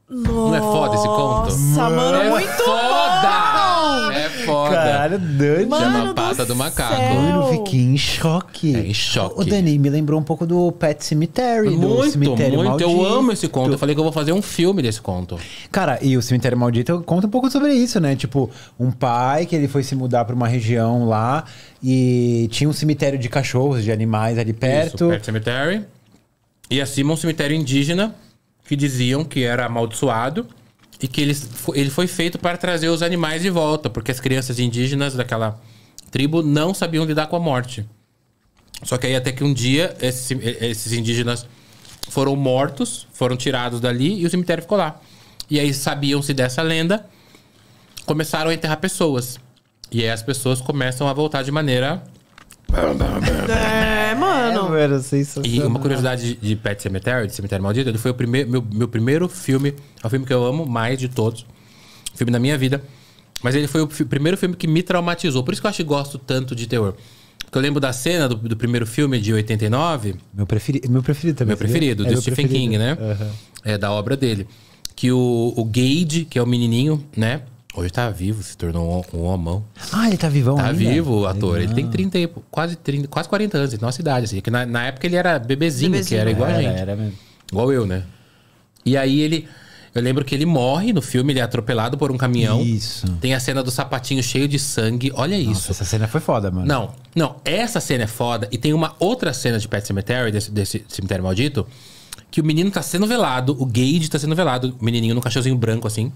Nossa, não é foda esse conto? Nossa, é mano, é muito foda! Bom. É foda! Cara, Dani! Chama a pata do, do macaco. Mano, fiquei em choque. É, em choque. O Dani me lembrou um pouco do Pet Cemetery. Muito, do Cemitério muito. Maldito. Eu amo esse conto. Eu falei que eu vou fazer um filme desse conto. Cara, e o Cemitério Maldito conta um pouco sobre isso, né? Tipo, um pai que ele foi se mudar pra uma região lá e tinha um cemitério de cachorros, de animais ali perto. Isso, Pet Cemetery. E acima um cemitério indígena que diziam que era amaldiçoado e que ele, ele foi feito para trazer os animais de volta, porque as crianças indígenas daquela tribo não sabiam lidar com a morte. Só que aí até que um dia esses, esses indígenas foram mortos, foram tirados dali e o cemitério ficou lá. E aí sabiam-se dessa lenda, começaram a enterrar pessoas. E aí as pessoas começam a voltar de maneira é, mano. É, era e uma curiosidade de Pet Cemetery, de Cemitério Maldito, ele foi o primeiro, meu, meu primeiro filme, é o filme que eu amo mais de todos, filme da minha vida. Mas ele foi o primeiro filme que me traumatizou. Por isso que eu acho que gosto tanto de terror. Porque eu lembro da cena do, do primeiro filme de 89. Meu, preferi, meu preferido também. Meu preferido, é do Stephen preferido. King, né? Uhum. É da obra dele. Que o, o Gage, que é o menininho, né? Hoje tá vivo, se tornou um, homão. Ah, ele tá vivão Tá ainda? vivo ator. Ele tem 30 quase 30, quase 40 anos, nossa idade, assim. Que na, na época ele era bebezinho, bebezinho, que era igual era, a gente. Era mesmo. Igual eu, né? E aí ele. Eu lembro que ele morre no filme, ele é atropelado por um caminhão. Isso. Tem a cena do sapatinho cheio de sangue. Olha Nossa, isso. Essa cena foi foda, mano. Não, não. Essa cena é foda. E tem uma outra cena de Pet Cemetery, desse, desse cemitério maldito, que o menino tá sendo velado, o Gage tá sendo velado, o menininho num cachorrinho branco assim.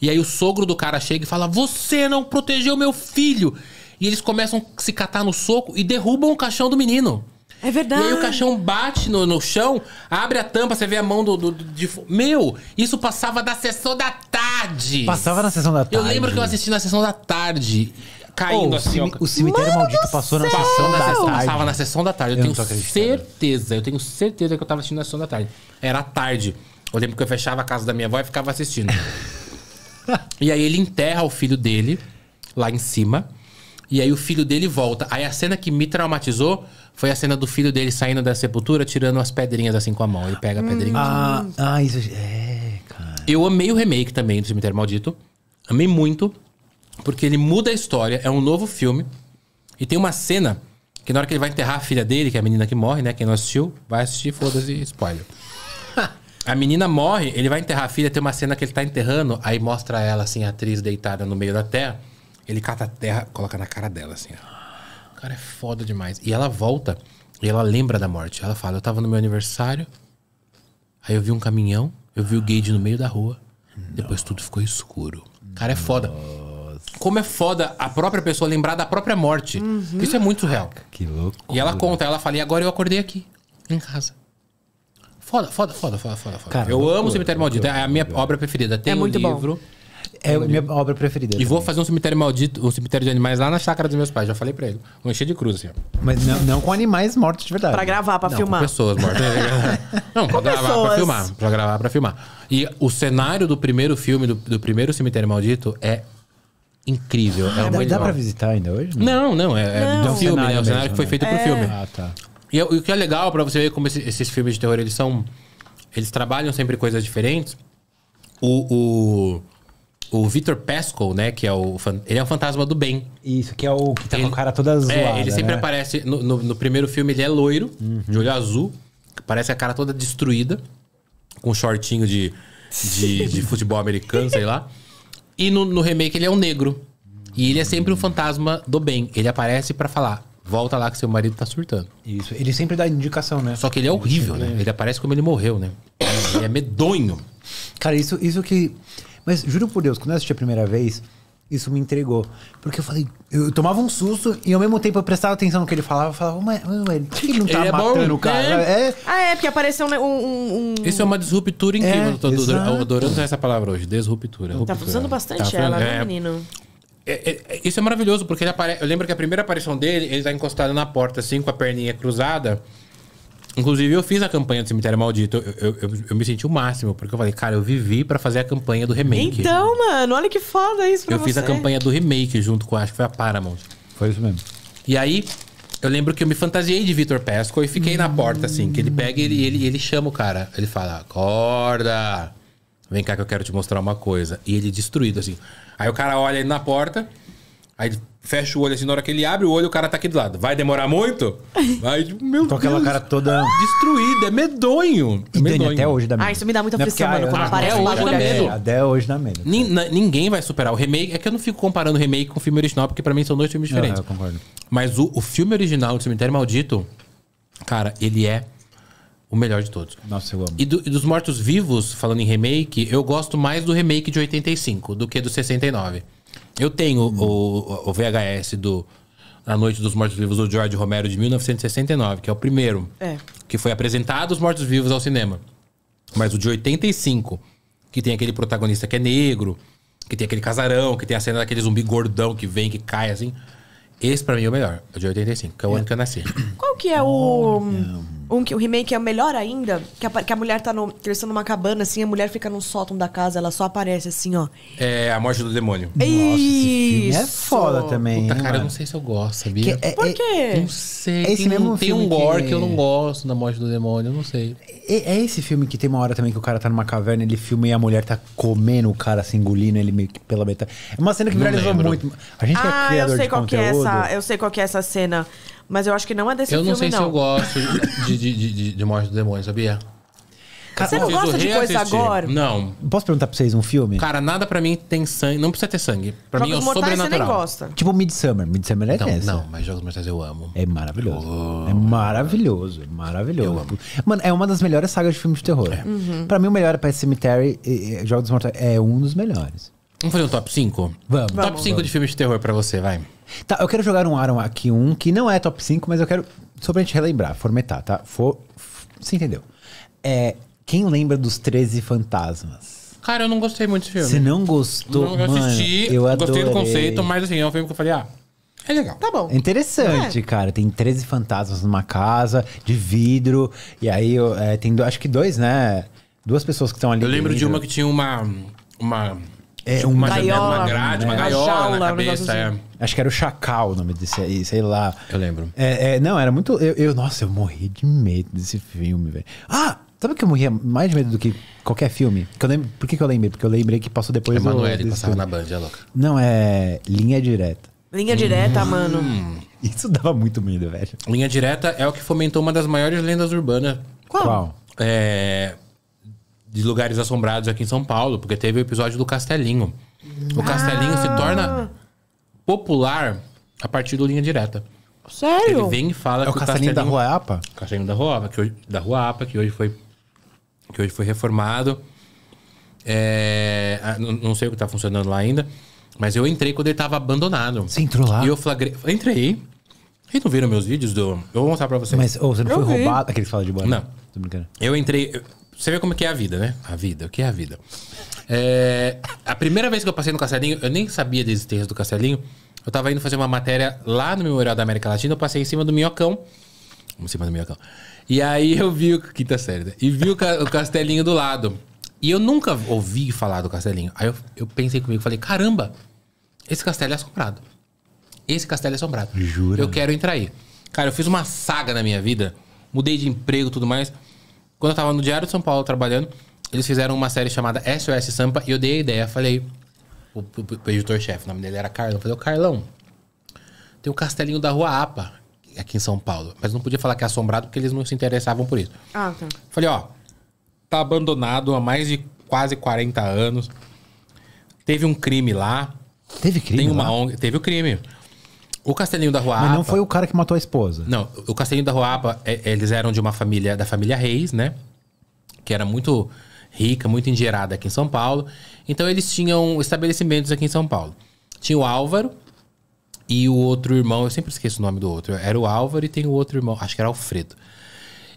E aí o sogro do cara chega e fala: Você não protegeu meu filho! E eles começam a se catar no soco e derrubam o caixão do menino. É verdade. E aí o caixão bate no, no chão, abre a tampa, você vê a mão do. do, do de... Meu, isso passava da sessão da tarde. Passava na sessão da tarde. Eu lembro que eu assisti na sessão da tarde. Caindo oh, assim, ó. O cemitério Mano maldito passou na sessão da, tarde. Passava na sessão da tarde. Eu, eu tenho certeza, eu tenho certeza que eu tava assistindo na sessão da tarde. Era tarde. Eu lembro que eu fechava a casa da minha avó e ficava assistindo. e aí ele enterra o filho dele lá em cima. E aí o filho dele volta. Aí a cena que me traumatizou foi a cena do filho dele saindo da sepultura, tirando as pedrinhas assim com a mão. Ele pega a pedrinha. Hum, ah, ah, isso é, cara. Eu amei o remake também do Cemitério Maldito. Amei muito, porque ele muda a história, é um novo filme. E tem uma cena que na hora que ele vai enterrar a filha dele, que é a menina que morre, né? Quem não assistiu, vai assistir, foda-se, spoiler. A menina morre, ele vai enterrar a filha, tem uma cena que ele tá enterrando, aí mostra ela, assim, a atriz deitada no meio da terra. Ele cata a terra, coloca na cara dela, assim. Ó. O cara é foda demais. E ela volta, e ela lembra da morte. Ela fala: Eu tava no meu aniversário, aí eu vi um caminhão, eu vi o Gage no meio da rua, Não. depois tudo ficou escuro. O cara é foda. Como é foda a própria pessoa lembrar da própria morte. Uhum. Isso é muito real. Que louco. E ela conta, ela fala: E agora eu acordei aqui, em casa. Foda, foda, foda, foda, foda. Cara, eu amo o Cemitério Maldito. É a minha obra preferida. Tem é muito um livro. É a minha obra preferida. E também. vou fazer um cemitério maldito, um cemitério de animais lá na chácara dos meus pais. Já falei pra ele. Vou encher de cruz, assim. Mas não, não com animais mortos de verdade. Pra gravar, pra não, filmar. Com pessoas mortas. Né? não, pra com gravar, pessoas. pra filmar. Pra gravar, pra filmar. E o cenário do primeiro filme, do, do primeiro cemitério maldito, é incrível. É ah, é dá, dá pra visitar ainda hoje? Não, não. É, né? não é, é, do filme, né? O cenário mesmo, que foi né? feito né? pro filme. Ah, tá. E, é, o que é legal para você ver como esses, esses, filmes de terror, eles são. Eles trabalham sempre coisas diferentes. O. o, o Victor Pascal, né? Que é o. Ele é o fantasma do bem. Isso, que é o que tá ele, com a cara toda é, zoada. É, ele sempre né? aparece. No, no, no, primeiro filme, ele é loiro, uhum. de olho azul. Parece a cara toda destruída. Com um shortinho de, de, de futebol americano, sei lá. E no, no remake, ele é um negro. E ele é sempre o um fantasma do bem. Ele aparece para falar: volta lá que seu marido tá surtando. Isso. Ele sempre dá indicação, né? Só que ele é horrível, né? Ele aparece como ele morreu, né? Ele é medonho. Cara, isso, isso que. Mas juro por Deus, quando eu assisti a primeira vez, isso me entregou. Porque eu falei, eu tomava um susto e ao mesmo tempo eu prestava atenção no que ele falava, eu falava, mas, mas ele não tá ele é matando o cara? É. É. Ah, é, porque apareceu um. um, um... Isso é uma desruptura incrível. É, eu tô exato. essa palavra hoje, desruptura. Tá usando bastante tá ela, né, é. menino? É, é, é, isso é maravilhoso, porque ele apare... eu lembro que a primeira aparição dele, ele tá encostado na porta, assim, com a perninha cruzada. Inclusive, eu fiz a campanha do Cemitério Maldito. Eu, eu, eu, eu me senti o máximo, porque eu falei, cara, eu vivi para fazer a campanha do remake. Então, mano, olha que foda isso pra Eu você. fiz a campanha do remake junto com, acho que foi a Paramount. Foi isso mesmo. E aí, eu lembro que eu me fantasiei de Vitor Pesco e fiquei hum. na porta, assim, que ele pega e ele, ele, ele chama o cara. Ele fala, acorda, vem cá que eu quero te mostrar uma coisa. E ele destruído, assim... Aí o cara olha ele na porta, aí fecha o olho assim, na hora que ele abre o olho, o cara tá aqui do lado. Vai demorar muito? Vai, meu Deus. Tô aquela cara toda... Destruída, é medonho. É Dani, até hoje dá medo. Ah, isso me dá muita aflição, mano. Quando aparece o hoje bagulho dá é medo. Até hoje dá medo. Nin- na- ninguém vai superar. O remake... É que eu não fico comparando o remake com o filme original, porque pra mim são dois filmes Não, diferentes. eu concordo. Mas o, o filme original do Cemitério Maldito, cara, ele é o melhor de todos. Nossa, eu amo. E, do, e dos mortos-vivos, falando em remake, eu gosto mais do remake de 85 do que do 69. Eu tenho hum. o, o VHS do A Noite dos Mortos-Vivos do George Romero de 1969, que é o primeiro. É. Que foi apresentado os mortos-vivos ao cinema. Mas o de 85, que tem aquele protagonista que é negro, que tem aquele casarão, que tem a cena daquele zumbi gordão que vem, que cai assim. Esse para mim é o melhor, o de 85, que é o é. ano que eu nasci. Qual que é o. Um que o remake é melhor ainda, que a, que a mulher tá no, crescendo numa cabana, assim, a mulher fica no sótão da casa, ela só aparece assim, ó. É A Morte do Demônio. Nossa, esse filme é foda também. Puta, hein, cara, mano? eu não sei se eu gosto, sabia? É, Por é, quê? É, não sei. É esse mesmo tem um gore que... que... eu não gosto da Morte do Demônio, eu não sei. É, é, esse filme que tem uma hora também que o cara tá numa caverna, ele filma e a mulher tá comendo o cara, assim, engolindo ele meio que pela metade. É uma cena que me viralizou muito. A gente ah, que é ah, criador eu sei de qual conteúdo... Que é essa, eu sei qual que é essa cena. Mas eu acho que não é desse filme, não. Eu não sei se eu gosto de, de, de, de, de Morte do Demônio, sabia? você não gosta de coisa agora? Não. Posso perguntar pra vocês um filme? Cara, nada pra mim tem sangue. Não precisa ter sangue. Pra Jogos mim é sobrenatural. Você nem gosta. Tipo Midsummer. Midsummer é então, Não, mas Jogos Mortais eu amo. É maravilhoso. Oh. É maravilhoso. É maravilhoso. Eu amo. Mano, é uma das melhores sagas de filmes de terror. É. Uhum. Pra mim, o melhor é Pet Cemetery. Jogos Mortais é um dos melhores. Vamos fazer um top 5? Vamos. Top 5 de filmes de terror pra você, vai. Tá, eu quero jogar um Aron aqui, um que não é top 5, mas eu quero. Só pra gente relembrar, formetar, tá? For, você entendeu? É, quem lembra dos 13 Fantasmas? Cara, eu não gostei muito desse filme. Você não gostou? Não, eu mano, assisti, eu adorei. gostei do conceito, mas assim, é um filme que eu falei, ah, é legal. Tá bom. É interessante, cara. Tem 13 fantasmas numa casa de vidro. E aí eu, é, tem, acho que dois, né? Duas pessoas que estão ali. Eu lembro de uma que tinha uma. Uma é tipo, uma, gaiola, uma grade, uma gaiola na né? cabeça. Assim. é. Acho que era o Chacal o nome desse aí, sei lá. Eu lembro. É, é, não, era muito. Eu, eu, nossa, eu morri de medo desse filme, velho. Ah! Sabe que eu morria mais de medo do que qualquer filme? Que eu lembro, por que, que eu lembrei? Porque eu lembrei que passou depois do. Emanuele passava filme. na Band, é louco. Não, é. Linha Direta. Linha Direta, hum. mano. Isso dava muito medo, velho. Linha Direta é o que fomentou uma das maiores lendas urbanas. Qual? Qual? É de lugares assombrados aqui em São Paulo, porque teve o episódio do Castelinho. O Castelinho ah. se torna popular a partir do Linha Direta. Sério? Ele vem e fala é que o Castelinho, Castelinho da apa. Castelinho da apa, que hoje, da apa, que hoje foi que hoje foi reformado. É, ah, não, sei o que tá funcionando lá ainda, mas eu entrei quando ele tava abandonado. Você entrou lá? E eu flagrei, entrei. Vocês não viram meus vídeos do. Eu vou mostrar pra vocês. Mas oh, você não eu foi vi. roubado? Aqueles que fala de bola. Não. Tô brincando. Eu entrei. Eu, você vê como é que é a vida, né? A vida, o que é a vida? É, a primeira vez que eu passei no Castelinho, eu nem sabia da existência do Castelinho. Eu tava indo fazer uma matéria lá no Memorial da América Latina, eu passei em cima do Minhocão. Em cima do Minhocão. E aí eu vi o quinta série, né? E vi o, ca, o Castelinho do lado. E eu nunca ouvi falar do Castelinho. Aí eu, eu pensei comigo, falei, caramba, esse castelo é assombrado. Esse castelo é assombrado. Jura? Eu quero entrar aí. Cara, eu fiz uma saga na minha vida, mudei de emprego e tudo mais. Quando eu tava no Diário de São Paulo trabalhando, eles fizeram uma série chamada SOS Sampa e eu dei a ideia. Falei o, o, editor-chefe, o nome dele era Carlão. Falei, ô Carlão, tem o Castelinho da Rua APA aqui em São Paulo. Mas não podia falar que é assombrado porque eles não se interessavam por isso. Ah, tá. Falei, ó, tá abandonado há mais de quase 40 anos. Teve um crime lá. Teve crime? Tem uma lá? ONG. Teve o um crime. O Castelinho da Ruapa. Mas não foi o cara que matou a esposa. Não, o Castelinho da Ruapa, é, eles eram de uma família, da família Reis, né? Que era muito rica, muito endinheirada aqui em São Paulo. Então eles tinham estabelecimentos aqui em São Paulo. Tinha o Álvaro e o outro irmão, eu sempre esqueço o nome do outro. Era o Álvaro e tem o outro irmão, acho que era Alfredo.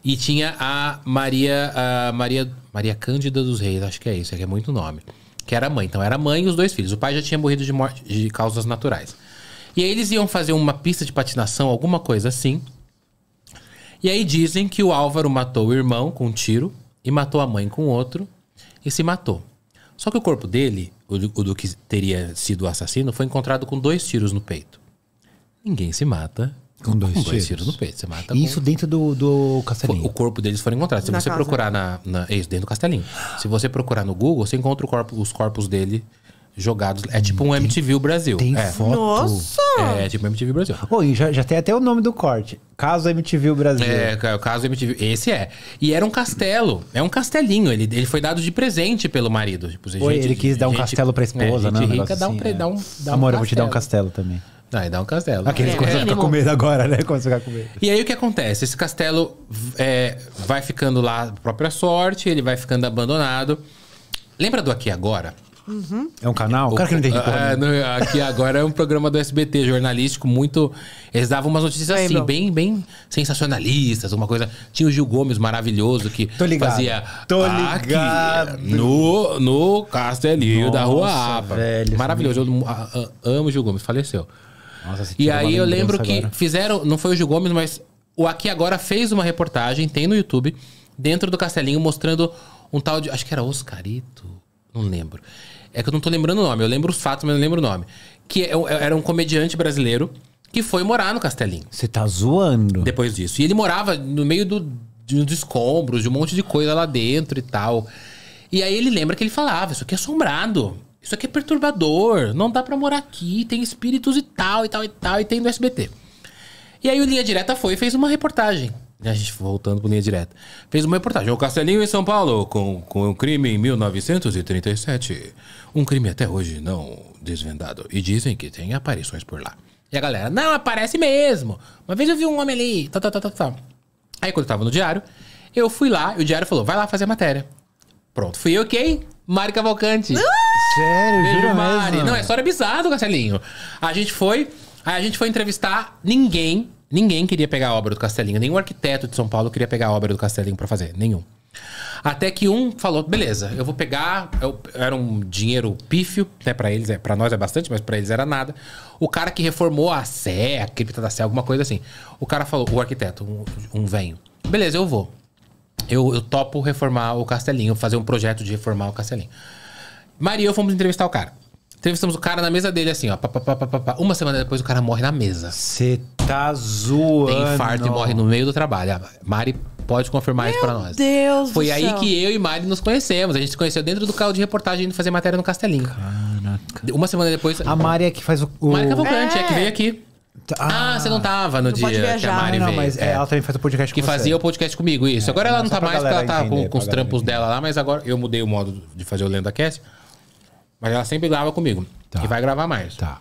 E tinha a Maria, a Maria, Maria Cândida dos Reis, acho que é isso, é que é muito nome. Que era mãe, então era mãe e os dois filhos. O pai já tinha morrido de morte de causas naturais. E aí eles iam fazer uma pista de patinação, alguma coisa assim. E aí dizem que o Álvaro matou o irmão com um tiro e matou a mãe com outro e se matou. Só que o corpo dele, o do que teria sido o assassino, foi encontrado com dois tiros no peito. Ninguém se mata com dois, com dois tiros. no peito. Você mata Isso com... dentro do, do castelinho. O corpo deles foi encontrado Se na você casa. procurar na, na, Isso, dentro do castelinho. Se você procurar no Google, você encontra corpo, os corpos dele jogados. É tipo um tem, MTV Brasil. Tem é. foto. Nossa! É tipo MTV Brasil. Oi, já, já tem até o nome do corte. Caso MTV Brasil. É, caso MTV. Esse é. E era um castelo. É um castelinho. Ele, ele foi dado de presente pelo marido. Tipo, Oi, gente, ele quis dar um castelo pra esposa, é, né? Assim, é. dá um, dá um, Amor, eu vou te dar um castelo também. Ah, e dá um castelo. Aqueles é, começam a ficar com medo agora, né? Começam a ficar com medo. E aí o que acontece? Esse castelo é, vai ficando lá própria sorte, ele vai ficando abandonado. Lembra do Aqui Agora? Uhum. É um canal? O cara que não entende ah, não, Aqui agora é um programa do SBT jornalístico muito. Eles davam umas notícias assim, bem, bem sensacionalistas, uma coisa. Tinha o Gil Gomes maravilhoso que Tô ligado. fazia. Tô aqui, ligado. no, no Castelinho Nossa, da Rua Aba. Velho, maravilhoso. Eu a, ah, a, ah, amo o Gil Gomes, faleceu. Nossa, e aí eu lembro que fizeram. Não foi o Gil Gomes, mas o Aqui Agora fez uma reportagem, tem no YouTube, dentro do Castelinho, mostrando um tal de. Acho que era Oscarito. Não lembro. É que eu não tô lembrando o nome, eu lembro os fatos, mas não lembro o nome. Que é é, era um comediante brasileiro que foi morar no Castelinho. Você tá zoando? Depois disso. E ele morava no meio do, de, dos escombros, de um monte de coisa lá dentro e tal. E aí ele lembra que ele falava: Isso aqui é assombrado. Isso aqui é perturbador. Não dá para morar aqui. Tem espíritos e tal, e tal, e tal. E tem no SBT. E aí o Linha Direta foi e fez uma reportagem a gente voltando para linha direta. Fez uma reportagem. O Castelinho em São Paulo, com, com um crime em 1937. Um crime até hoje não desvendado. E dizem que tem aparições por lá. E a galera, não, aparece mesmo. Uma vez eu vi um homem ali. Tá, tá, tá, tá, tá. Aí quando eu tava no diário, eu fui lá e o diário falou: vai lá fazer a matéria. Pronto, fui eu ok? Mário Cavalcante. Sério, Beijo, Mari. Mesmo. Não, é história bizarra do Castelinho. A gente foi. Aí a gente foi entrevistar ninguém Ninguém queria pegar a obra do Castelinho. Nenhum arquiteto de São Paulo queria pegar a obra do Castelinho para fazer. Nenhum. Até que um falou: beleza, eu vou pegar. Eu, era um dinheiro pífio, né? Para eles, é, nós é bastante, mas para eles era nada. O cara que reformou a Sé, a cripta da Sé, alguma coisa assim. O cara falou: o arquiteto, um, um venho. Beleza, eu vou. Eu, eu topo reformar o Castelinho, fazer um projeto de reformar o Castelinho. Maria e eu fomos entrevistar o cara. Entrevistamos o cara na mesa dele, assim, ó. Pá, pá, pá, uma semana depois o cara morre na mesa. Você Tá zoando. Tem infarto e morre no meio do trabalho. A ah, Mari pode confirmar Meu isso pra nós. Deus Foi do aí céu. que eu e Mari nos conhecemos. A gente se conheceu dentro do carro de reportagem indo fazer matéria no Castelinho. Caraca. Uma semana depois. A Mari é que faz o. o... Mari Cavalcante, é. é que veio aqui. Ah, ah, você não tava no dia viajar, que a Mari não, veio. Mas é. ela também faz o podcast que com Que fazia o podcast comigo, isso. É, agora ela não tá mais, porque ela tá com, com os trampos entender. dela lá, mas agora eu mudei o modo de fazer o Lenda Cast. Mas ela sempre grava comigo. Tá. E vai gravar mais. Tá.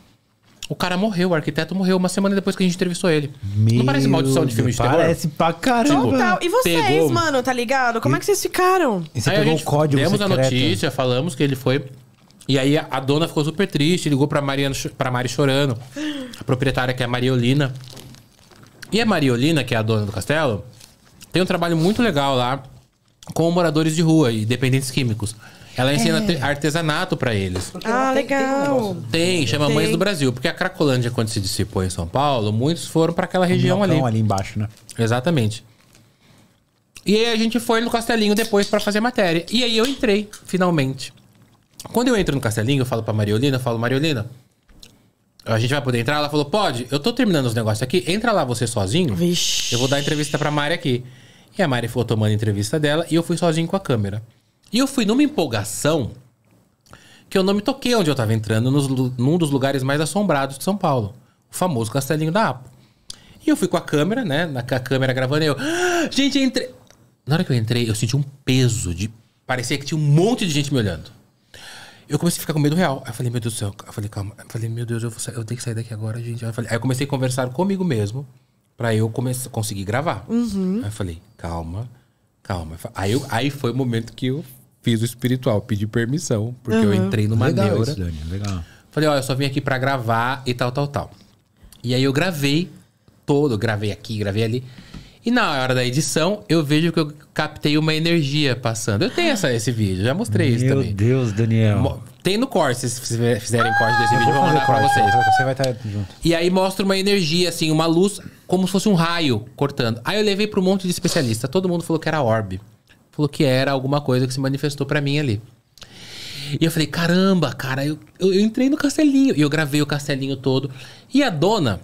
O cara morreu, o arquiteto morreu uma semana depois que a gente entrevistou ele. Meu não parece maldição de filme de parece terror? Parece pra caramba. Total. E vocês, pegou... mano, tá ligado? Como é que vocês ficaram? E você aí pegou o código Demos secreto. a notícia, falamos que ele foi... E aí a dona ficou super triste, ligou pra, Mariana, pra Mari chorando. A proprietária, que é a Mariolina. E a Mariolina, que é a dona do castelo, tem um trabalho muito legal lá com moradores de rua e dependentes químicos. Ela ensina é. artesanato para eles. Porque ah, legal. Tem, chama tem. Mães do Brasil. Porque a Cracolândia, quando se dissipou em São Paulo, muitos foram para aquela região ali. ali embaixo, né? Exatamente. E aí a gente foi no Castelinho depois para fazer matéria. E aí eu entrei, finalmente. Quando eu entro no Castelinho, eu falo pra Mariolina, eu falo, Mariolina, a gente vai poder entrar? Ela falou, pode, eu tô terminando os negócios aqui, entra lá você sozinho. Vixe. Eu vou dar entrevista pra Mari aqui. E a Mari foi tomando a entrevista dela e eu fui sozinho com a câmera. E eu fui numa empolgação que eu não me toquei onde eu tava entrando, nos, num dos lugares mais assombrados de São Paulo. O famoso Castelinho da Apo. E eu fui com a câmera, né? Na a câmera gravando, eu. Ah, gente, entrei. Na hora que eu entrei, eu senti um peso de. Parecia que tinha um monte de gente me olhando. Eu comecei a ficar com medo real. Aí eu falei, meu Deus do céu. Eu falei, calma. Eu falei, meu Deus, eu, vou sa... eu tenho que sair daqui agora, gente. Aí eu, falei... aí eu comecei a conversar comigo mesmo para eu come... conseguir gravar. Uhum. Aí eu falei, calma, calma. Aí, eu... aí foi o momento que eu fiz o espiritual, pedi permissão, porque uhum. eu entrei numa legal neura. Isso, Dani, legal. Falei, ó, eu só vim aqui para gravar e tal, tal, tal. E aí eu gravei todo, gravei aqui, gravei ali. E na hora da edição, eu vejo que eu captei uma energia passando. Eu tenho essa, esse vídeo, já mostrei isso também. Meu Deus, Daniel. Tem no corte, se fizerem corte desse ah, vídeo, eu vou mandar pra vocês. Você vai estar tá junto. E aí mostra uma energia, assim, uma luz, como se fosse um raio cortando. Aí eu levei para um monte de especialista. Todo mundo falou que era orbe falou que era alguma coisa que se manifestou para mim ali. E eu falei, caramba, cara, eu, eu, eu, entrei no castelinho. E eu gravei o castelinho todo. E a dona,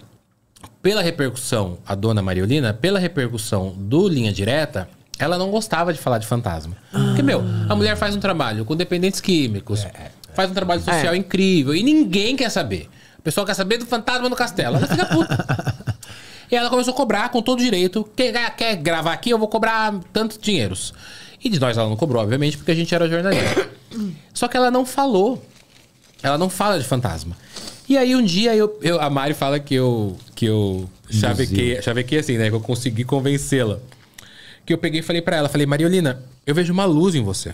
pela repercussão, a dona Mariolina, pela repercussão do Linha Direta, ela não gostava de falar de fantasma. Ah. Porque, meu, a ah. mulher faz um trabalho com dependentes químicos, é. é, é. faz um trabalho é. social é. incrível e ninguém quer saber. O pessoal quer saber do fantasma no castelo. Ela fica puta. e ela começou a cobrar com todo direito. Quem quer gravar aqui, eu vou cobrar tantos dinheiros. E de nós ela não cobrou, obviamente, porque a gente era jornalista. Só que ela não falou. Ela não fala de fantasma. E aí um dia eu, eu a Mari fala que eu que eu chavequei, assim, né, que eu consegui convencê-la. Que eu peguei e falei para ela, falei: "Mariolina, eu vejo uma luz em você".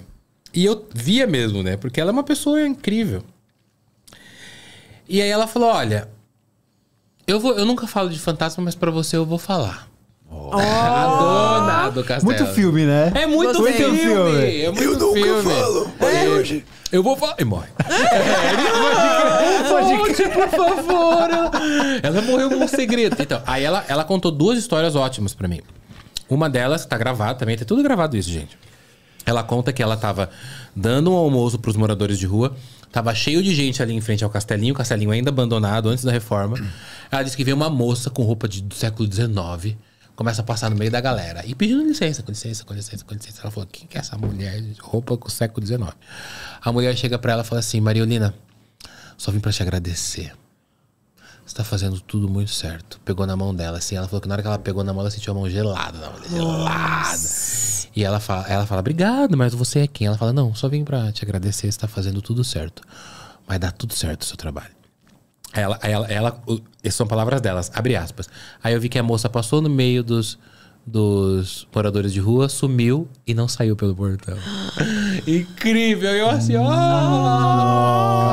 E eu via mesmo, né? Porque ela é uma pessoa incrível. E aí ela falou: "Olha, eu vou eu nunca falo de fantasma, mas para você eu vou falar". Oh. A dona do castelo. Muito filme, né? É muito, filme. filme. É muito eu nunca filme. falo, é. hoje... Eu vou falar... E morre. É, não, por favor. Ela morreu com um segredo. Então, aí ela, ela contou duas histórias ótimas para mim. Uma delas, tá gravada também, tá tudo gravado isso, gente. Ela conta que ela tava dando um almoço para os moradores de rua. Tava cheio de gente ali em frente ao castelinho, o castelinho ainda abandonado antes da reforma. Ela disse que veio uma moça com roupa de, do século XIX começa a passar no meio da galera e pedindo licença, com licença, com licença, com licença. Ela falou: quem que é essa mulher? Roupa do século XIX. A mulher chega para ela e fala assim: Mariolina, só vim para te agradecer. Você tá fazendo tudo muito certo. Pegou na mão dela, assim. Ela falou que na hora que ela pegou na mão, ela sentiu a mão gelada. Mão gelada. E ela fala, ela fala, obrigado, mas você é quem? Ela fala, não, só vim pra te agradecer, você tá fazendo tudo certo. Vai dar tudo certo o seu trabalho. Ela, ela, ela, essas são palavras delas, abre aspas. Aí eu vi que a moça passou no meio dos, dos moradores de rua, sumiu e não saiu pelo portão. Incrível! Eu assim, ó!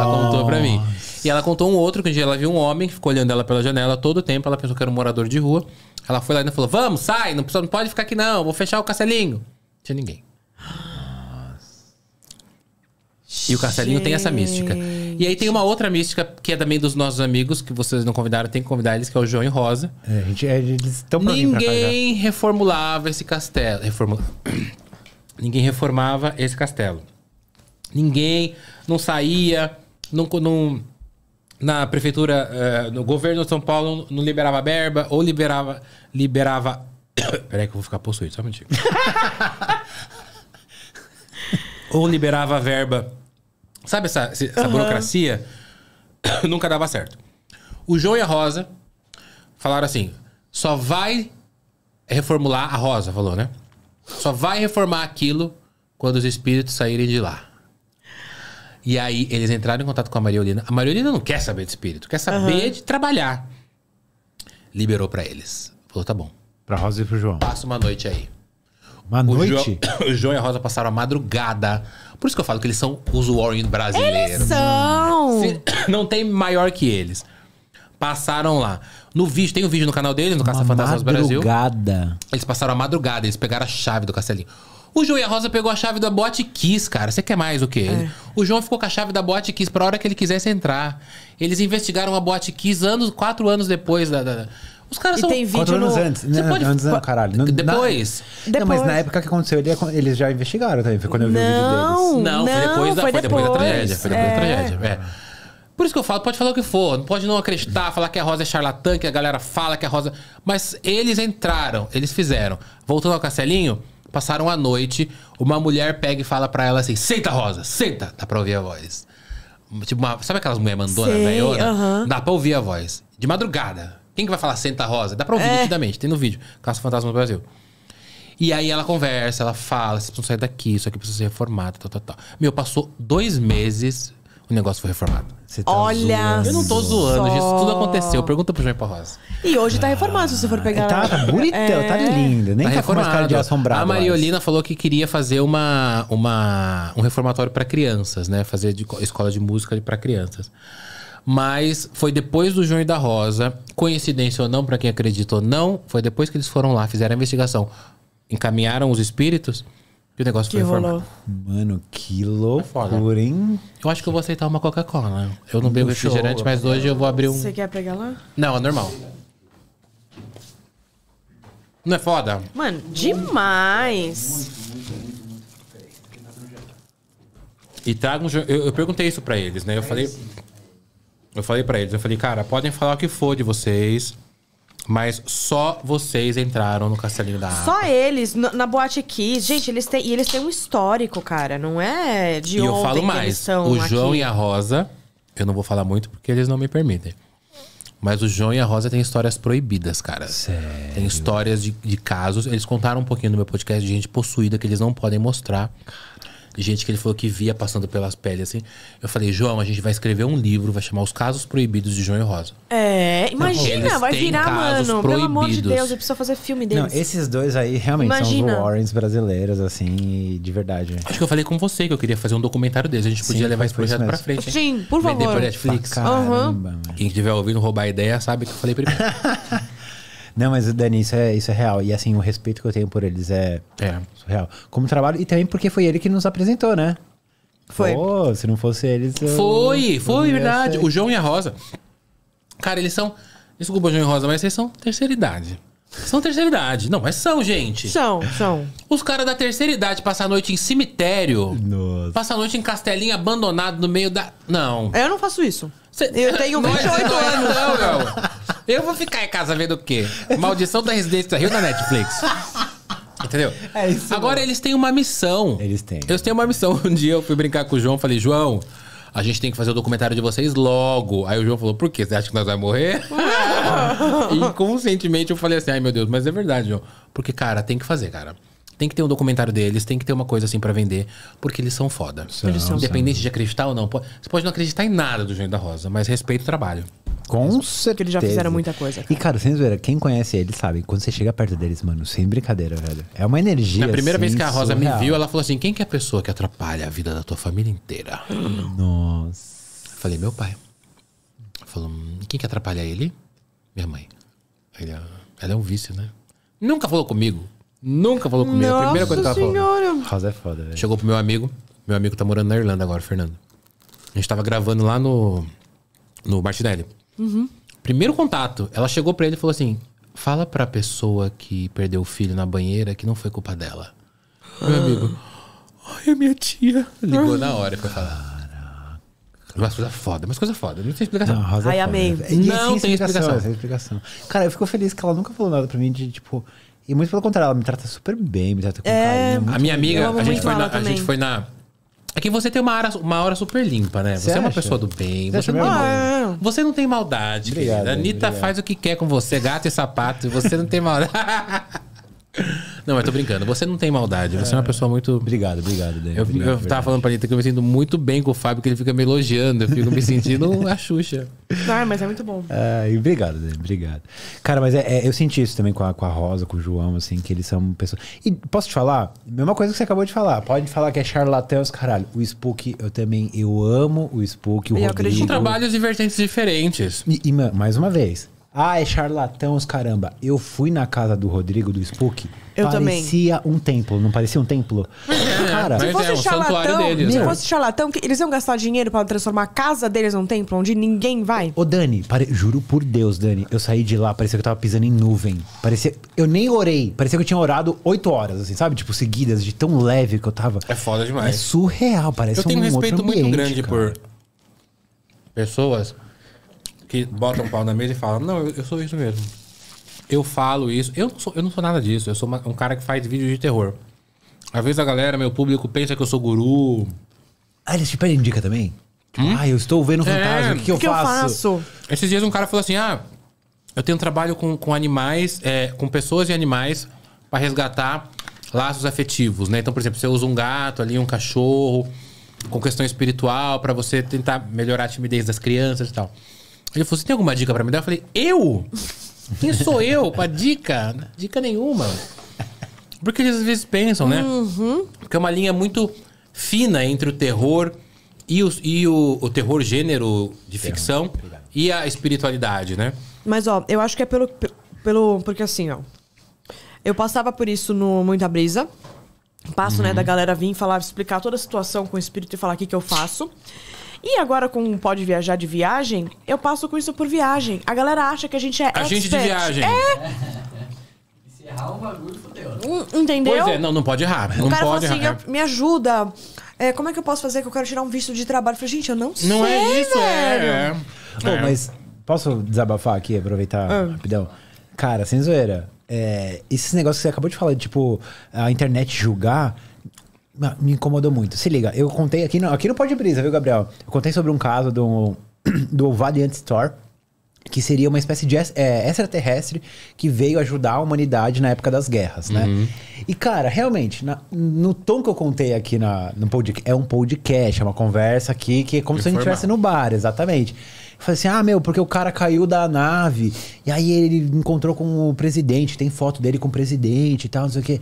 Ela contou pra mim. E ela contou um outro que um dia ela viu um homem que ficou olhando ela pela janela todo o tempo. Ela pensou que era um morador de rua. Ela foi lá e falou: Vamos, sai, não, precisa, não pode ficar aqui não, vou fechar o castelinho. Não tinha ninguém. Nossa. E o castelinho Gente. tem essa mística. E aí tem uma outra mística que é também dos nossos amigos, que vocês não convidaram, tem que convidar eles, que é o João e Rosa. É, gente, é, eles estão Ninguém cá, reformulava esse castelo. Reformula... Ninguém reformava esse castelo. Ninguém não saía, não, não na prefeitura, eh, no governo de São Paulo, não liberava verba ou liberava. liberava... Peraí que eu vou ficar possuído, só um minutinho. ou liberava verba Sabe essa, essa uhum. burocracia? Nunca dava certo. O João e a Rosa falaram assim: só vai reformular a Rosa, falou, né? Só vai reformar aquilo quando os espíritos saírem de lá. E aí eles entraram em contato com a Maria Mariolina. A Maria Mariolina não quer saber de espírito, quer saber uhum. de trabalhar. Liberou para eles. Falou, tá bom. Pra Rosa e pro João. Passa uma noite aí. Uma noite? O João, o João e a Rosa passaram a madrugada. Por isso que eu falo que eles são os Warren brasileiros. Eles são! Se- não tem maior que eles. Passaram lá. No vídeo, tem um vídeo no canal deles, no Caça Fantasmas Brasil. madrugada. Eles passaram a madrugada, eles pegaram a chave do castelinho. O João e a Rosa pegou a chave da boate quis, cara. Você quer mais o quê? É. O João ficou com a chave da boate quis pra hora que ele quisesse entrar. Eles investigaram a boate Kiss anos, quatro anos depois da, da- os caras e são. Tem vídeo anos no... antes. Né? Você não, pode... antes não, caralho. Não, depois. Na... depois. Não, mas na época que aconteceu, é eles já investigaram também. Foi quando eu vi não, o vídeo deles. Não, foi depois, da, foi depois. depois da tragédia. Foi depois é. da tragédia. É. Por isso que eu falo, pode falar o que for, não pode não acreditar, falar que a Rosa é charlatã, que a galera fala que a Rosa. Mas eles entraram, eles fizeram. Voltando ao Castelinho, passaram a noite, uma mulher pega e fala para ela assim: senta, Rosa, senta. Dá pra ouvir a voz. Tipo, uma... sabe aquelas mulheres mandonas, velhona? Uh -huh. Dá pra ouvir a voz. De madrugada. Quem que vai falar Santa Rosa? Dá pra ouvir é. nitidamente, tem no vídeo. Caça Fantasma do Brasil. E aí ela conversa, ela fala, vocês precisam sair daqui, isso aqui precisa ser reformado, tal, tal, tal. Meu, passou dois meses, o negócio foi reformado. Tá Olha! Zoando. Eu não tô zoando, gente. Isso tudo aconteceu. Pergunta pro João Rosa. E hoje tá reformado, se você for pegar. É, tá, tá bonitão, é. tá lindo. Nem tá, tá reformado. com mais cara de assombrado. A Mariolina mas. falou que queria fazer uma, uma, um reformatório para crianças, né? Fazer de, escola de música para crianças. Mas foi depois do João e da Rosa, coincidência ou não, para quem acredita ou não, foi depois que eles foram lá, fizeram a investigação, encaminharam os espíritos que o negócio que foi rolou. Mano, que loucura, hein? Eu acho que eu vou aceitar uma Coca-Cola. Eu não bebo refrigerante, mas hoje eu vou abrir um. Você quer pegar lá? Não, é normal. Não é foda? Mano, demais! E traga um. Eu, eu perguntei isso pra eles, né? Eu falei. Eu falei para eles, eu falei, cara, podem falar o que for de vocês. Mas só vocês entraram no Castelinho da Água. Só eles, na Boate Kiss. Gente, eles têm, e eles têm um histórico, cara. Não é de e ontem eu falo mais, o João aqui. e a Rosa, eu não vou falar muito porque eles não me permitem. Mas o João e a Rosa têm histórias proibidas, cara. Sério? Tem histórias de, de casos. Eles contaram um pouquinho no meu podcast de gente possuída que eles não podem mostrar gente que ele falou que via passando pelas peles, assim. Eu falei, João, a gente vai escrever um livro, vai chamar Os Casos Proibidos de João e Rosa. É, imagina, vai virar, mano. Proibidos. Pelo amor de Deus, eu preciso fazer filme deles. Não, esses dois aí realmente imagina. são os Warrens brasileiros, assim, de verdade. Acho que eu falei com você que eu queria fazer um documentário deles. A gente podia Sim, levar esse projeto pra frente. Sim, por favor. Vender pra Netflix. Pra caramba, uhum. Quem tiver ouvindo roubar a ideia sabe que eu falei primeiro. Não, mas Dani, isso é, isso é real. E assim, o respeito que eu tenho por eles é, é. surreal. Como trabalho, e também porque foi ele que nos apresentou, né? Foi. Pô, se não fosse eles. Eu... Foi, foi, verdade. O João e a Rosa. Cara, eles são. Desculpa, João e Rosa, mas vocês são terceira idade. São terceira idade. Não, mas são, gente. São, são. Os caras da terceira idade passam a noite em cemitério. Nossa. Passam a noite em castelinho abandonado no meio da. Não. Eu não faço isso. Cê... Eu tenho 28 é anos. não, não. Eu vou ficar em casa vendo o quê? Maldição da Residência Rio na Netflix. Entendeu? É isso. Agora mano. eles têm uma missão. Eles têm. Eles têm uma missão. Um dia eu fui brincar com o João, falei, João, a gente tem que fazer o documentário de vocês logo. Aí o João falou, por quê? Você acha que nós vamos morrer? e conscientemente eu falei assim, ai meu Deus, mas é verdade, João. Porque, cara, tem que fazer, cara. Tem que ter um documentário deles, tem que ter uma coisa assim para vender, porque eles são foda. São, eles são Independente são. de acreditar ou não. Você pode não acreditar em nada do João da Rosa, mas respeito o trabalho. Com certeza. Porque eles já fizeram muita coisa. Cara. E, cara, sem zoeira, quem conhece eles sabe, quando você chega perto deles, mano, sem brincadeira, velho. É uma energia. Na primeira assim, vez que a Rosa surreal. me viu, ela falou assim: quem que é a pessoa que atrapalha a vida da tua família inteira? Nossa. Eu falei, meu pai. Falou, hum, quem que atrapalha ele? Minha mãe. Ah, ela é um vício, né? Nunca falou comigo. Nunca falou comigo. Nossa é a primeira coisa que ela falou. Rosa é foda, velho. Chegou pro meu amigo. Meu amigo tá morando na Irlanda agora, Fernando. A gente tava gravando lá no. No Martinelli. Uhum. Primeiro contato, ela chegou para ele e falou assim: fala pra pessoa que perdeu o filho na banheira que não foi culpa dela. Meu ah. amigo, ai, a minha tia. Ligou na hora e foi falar. foda, mas coisa foda. Não tem explicação. Não, Rosa Ai, é amei. Não tem explicação. explicação. Cara, eu fico feliz que ela nunca falou nada pra mim de, tipo... E muito pelo contrário, ela me trata super bem, me trata com é, carinho. É a minha amiga, a gente, foi na, a gente foi na é que você tem uma aura, uma aura super limpa, né? Você, você é uma pessoa do bem. Você, você é não, é. você não tem maldade. Obrigado, a Anitta faz o que quer com você, gato e sapato, e você não tem maldade. Não, mas tô brincando. Você não tem maldade. Você é, é uma pessoa muito. Obrigado, obrigado, Dani. Eu, obrigado, eu tava verdade. falando pra Anitta que eu me sinto muito bem com o Fábio, que ele fica me elogiando. Eu fico me sentindo a Xuxa. Não, é, mas é muito bom. É, obrigado, Dani. Obrigado. Cara, mas é, é, eu senti isso também com a, com a Rosa, com o João, assim, que eles são pessoas. E posso te falar? Mesma coisa que você acabou de falar. Pode falar que é charlatão os caralho. O Spook, eu também. Eu amo o Spook, o e Rodrigo. acredito em trabalhos divergentes diferentes. E, e mais uma vez, ah, é charlatão os caramba. Eu fui na casa do Rodrigo, do Spook. Eu parecia também. um templo, não parecia um templo? É. Cara, se é, fosse é, um charlatão, deles, se né? fosse charlatão, eles iam gastar dinheiro para transformar a casa deles num templo onde ninguém vai. Ô, Dani, pare... juro por Deus, Dani, eu saí de lá, parecia que eu tava pisando em nuvem. Parecia. Eu nem orei. Parecia que eu tinha orado oito horas, assim, sabe? Tipo, seguidas, de tão leve que eu tava. É foda demais. É surreal, parece eu um Eu tenho um respeito muito grande cara. por pessoas que botam um pau na mesa e falam: Não, eu, eu, sou isso mesmo. Eu falo isso. Eu não sou, eu não sou nada disso. Eu sou uma, um cara que faz vídeo de terror. Às vezes a galera, meu público, pensa que eu sou guru. Ah, eles te pedem dica também? Tipo, hum? ah, eu estou vendo é, fantasma, é, o que, que, eu, faço? eu faço? Esses dias um cara falou assim: Ah, eu tenho um trabalho com, com animais, é, com pessoas e animais, para resgatar laços afetivos, né? Então, por exemplo, você usa um gato ali, um cachorro, com questão espiritual, para você tentar melhorar a timidez das crianças e tal. Ele falou: Você tem alguma dica para me dar? Eu falei: Eu? Quem sou eu a dica? Dica nenhuma. Porque eles às vezes pensam, né? Uhum. Porque é uma linha muito fina entre o terror e o, e o, o terror gênero de ficção e a espiritualidade, né? Mas, ó, eu acho que é pelo. pelo porque assim, ó. Eu passava por isso no Muita Brisa. Passo, né, uhum. né, da galera vir falar, explicar toda a situação com o espírito e falar o que, que eu faço. E agora com o Pode Viajar de Viagem, eu passo com isso por viagem. A galera acha que a gente é A gente de viagem. É. Se errar o bagulho, fodeu. Né? Hum, entendeu? Pois é, não, não pode errar. Não o cara pode assim, errar. Ah, me ajuda. É, como é que eu posso fazer que eu quero tirar um visto de trabalho? Eu falei, gente, eu não, não é sei, Não é isso, velho. é. Pô, é. mas posso desabafar aqui, aproveitar ah. rapidão? Cara, sem zoeira. É, esses negócios que você acabou de falar, tipo, a internet julgar, me incomodou muito. Se liga, eu contei aqui não, aqui não pode brisa, viu, Gabriel? Eu contei sobre um caso do do Valiant Store, que seria uma espécie de é, extraterrestre que veio ajudar a humanidade na época das guerras, né? Uhum. E, cara, realmente, na, no tom que eu contei aqui na, no podcast, é um podcast, é uma conversa aqui que é como Informal. se a gente estivesse no bar, exatamente. falei assim, ah, meu, porque o cara caiu da nave, e aí ele encontrou com o presidente, tem foto dele com o presidente e tal, não sei o quê.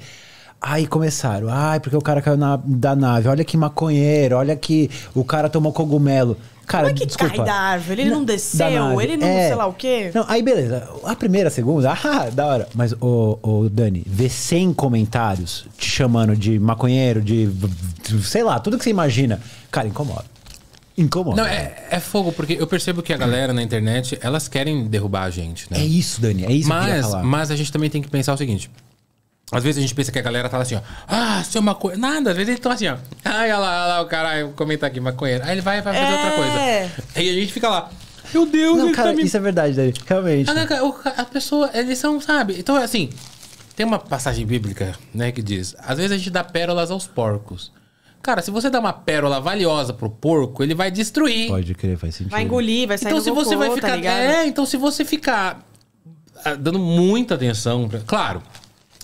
Aí começaram, ai, porque o cara caiu na, da nave, olha que maconheiro, olha que o cara tomou cogumelo. Cara, Como é que desculpa. cai da árvore? Ele não, não desceu, ele não é. sei lá o quê. Não, aí beleza. A primeira, a segunda, ah, da hora. Mas, ô, ô Dani, ver 100 comentários te chamando de maconheiro, de, de sei lá, tudo que você imagina. Cara, incomoda. Incomoda. Não, é, é, fogo, porque eu percebo que a galera na internet, elas querem derrubar a gente, né? É isso, Dani, é isso mas, que eu ia falar. Mas a gente também tem que pensar o seguinte: às vezes a gente pensa que a galera tá assim, ó. Ah, seu maconheiro. Nada, às vezes eles estão assim, ó. Ai, olha lá, olha lá o caralho, comenta aqui, maconheiro. Aí ele vai, vai fazer é. outra coisa. E a gente fica lá. Meu Deus, não, tá cara, tá me... isso é verdade, Dani. Realmente. Ah, a, a pessoa, eles são, sabe? Então, assim, tem uma passagem bíblica, né, que diz: às vezes a gente dá pérolas aos porcos. Cara, se você dá uma pérola valiosa pro porco, ele vai destruir. Pode crer, faz sentido. Vai engolir, vai sair então, se você vai tá ficar, tá É, então se você ficar ah, dando muita atenção. Pra... Claro,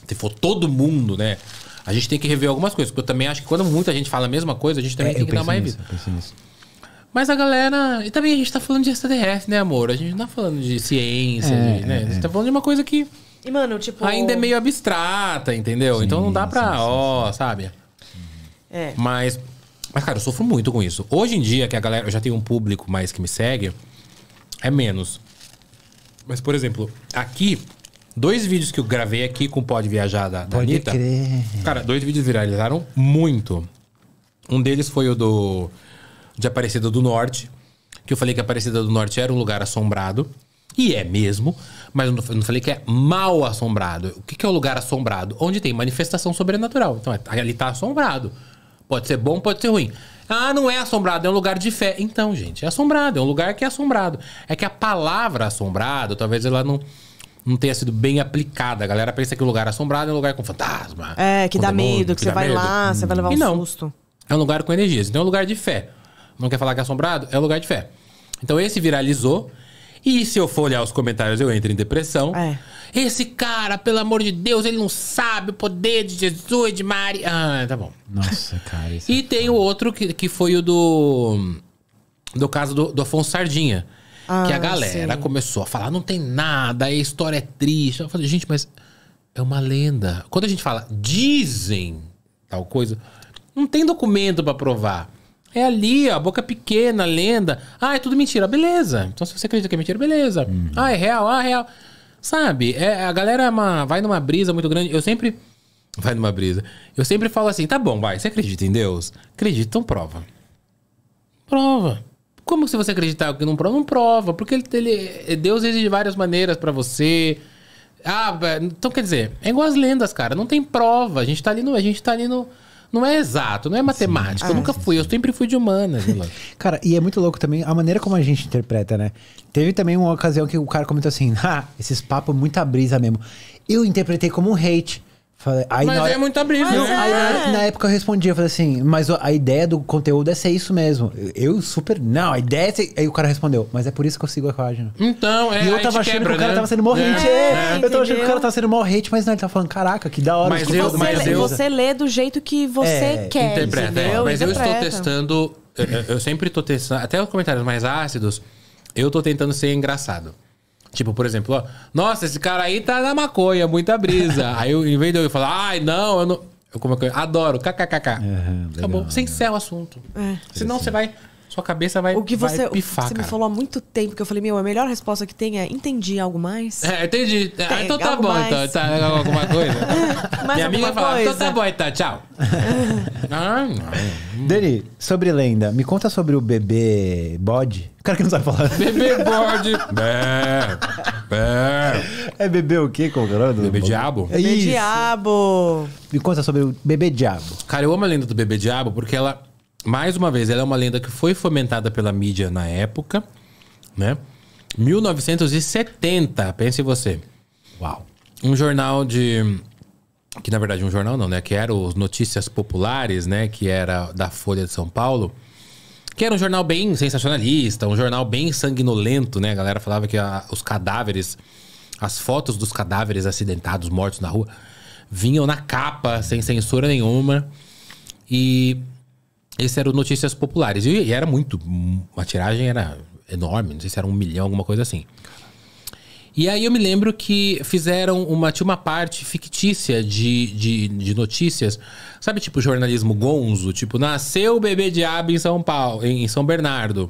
se for todo mundo, né? A gente tem que rever algumas coisas. Porque eu também acho que quando muita gente fala a mesma coisa, a gente também é, tem que dar mais nisso, Mas a galera. E também a gente tá falando de extraterrestre, né, amor? A gente não tá falando de ciência, é, de, né? É, a gente tá é. falando de uma coisa que. E, mano, tipo. Ainda é meio abstrata, entendeu? Sim, então não dá pra. ó, sabe? É. Mas. Mas, cara, eu sofro muito com isso. Hoje em dia, que a galera. Eu já tenho um público mais que me segue. É menos. Mas, por exemplo, aqui Dois vídeos que eu gravei aqui com Pode Viajar da, da Anitta. Crer. Cara, dois vídeos viralizaram muito. Um deles foi o do de Aparecida do Norte, que eu falei que Aparecida do Norte era um lugar assombrado. E é mesmo, mas eu não falei que é mal assombrado. O que, que é o lugar assombrado? Onde tem manifestação sobrenatural. Então, é, ali tá assombrado. Pode ser bom, pode ser ruim. Ah, não é assombrado, é um lugar de fé. Então, gente, é assombrado, é um lugar que é assombrado. É que a palavra assombrado, talvez ela não não tenha sido bem aplicada. A galera pensa que o lugar é assombrado é um lugar com fantasma. É, que dá demônio, medo, que, que você vai medo. lá, hum. você vai levar um e não, susto. É um lugar com energias. Então é um lugar de fé. Não quer falar que é assombrado? É um lugar de fé. Então esse viralizou. E se eu for olhar os comentários, eu entro em depressão. É. Esse cara, pelo amor de Deus, ele não sabe o poder de Jesus, de Maria. Ah, tá bom. Nossa, cara. e é tem o outro que, que foi o do. Do caso do, do Afonso Sardinha. Ah, que a ah, galera sim. começou a falar, não tem nada, a história é triste. Eu falei, gente, mas é uma lenda. Quando a gente fala, dizem tal coisa, não tem documento para provar. É ali, ó, boca é pequena, lenda. Ah, é tudo mentira. Beleza. Então, se você acredita que é mentira, beleza. Uhum. Ah, é real, ah, é real. Sabe? É, a galera é uma, vai numa brisa muito grande. Eu sempre. Vai numa brisa. Eu sempre falo assim: tá bom, vai. Você acredita em Deus? Acredita, então prova. Prova como se você acreditar que não prova? Não prova, porque ele, ele Deus exige várias maneiras para você. Ah, é, então quer dizer, é igual as lendas, cara. Não tem prova. A gente tá ali no. A gente tá ali no não é exato, não é matemático. Ah, eu nunca fui, eu sempre fui de humanas. cara, e é muito louco também a maneira como a gente interpreta, né? Teve também uma ocasião que o cara comentou assim: ah, esses papos, muita brisa mesmo. Eu interpretei como um hate. Falei, aí mas na hora... é muito abrir, viu? Né? Aí na, é. na, época eu respondi, eu falei assim, mas a ideia do conteúdo é ser isso mesmo. Eu super. Não, a ideia é ser... Aí o cara respondeu, mas é por isso que eu sigo a página. Então, é. E eu tava achando quebra, que o cara né? tava sendo morrente. é, É, eu tava achando que o cara tava sendo morrente, mas não, ele tava tá falando, caraca, que da hora. Mas, eu, você, mas é eu... você lê do jeito que você é, quer. Interpreta, Mas interpreta. eu estou testando. Eu, eu sempre estou testando. Até os comentários mais ácidos, eu estou tentando ser engraçado. Tipo, por exemplo, ó, nossa, esse cara aí tá na maconha, muita brisa. aí eu, em vez de eu falar, ai, não, eu não. Eu como é que eu adoro, kkkk. Uhum, Acabou. Legal, Você o assunto. É. Senão você vai sua cabeça vai O que vai você, que você me falou há muito tempo, que eu falei, meu, a melhor resposta que tem é entendi algo mais. É, entendi. É, tem, então tá bom, mais. então. Tá, alguma coisa? mais Minha amiga fala, então tá bom, então, tchau. Ah, Dani, sobre lenda, me conta sobre o bebê bode. O cara que não sabe falar. Bebê bode. bé, bé. É bebê o quê? Qual é Bebê diabo? É bebê diabo. Me conta sobre o bebê diabo. Cara, eu amo a lenda do bebê diabo porque ela mais uma vez, ela é uma lenda que foi fomentada pela mídia na época, né? 1970, pense você. Uau. Um jornal de que na verdade um jornal não, né, que era os Notícias Populares, né, que era da Folha de São Paulo, que era um jornal bem sensacionalista, um jornal bem sanguinolento, né? A galera falava que a, os cadáveres, as fotos dos cadáveres acidentados mortos na rua vinham na capa sem censura nenhuma. E esse era o Notícias Populares. E, e era muito. Hum, a tiragem era enorme, não sei se era um milhão, alguma coisa assim. E aí eu me lembro que fizeram uma. Tinha uma parte fictícia de, de, de notícias. Sabe, tipo, jornalismo gonzo? Tipo, nasceu o bebê diabo em São Paulo, em São Bernardo.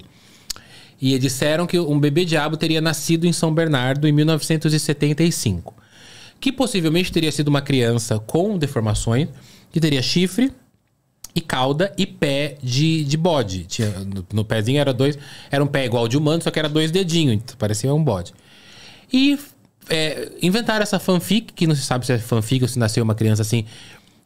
E disseram que um bebê diabo teria nascido em São Bernardo em 1975. Que possivelmente teria sido uma criança com deformações, que teria chifre, e cauda e pé de, de bode. Tinha, no, no, pezinho era dois. Era um pé igual de humano, só que era dois dedinhos. Então parecia um bode. E é, inventaram essa fanfic, que não se sabe se é fanfic ou se nasceu uma criança assim.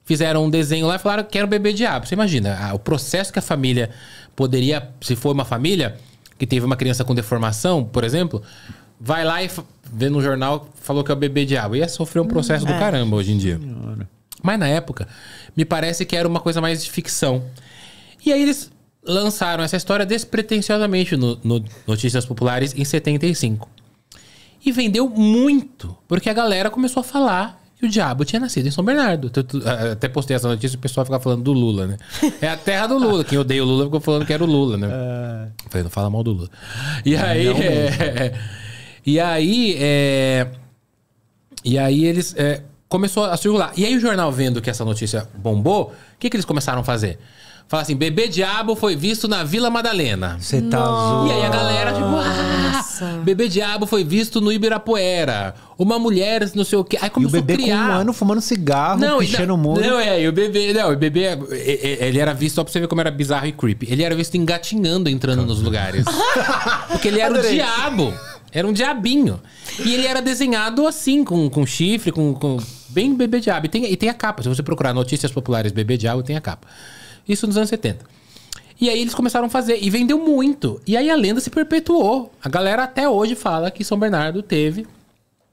Fizeram um desenho lá e falaram que era um bebê diabo. Você imagina, o processo que a família poderia, se for uma família que teve uma criança com deformação, por exemplo, vai lá e vê no jornal, falou que é o bebê diabo. Ia sofrer um processo hum, do é. caramba hoje em dia. Senhora. Mas na época, me parece que era uma coisa mais de ficção. E aí eles lançaram essa história despretensiosamente no, no Notícias Populares em 75. E vendeu muito, porque a galera começou a falar que o diabo tinha nascido em São Bernardo. Até postei essa notícia e o pessoal ficava falando do Lula, né? É a terra do Lula. Quem odeia o Lula ficou falando que era o Lula, né? Uh... Falei, não fala mal do Lula. E é, aí. É, e aí. É, e aí eles é, começou a circular. E aí o jornal, vendo que essa notícia bombou, o que, que eles começaram a fazer? Falar assim, bebê diabo foi visto na Vila Madalena. Você tá zoando. E aí a galera, tipo, ah, bebê diabo foi visto no Ibirapuera. Uma mulher, não sei o quê. Aí começou e o bebê a criar. Com um ano fumando cigarro, não, pichando o muro. Não, é, e o bebê, não, o bebê, é, é, é, ele era visto, só pra você ver como era bizarro e creepy. Ele era visto engatinhando, entrando nos lugares. Porque ele era Adorei. o diabo. Era um diabinho. E ele era desenhado assim, com, com chifre, com, com Bem bebê diabo. E tem, e tem a capa. Se você procurar notícias populares bebê diabo, tem a capa. Isso nos anos 70. E aí eles começaram a fazer. E vendeu muito. E aí a lenda se perpetuou. A galera até hoje fala que São Bernardo teve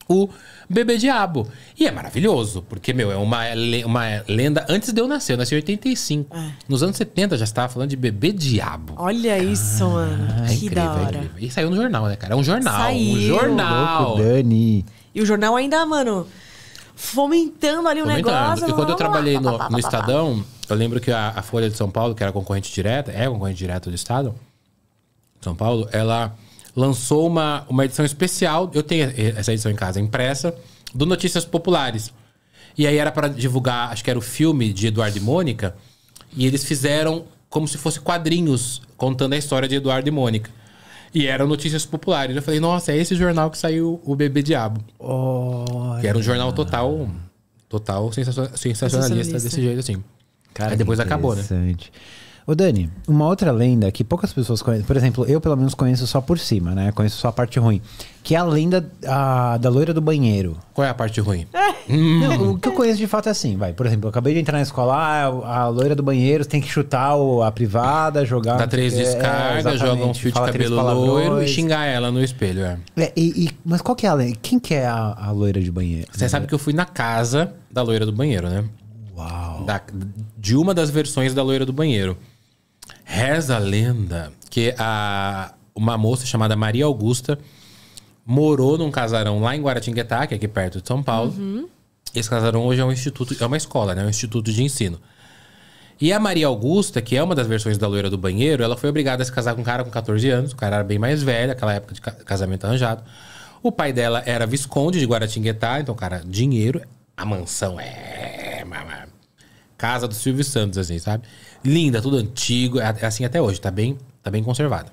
o bebê diabo. E é maravilhoso, porque, meu, é uma, uma lenda antes de eu nascer. Eu nasci em 85. É. Ah. Nos anos 70 já estava falando de bebê diabo. Olha isso, mano. Ah, é que incrível, da é hora. É e saiu no jornal, né, cara? É um jornal. Saiu. Um jornal. Louco, Dani. E o jornal ainda, mano fomentando ali o negócio. E quando eu trabalhei no, no, Estadão, eu lembro que a, a, Folha de São Paulo, que era concorrente direta, é concorrente direta do Estado, São Paulo, ela lançou uma, uma edição especial, eu tenho essa edição em casa, impressa, do Notícias Populares. E aí era para divulgar, acho que era o filme de Eduardo e Mônica, e eles fizeram como se fosse quadrinhos contando a história de Eduardo e Mônica. E eram notícias populares. Eu falei, nossa, é esse jornal que saiu o Bebê Diabo. Que era um jornal total, total sensacionalista, sensacionalista. desse jeito, assim. Cara, Aí depois acabou, né? Ô Dani, uma outra lenda que poucas pessoas conhecem, por exemplo, eu pelo menos conheço só por cima, né? Conheço só a parte ruim, que é a lenda a, da loira do banheiro. Qual é a parte ruim? É. Não, o que eu conheço de fato é assim, vai. Por exemplo, eu acabei de entrar na escola, ah, a, loira do banheiro tem que chutar o, a privada, jogar. Dá três é, é, descargas, é, joga um fio de cabelo loiro e xingar ela no espelho, é. é e, e, mas qual que é a lenda? Quem que é a, a loira de banheiro? Você sabe que eu fui na casa da loira do banheiro, né? Uau. Da, de uma das versões da loira do banheiro. Reza a lenda que a, uma moça chamada Maria Augusta morou num casarão lá em Guaratinguetá, que é aqui perto de São Paulo. Uhum. Esse casarão hoje é um instituto, é uma escola, né? É um instituto de ensino. E a Maria Augusta, que é uma das versões da loira do banheiro, ela foi obrigada a se casar com um cara com 14 anos, o cara era bem mais velho, aquela época de casamento arranjado. O pai dela era visconde de Guaratinguetá, então, cara, dinheiro, a mansão é. Casa do Silvio Santos, assim, sabe? linda, tudo antigo, é, é assim até hoje, tá bem, tá bem conservada.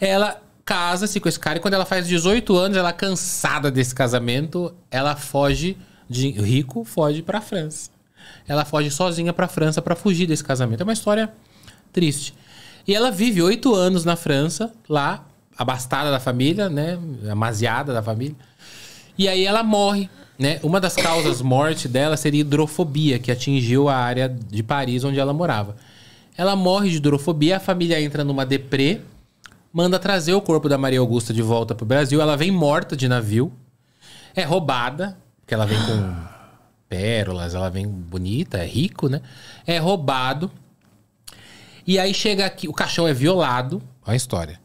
Ela casa-se com esse cara e quando ela faz 18 anos, ela cansada desse casamento, ela foge de rico, foge para França. Ela foge sozinha para França para fugir desse casamento. É uma história triste. E ela vive oito anos na França, lá, abastada da família, né? Amaziada da família. E aí ela morre. Né? Uma das causas morte dela seria hidrofobia, que atingiu a área de Paris onde ela morava. Ela morre de hidrofobia, a família entra numa deprê, manda trazer o corpo da Maria Augusta de volta pro Brasil. Ela vem morta de navio, é roubada, porque ela vem com pérolas, ela vem bonita, é rico, né? É roubado. E aí chega aqui, o caixão é violado. Olha a história.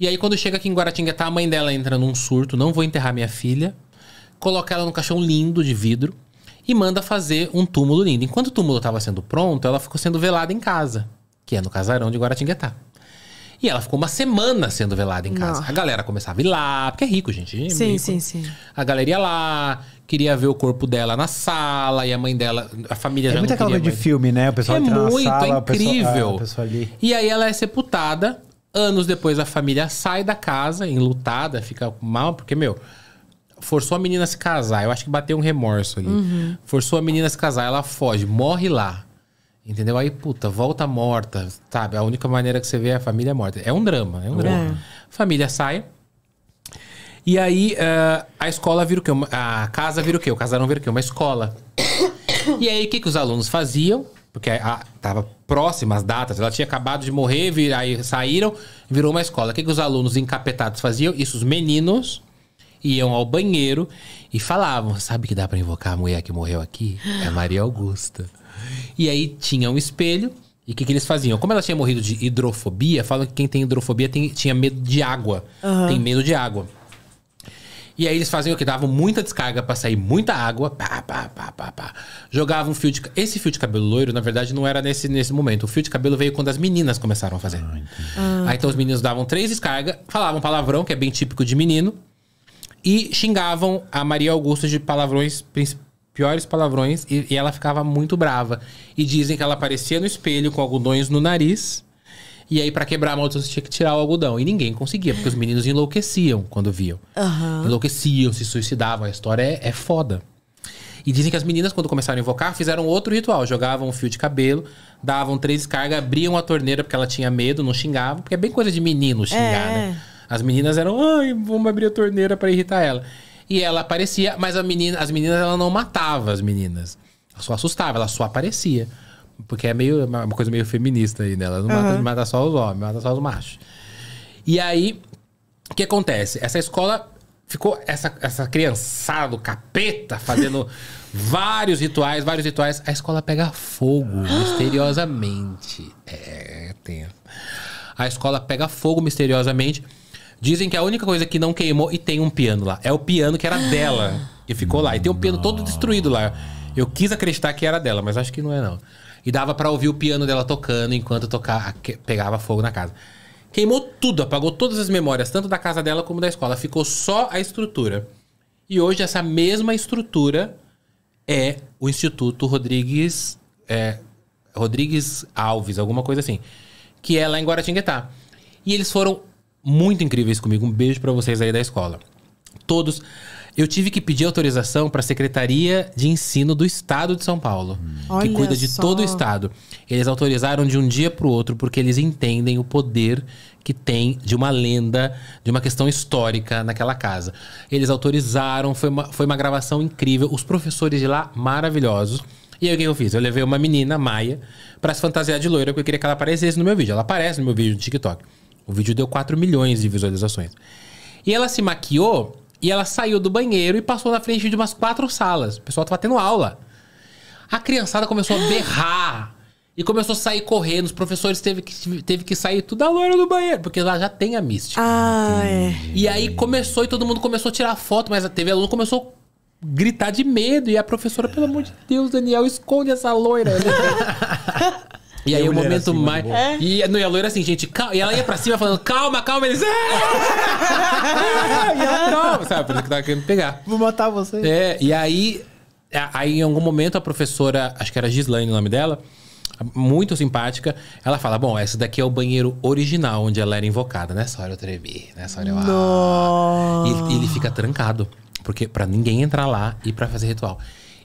E aí, quando chega aqui em Guaratinguetá, a mãe dela entra num surto, não vou enterrar minha filha, coloca ela num caixão lindo de vidro e manda fazer um túmulo lindo. Enquanto o túmulo estava sendo pronto, ela ficou sendo velada em casa, que é no casarão de Guaratinguetá. E ela ficou uma semana sendo velada em casa. A galera começava a ir lá, porque é rico, gente. É sim, rico. sim, sim. A galeria lá, queria ver o corpo dela na sala, e a mãe dela, a família é já não queria mais. de filme, né? O pessoal é muito, é sala, é incrível. Pessoa, e aí ela é sepultada Anos depois a família sai da casa, enlutada, fica mal, porque, meu, forçou a menina a se casar. Eu acho que bateu um remorso ali. Uhum. Forçou a menina a se casar, ela foge, morre lá. Entendeu? Aí, puta, volta morta, sabe? A única maneira que você vê é a família morta. É um drama, é um é. drama. Família sai. E aí, uh, a escola vira o quê? A casa vira o quê? O casarão vira o quê? Uma escola. E aí, o que, que os alunos faziam? Porque a, tava próxima as datas, ela tinha acabado de morrer, vir, aí saíram, virou uma escola. O que, que os alunos encapetados faziam? Isso, os meninos iam ao banheiro e falavam: Sabe que dá para invocar a mulher que morreu aqui? É Maria Augusta. E aí tinha um espelho. E o que, que, eles faziam? Como ela tinha morrido de hidrofobia, falam que quem tem hidrofobia tem, tinha medo de água. Uhum. Tem medo de água. E aí eles faziam o que? Davam muita descarga para sair muita água. Pá, pá, pá, pá, pá. Jogavam um fio de. Esse fio de cabelo loiro, na verdade, não era nesse, nesse momento. O fio de cabelo veio quando as meninas começaram a fazer. Ah, ah. aí então os meninos davam três descargas, falavam palavrão, que é bem típico de menino. E xingavam a Maria Augusta de palavrões piores palavrões e, e, ela ficava muito brava. E dizem que ela aparecia no espelho com algodões no nariz e aí, para quebrar a maldição, você tinha que tirar o algodão. E ninguém conseguia, porque os meninos enlouqueciam quando viam. Uhum. Enlouqueciam, se suicidavam. A história é, é foda. E dizem que as meninas, quando começaram a invocar, fizeram outro ritual. Jogavam um fio de cabelo, davam três cargas, abriam a torneira porque ela tinha medo, não xingavam. Porque é bem coisa de menino xingar, é. né? As meninas eram, ai, vamos abrir a torneira para irritar ela. E ela aparecia, mas menina, as meninas, ela não matava as meninas. Ela só assustava, ela só aparecia. Porque é meio é uma coisa meio feminista aí, né? não uhum. mata, mata só os homens, mata só os machos. E aí, o que acontece? Essa escola ficou essa, essa criançada do capeta fazendo vários rituais, vários rituais. A escola pega fogo, misteriosamente. É, tem. A escola pega fogo misteriosamente. Dizem que a única coisa que não queimou e tem um piano lá. É o piano que era dela e ficou lá. E tem um piano todo destruído lá. Eu quis acreditar que era dela, mas acho que não é não. E dava para ouvir o piano dela tocando enquanto tocava, pegava fogo na casa. Queimou tudo, apagou todas as memórias, tanto da casa dela como da escola. Ficou só a estrutura. E hoje essa mesma estrutura é o Instituto Rodrigues. É, Rodrigues Alves, alguma coisa assim. Que é lá em Guaratinguetá. E eles foram muito incríveis comigo. Um beijo para vocês aí da escola. Todos. Eu tive que pedir autorização para a Secretaria de Ensino do Estado de São Paulo, hum. que Olha cuida de só. todo o estado. Eles autorizaram de um dia para o outro porque eles entendem o poder que tem de uma lenda, de uma questão histórica naquela casa. Eles autorizaram, foi uma, foi uma gravação incrível, os professores de lá maravilhosos. E aí o que eu fiz? Eu levei uma menina, Maia, para se fantasiar de loira porque eu queria que ela aparecesse no meu vídeo. Ela aparece no meu vídeo no TikTok. O vídeo deu 4 milhões de visualizações. E ela se maquiou e ela saiu do banheiro e passou na frente de umas quatro salas. O pessoal tava tendo aula. A criançada começou a berrar. E começou a sair correndo. Os professores teve que, teve que sair tudo a loira do banheiro. Porque lá já tem a mística. Ah, é. E aí começou e todo mundo começou a tirar foto. Mas a TV aluno começou a gritar de medo. E a professora, pelo amor de Deus, Daniel, esconde essa loira. E, aí o momento assim, mais. É? E, não, e a loira assim, gente, calma. E ela ia pra cima falando, calma, calma. Eles. É! e ela, calma, sabe? Por isso que tava querendo pegar. Vou matar você. É, e aí. Aí em algum momento a professora, acho que era Gislaine o nome dela, muito simpática. Ela fala: Bom, esse daqui é o banheiro original onde ela era invocada. Nessa hora eu tremi, nessa hora eu. Ah. E ele, ele fica trancado. Porque para ninguém entrar lá e para fazer ritual.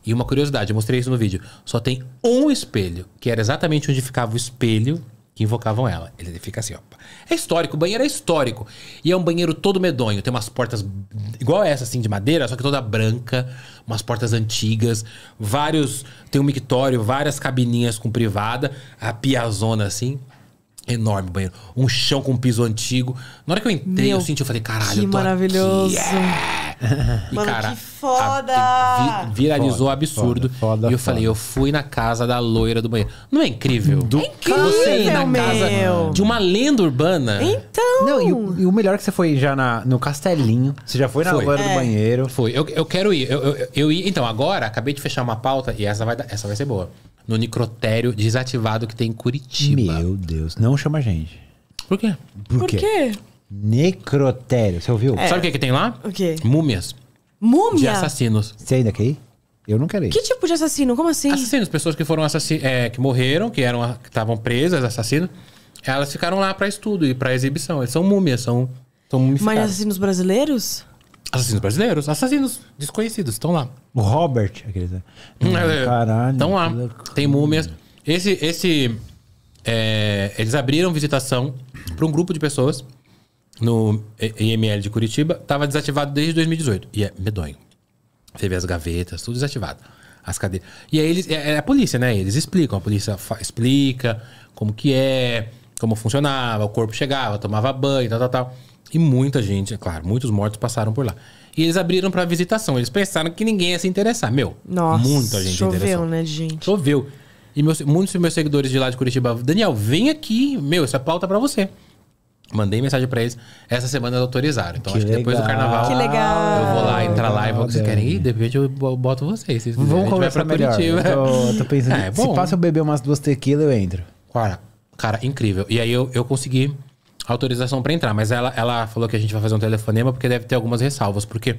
E uma curiosidade, eu mostrei isso no vídeo. Só tem um espelho, que era exatamente onde ficava o espelho que invocavam ela. Ele fica assim, ó. É histórico, o banheiro é histórico. E é um banheiro todo medonho. Tem umas portas igual essa, assim, de madeira, só que toda branca, umas portas antigas, vários. Tem um mictório, várias cabininhas com privada, a piazona assim. Enorme banheiro. Um chão com piso antigo. Na hora que eu entrei, Meu, eu senti, eu falei, caralho, que eu tô maravilhoso. Aqui, yeah! É. Mano, e, cara, que foda! A, vi, viralizou foda, absurdo. Foda, foda, e eu falei, eu fui na casa da loira do banheiro. Não é incrível? Do é incrível, Você ir na casa meu. de uma lenda urbana. Então. Não, e o, e o melhor é que você foi já na, no castelinho. Você já foi na loira é. do banheiro. Foi. Eu, eu quero ir. Eu, eu, eu, eu, Então, agora, acabei de fechar uma pauta e essa vai, essa vai ser boa no necrotério desativado que tem em Curitiba. Meu Deus, não chama a gente. Por quê? Por, Por quê? quê? Necrotério, você ouviu? É. Sabe o que, que tem lá? O quê? Múmias. Múmia? De assassinos. Você ainda quer ir? Eu não quero ir. Que tipo de assassino? Como assim? Assassinos, pessoas que foram assassinos, é, que morreram, que eram, que estavam presas, assassinos. Elas ficaram lá para estudo e para exibição. Eles são múmias, são, são mumificados. Mas assassinos brasileiros? Assassinos brasileiros, assassinos desconhecidos, estão lá. O Robert, aqueles. Né? É, é, Caralho. Estão lá. Tem múmias. Esse. esse é, eles abriram visitação para um grupo de pessoas no IML de Curitiba. Tava desativado desde 2018. E é medonho. Você vê as gavetas, tudo desativado. As cadeiras. E aí eles. É, é a polícia, né? Eles explicam. A polícia explica como que é, como funcionava, o corpo chegava, tomava banho, tal, tal, tal. E muita gente, é claro, muitos mortos passaram por lá. E eles abriram para visitação. Eles pensaram que ninguém ia se interessar. Meu, Nossa, muita gente choveu, interessou. né, gente? Choveu. E meus, muitos dos meus seguidores de lá de Curitiba, Daniel, vem aqui. Meu, essa é pauta para você. Mandei mensagem para eles. Essa semana eles autorizaram. Então que acho que depois do carnaval. Que legal. Eu vou lá, entrar lá e vou o que vocês querem. E de repente eu boto vocês. vocês Vamos conversar melhor. Curitiba. Eu tô, tô pensando. É, se passa eu beber umas duas tequilas, eu entro. Cara, cara, incrível. E aí eu, eu consegui autorização para entrar, mas ela, ela falou que a gente vai fazer um telefonema porque deve ter algumas ressalvas, porque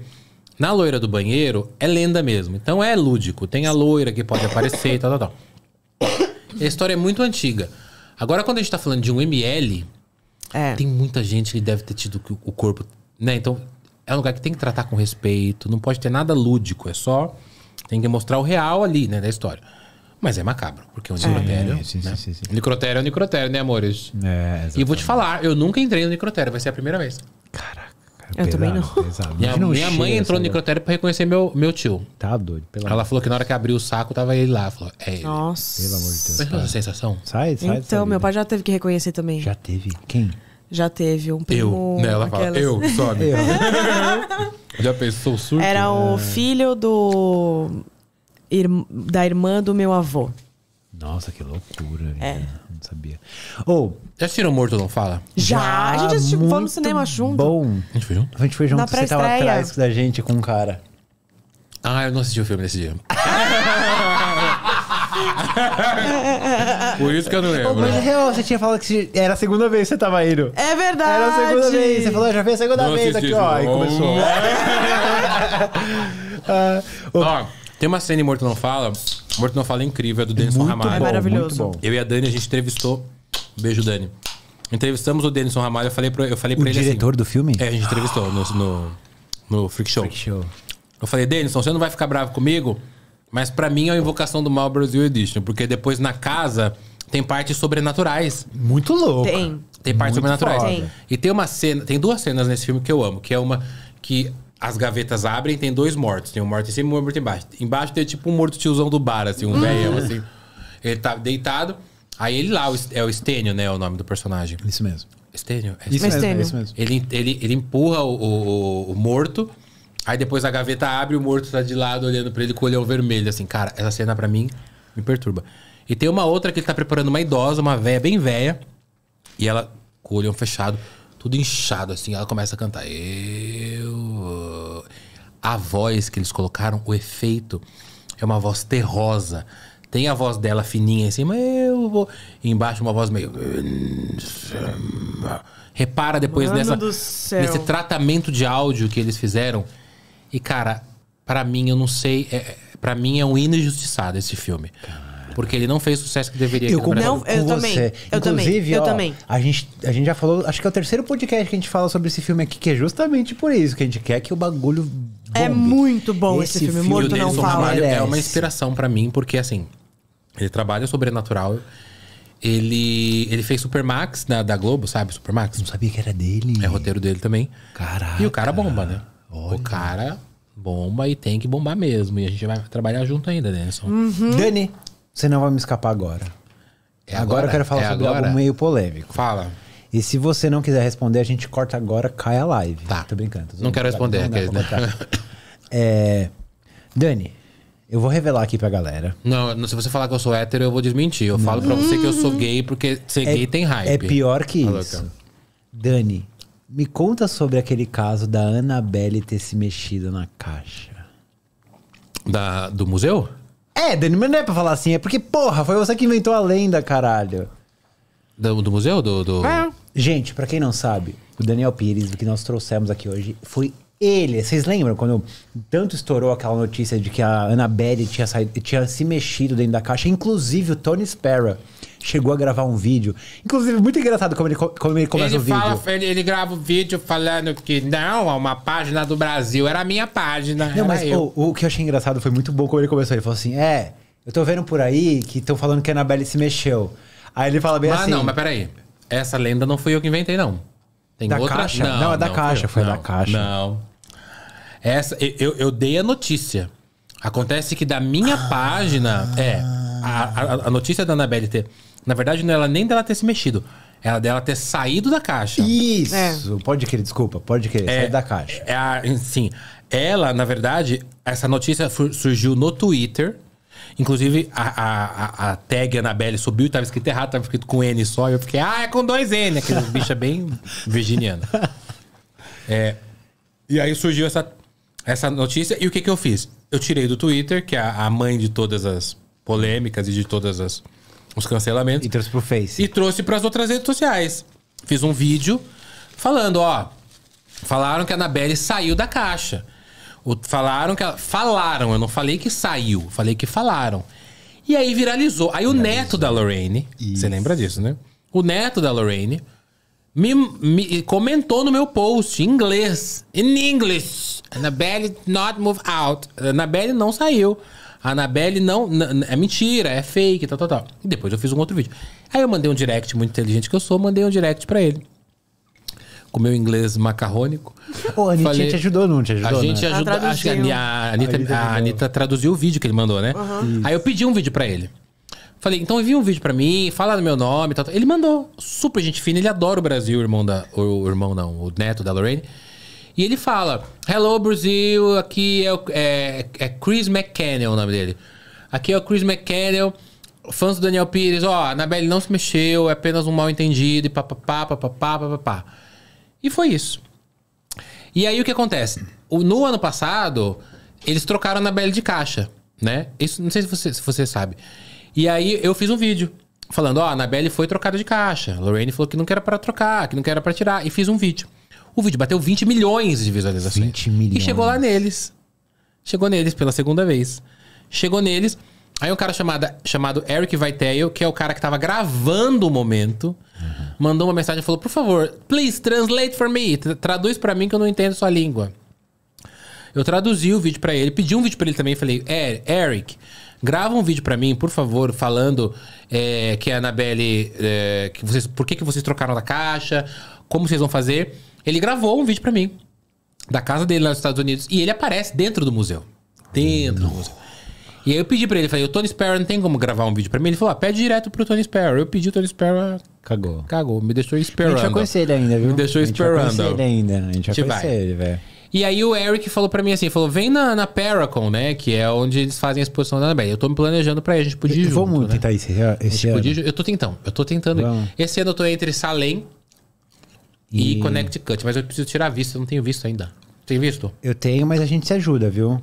na loira do banheiro é lenda mesmo, então é lúdico, tem a loira que pode aparecer e tal, tal, tal. A história é muito antiga. Agora, quando a gente tá falando de um ML, é. tem muita gente que deve ter tido o corpo, né? Então, é um lugar que tem que tratar com respeito, não pode ter nada lúdico, é só. Tem que mostrar o real ali, né, da história. Mas é macabro, porque o é necrotério. É, sim, né? sim, sim, sim. Necrotério é um necrotério, né, amores? É, exatamente. E vou te falar, eu nunca entrei no necrotério, vai ser a primeira vez. Caraca. É eu pesado, também não. Pesado. Minha, minha mãe entrou no necrotério pra reconhecer meu, meu tio. Tá doido. Pelo Ela falou que na hora que abriu o saco, tava ele lá. Falou, é ele. Nossa. Pelo amor de Deus. Mas é essa sensação? Sai, sai. Então, meu pai já teve que reconhecer também. Já teve? Quem? Já teve um primo. Eu, né? Ela aquelas... fala, eu, sobe. Eu. já pensou surto? Era o filho do da irmã do meu avô. Nossa, que loucura. É. Não sabia. Ou. Oh, já assistiram Morto Não Fala? Já! já a gente assistiu, fomos no cinema junto. Bom. A gente foi junto? A gente foi junto. Na Você tava atrás da gente com um cara. Ah, eu não assisti o filme nesse dia. Por isso que eu não lembro. Mas real, você tinha falado que era a segunda vez que você tava indo. É verdade. Era a segunda vez. Você falou, ah, já veio a segunda não vez aqui, ó. E começou. ah, o... Ó. Tem uma cena em Morto Não Fala. Morto Não Fala é incrível, é do é Denison Ramalho. Bom, é maravilhoso. Muito bom. Eu e a Dani, a gente entrevistou. Beijo, Dani. Entrevistamos o Denison Ramalho, eu falei pra, eu falei o ele. O assim. diretor assim, do filme? É, a gente entrevistou no, no, no Freak Show. Freak Show. Eu falei, Denison, você não vai ficar bravo comigo? Mas para mim é a invocação do mal Brasil Edition, porque depois na casa tem partes sobrenaturais. Muito louco. Tem. Tem partes Muito sobrenaturais. Tem. E tem uma cena, tem duas cenas nesse filme que eu amo, que é uma que as gavetas abrem tem dois mortos. Tem um morto em cima e um morto embaixo. Embaixo tem tipo um morto tiozão do bar, assim, um hum. assim. Ele tá deitado. Aí ele lá, é o Estênio, né? o nome do personagem. Isso mesmo. Estênio? É isso, Mesmo, é isso mesmo. Ele, ele, ele empurra o, o, o, morto. Aí depois a gaveta abre, o morto tá de lado olhando pra ele com o olhão vermelho, assim. Cara, essa cena pra mim me perturba. E tem uma outra que ele tá preparando uma idosa, uma véia bem véia. E ela, com o olhão fechado, tudo inchado, assim. Ela começa a cantar. Eu a voz que eles colocaram, o efeito, é uma voz terrosa. Tem a voz dela fininha em cima, eu vou. E embaixo uma voz meio. Repara depois Mano nessa, nesse tratamento de áudio que eles fizeram. E, cara, para mim, eu não sei. É, é para mim é um hino injustiçado esse filme. Porque ele não fez o sucesso que deveria. Eu concordo com eu você. Também, eu Inclusive, eu ó, também. A gente, a gente já falou, acho que é o terceiro podcast que a gente fala sobre esse filme aqui, que é justamente por isso que a gente quer que o bagulho é muito bom esse, esse filme, filme, Morto Não Fala. É uma inspiração para mim, porque assim, ele trabalha sobrenatural. Ele, ele fez Supermax na, da Globo, sabe? Supermax. Não sabia que era dele. É roteiro dele também. Caraca. E o cara bomba, né? Olha. O cara bomba e tem que bombar mesmo. E a gente vai trabalhar junto ainda, Denison. Uhum. Dani, você não vai me escapar agora. É agora, agora eu quero falar é sobre agora? algo meio polêmico. Fala. E se você não quiser responder, a gente corta agora, cai a live. Tá. Tô brincando. Tô não quero responder. Não, é, Dani, eu vou revelar aqui pra galera. Não, se você falar que eu sou hétero, eu vou desmentir. Eu não. falo pra você que eu sou gay, porque ser é, gay tem hype. É pior que Falou, isso. Cara. Dani, me conta sobre aquele caso da Annabelle ter se mexido na caixa. Da, do museu? É, Dani, mas não é pra falar assim. É porque, porra, foi você que inventou a lenda, caralho. Do, do museu? Do, do... É. Gente, para quem não sabe, o Daniel Pires, que nós trouxemos aqui hoje, foi ele. Vocês lembram quando tanto estourou aquela notícia de que a Annabelle tinha, saído, tinha se mexido dentro da caixa? Inclusive o Tony Sparrow chegou a gravar um vídeo. Inclusive, muito engraçado como ele, como ele começa ele o vídeo. Fala, ele, ele, grava um vídeo falando que não, é uma página do Brasil, era a minha página. Não, mas o, o, que eu achei engraçado foi muito bom como ele começou. Ele falou assim: é, eu tô vendo por aí que estão falando que a Annabelle se mexeu. Aí ele fala bem ah, assim. Ah, não, mas peraí. Essa lenda não fui eu que inventei, não. Tem da outra? Caixa? Não, não é da não, Caixa, foi, foi não, da Caixa. Não. Essa, eu, eu dei a notícia. Acontece que da minha ah. página. É. A, a, a, notícia da Anabelle ter. Na verdade, não é era nem dela ter se mexido. ela é dela ter saído da caixa. Isso! É. Pode querer, desculpa, pode querer. É, sair da caixa. É, é, sim. Ela, na verdade, essa notícia surgiu no Twitter Inclusive, a, a, a tag Anabelle subiu e tava escrito errado, tava escrito com N só. E eu fiquei, ah, é com dois N. Aquele bicho é bem virginiano. É, e aí surgiu essa, essa notícia. E o que, que eu fiz? Eu tirei do Twitter, que é a mãe de todas as polêmicas e de todas as os cancelamentos. E trouxe pro Face. E trouxe para as outras redes sociais. Fiz um vídeo falando, ó. Falaram que a Anabelle saiu da caixa falaram que. Ela, falaram, eu não falei que saiu, falei que falaram. E aí viralizou. Aí o neto da Lorraine, você lembra disso, né? O neto da Lorraine me, me comentou no meu post em inglês. In English. Annabelle not move out. Annabelle não saiu. Annabelle não, não. É mentira, é fake, tal, tal, tal. E depois eu fiz um outro vídeo. Aí eu mandei um direct, muito inteligente que eu sou, mandei um direct para ele com meu inglês macarrônico. a Anitta falei, te ajudou, não te ajudou? A gente né? ajudou. Tá acho que a, Anitta, a, Anitta, a Anitta traduziu o vídeo que ele mandou, né? Uhum. Aí eu pedi um vídeo para ele. Falei, então envia um vídeo para mim, fala no meu nome tal, tal. Ele mandou. Super gente fina, ele adora o Brasil, o irmão da. O irmão não, o neto da Lorraine. E ele fala: Hello, Brasil, aqui é, o, é, é Chris McKenna o nome dele. Aqui é o Chris McKenna fãs do Daniel Pires. Ó, oh, a Anabelle não se mexeu, é apenas um mal entendido e papapá, papapá, papapá. E foi isso. E aí o que acontece? O, no ano passado, eles trocaram na BL de caixa, né? Isso não sei se você, se você sabe. E aí eu fiz um vídeo falando, ó, oh, a Anabelle foi trocada de caixa. A Lorraine falou que não era para trocar, que não era para tirar. E fiz um vídeo. O vídeo bateu 20 milhões de visualizações. 20 milhões. E chegou lá neles. Chegou neles pela segunda vez. Chegou neles. Aí um cara chamada, chamado Eric Vitale, que é o cara que tava gravando o momento, Uhum. Mandou uma mensagem e falou: Por favor, please translate for me. Traduz para mim que eu não entendo sua língua. Eu traduzi o vídeo para ele, pedi um vídeo para ele também. Falei: er, Eric, grava um vídeo para mim, por favor, falando é, que a Anabelle. É, que vocês, por que, que vocês trocaram da caixa? Como vocês vão fazer? Ele gravou um vídeo para mim, da casa dele lá nos Estados Unidos. E ele aparece dentro do museu. Dentro do hum. museu. E aí eu pedi pra ele, falei, o Tony Sparrow não tem como gravar um vídeo pra mim? Ele falou, ah, pede direto pro Tony Sparrow. Eu pedi o Tony Sparrow, Cagou. Cagou, me deixou esperando. A gente vai conhecer ele ainda, viu? Me deixou esperando. A gente vai conhecer ele ainda. A gente vai Te conhecer vai. ele, velho. E aí o Eric falou pra mim assim, falou, vem na, na Paracon, né? Que é onde eles fazem a exposição da Anabelle. Eu tô me planejando pra ir, a gente podia ir Vamos muito, né? tentar esse, esse ano. Podia, eu tô tentando, eu tô tentando. Vamos. Esse ano eu tô entre Salem e, e Connecticut, mas eu preciso tirar visto, eu não tenho visto ainda. Tem visto? Eu tenho, mas a gente se ajuda, viu?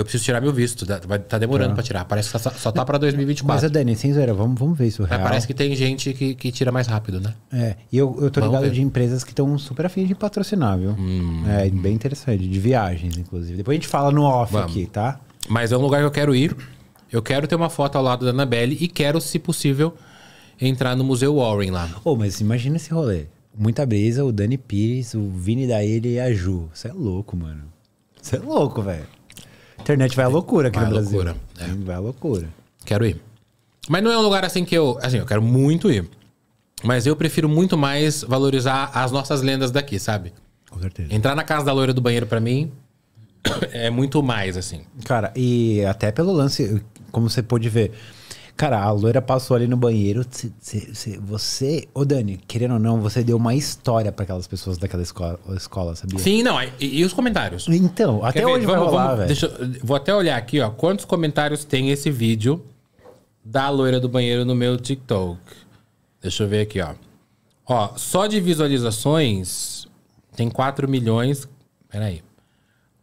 eu preciso tirar meu visto. Vai, tá demorando tá. para tirar. Parece que só, só tá para 2024. Mas, Dani, sem zoeira, vamos, vamos ver isso real. Mas parece que tem gente que, que tira mais rápido, né? É. E eu, eu tô vamos ligado ver. de empresas que estão super afim de patrocinar, viu? Hum. É bem interessante. De viagens, inclusive. Depois a gente fala no off vamos. aqui, tá? Mas é um lugar que eu quero ir. Eu quero ter uma foto ao lado da Annabelle e quero, se possível, entrar no Museu Warren lá. Ô, oh, mas imagina esse rolê. Muita brisa, o Dani Pires, o Vini da Ele e a Ju. Você é louco, mano. Você é louco, velho internet vai à loucura aqui vai no Brasil. Loucura, é. Vai à loucura. Quero ir. Mas não é um lugar assim que eu. Assim, eu quero muito ir. Mas eu prefiro muito mais valorizar as nossas lendas daqui, sabe? Com certeza. Entrar na casa da loira do banheiro para mim é muito mais, assim. Cara, e até pelo lance, como você pode ver, Cara, a loira passou ali no banheiro. Cê, você, ô Dani, querendo ou não, você deu uma história para aquelas pessoas daquela escola, escola, sabia? Sim, não. E, e os comentários? Então, até hoje ver? vai vamos, rolar, velho. Vou até olhar aqui, ó. Quantos comentários tem esse vídeo da loira do banheiro no meu TikTok? Deixa eu ver aqui, ó. Ó, só de visualizações tem 4 milhões. Peraí.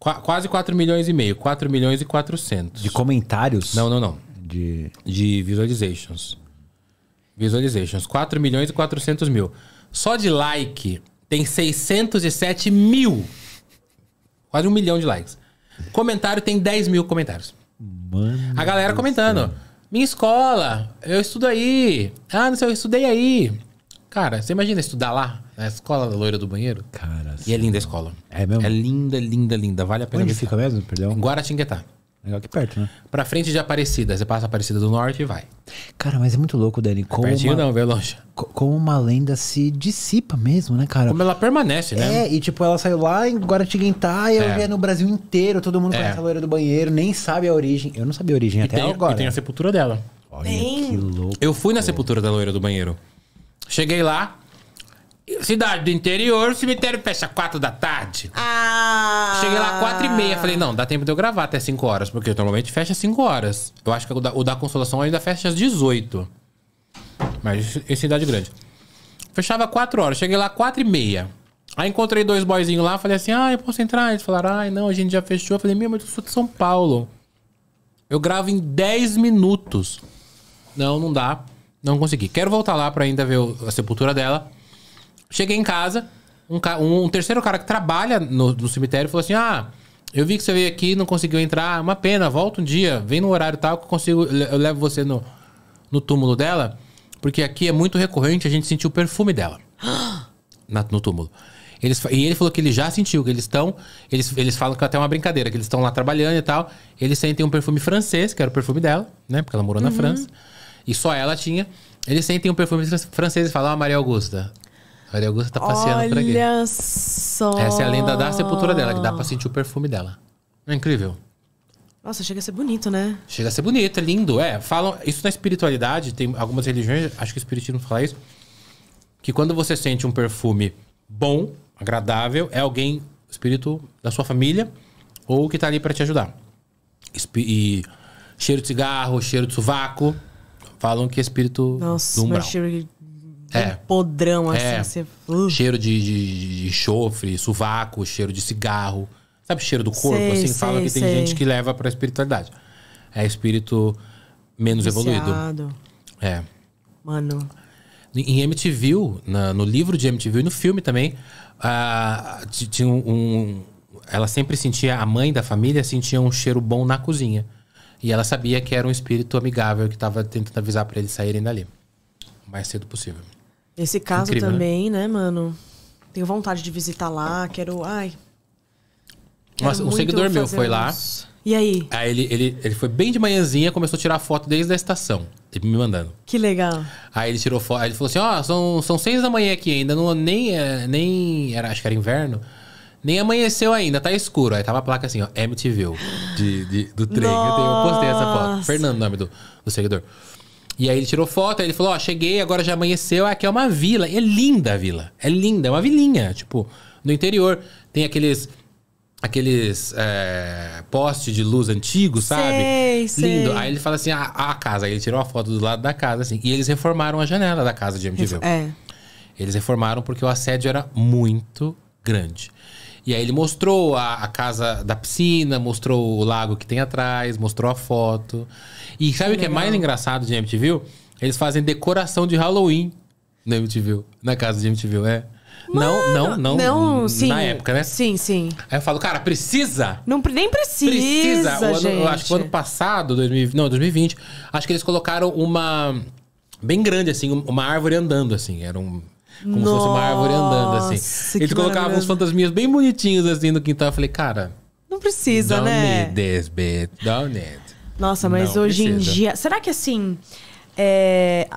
Qu quase 4 milhões e meio. 4 milhões e 400. De comentários? Não, não, não. De... de visualizations. Visualizations. 4 milhões e 400 mil. Só de like tem 607 mil. Quase um milhão de likes. Comentário tem 10 mil comentários. Mano a galera comentando. Minha escola, eu estudo aí. Ah, não sei, eu estudei aí. Cara, você imagina estudar lá? Na escola da loira do banheiro? Cara. E é linda a escola. É mesmo? É linda, linda, linda. Vale a pena. Onde visitar. fica mesmo? Perdão. Guaratinguetá. É que perto, né? Pra frente de Aparecida. Você passa Aparecida do Norte e vai. Cara, mas é muito louco, Dani. É como uma, não, veio longe. Como uma lenda se dissipa mesmo, né, cara? Como ela permanece, né? É, e tipo, ela saiu lá em Guaratinguetá e É. é no Brasil inteiro. Todo mundo É. conhece a loira do banheiro, nem sabe a origem. Eu não sabia a origem e, até tem, agora. e tem a sepultura dela. Olha que louco. Eu fui na sepultura da loira do banheiro. Cheguei lá, Cidade do interior, cemitério fecha 4 da tarde. Ah. Cheguei lá 4 e meia. Falei, não, dá tempo de eu gravar até 5 horas. Porque normalmente fecha 5 horas. Eu acho que o da, o da Consolação ainda fecha às 18. Mas em cidade grande. Fechava 4 horas. Cheguei lá 4 e meia. Aí encontrei dois boyzinhos lá. Falei assim, ah, eu posso entrar? Eles falaram, ai, ah, não, a gente já fechou. falei, meu, mas eu sou de São Paulo. Eu gravo em 10 minutos. Não, não dá. Não consegui. Quero voltar lá pra ainda ver a sepultura dela. Cheguei em casa, um, um terceiro cara que trabalha no, no cemitério falou assim: Ah, eu vi que você veio aqui não conseguiu entrar, é uma pena, volta um dia, vem no horário tal que eu consigo, eu levo você no, no túmulo dela, porque aqui é muito recorrente a gente sentir o perfume dela na, no túmulo. Eles, e ele falou que ele já sentiu, que eles estão. Eles, eles falam que é até é uma brincadeira, que eles estão lá trabalhando e tal. Eles sentem um perfume francês, que era o perfume dela, né? Porque ela morou uhum. na França. E só ela tinha. Eles sentem um perfume francês e falam, ah, Maria Augusta, Maria Augusta tá passeando Olha por aqui. Olha só! Essa é a lenda da sepultura dela, que dá pra sentir o perfume dela. É incrível. Nossa, chega a ser bonito, né? Chega a ser bonito, é lindo. É, falam... Isso na espiritualidade, tem algumas religiões, acho que o espiritismo fala isso, que quando você sente um perfume bom, agradável, é alguém, espírito da sua família, ou que tá ali para te ajudar. E cheiro de cigarro, cheiro de sovaco, falam que é espírito Nossa, do umbral. Nossa, cheiro é. podrão, assim. É. Você... Uh. Cheiro de, de, de enxofre, sovaco, cheiro de cigarro. Sabe cheiro do corpo? Sei, assim, sei, fala que sei. tem gente que leva pra espiritualidade. É espírito menos Viciado. evoluído. É. Mano. Em MTV, na, no livro de MTV e no filme também, uh, tinha um, um, Ela sempre sentia, a mãe da família sentia um cheiro bom na cozinha. E ela sabia que era um espírito amigável que estava tentando avisar para eles saírem dali. O mais cedo possível. Esse caso Incrível, né? também, né? né? mano? Tenho vontade de visitar lá, quero. Ai. Quero Nossa, um seguidor meu foi lá. E aí? Aí ele, ele, ele foi bem de manhãzinha, começou a tirar foto desde a estação. Ele me mandando. Que legal. Aí ele tirou foto. ele falou assim: ó, oh, são, são seis da manhã aqui ainda, não, nem, é, nem. Era, acho que era inverno. Nem amanheceu ainda, tá escuro. Aí tava a placa assim, ó, MTV de, de do trem. Eu, tenho, eu postei essa foto. Fernando, nome do, do seguidor. E aí ele tirou foto, aí ele falou: Ó, oh, cheguei, agora já amanheceu. Aqui é uma vila. E é linda a vila. É linda, é uma vilinha, tipo, no interior. Tem aqueles. Aqueles é, postes de luz antigos, sabe? Sei, sei. Lindo. Aí ele fala assim: ah, a casa. Aí ele tirou uma foto do lado da casa, assim. E eles reformaram a janela da casa de MTV. É. Eles reformaram porque o assédio era muito grande. E aí ele mostrou a, a, casa da piscina, mostrou o lago que tem atrás, mostrou a foto. E sabe o que é mais engraçado de MTV? Eles fazem decoração de Halloween na MTV. Na casa de MTV, é. Mano, não, não, não. Não, sim. Na época, né? Sim, sim. Aí eu falo, cara, precisa? Não, nem precisa. Precisa. O ano, gente. Eu acho que o ano passado, 2000, não, 2020, acho que eles colocaram uma. Bem grande, assim, uma árvore andando, assim. Era um. Como Nossa, se fosse uma árvore andando, assim. Eles colocavam uns fantasminhas bem bonitinhos, assim, no quintal. Eu falei, cara. Não precisa, don't né? Don't need this, Don't need. Nossa, mas não hoje precisa. em dia. Será que assim. É,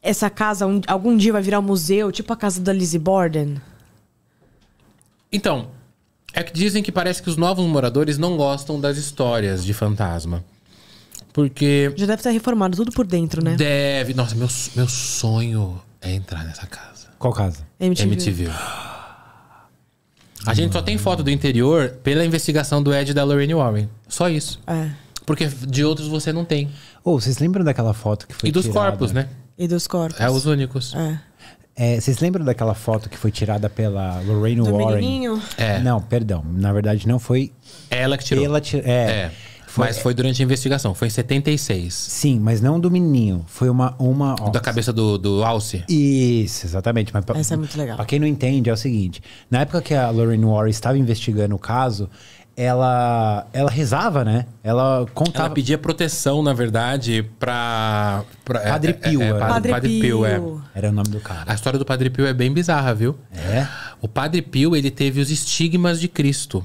essa casa algum dia vai virar um museu, tipo a casa da Lizzie Borden? Então, é que dizem que parece que os novos moradores não gostam das histórias de fantasma. Porque. Já deve ter reformado tudo por dentro, né? Deve. Nossa, meu, meu sonho é entrar nessa casa. Qual casa? MTV. MTV. A gente só tem foto do interior pela investigação do Ed da Lorraine Warren. Só isso. É. Porque de outros você não tem. Ou oh, vocês lembram daquela foto que foi E dos tirada? corpos, né? E dos corpos. É os únicos. É. É, vocês lembram daquela foto que foi tirada pela Lorraine Do Warren? Menininho? É. Não, perdão. Na verdade, não foi. Ela que tirou. Ela tirou. É. é. Foi, mas foi durante a investigação, foi em 76. Sim, mas não do menininho, foi uma. uma da cabeça do, do Alce? Isso, exatamente. Mas pra, Essa é muito legal. Pra quem não entende, é o seguinte: na época que a Lorraine Warren estava investigando o caso, ela ela rezava, né? Ela contava. Ela pedia proteção, na verdade, pra. pra é, Padre é, Pio. É, é, é, padre, padre Pio, é. Era o nome do cara. A história do Padre Pio é bem bizarra, viu? É. O Padre Pio, ele teve os estigmas de Cristo.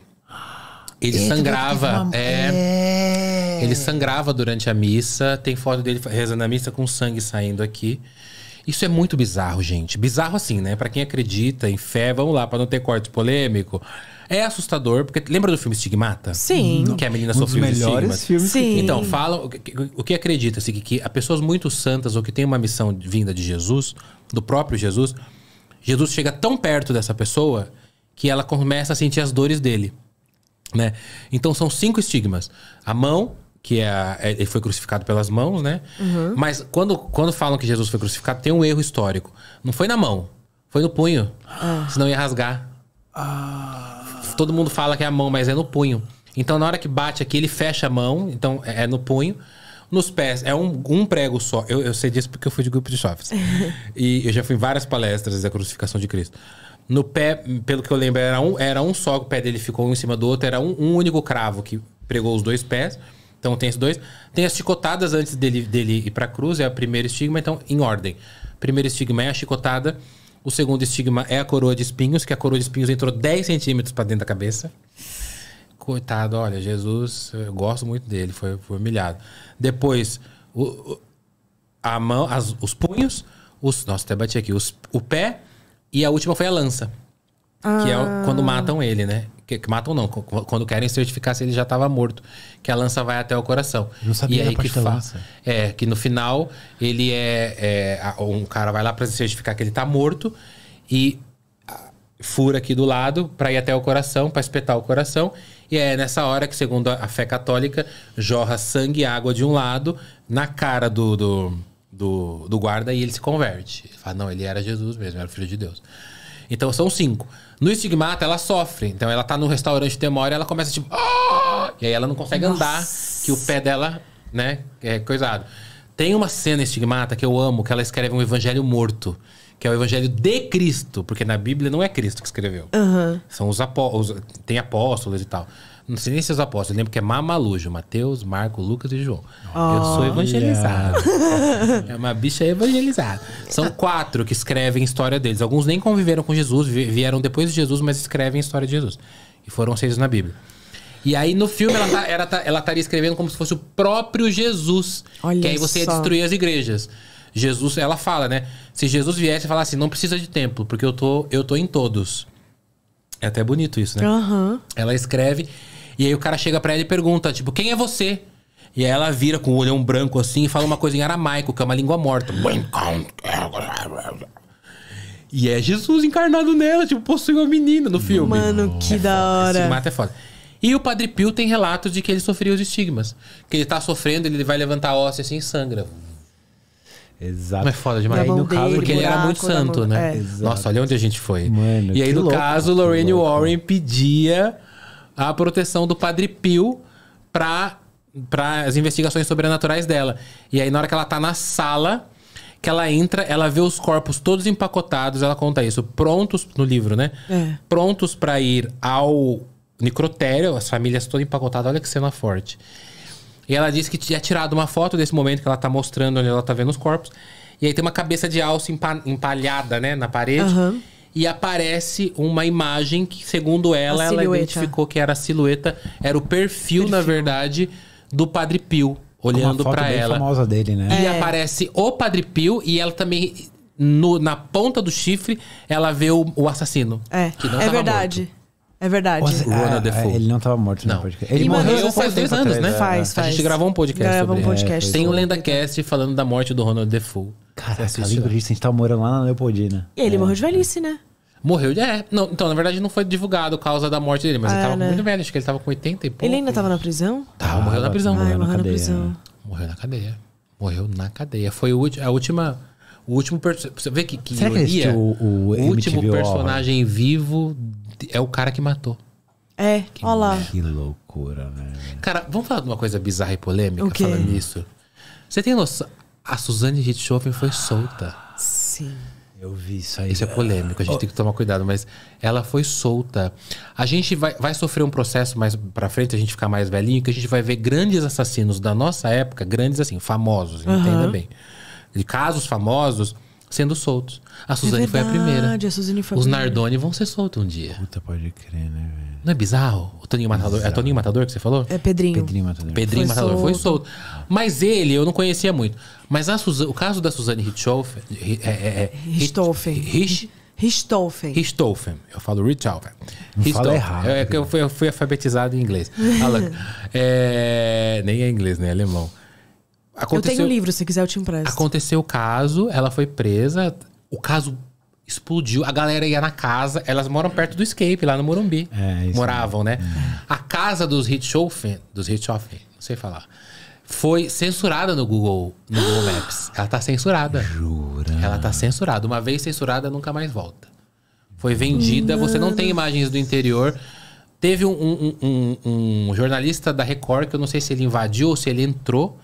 Ele sangrava. Uma... É, Ele sangrava durante a missa. Tem foto dele rezando a missa com sangue saindo aqui. Isso é muito bizarro, gente. Bizarro assim, né? Para quem acredita em fé, vamos lá, para não ter corte polêmico. É assustador, porque lembra do filme Estigmata? Sim. Que a menina um sofreu dos melhores filmes. Sim. Então, fala o que, o que acredita-se que, que a pessoas muito santas ou que têm uma missão vinda de Jesus, do próprio Jesus, Jesus chega tão perto dessa pessoa que ela começa a sentir as dores dele, né? Então são cinco estigmas. A mão, que é, a, é, ele foi crucificado pelas mãos, né? Uhum. Mas quando, quando falam que Jesus foi crucificado, tem um erro histórico. Não foi na mão, foi no punho. Ah. Senão ia rasgar. Ah todo mundo fala que é a mão, mas é no punho. Então, na hora que bate aqui, ele fecha a mão, então é, é no punho. Nos pés, é um, um prego só. Eu, eu, sei disso porque eu fui de grupo de chofres. e eu já fui em várias palestras da crucificação de Cristo. No pé, pelo que eu lembro, era um, era um só, o pé dele ficou um em cima do outro, era um, um único cravo que pregou os dois pés. Então tem esses dois. Tem as chicotadas antes dele, dele ir para a cruz, é o primeiro estigma, então em ordem. Primeiro estigma é a chicotada o segundo estigma é a coroa de espinhos, que a coroa de espinhos entrou 10 centímetros para dentro da cabeça. Coitado, olha, Jesus, eu gosto muito dele, foi, foi humilhado. Depois, o, a mão, as, os punhos, os, nossa, até bati aqui, os, o pé e a última foi a lança. Ah. Que é quando ah. matam ele, né? que, que, matam não, quando querem certificar se ele já estava morto, que a lança vai até o coração. Eu não sabia e aí que faz É, que no final ele é, é um cara vai lá para certificar que ele está morto e fura aqui do lado para ir até o coração, para espetar o coração. E é nessa hora que, segundo a fé católica, jorra sangue e água de um lado na cara do, do, do, do guarda e ele se converte. Ele fala, não, ele era Jesus mesmo, era o filho de Deus. Então são cinco. No estigmata, ela sofre. Então ela tá no restaurante de uma e ela começa tipo. Ah! E aí ela não consegue Nossa. andar, que o pé dela, né, é coisado. Tem uma cena estigmata que eu amo, que ela escreve um evangelho morto. Que é o evangelho de Cristo, porque na Bíblia não é Cristo que escreveu. Uhum. São os apóstolos, tem apóstolos e tal. Não sei nem se os apóstolos. Eu lembro que é Mamalujo, Mateus, Marco, Lucas e João. Oh, eu sou evangelizado. Yeah. É uma bicha evangelizada. São quatro que escrevem história deles. Alguns nem conviveram com Jesus, vieram depois de Jesus, mas escrevem história de Jesus. E foram seis na Bíblia. E aí no filme ela, tá, ela, tá, ela estaria escrevendo como se fosse o próprio Jesus. Olha que aí você ia destruir as igrejas. Jesus, ela fala, né? Se Jesus viesse e falasse, assim, não precisa de templo, porque eu tô, eu tô em todos. É até bonito isso, né? Uhum. Ela escreve e aí o cara chega para ela e pergunta, tipo, quem é você? E aí ela vira com o olhão branco assim e fala uma coisa em aramaico, que é uma língua morta. E é Jesus encarnado nela, tipo, possui uma menina no filme. Mano, que é da hora. Esse mata é foda. E o Padre Pio tem relatos de que ele sofria os estigmas. Que ele tá sofrendo, ele vai levantar óssea assim e sangra. Exato. Mas é foda demais. Aí, no dele, caso, porque ele era muito santo, né? É. Nossa, olha onde a gente foi. Mano, e aí, no louco, caso, Lorraine Warren pedia a proteção do Padre Pio para para as investigações sobrenaturais dela. E aí na hora que ela tá na sala, que ela entra, ela vê os corpos todos empacotados, ela conta isso, prontos no livro, né? É. Prontos para ir ao necrotério, as famílias todas empacotadas, olha que cena forte. E ela disse que tinha tirado uma foto desse momento que ela tá mostrando onde ela tá vendo os corpos. E aí tem uma cabeça de alça empalhada, né, na parede. Uhum e aparece uma imagem que, segundo ela, ela identificou que era a silhueta, era o perfil, perfil. na verdade, do Padre Pio olhando para ela. famosa dele, né? E é. aparece o Padre Pio e ela também no, na ponta do chifre ela vê o, o assassino. É. Que não é verdade. Morto. É verdade. O, ah, Ele não estava morto, né, não. Ele e morreu faz dois anos, né? Faz, faz. A gente gravou um podcast. Gravou um podcast. É, Tem o um LendaCast falando da morte do Ronald Defoe. Caraca, você lembra disso? A gente tá morando lá na Leopoldina. E ele é. morreu de velhice, né? Morreu de. É. Não, então, na verdade, não foi divulgado a causa da morte dele, mas ah, ele tava né? muito velho, acho que ele tava com 80 e pouco. Ele ainda tava na prisão? Tava, ah, morreu na prisão. Ah, morreu, morreu na, cadeia. prisão. Morreu na cadeia. Morreu na cadeia. Foi a última. O último personagem. Você vê que, que Será ironia? Que o, o, o último personagem vivo é o cara que matou. É, que olha lá. Que loucura, né? Cara, vamos falar de uma coisa bizarra e polêmica falando isso. Você tem noção a Suzane Richthofen foi solta. Sim. Eu vi isso aí. Isso é polêmico, a gente oh. tem que tomar cuidado, mas ela foi solta. A gente vai, vai sofrer um processo mais pra frente, a gente ficar mais velhinho, que a gente vai ver grandes assassinos da nossa época, grandes assim, famosos, uhum. entenda bem. De casos famosos sendo soltos. A é Suzane é verdade, foi a primeira. A Suzane foi a Os Nardoni vão ser soltos um dia. Puta, pode crer, né, velho? Não é bizarro? O Toninho Matador. É bizarro. É Toninho Matador que você falou? É Pedrinho. Pedrinho Matador. Pedrinho foi Matador solto. foi solto. Mas ele eu não conhecia muito. Mas Suza, o caso da Suzane Richthofen. É, é, é, Richthofen. Eu Richthofen. Richthofen. Eu falo Richthofen. Fala errado. É que eu fui, eu fui alfabetizado em inglês. é, nem é inglês, nem é alemão. Aconteceu, eu tenho um livro, se quiser eu te empresto. Aconteceu o caso, ela foi presa. O caso explodiu. A galera ia na casa, elas moram perto do Escape, lá no Morumbi. É, Moravam, é. né? É. A casa dos Hitchhofen, dos Hitchhofen, não sei falar, foi censurada no Google, no Google Maps. Ela tá censurada. Jura? Ela tá censurada. Uma vez censurada, nunca mais volta. Foi vendida, você não tem imagens do interior. Teve um, um, um, um jornalista da Record, que eu não sei se ele invadiu ou se ele entrou,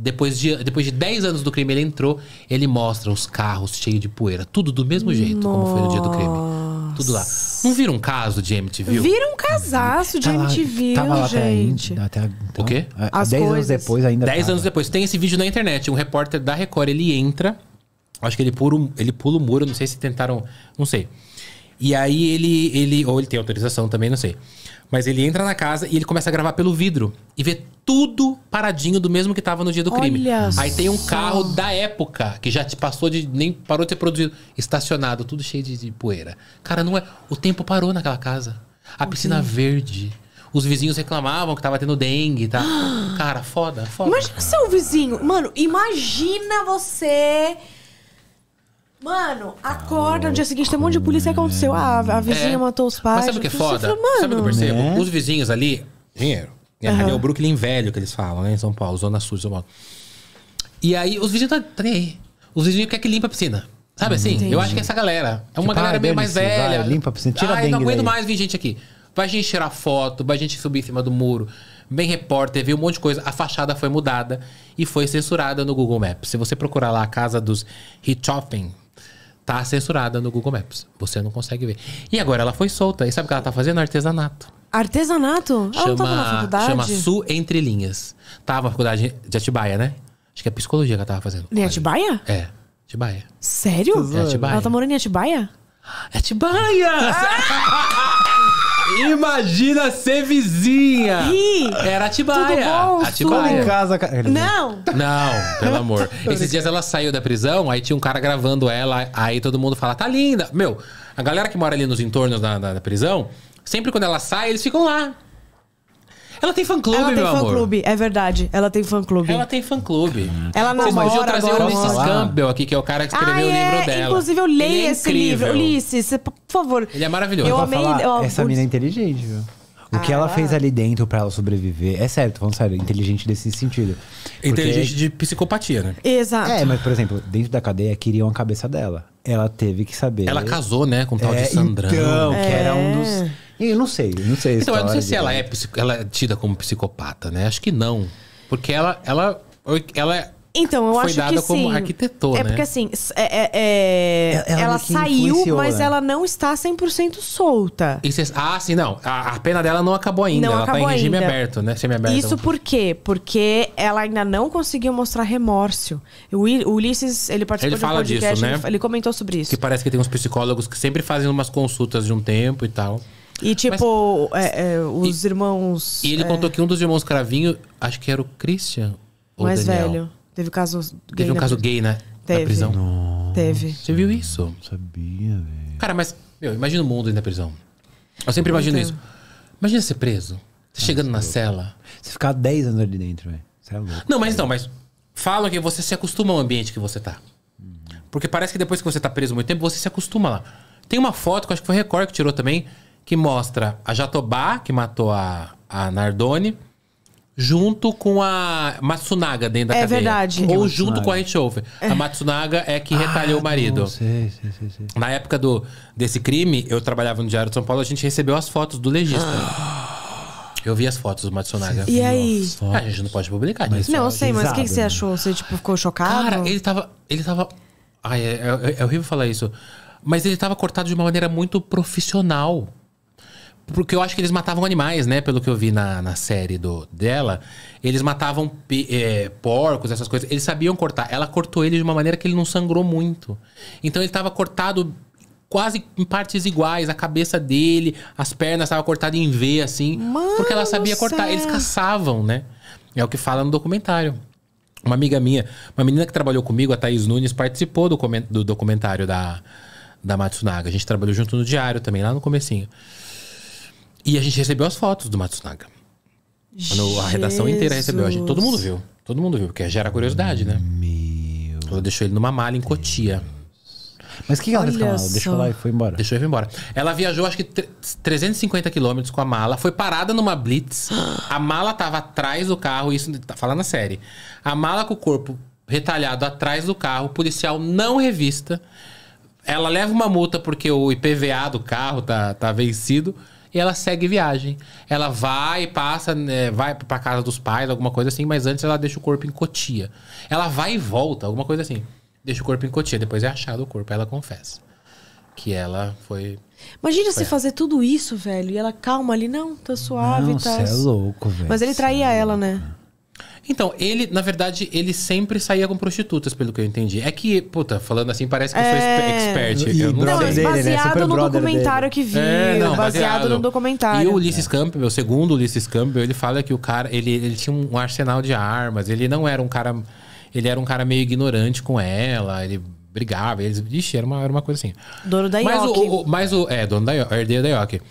depois de, depois de 10 anos do crime, ele entrou, ele mostra os carros cheios de poeira. Tudo do mesmo jeito, Nossa. como foi no dia do crime. Tudo lá. Não vira um caso de MTV? Vira um casaço de tá MTV, tava lá tá gente. Até, até, então, o quê? É, é As 10 coisas. anos depois ainda. 10 tá. anos depois. Tem esse vídeo na internet. Um repórter da Record, ele entra. Acho que ele pula, ele pula o muro, não sei se tentaram. Não sei. E aí ele, ele. Ou ele tem autorização também, não sei. Mas ele entra na casa e ele começa a gravar pelo vidro. E vê tudo paradinho do mesmo que tava no dia do crime. Olha Aí tem um carro da época, que já te passou de. nem parou de ser produzido. Estacionado, tudo cheio de, de poeira. Cara, não é. O tempo parou naquela casa. A piscina verde. Os vizinhos reclamavam que tava tendo dengue, tá? Cara, foda, foda. Imagina seu é vizinho. Mano, imagina você Mano, acorda, no dia seguinte tem um monte de polícia. O que aconteceu? Ah, a vizinha É. matou os pais. Mas sabe o que é foda? Mano, Sabe o que eu percebo? Né? Os vizinhos ali, dinheiro. É, ali é o Brooklyn velho que eles falam, né? Em São Paulo, Zona Sul de São Paulo. E aí, os vizinhos tá, tá nem aí. Os vizinhos querem que limpa a piscina. Sabe assim? Eu acho que é essa galera. É uma Tipo, galera ah, bem mais velha. vai, limpa a piscina, tira a não aguento daí. mais vir gente aqui. Vai gente tirar foto, vai gente subir em cima do muro. Bem repórter, viu um monte de coisa. A fachada foi mudada e foi censurada no Google Maps. Se você procurar lá a casa dos Richthofen, tá censurada no Google Maps. Você não consegue ver. E agora ela foi solta. E sabe o que ela tá fazendo? Artesanato. Artesanato? Chama, ela não tava tá na faculdade? Chama Su Entre Linhas. Tava na faculdade de Atibaia, né? Acho que é psicologia que ela tava fazendo. Em Atibaia? É. Atibaia. Sério? É Atibaia. Ela tá morando em Atibaia? Atibaia! Ah! Imagina ser vizinha. Ih, Era Atibaia. tudo bom? Atibaia. Em casa, Não. Não, pelo amor. Esses dias ela saiu da prisão, aí tinha um cara gravando ela, aí todo mundo fala, tá linda. Meu, a galera que mora ali nos entornos da, da- da prisão, sempre quando ela sai, eles ficam lá. Ela tem fã-clube, meu amor. Ela tem fã-clube, é verdade. Ela tem fã-clube. Ela tem clube. Ela namora Vocês podiam trazer o Ulisses Campbell aqui, que é o cara que escreveu ah, o livro é? dela. Inclusive, eu é leio é esse livro. Ulisses, por favor. Ele é maravilhoso. Eu, eu amei... eu... Essa mina é inteligente, viu? O que ah, ela fez ali dentro para ela sobreviver. É certo, vamos sério, inteligente nesse sentido. Porque... Inteligente de psicopatia, né? Exato. É, mas, por exemplo, dentro da cadeia queriam a cabeça dela ela teve que saber. Ela casou, né, com o tal é, de Sandrão. Então, é. que era um dos. É. Eu não sei, não sei. Então, eu não sei se ela é, ela é tida como psicopata, né? Acho que não. Porque ela, ela, ela é então, eu foi acho dada que como sim. é né? porque assim, é, é, é ela, ela saiu, mas né? ela não está 100% solta. Isso é, ah, sim, não. A, a, pena dela não acabou ainda. Não ela acabou tá em regime ainda. aberto, né? Semi-aberto. Isso por quê? Porque ela ainda não conseguiu mostrar remorso. O, o Ulisses, ele participou ele de um fala podcast, disso, né? Ele, ele comentou sobre isso. Que parece que tem uns psicólogos que sempre fazem umas consultas de um tempo e tal. E tipo, Mas, é, é, os e, irmãos. E ele é... contou que um dos irmãos Cravinho, acho que era o Christian. mais Daniel, velho. Teve caso gay. Teve um caso gay, né? Teve. Na prisão. Nossa. Teve. Você viu isso? Não sabia, velho. Cara, mas, meu, imagina o mundo aí na prisão. Eu sempre imagino então... isso. Imagina ser preso. Você ah, chegando na é louco. cela. Você ficar 10 anos ali dentro, velho. Você é louco. Não, mas não, mas falam que você se acostuma ao ambiente que você tá. Uhum. Porque parece que depois que você tá preso muito tempo, você se acostuma lá. Tem uma foto que eu acho que foi Record que tirou também, que mostra a Jatobá, que matou a, a Nardone junto com a Matsunaga dentro da é cadeia. É verdade. Ou junto com a Eichhofer. É. A Matsunaga é que retalhou ah, o marido. Não, sei, sei, sei, sei, Na época do, desse crime, eu trabalhava no Diário de São Paulo, a gente recebeu as fotos do legista. Eu vi as fotos do Matsunaga. E aí? Nossa, ah, a gente não pode publicar mas né? Não, eu sei, mas o que, você achou? Você tipo, ficou chocado? Cara, ele tava. Ele tava. Ai, é, é, é horrível falar isso. Mas ele tava cortado de uma maneira muito profissional. Porque eu acho que eles matavam animais, né? Pelo que eu vi na, na série do, dela. Eles matavam é, porcos, essas coisas. Eles sabiam cortar. Ela cortou ele de uma maneira que ele não sangrou muito. Então ele estava cortado quase em partes iguais. A cabeça dele, as pernas estavam cortadas em V, assim. Mano porque ela sabia cortar. Céu. Eles caçavam, né? É o que fala no documentário. Uma amiga minha, uma menina que trabalhou comigo, a Thaís Nunes, participou do, do documentário da, da Matsunaga. A gente trabalhou junto no diário também, lá no comecinho. E a gente recebeu as fotos do Matsunaga. Quando a redação inteira recebeu, a gente, todo mundo viu. Todo mundo viu, porque gera curiosidade, né? Meu Ela deixou ele numa mala em Cotia. Mas o que, que ela fez com a mala? Deixou lá e foi embora. Deixou ele embora. Ela viajou, acho que 350 quilômetros com a mala. Foi parada numa blitz. A mala tava atrás do carro. Isso tá falando a série. A mala com o corpo retalhado atrás do carro. O policial não revista. Ela leva uma multa porque o IPVA do carro tá, tá vencido e ela segue viagem. Ela vai, passa, né, vai pra casa dos pais, alguma coisa assim, mas antes ela deixa o corpo em cotia. Ela vai e volta, alguma coisa assim. Deixa o corpo em cotia, depois é achado o corpo, ela confessa. Que ela foi. Imagina foi você ela. fazer tudo isso, velho, e ela calma ali, não, tá suave, não, tá. Você é louco, velho. Mas ele é traía é ela, né? Então, ele, na verdade, ele sempre saía com prostitutas, pelo que eu entendi. É que, puta, falando assim, parece que eu sou é... expert. eu não, né? não sei. baseado né? no documentário dele. que vi. É, não, baseado, no documentário. E o Ulisses é. Campbell, o segundo Ulysses Campbell, ele fala que o cara, ele, ele tinha um arsenal de armas. Ele não era um cara... Ele era um cara meio ignorante com ela. Ele brigava. Eles, ixi, era uma, era uma coisa assim. Dono da mas O, o, mas o... É, dono da Ioki. Herdeiro da Ioki.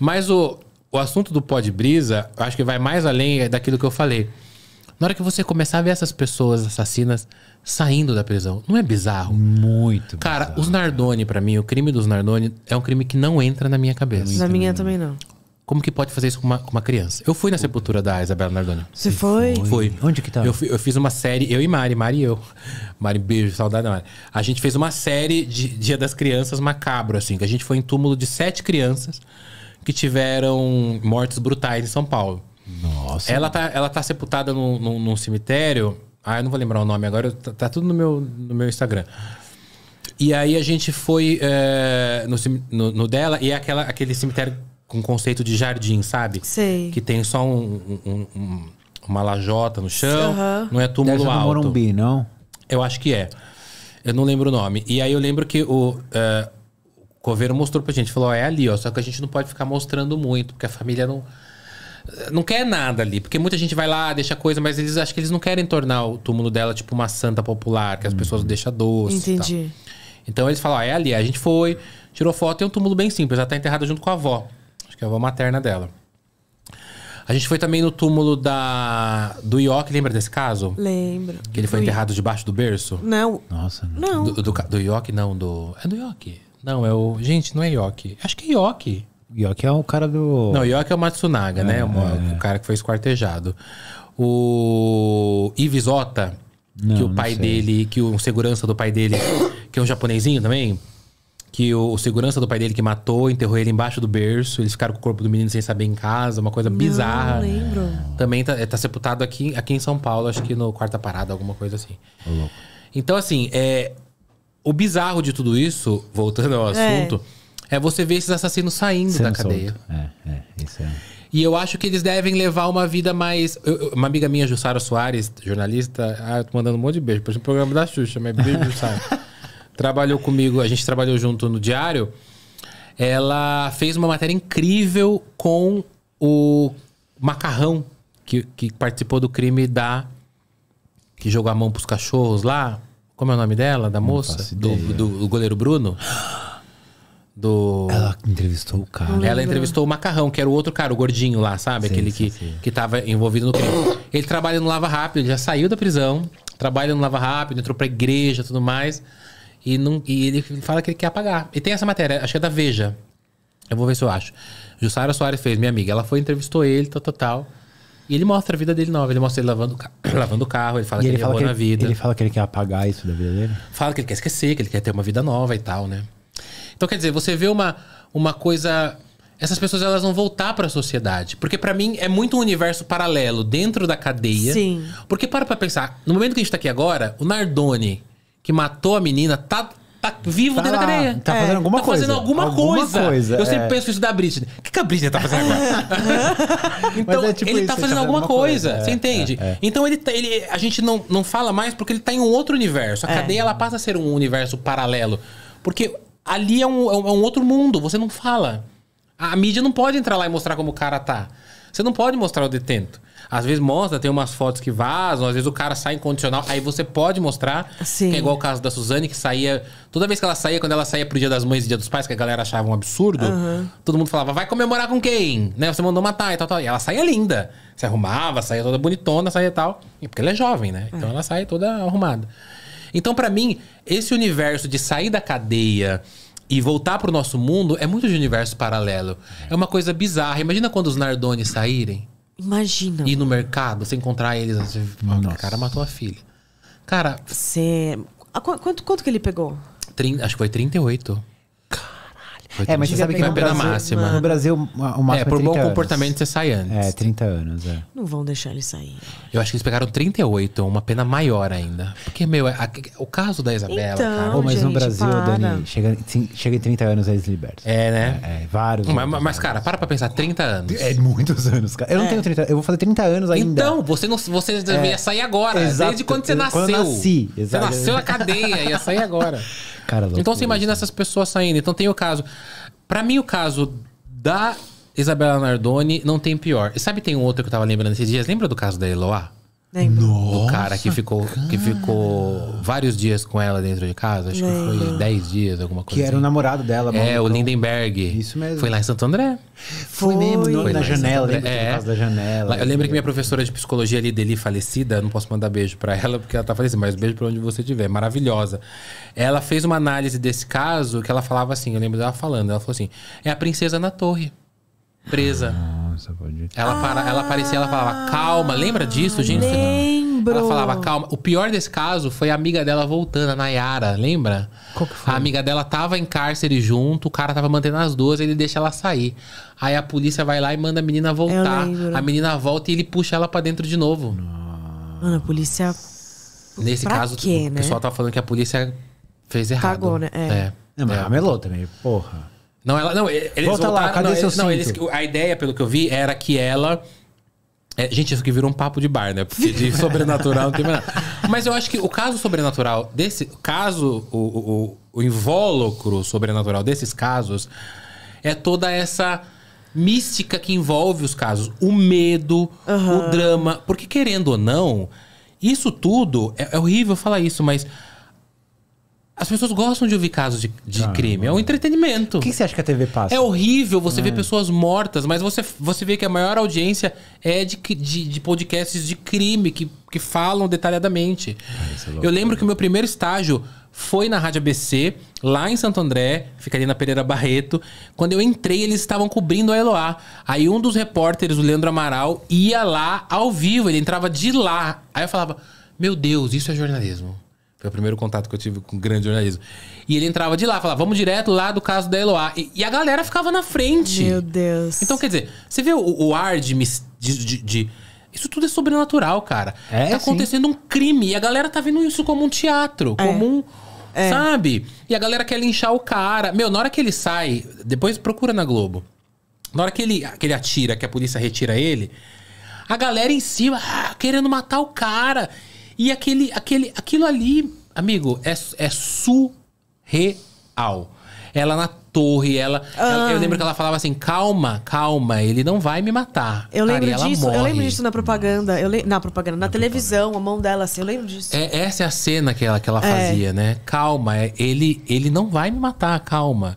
Mas o, o assunto do pó de brisa, acho que vai mais além daquilo que eu falei. Na hora que você começar a ver essas pessoas assassinas saindo da prisão, não é bizarro? Muito. Cara, bizarro, os Nardoni, para mim, o crime dos Nardoni é um crime que não entra na minha cabeça. Na minha também não. Como que pode fazer isso com uma, com uma criança? Eu fui na sepultura da Isabela Nardoni. Você foi? Fui. Onde que tá? Eu, eu, fiz uma série, eu e Mari, Mari e eu. Mari, beijo, saudade da Mari. A gente fez uma série de Dia das Crianças macabro, assim, que a gente foi em túmulo de sete crianças que tiveram mortes brutais em São Paulo. Nossa. Ela tá, ela tá sepultada num, num, num cemitério. Ah, eu não vou lembrar o nome agora, tá, tá tudo no meu, no meu Instagram. E aí a gente foi é, no, no, no, dela, e é aquela, aquele cemitério com conceito de jardim, sabe? Sei. Que tem só um, um, um, uma lajota no chão, uhum. não é túmulo Dessa alto. Morumbi, não? Eu acho que é. Eu não lembro o nome. E aí eu lembro que o, é, o coveiro mostrou pra gente, falou, ó, é ali, ó, só que a gente não pode ficar mostrando muito, porque a família não não quer nada ali. Porque muita gente vai lá, deixa coisa, mas eles acho que eles não querem tornar o túmulo dela tipo uma santa popular, que as pessoas uhum. deixam doce. Entendi. Então eles falam, ah, é ali. a gente foi, tirou foto, tem um túmulo bem simples. Ela tá enterrada junto com a avó. Acho que é a avó materna dela. A gente foi também no túmulo da do Ioki, lembra desse caso? Lembro. Que ele foi enterrado debaixo do berço? Não. Nossa, não. Do, do, do não, do. É do Ioki. Não, é o. Gente, não é Ioki. Acho que é Ioki. Yoki é o cara do. Não, Yoki é o Matsunaga, é, né? É. O, é, é. cara que foi esquartejado. O Ivisota, que o pai dele, que o segurança do pai dele, que é um japonesinho também, que o, o, segurança do pai dele que matou, enterrou ele embaixo do berço, eles ficaram com o corpo do menino sem saber em casa, uma coisa não, bizarra. Não lembro. Também tá, é, tá, sepultado aqui, aqui em São Paulo, acho que no quarta parada, alguma coisa assim. Louco. Então, assim, é, o bizarro de tudo isso, voltando ao assunto. É é você ver esses assassinos saindo Sendo da cadeia. Solto. É, é, isso é. E eu acho que eles devem levar uma vida mais. Eu, uma amiga minha, Jussara Soares, jornalista, ah, eu tô mandando um monte de beijo. Por exemplo, o programa da Xuxa, mas beijo, Jussara. Trabalhou comigo, a gente trabalhou junto no Diário. Ela fez uma matéria incrível com o Macarrão, que, que participou do crime da. que jogou a mão pros cachorros lá. Como é o nome dela, da moça? Do, do, do goleiro Bruno? do. Ela entrevistou o cara. Ela entrevistou o Macarrão, que era o outro cara, o gordinho lá, sabe? Sim, Aquele sim, que, sim. que tava envolvido no crime. Ele trabalha no Lava Rápido, já saiu da prisão, trabalha no Lava Rápido, entrou pra igreja e tudo mais. E, não, e ele fala que ele quer apagar. E tem essa matéria, acho que é da Veja. Eu vou ver se eu acho. Jussara Soares fez, minha amiga. Ela foi, entrevistou ele, tal, tal, tal. E ele mostra a vida dele nova. Ele mostra ele lavando, lavando o carro, ele fala e que ele, ele fala que na ele, vida. Ele fala que ele quer apagar isso da vida dele? Fala que ele quer esquecer, que ele quer ter uma vida nova e tal, né? Então, quer dizer, você vê uma, uma coisa. Essas pessoas elas vão voltar para a sociedade. Porque para mim é muito um universo paralelo dentro da cadeia. Sim. Porque para pra pensar, no momento que a gente tá aqui agora, o Nardone, que matou a menina, tá tá vivo tá dentro lá, da cadeia. Tá fazendo é. alguma tá coisa. Fazendo alguma, alguma coisa. coisa. Eu é. sempre penso isso da Britney. O que, que a Britney tá fazendo agora? então, é tipo ele tá isso, tá fazendo alguma coisa. coisa. Você é, entende? É, é. Então, ele, tá, ele, a gente não, não fala mais porque ele tá em um outro universo. A cadeia, ela passa a ser um universo paralelo. Porque ali é, é um, é um outro mundo, você não fala. A mídia não pode entrar lá e mostrar como o cara tá. Você não pode mostrar o detento. Às vezes mostra, tem umas fotos que vazam, às vezes o cara sai incondicional, aí você pode mostrar. Sim. Que é igual o caso da Suzane, que saía. Toda vez que ela saía, quando ela saía pro Dia das Mães e Dia dos Pais, que a galera achava um absurdo, uhum. todo mundo falava, vai comemorar com quem? Né? Você mandou matar e tal, tal. E ela saía linda. Se arrumava, saía toda bonitona, saía tal. E porque ela é jovem, né? Então é. ela sai toda arrumada. Então, para mim, esse universo de sair da cadeia e voltar para o nosso mundo é muito de universo paralelo. É. é uma coisa bizarra. Imagina quando os Nardones saírem. Imagina. Ir no mercado, você encontrar eles. Você... Assim, o cara matou a filha. Cara. Você. Quanto, quanto que ele pegou? Trin... Acho que foi 38. É, mas você sabe que no Brasil, máxima. no Brasil o máximo é, é por é bom anos. comportamento você sai antes. É, 30 anos, é. Não vão deixar ele sair. Eu acho que eles pegaram 38, uma pena maior ainda. Porque, meu, é, a, o caso da Isabela, então, cara. Oh, mas gente, no Brasil, para. Dani, chega, chega em 30 anos eles libertam. É, né? É, é vários. Mas, mas, mas, cara, para pra pensar, 30 anos. É muitos anos, cara. Eu não é. tenho 30, eu vou fazer 30 anos ainda. Então, você não você ia sair agora, Exato. desde quando você nasceu. Quando eu nasci, exatamente. Você nasceu na cadeia, ia sair agora. Cara, louco então você imagina essas pessoas saindo. Então tem o caso. para mim, o caso da Isabela Nardoni não tem pior. E sabe, tem um outro que eu tava lembrando esses dias. Lembra do caso da Eloá? Lembro. Nossa, do cara que ficou, cara. que ficou vários dias com ela dentro de casa, acho Lembro. que foi 10 dias, alguma coisa. Que assim. era o assim. namorado dela, É, o Lindenberg. Isso mesmo. Foi lá em Santo André. Foi, mesmo, foi na janela, lembra é. casa da janela. eu lembro que minha professora de psicologia ali dele, falecida, não posso mandar beijo para ela porque ela tá falecida, mas beijo para onde você estiver, maravilhosa. Ela fez uma análise desse caso que ela falava assim, eu lembro dela falando, ela falou assim: "É a princesa na torre" presa. Nossa, ah, pode... ela, para, ela aparecia, ela falava, calma, lembra disso, gente? Lembro. Ela falava, calma. O pior desse caso foi a amiga dela voltando, a Nayara, lembra? Qual que foi? A amiga dela tava em cárcere junto, o cara tava mantendo as duas, ele deixa ela sair. Aí a polícia vai lá e manda a menina voltar. A menina volta e ele puxa ela para dentro de novo. Mano, a polícia. Nesse pra caso, quê, o né? pessoal tá falando que a polícia fez errado. Cagou, né? É. é. Não, mas é. também, porra. Não, ela. Não, eles Volta voltaram, lá, cadê não, seu eles, eles, A ideia, pelo que eu vi, era que ela. É, gente, isso aqui virou um papo de bar, né? Porque de sobrenatural não tem mais nada. Mas eu acho que o caso sobrenatural desse. Caso. O, o, o invólucro sobrenatural desses casos é toda essa mística que envolve os casos. O medo, uhum. o drama. Porque, querendo ou não, isso tudo. é, é horrível falar isso, mas as pessoas gostam de ouvir casos de, de ah, crime. É um entretenimento. O que você acha que a TV passa? É horrível você é. ver pessoas mortas, mas você, você vê que a maior audiência é de, de, de podcasts de crime que, que falam detalhadamente. Ah, é Eu lembro que o meu primeiro estágio foi na Rádio ABC, lá em Santo André, ali na Pereira Barreto. Quando eu entrei, eles estavam cobrindo a Eloá. Aí um dos repórteres, o Leandro Amaral, ia lá ao vivo, ele entrava de lá. Aí eu falava: Meu Deus, isso é jornalismo. Foi o primeiro contato que eu tive com o grande jornalismo. E ele entrava de lá, falava, vamos direto lá do caso da Eloá. E, e a galera ficava na frente. Meu Deus. Então, quer dizer, você vê o, o ar de, de, de, de isso tudo é sobrenatural, cara. É, tá acontecendo sim. um crime e a galera tá vendo isso como um teatro, é. como um. É. Sabe? E a galera quer linchar o cara. Meu, na hora que ele sai, depois procura na Globo. Na hora que ele, que ele atira, que a polícia retira ele, a galera em cima, ah, querendo matar o cara. E aquele, aquele, aquilo ali, amigo, é, é surreal. Ela na torre, ela, ah. ela, Eu ah. lembro que ela falava assim: calma, calma, ele não vai me matar. Eu lembro Cara, disso, eu lembro disso na propaganda. Eu le... Na propaganda, na, na televisão, propaganda. a mão dela assim, eu lembro disso. É, essa é a cena que ela, que ela é. fazia, né? Calma, é, ele, ele não vai me matar, calma.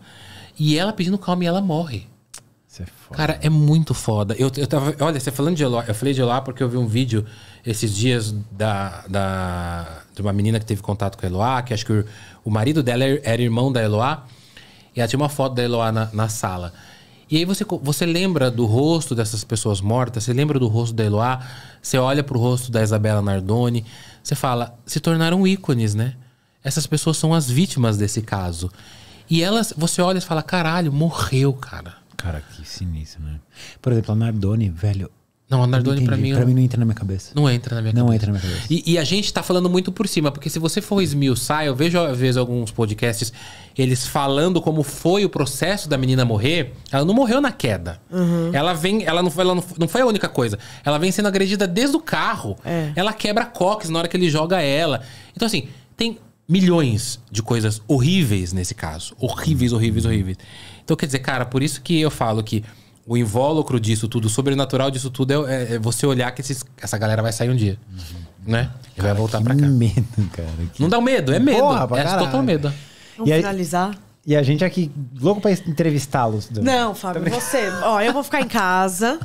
E ela pedindo calma e ela morre. É Cara, é muito foda. Eu, eu tava. Olha, você falando de Eloá, eu falei de Eloá porque eu vi um vídeo esses dias da, da, de uma menina que teve contato com a Eloá, que acho que o, o marido dela é, era irmão da Eloá, e ela tinha uma foto da Eloá na, na sala. E aí você, você lembra do rosto dessas pessoas mortas, você lembra do rosto da Eloá, você olha pro rosto da Isabela Nardoni, você fala, se tornaram ícones, né? Essas pessoas são as vítimas desse caso. E elas, você olha e fala, caralho, morreu, cara. Cara, que sinistro, né? Por exemplo, a Nardoni, velho, não, a Nardoni para mim. Pra mim não entra na minha cabeça. Não entra na minha não cabeça. Não entra na minha cabeça. E, e, a gente tá falando muito por cima, porque se você for esmiuçar, eu vejo às vezes alguns podcasts, eles falando como foi o processo da menina morrer. Ela não morreu na queda. Uhum. Ela vem. Ela, não, ela não, não foi a única coisa. Ela vem sendo agredida desde o carro. É. Ela quebra coques na hora que ele joga ela. Então, assim, tem milhões de coisas horríveis nesse caso. Horríveis, horríveis, horríveis. Então, quer dizer, cara, por isso que eu falo que o invólucro disso tudo, o sobrenatural disso tudo é, é, é você olhar que esses, essa galera vai sair um dia. Uhum. Né? E vai voltar pra cá. medo, cara. Que... Não dá um medo, é medo. Porra, é caralho. total medo. Vamos e finalizar? E a gente aqui, louco pra entrevistá-los. Não, Fábio, você. Ó, eu vou ficar em casa.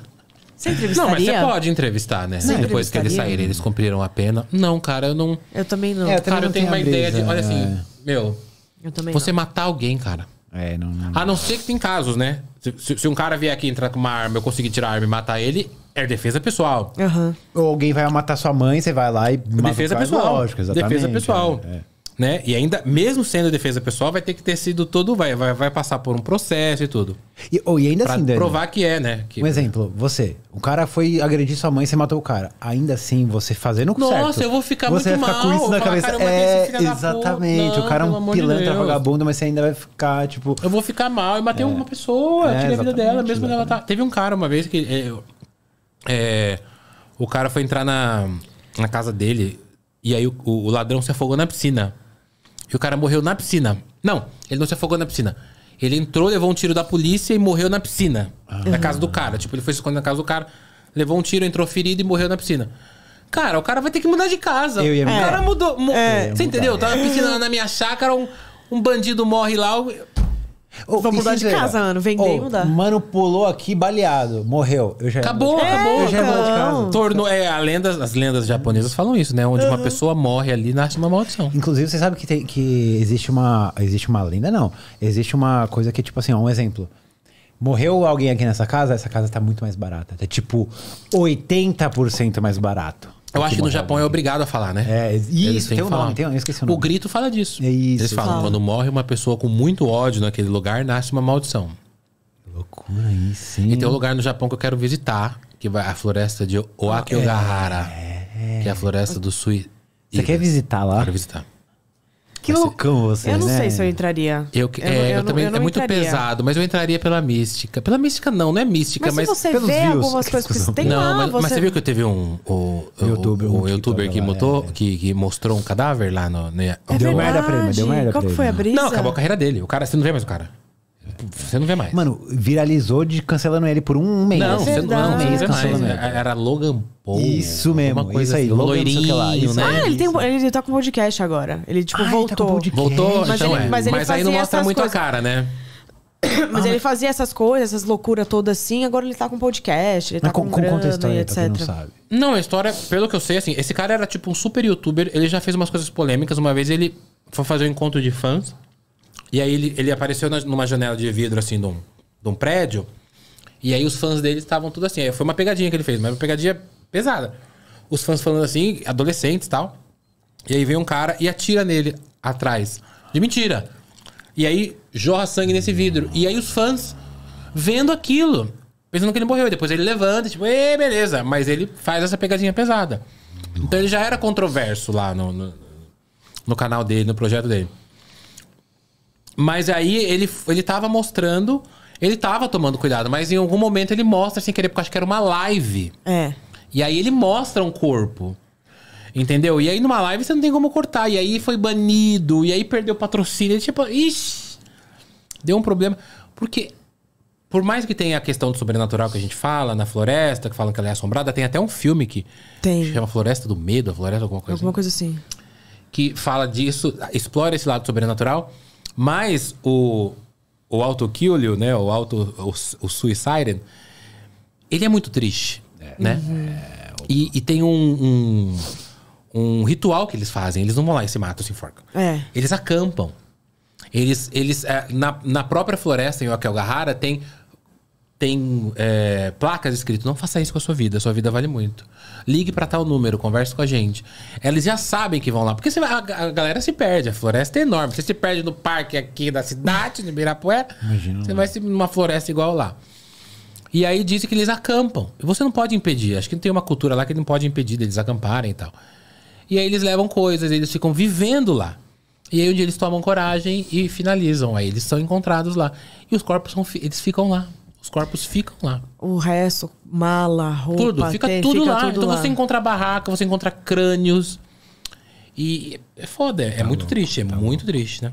Você entrevistaria? Não, mas você pode entrevistar, né? Não, Depois que eles saírem, eles cumpriram a pena. Não, cara, eu não. Eu também não. É, eu também cara, não eu tenho uma brisa, ideia de. Olha assim, é. assim, meu. Eu também. Você não. matar alguém, cara. É, não. não a não ser que tem casos, né? Se, se, um cara vier aqui entrar com uma arma, eu conseguir tirar a arma e matar ele, é defesa pessoal. Uhum. Ou alguém vai matar sua mãe, você vai lá e mata Defesa pessoal. Lógico, exatamente. Defesa é. pessoal. É, é. Né? E ainda, mesmo sendo defesa pessoal, vai ter que ter sido todo. Vai, vai, vai passar por um processo e tudo. E, oh, e ainda pra assim, Dani, provar que é, né? Que... Um exemplo, você. O cara foi agredir sua mãe e você matou o cara. Ainda assim, você fazendo com Nossa, eu vou ficar você muito vai ficar mal. com isso na cabeça. é, exatamente. Não, o cara é um pilantra, de vagabundo, mas você ainda vai ficar, tipo... Eu vou ficar mal. Eu matei é, uma pessoa, é, tirei a vida dela, mesmo ela tá... Teve um cara uma vez que... É, é, o cara foi entrar na, na casa dele e aí o, o ladrão se afogou na piscina. E o cara morreu na piscina. Não, ele não se afogou na piscina. Ele entrou, levou um tiro da polícia e morreu na piscina. Ah. Na casa do cara. Tipo, ele foi se esconder na casa do cara, levou um tiro, entrou ferido e morreu na piscina. Cara, o cara vai ter que mudar de casa. Eu ia mudar. O cara mudou. Mu é, você mudar. entendeu? Eu tava na piscina na minha chácara, um, um bandido morre lá. Eu Oh, Vamos mudar de casa, mano. Vender e mudar. Mano, pulou aqui baleado, morreu. Eu já acabou, acabou. É, Eu já de então. casa. Tornou, é, a lenda, as lendas japonesas falam isso, né? Onde uhum. uma pessoa morre ali, nasce uma maldição. Inclusive, você sabe que, tem, que existe, uma, existe uma lenda, não. Existe uma coisa que, tipo assim, ó, um exemplo. Morreu alguém aqui nessa casa, essa casa tá muito mais barata. Tá tipo 80% mais barato. Eu acho que no Japão é obrigado a falar, né? É, isso, tem, tem um falar. nome, tem, eu esqueci o nome. O grito fala disso. É isso. Eles falam, fala. quando morre uma pessoa com muito ódio naquele lugar, nasce uma maldição. Loucura aí, sim. E tem um lugar no Japão que eu quero visitar, que vai a floresta de Oakigahara, é, é. que é a floresta do Sui. Você quer visitar lá? Quero visitar. Que loucão você, Eu não né? sei se eu entraria. Eu, eu, é, eu, eu não, também, é muito entraria. pesado, mas eu entraria pela mística. Pela mística não, não é mística, mas... mas você vê views, algumas coisas que você tem não, lá, mas, você... mas, você viu que teve um... O, o, YouTuber, o youtuber que, é, que, que, mostrou um cadáver lá no... É deu merda pra ele, deu merda Qual pra ele. Qual foi a brisa? Não, acabou a carreira dele. O cara, você não vê mais o cara você não vê mais. Mano, viralizou de cancelando ele por um mês. Não, você não, um mês não vê mais. Era Logan Paul. Isso mesmo, uma coisa isso aí. Assim. Logan, loirinho, lá, isso né? Ah, ele, tem, ele tá com podcast agora. Ele, tipo, ah, voltou. Ele tá voltou, mas então ele, é. Mas, mas aí não mostra muito coisas. a cara, né? mas ah, ele fazia essas coisas, essas loucuras todas assim, agora ele tá com podcast, ele tá com, com grana, etc. Não, sabe. não, a história, pelo que eu sei, assim, esse cara era tipo um super youtuber, ele já fez umas coisas polêmicas. Uma vez ele foi fazer um encontro de fãs e aí ele, ele apareceu na, numa janela de vidro, assim, de um, de um prédio. E aí os fãs dele estavam tudo assim. Aí foi uma pegadinha que ele fez, mas uma pegadinha pesada. Os fãs falando assim, adolescentes e tal. E aí vem um cara e atira nele atrás. De mentira. E aí jorra sangue nesse vidro. E aí os fãs vendo aquilo, pensando que ele morreu. E depois ele levanta, tipo, e beleza. Mas ele faz essa pegadinha pesada. Então ele já era controverso lá no, no, no canal dele, no projeto dele. Mas aí ele, ele tava mostrando. Ele tava tomando cuidado, mas em algum momento ele mostra sem querer, porque acho que era uma live. É. E aí ele mostra um corpo. Entendeu? E aí numa live você não tem como cortar. E aí foi banido. E aí perdeu patrocínio. E, tipo, ixi. Deu um problema. Porque por mais que tenha a questão do sobrenatural que a gente fala, na floresta, que falam que ela é assombrada, tem até um filme que tem. chama Floresta do Medo, a Floresta alguma coisa Alguma assim, coisa assim. Que fala disso, explora esse lado sobrenatural. Mas o, o Auto Kill, né? O Auto o, o ele é muito triste, é. né? Uhum. É, e, e, tem um, um, um, ritual que eles fazem. Eles não vão lá e se matam, se enforcam. É. Eles acampam. Eles, eles é, na, na própria floresta em Okelgahara tem tem é, placas escritas, não faça isso com a sua vida, a sua vida vale muito. Ligue para tal número, converse com a gente. Eles já sabem que vão lá, porque vai, a, a, galera se perde, a floresta é enorme. Você se perde no parque aqui da cidade, de Ibirapuera, Imagina, você vai se, numa floresta igual lá. E aí dizem que eles acampam. Você não pode impedir, acho que tem uma cultura lá que não pode impedir deles acamparem e tal. E aí eles levam coisas, eles ficam vivendo lá. E aí onde dia eles tomam coragem e finalizam, aí eles são encontrados lá. E os corpos são, eles ficam lá os corpos ficam lá. O resto, mala, roupa. Tudo, fica tem, tudo fica lá. Tudo então lá. você encontra barraca, você encontra crânios. E é foda, é tá muito louco, triste, é tá muito louco. triste, né?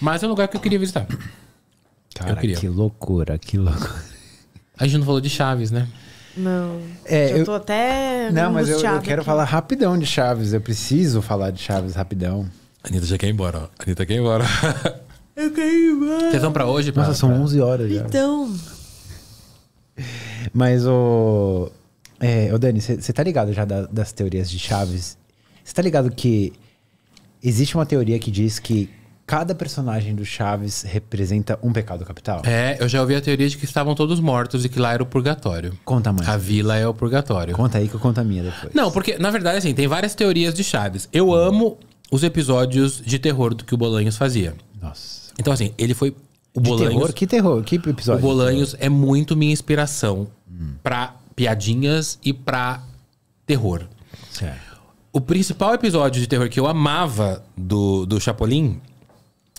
Mas é um lugar que eu queria visitar. Cara, queria. que loucura, que loucura. A gente não falou de Chaves, né? Não. É, eu, eu tô até. Não, mas eu, eu quero aqui. falar rapidão de Chaves. Eu preciso falar de Chaves rapidão. Anitta já quer ir embora, ó. Anitta quer ir embora. Eu caí mal. Vocês vão pra hoje? Pra, Nossa, são pra... 11 horas já. Então. Mas o. É, ô Dani, você tá ligado já da, das teorias de Chaves? Você tá ligado que existe uma teoria que diz que cada personagem do Chaves representa um pecado capital? É, eu já ouvi a teoria de que estavam todos mortos e que lá era o purgatório. Conta mais. A vila é o purgatório. Conta aí que eu conto a minha depois. Não, porque, na verdade, assim, tem várias teorias de Chaves. Eu amo os episódios de terror do que o Bolanhos fazia. Nossa. Então, assim, ele foi. O de Bolanhos, terror? Que terror? Que episódio? O Bolanhos é muito minha inspiração hum. pra piadinhas e pra terror. Certo. O principal episódio de terror que eu amava do, do Chapolin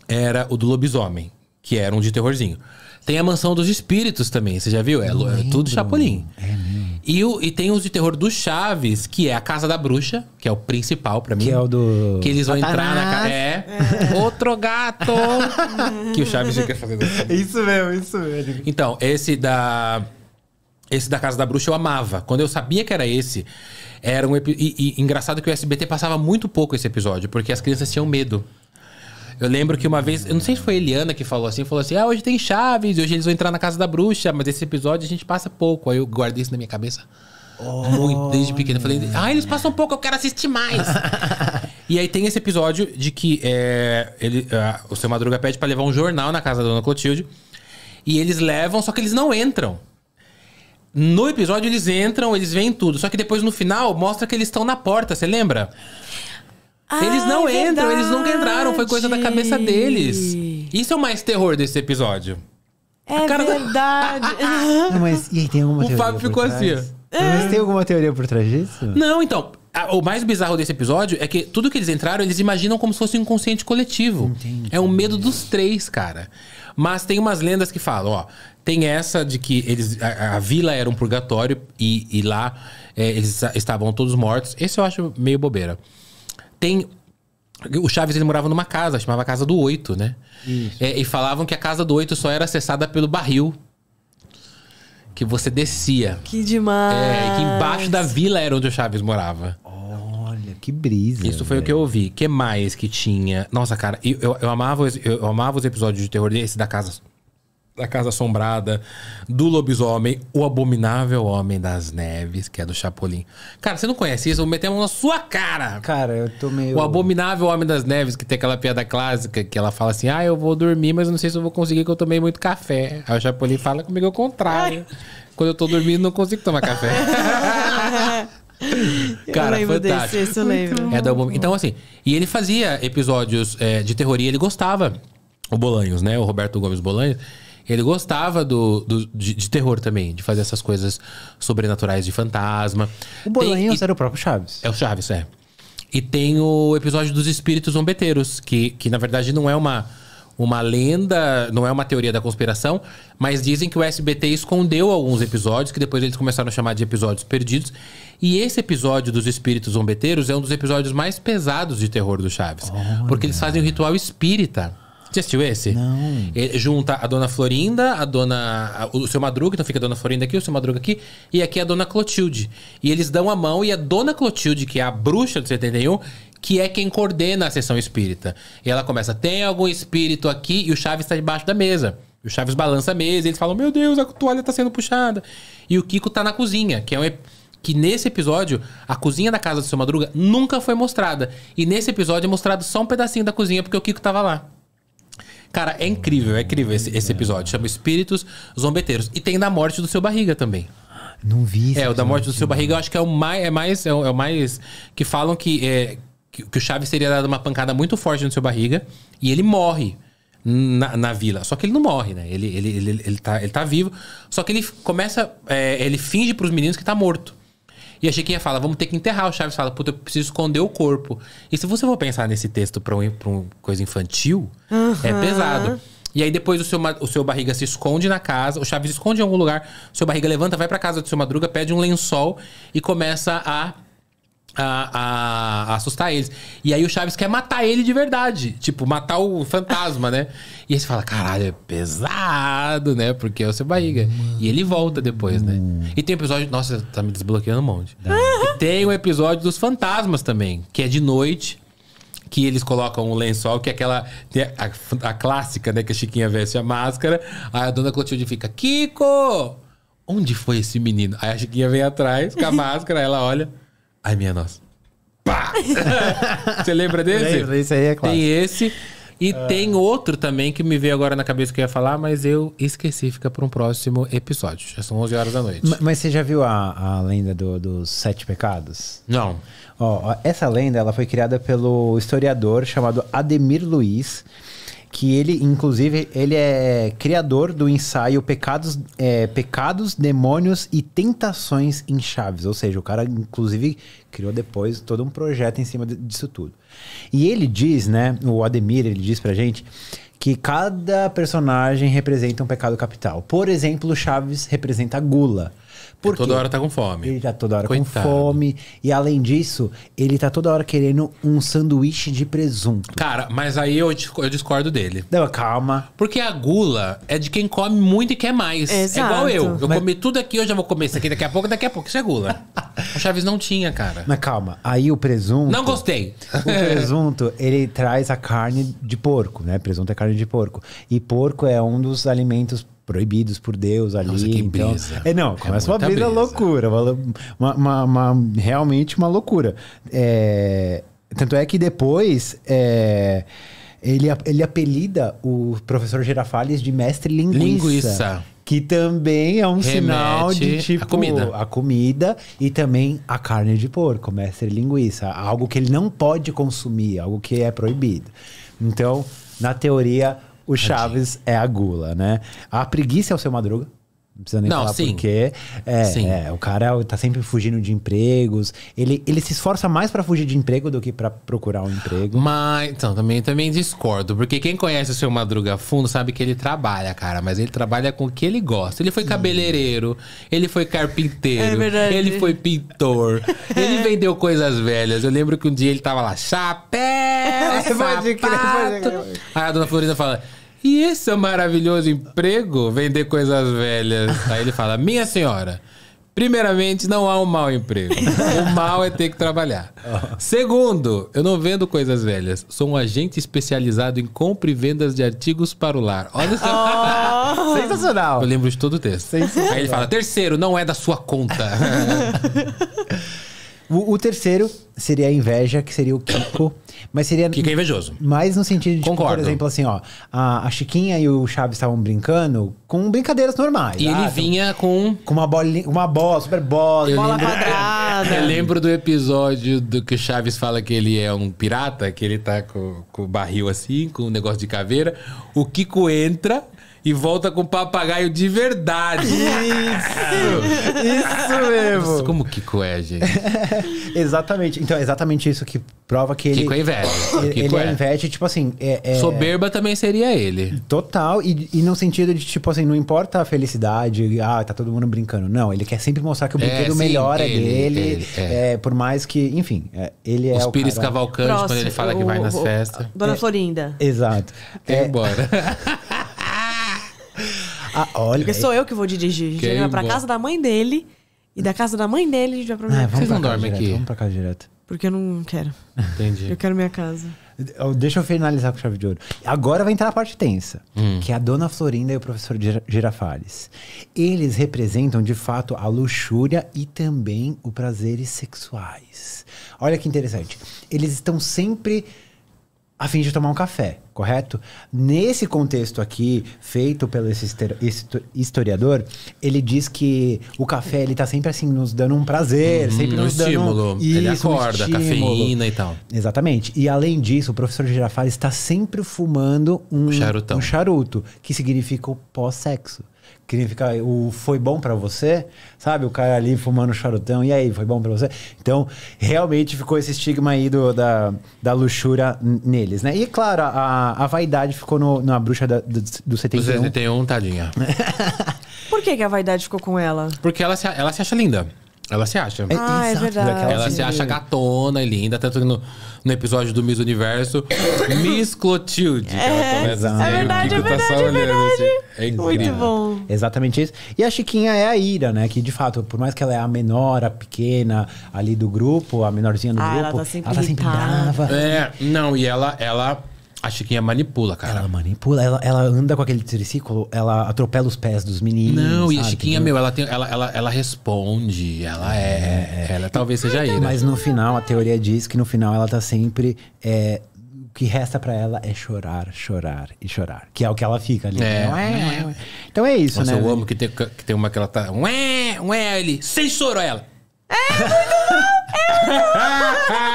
era o do lobisomem, que era um de terrorzinho. Tem a Mansão dos Espíritos também, você já viu? É, é tudo Chapolin. É mesmo. E, o, e tem os de terror do Chaves, que é a Casa da Bruxa, que é o principal para mim. Que é o do. Que eles vão Satanás. entrar na casa. É. é. Outro gato! que o Chaves fica fazendo. Isso mesmo, isso mesmo. Então, esse da. Esse da Casa da Bruxa eu amava. Quando eu sabia que era esse, era um. E, e engraçado que o SBT passava muito pouco esse episódio, porque as crianças tinham medo. Eu lembro que uma vez, eu não sei se foi Eliana que falou assim, falou assim: ah, hoje tem chaves, hoje eles vão entrar na casa da bruxa, mas esse episódio a gente passa pouco. Aí eu guardei isso na minha cabeça. Oh, muito desde pequeno. Eu falei, ah, eles passam pouco, eu quero assistir mais. e aí tem esse episódio de que é, ele, o seu Madruga pede pra levar um jornal na casa da dona Clotilde. E eles levam, só que eles não entram. No episódio eles entram, eles veem tudo. Só que depois no final mostra que eles estão na porta, você lembra? eles ah, não é entram, eles nunca entraram, foi coisa da cabeça deles. Isso é o mais terror desse episódio. É verdade. Da... não, mas e aí tem alguma o teoria? O Fábio ficou assim. Mas tem alguma teoria por trás disso? Não, então. A, o mais bizarro desse episódio é que tudo que eles entraram, eles imaginam como se fosse um inconsciente coletivo. Entendi. É um medo dos três, cara. Mas tem umas lendas que falam, ó. Tem essa de que eles a, a vila era um purgatório e, e lá é, eles estavam todos mortos. Esse eu acho meio bobeira. Tem o Chaves ele morava numa casa, chamava Casa do Oito, né? É, e falavam que a Casa do Oito só era acessada pelo barril. Que você descia. Que demais! É, que embaixo da vila era onde o Chaves morava. Olha, que brisa. Isso foi véio. o que eu ouvi. que mais que tinha? Nossa, cara, eu, eu, eu amava, eu, eu, amava os episódios de terror, desse da Casa da Casa Assombrada, do Lobisomem, o Abominável Homem das Neves, que é do Chapolin. Cara, você não conhece isso? Eu meter a mão na sua cara. Cara, eu tô meio. O Abominável Homem das Neves, que tem aquela piada clássica que ela fala assim: ah, eu vou dormir, mas não sei se eu vou conseguir, que eu tomei muito café. Aí o Chapolin fala comigo o contrário. Ai. Quando eu tô dormindo, não consigo tomar café. Cara, eu fantástico. Desse, eu lembro. É da Então, assim, e ele fazia episódios é, de terror e ele gostava. O Bolanhos, né? O Roberto Gomes Bolanhos. Ele gostava do, do de, de, terror também, de fazer essas coisas sobrenaturais de fantasma. O Bolanhos era o próprio Chaves. É o Chaves, é. E tem o episódio dos espíritos zombeteiros, que, que na verdade não é uma, uma lenda, não é uma teoria da conspiração, mas dizem que o SBT escondeu alguns episódios, que depois eles começaram a chamar de episódios perdidos. E esse episódio dos espíritos zombeteiros é um dos episódios mais pesados de terror do Chaves. Oh, porque eles fazem o um ritual espírita. Você assistiu esse? Não. Ele junta a dona Florinda, a dona. o seu Madruga, então fica a dona Florinda aqui, o seu Madruga aqui, e aqui é a dona Clotilde. E eles dão a mão e a dona Clotilde, que é a bruxa do 71, que é quem coordena a sessão espírita. E ela começa: tem algum espírito aqui? E o Chaves está debaixo da mesa. o Chaves balança a mesa, e eles falam: meu Deus, a toalha está sendo puxada. E o Kiko está na cozinha, que é um que nesse episódio a cozinha da casa do seu Madruga nunca foi mostrada. E nesse episódio é mostrado só um pedacinho da cozinha porque o Kiko estava lá. Cara, é incrível, é incrível esse, esse episódio. Chama Espíritos Zombeteiros. E tem da morte do seu barriga também. Não vi. É, o da morte do seu barriga eu acho que é o mais. É, mais, é, o, é o mais. Que falam que, é, que, que, o Chaves teria dado uma pancada muito forte no seu barriga e ele morre. Na, na vila. Só que ele não morre, né? Ele, ele, ele, ele, tá, ele tá vivo. Só que ele começa. É, ele finge pros meninos que tá morto. E a Chiquinha fala, vamos ter que enterrar. O Chaves fala, puta, eu preciso esconder o corpo. E se você for pensar nesse texto pra, um, pra uma coisa infantil, uhum. é pesado. E aí depois o seu, o seu barriga se esconde na casa, o Chaves esconde em algum lugar, o seu barriga levanta, vai pra casa do seu madruga, pede um lençol e começa a a, a, a, assustar eles. E aí o Chaves quer matar ele de verdade. Tipo, matar o fantasma, né? E aí você fala, caralho, é pesado, né? Porque é o seu barriga. Mano. Hum. E ele volta depois, né? E tem episódio. Nossa, tá me desbloqueando um monte. tem um episódio dos fantasmas também, que é de noite. Que eles colocam um lençol, que é aquela. Né, a, a, clássica, né? Que a Chiquinha veste a máscara. Aí a dona Clotilde fica: Kiko! Onde foi esse menino? Aí a Chiquinha vem atrás com a máscara, ela olha. Ai, minha nossa. Pá! Você lembra desse? Lembra, isso aí é claro. Tem esse. E é. tem outro também que me veio agora na cabeça que eu ia falar, mas eu esqueci, fica para um próximo episódio. Já são 11 horas da noite. Mas, mas você já viu a, a lenda do, dos sete pecados? Não. Ó, essa lenda ela foi criada pelo historiador chamado Ademir Luiz que ele, inclusive, ele é criador do ensaio Pecados, é, Pecados Demônios e Tentações em Chaves. Ou seja, o cara, inclusive, criou depois todo um projeto em cima disso tudo. E ele diz, né, o Ademir, ele diz pra gente que cada personagem representa um pecado capital. Por exemplo, Chaves representa a gula. Porque toda hora tá com fome. Ele tá toda hora Coitado. com fome. E além disso, ele tá toda hora querendo um sanduíche de presunto. Cara, mas aí eu, eu discordo dele. Não, calma. Porque a gula é de quem come muito e quer mais. É Exato. É igual eu. Eu mas... comi tudo aqui, eu já vou comer isso aqui daqui a pouco, daqui a pouco. Isso é gula. o Chaves não tinha, cara. Mas calma, aí o presunto. Não gostei. O presunto, ele traz a carne de porco, né? Presunto é carne de porco. E porco é um dos alimentos proibidos por Deus ali. Nossa, que Então, é, não, é começa é uma brisa, brisa. loucura, uma, uma, uma, realmente uma loucura. É, tanto é que depois é, ele, ele apelida o professor Girafales de mestre linguiça. Linguiça. Que também é um Remete sinal de tipo a comida. a comida e também a carne de porco, mestre linguiça. Algo que ele não pode consumir, algo que é proibido. Então, na teoria, o Chaves é a gula, né? A preguiça é o seu madruga. Não precisa nem não, falar sim. porquê. É, sim. é, o cara é tá sempre fugindo de empregos. Ele, ele se esforça mais para fugir de emprego do que para procurar um emprego. Mas, então, também, também discordo. Porque quem conhece o seu Madruga Fundo sabe que ele trabalha, cara. Mas ele trabalha com o que ele gosta. Ele foi cabeleireiro, ele foi carpinteiro, é ele foi pintor, ele vendeu coisas velhas. Eu lembro que um dia ele tava lá, chapéu, sapato. Aí a dona Florinda fala... E esse é um maravilhoso emprego? Vender coisas velhas. Aí ele fala: Minha senhora. Primeiramente, não há um mau emprego. O mal é ter que trabalhar. Segundo, eu não vendo coisas velhas. Sou um agente especializado em compra e vendas de artigos para o lar. Olha só. Oh, sensacional. Eu lembro de todo o texto. Aí ele fala: terceiro, não é da sua conta. O, o, terceiro seria a inveja, que seria o Kiko. Mas seria. Kiko é invejoso. Mas no sentido de, Concordo. Tipo, por exemplo, assim, ó, a, a Chiquinha e o Chaves estavam brincando com brincadeiras normais. E ah, ele vinha com. Com uma bolinha, uma bola, super bola, eu bola lembro, quadrada. Eu lembro do episódio do que o Chaves fala que ele é um pirata, que ele tá com, com o barril assim, com um negócio de caveira. O Kiko entra, e volta com papagaio de verdade. Isso! isso mesmo! como o Kiko é, gente. exatamente. Então, é exatamente isso que prova que ele. Kiko é inveja. Ele, ele é, é inveja, tipo assim. É, é... Soberba também seria ele. Total. E, e no sentido de, tipo assim, não importa a felicidade, ah, tá todo mundo brincando. Não, ele quer sempre mostrar que o é, brinquedo é, melhor é dele. Ele, é, é. por mais que, enfim, é, ele é. Os o Pires cara... Cavalcante, Próximo, quando ele fala o, que vai nas festas. Dona Florinda. Exato. É, embora. Ah, olha. Porque sou eu que vou dirigir. A gente vai pra casa da mãe dele. E da casa da mãe dele a gente vai pra minha ah, casa. Vocês não dormem aqui? Vamos pra casa direto. Porque eu não quero. Entendi. Eu quero minha casa. Deixa eu finalizar com chave de ouro. Agora vai entrar a parte tensa, hum. que é a dona Florinda e o professor Girafales. Eles representam, de fato, a luxúria e também os prazeres sexuais. Olha que interessante. Eles estão sempre a fim de tomar um café, correto? Nesse contexto aqui, feito pelo esse historiador, ele diz que o café ele tá sempre assim nos dando um prazer, hum, sempre um nos estímulo. dando estímulo. ele acorda, um cafeína e tal. Exatamente. E além disso, o professor Girafales está sempre fumando um, um charuto, que significa o pós-sexo queriam ficar. O foi bom para você, sabe? O cara ali fumando charutão, e aí, foi bom para você? Então, realmente ficou esse estigma aí do, da, da luxúria neles, né? E claro, a, a vaidade ficou no, na bruxa da, do, do 71. Do 71, tadinha. Por que, que a vaidade ficou com ela? Porque ela se, ela se acha linda. Ela se acha. É, ah, é verdade. Ela se acha gatona e linda, tanto que no, no episódio do Miss Universo, Miss Clotilde. É, É, assim, é verdade, é assim. verdade, tá é verdade. Assim. É incrível. Muito bom. Exatamente isso. E a Chiquinha é a Ira, né? Que de fato, por mais que ela é a menor, a pequena ali do grupo, a menorzinha do ah, grupo, tá ela tá sempre, ela tá sempre brava. É, não, e ela, ela a Chiquinha manipula, cara. Ela manipula, ela, ela anda com aquele triciclo, ela atropela os pés dos meninos. Não, sabe? e a Chiquinha, meu, ela, tem, ela, ela, ela responde, ela é. é, é. ela é, é, talvez seja ele. Então, mas no final, a teoria diz que no final ela tá sempre. É, o que resta para ela é chorar, chorar e chorar. Que é o que ela fica ali. É. Ué, ué, ué. Então é isso, Nossa, né? Eu amo que tem, que tem uma que ela tá. Ué, ué, ele. Sem choro ela. É muito bom! É muito bom.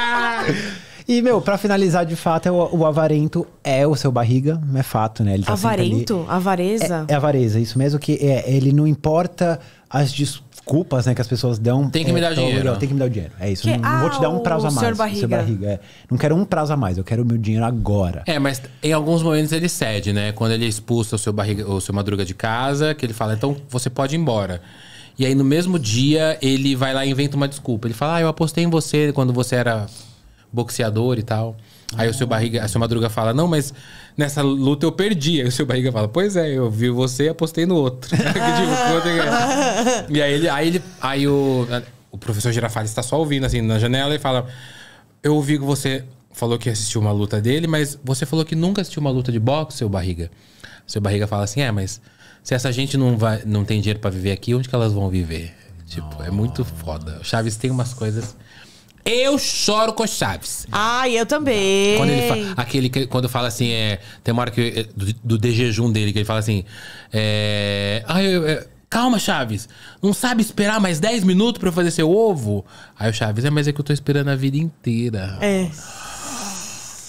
E, meu, pra finalizar, de fato, é o, o, avarento é o seu barriga, é fato, né? Ele tá avarento? Avareza? É, é, avareza, isso mesmo, que é, ele não importa as desculpas né, que as pessoas dão. Tem que é, me dar dinheiro. Legal, tem que me dar o dinheiro. É isso. Que, não, ah, vou te dar um prazo a mais. Senhor barriga. Seu barriga é. Não quero um prazo a mais, eu quero o meu dinheiro agora. É, mas em alguns momentos ele cede, né? Quando ele expulsa o seu barriga, o seu madruga de casa, que ele fala, então você pode ir embora. E aí no mesmo dia ele vai lá e inventa uma desculpa. Ele fala, ah, eu apostei em você quando você era boxeador e tal. Aí o seu ah. barriga, a sua madruga fala: Não, mas nessa luta eu perdi. Aí o seu barriga fala: Pois é, eu vi você e apostei no outro. e aí ele, aí ele, aí o, o professor Girafales está só ouvindo assim na janela e fala: Eu ouvi que você falou que assistiu uma luta dele, mas você falou que nunca assistiu uma luta de boxe, seu barriga. Seu barriga fala assim: É, mas se essa gente não, vai, não tem dinheiro para viver aqui, onde que elas vão viver? Tipo, é muito foda. O Chaves tem umas coisas. Eu choro com as chaves. Ai, eu também. Quando ele fala, aquele que- quando fala assim, é, tem uma hora que é, do, do de jejum dele que ele fala assim, é, ai, eu- é, calma Chaves, não sabe esperar mais 10 minutos pra eu fazer seu ovo? Aí o Chaves, é, mas é que eu tô esperando a vida inteira. É.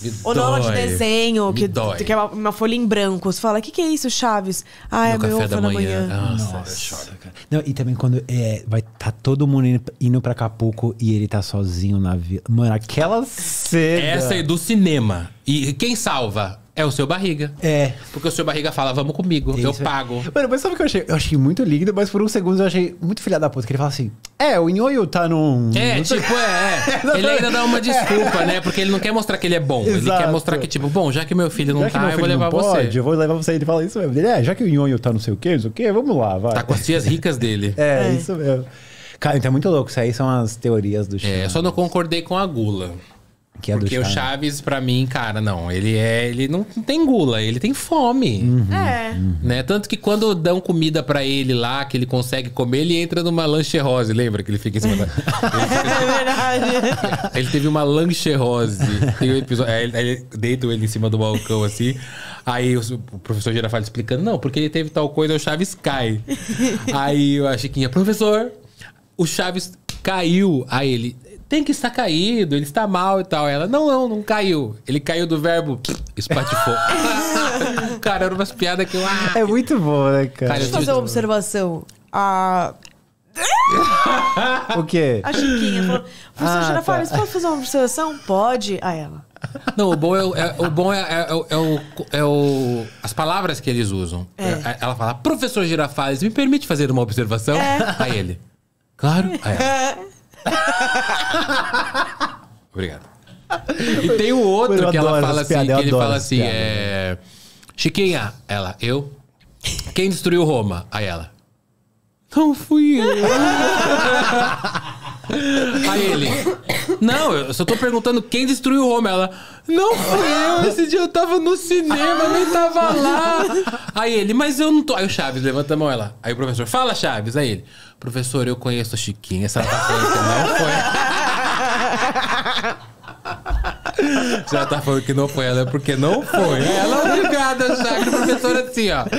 Me Ou na aula de desenho, que, que, é uma, uma, folha em branco. Você fala, o que, que é isso, Chaves? Ah, é meu café ovo da manhã. manhã. Nossa, Nossa. cara. Não, e também quando é, vai tá todo mundo indo, indo pra Acapulco e ele tá sozinho na vila. Mano, aquela cena. Essa é do cinema. E quem salva? É o seu barriga. É. Porque o seu barriga fala, vamos comigo, Isso. eu pago. Mano, mas sabe o que eu achei? Eu achei muito líquido, mas por uns segundos eu achei muito filha da puta, que ele fala assim: É, o Inhoio tá num. É, não tipo, é, é. Ele ainda dá uma desculpa, é. né? Porque ele não quer mostrar que ele é bom. Exato. Ele quer mostrar que, tipo, bom, já que meu filho não já tá, filho eu vou levar pode, você. Eu vou levar você. Ele fala isso mesmo. Ele é, já que o Inhoio tá não sei o quê, não sei o quê, vamos lá, vai. Tá com as tias ricas dele. é. é. isso mesmo. Cara, então é muito louco. Isso aí são as teorias do Chico. É, só não concordei com a gula. Que é Porque o Chaves, pra mim, cara, não. Ele é. Ele não, tem gula, ele tem fome. Uhum, é. Uhum. Né? Tanto que quando dão comida pra ele lá, que ele consegue comer, ele entra numa rose. Lembra que ele fica em cima da. é verdade. Ele teve uma lancherose. Tem um episódio. Aí, é, aí deitam ele em cima do balcão assim. Aí o professor Girafales explicando, não, porque ele teve tal coisa, o Chaves cai. aí a Chiquinha, professor, o Chaves caiu. Aí ele, tem que estar caído, ele está mal e tal. Ela, não, não, não caiu. Ele caiu do verbo espatifou. cara, era umas piadas que eu. Ah, é muito bom, né, cara? cara Deixa eu fazer uma bom. observação. A. o quê? A Chiquinha falou: professor ah, Girafales, tá. Fala, você pode fazer uma observação? Pode. A ela. Não, o bom é, é o, bom é, é, é, o, é o. É as palavras que eles usam. É. É, ela fala, professor Girafales, me permite fazer uma observação? A ele. Claro. A ela. Obrigado. E tem o outro que ela fala assim, piada, que ele fala assim, piada. é... Chiquinha, ela, eu? Quem destruiu Roma? Aí ela. Não fui eu. Aí ele. Não, eu só tô perguntando quem destruiu Roma. Ela. Não fui eu, esse dia eu tava no cinema, nem tava lá. Aí ele, mas eu não tô. Aí o Chaves levanta a mão ela. Aí o professor, fala, Chaves. Aí ele, professor, eu conheço a Chiquinha, essa tá falando que não foi. Já tá falando que não foi ela, é porque não foi. Ela é obrigada Chaves o professor assim, ó.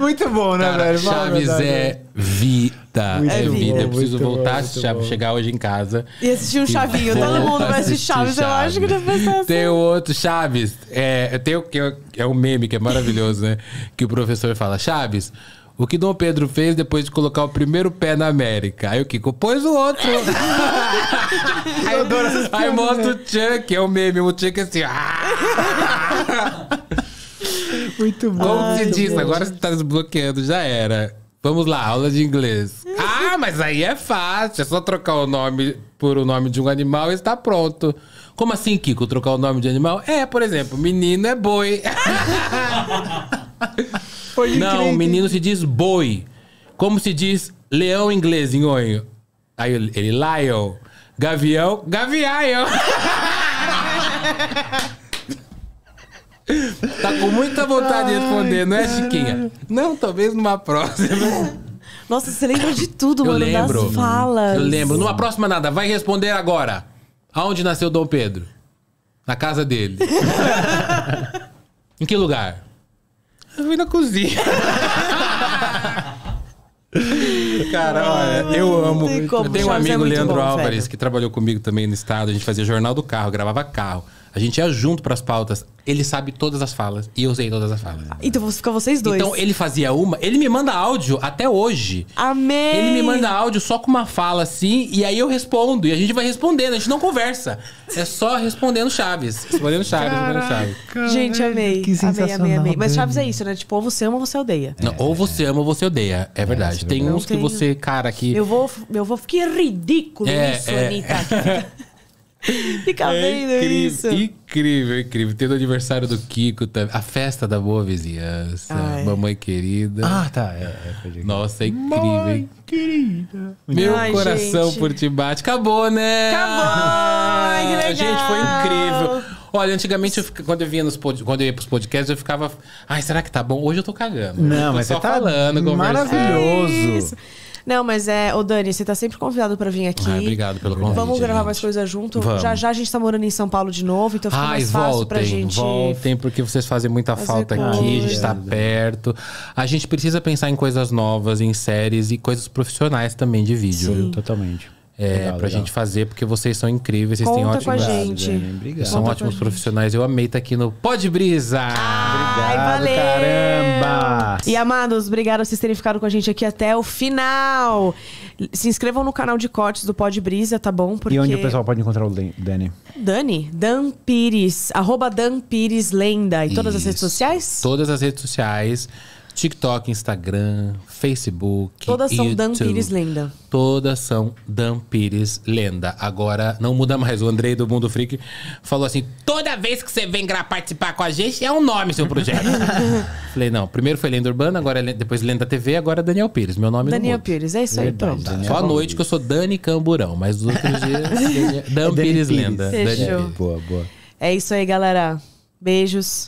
Muito bom, né, Cara, velho? Chaves é vida. É muito é bom, vida. Eu preciso voltar bom, a chegar hoje em casa. E assistir um Chavinho. Todo mundo vai assistir Chaves. Chaves. Eu acho que deve pensar assim. Tem o outro Chaves. É, tem o, que é um meme que é maravilhoso, né? Que o professor fala: Chaves. O que Dom Pedro fez depois de colocar o primeiro pé na América? Aí o Kiko pôs o outro. aí, mostra né? o Chuck, é o um meme, o Chuck é assim. Ah! Muito bom. Como se diz, agora você tá desbloqueando, já era. Vamos lá, aula de inglês. ah, mas aí é fácil. É só trocar o nome por o nome de um animal e está pronto. Como assim, Kiko? Trocar o nome de animal? É, por exemplo, menino é boi. Não, menino se diz boi. Como se diz leão em inglês, nhonho? Aí ele, lion. Gavião, gavião. Tá com muita vontade de responder, não é, Chiquinha? Não, talvez numa próxima. Nossa, você lembra de tudo, eu lembro, das falas. Eu lembro. Numa próxima nada, vai responder agora. Aonde nasceu Dom Pedro? Na casa dele. em que lugar? Eu fui na cozinha. Cara, olha, eu amo. Eu tenho um é amigo, é Leandro bom, Álvares, velho. que trabalhou comigo também no estado. A gente fazia jornal do carro, gravava carro. A gente ia junto pras pautas. Ele sabe todas as falas. E eu sei todas as falas. Então fica vocês dois. Então ele fazia uma. Ele me manda áudio até hoje. Amém! Ele me manda áudio só com uma fala assim. E aí eu respondo. E a gente vai respondendo. A gente não conversa. É só respondendo Chaves. Respondendo Chaves, respondendo Chaves. Gente, amei. Que amei, amei, amei. Mas Chaves é isso, né? Tipo, ou você ama ou você odeia. Não, ou você ama ou você odeia. É verdade. É, é Tem uns que você, cara, que. Eu vou, eu vou ficar ridículo é, isso, é. Anitta. Fica é vendo incrível, isso. Incrível, incrível. Teve o aniversário do Kiko também. A festa da boa vizinhança. Ai. Ah, é. Mamãe querida. Ah, tá. É, é, Nossa, é incrível. Mãe querida. Meu Ai, coração gente. por te bate. Acabou, né? Acabou! Ai, gente, foi incrível. Olha, antigamente, eu, quando, eu vinha nos pod, quando eu ia pros podcasts, eu ficava. Ai, será que tá bom? Hoje eu tô cagando. Não, eu tô mas só tá falando, maravilhoso. É não, mas é. Ô, Dani, você tá sempre convidado pra vir aqui. Ah, obrigado pelo convite. Vamos gravar gente. mais coisas junto. Vamos. Já já a gente tá morando em São Paulo de novo, então fica Ai, mais fácil para pra gente. Voltem, porque vocês fazem muita falta coisa. aqui, a gente tá perto. A gente precisa pensar em coisas novas, em séries e coisas profissionais também de vídeo. Sim. Totalmente é, para a gente fazer, porque vocês são incríveis, vocês Conta têm ótimos. Com a gente. Obrigado. São Conta ótimos profissionais. Eu amei estar tá aqui no Pode Brisa. Ai, obrigado, valeu. caramba. E amados, obrigado vocês terem ficado com a gente aqui até o final. Se inscrevam no canal de cortes do Pode Brisa, tá bom? Porque... E onde o pessoal pode encontrar o Dani? Dani? Dan Pires, arroba Dan Pires Lenda. todas Isso. as redes sociais? Todas as redes sociais. TikTok, Instagram, Facebook. Todas são YouTube, Dan Pires Lenda. Todas são Dan Pires Lenda. Agora, não muda mais. O Andrei do Mundo Freak falou assim: toda vez que você vem participar com a gente, é um nome seu projeto. Falei, não. Primeiro foi Lenda Urbana, agora depois Lenda TV, agora Daniel Pires. Meu nome é Daniel Pires, é isso aí, Verdade. pronto. Daniel Só à noite que eu sou Dani Camburão, mas os outros dias. Dan é Pires, Pires Lenda. Fechou. Dani Pires. Boa, boa. É isso aí, galera. Beijos.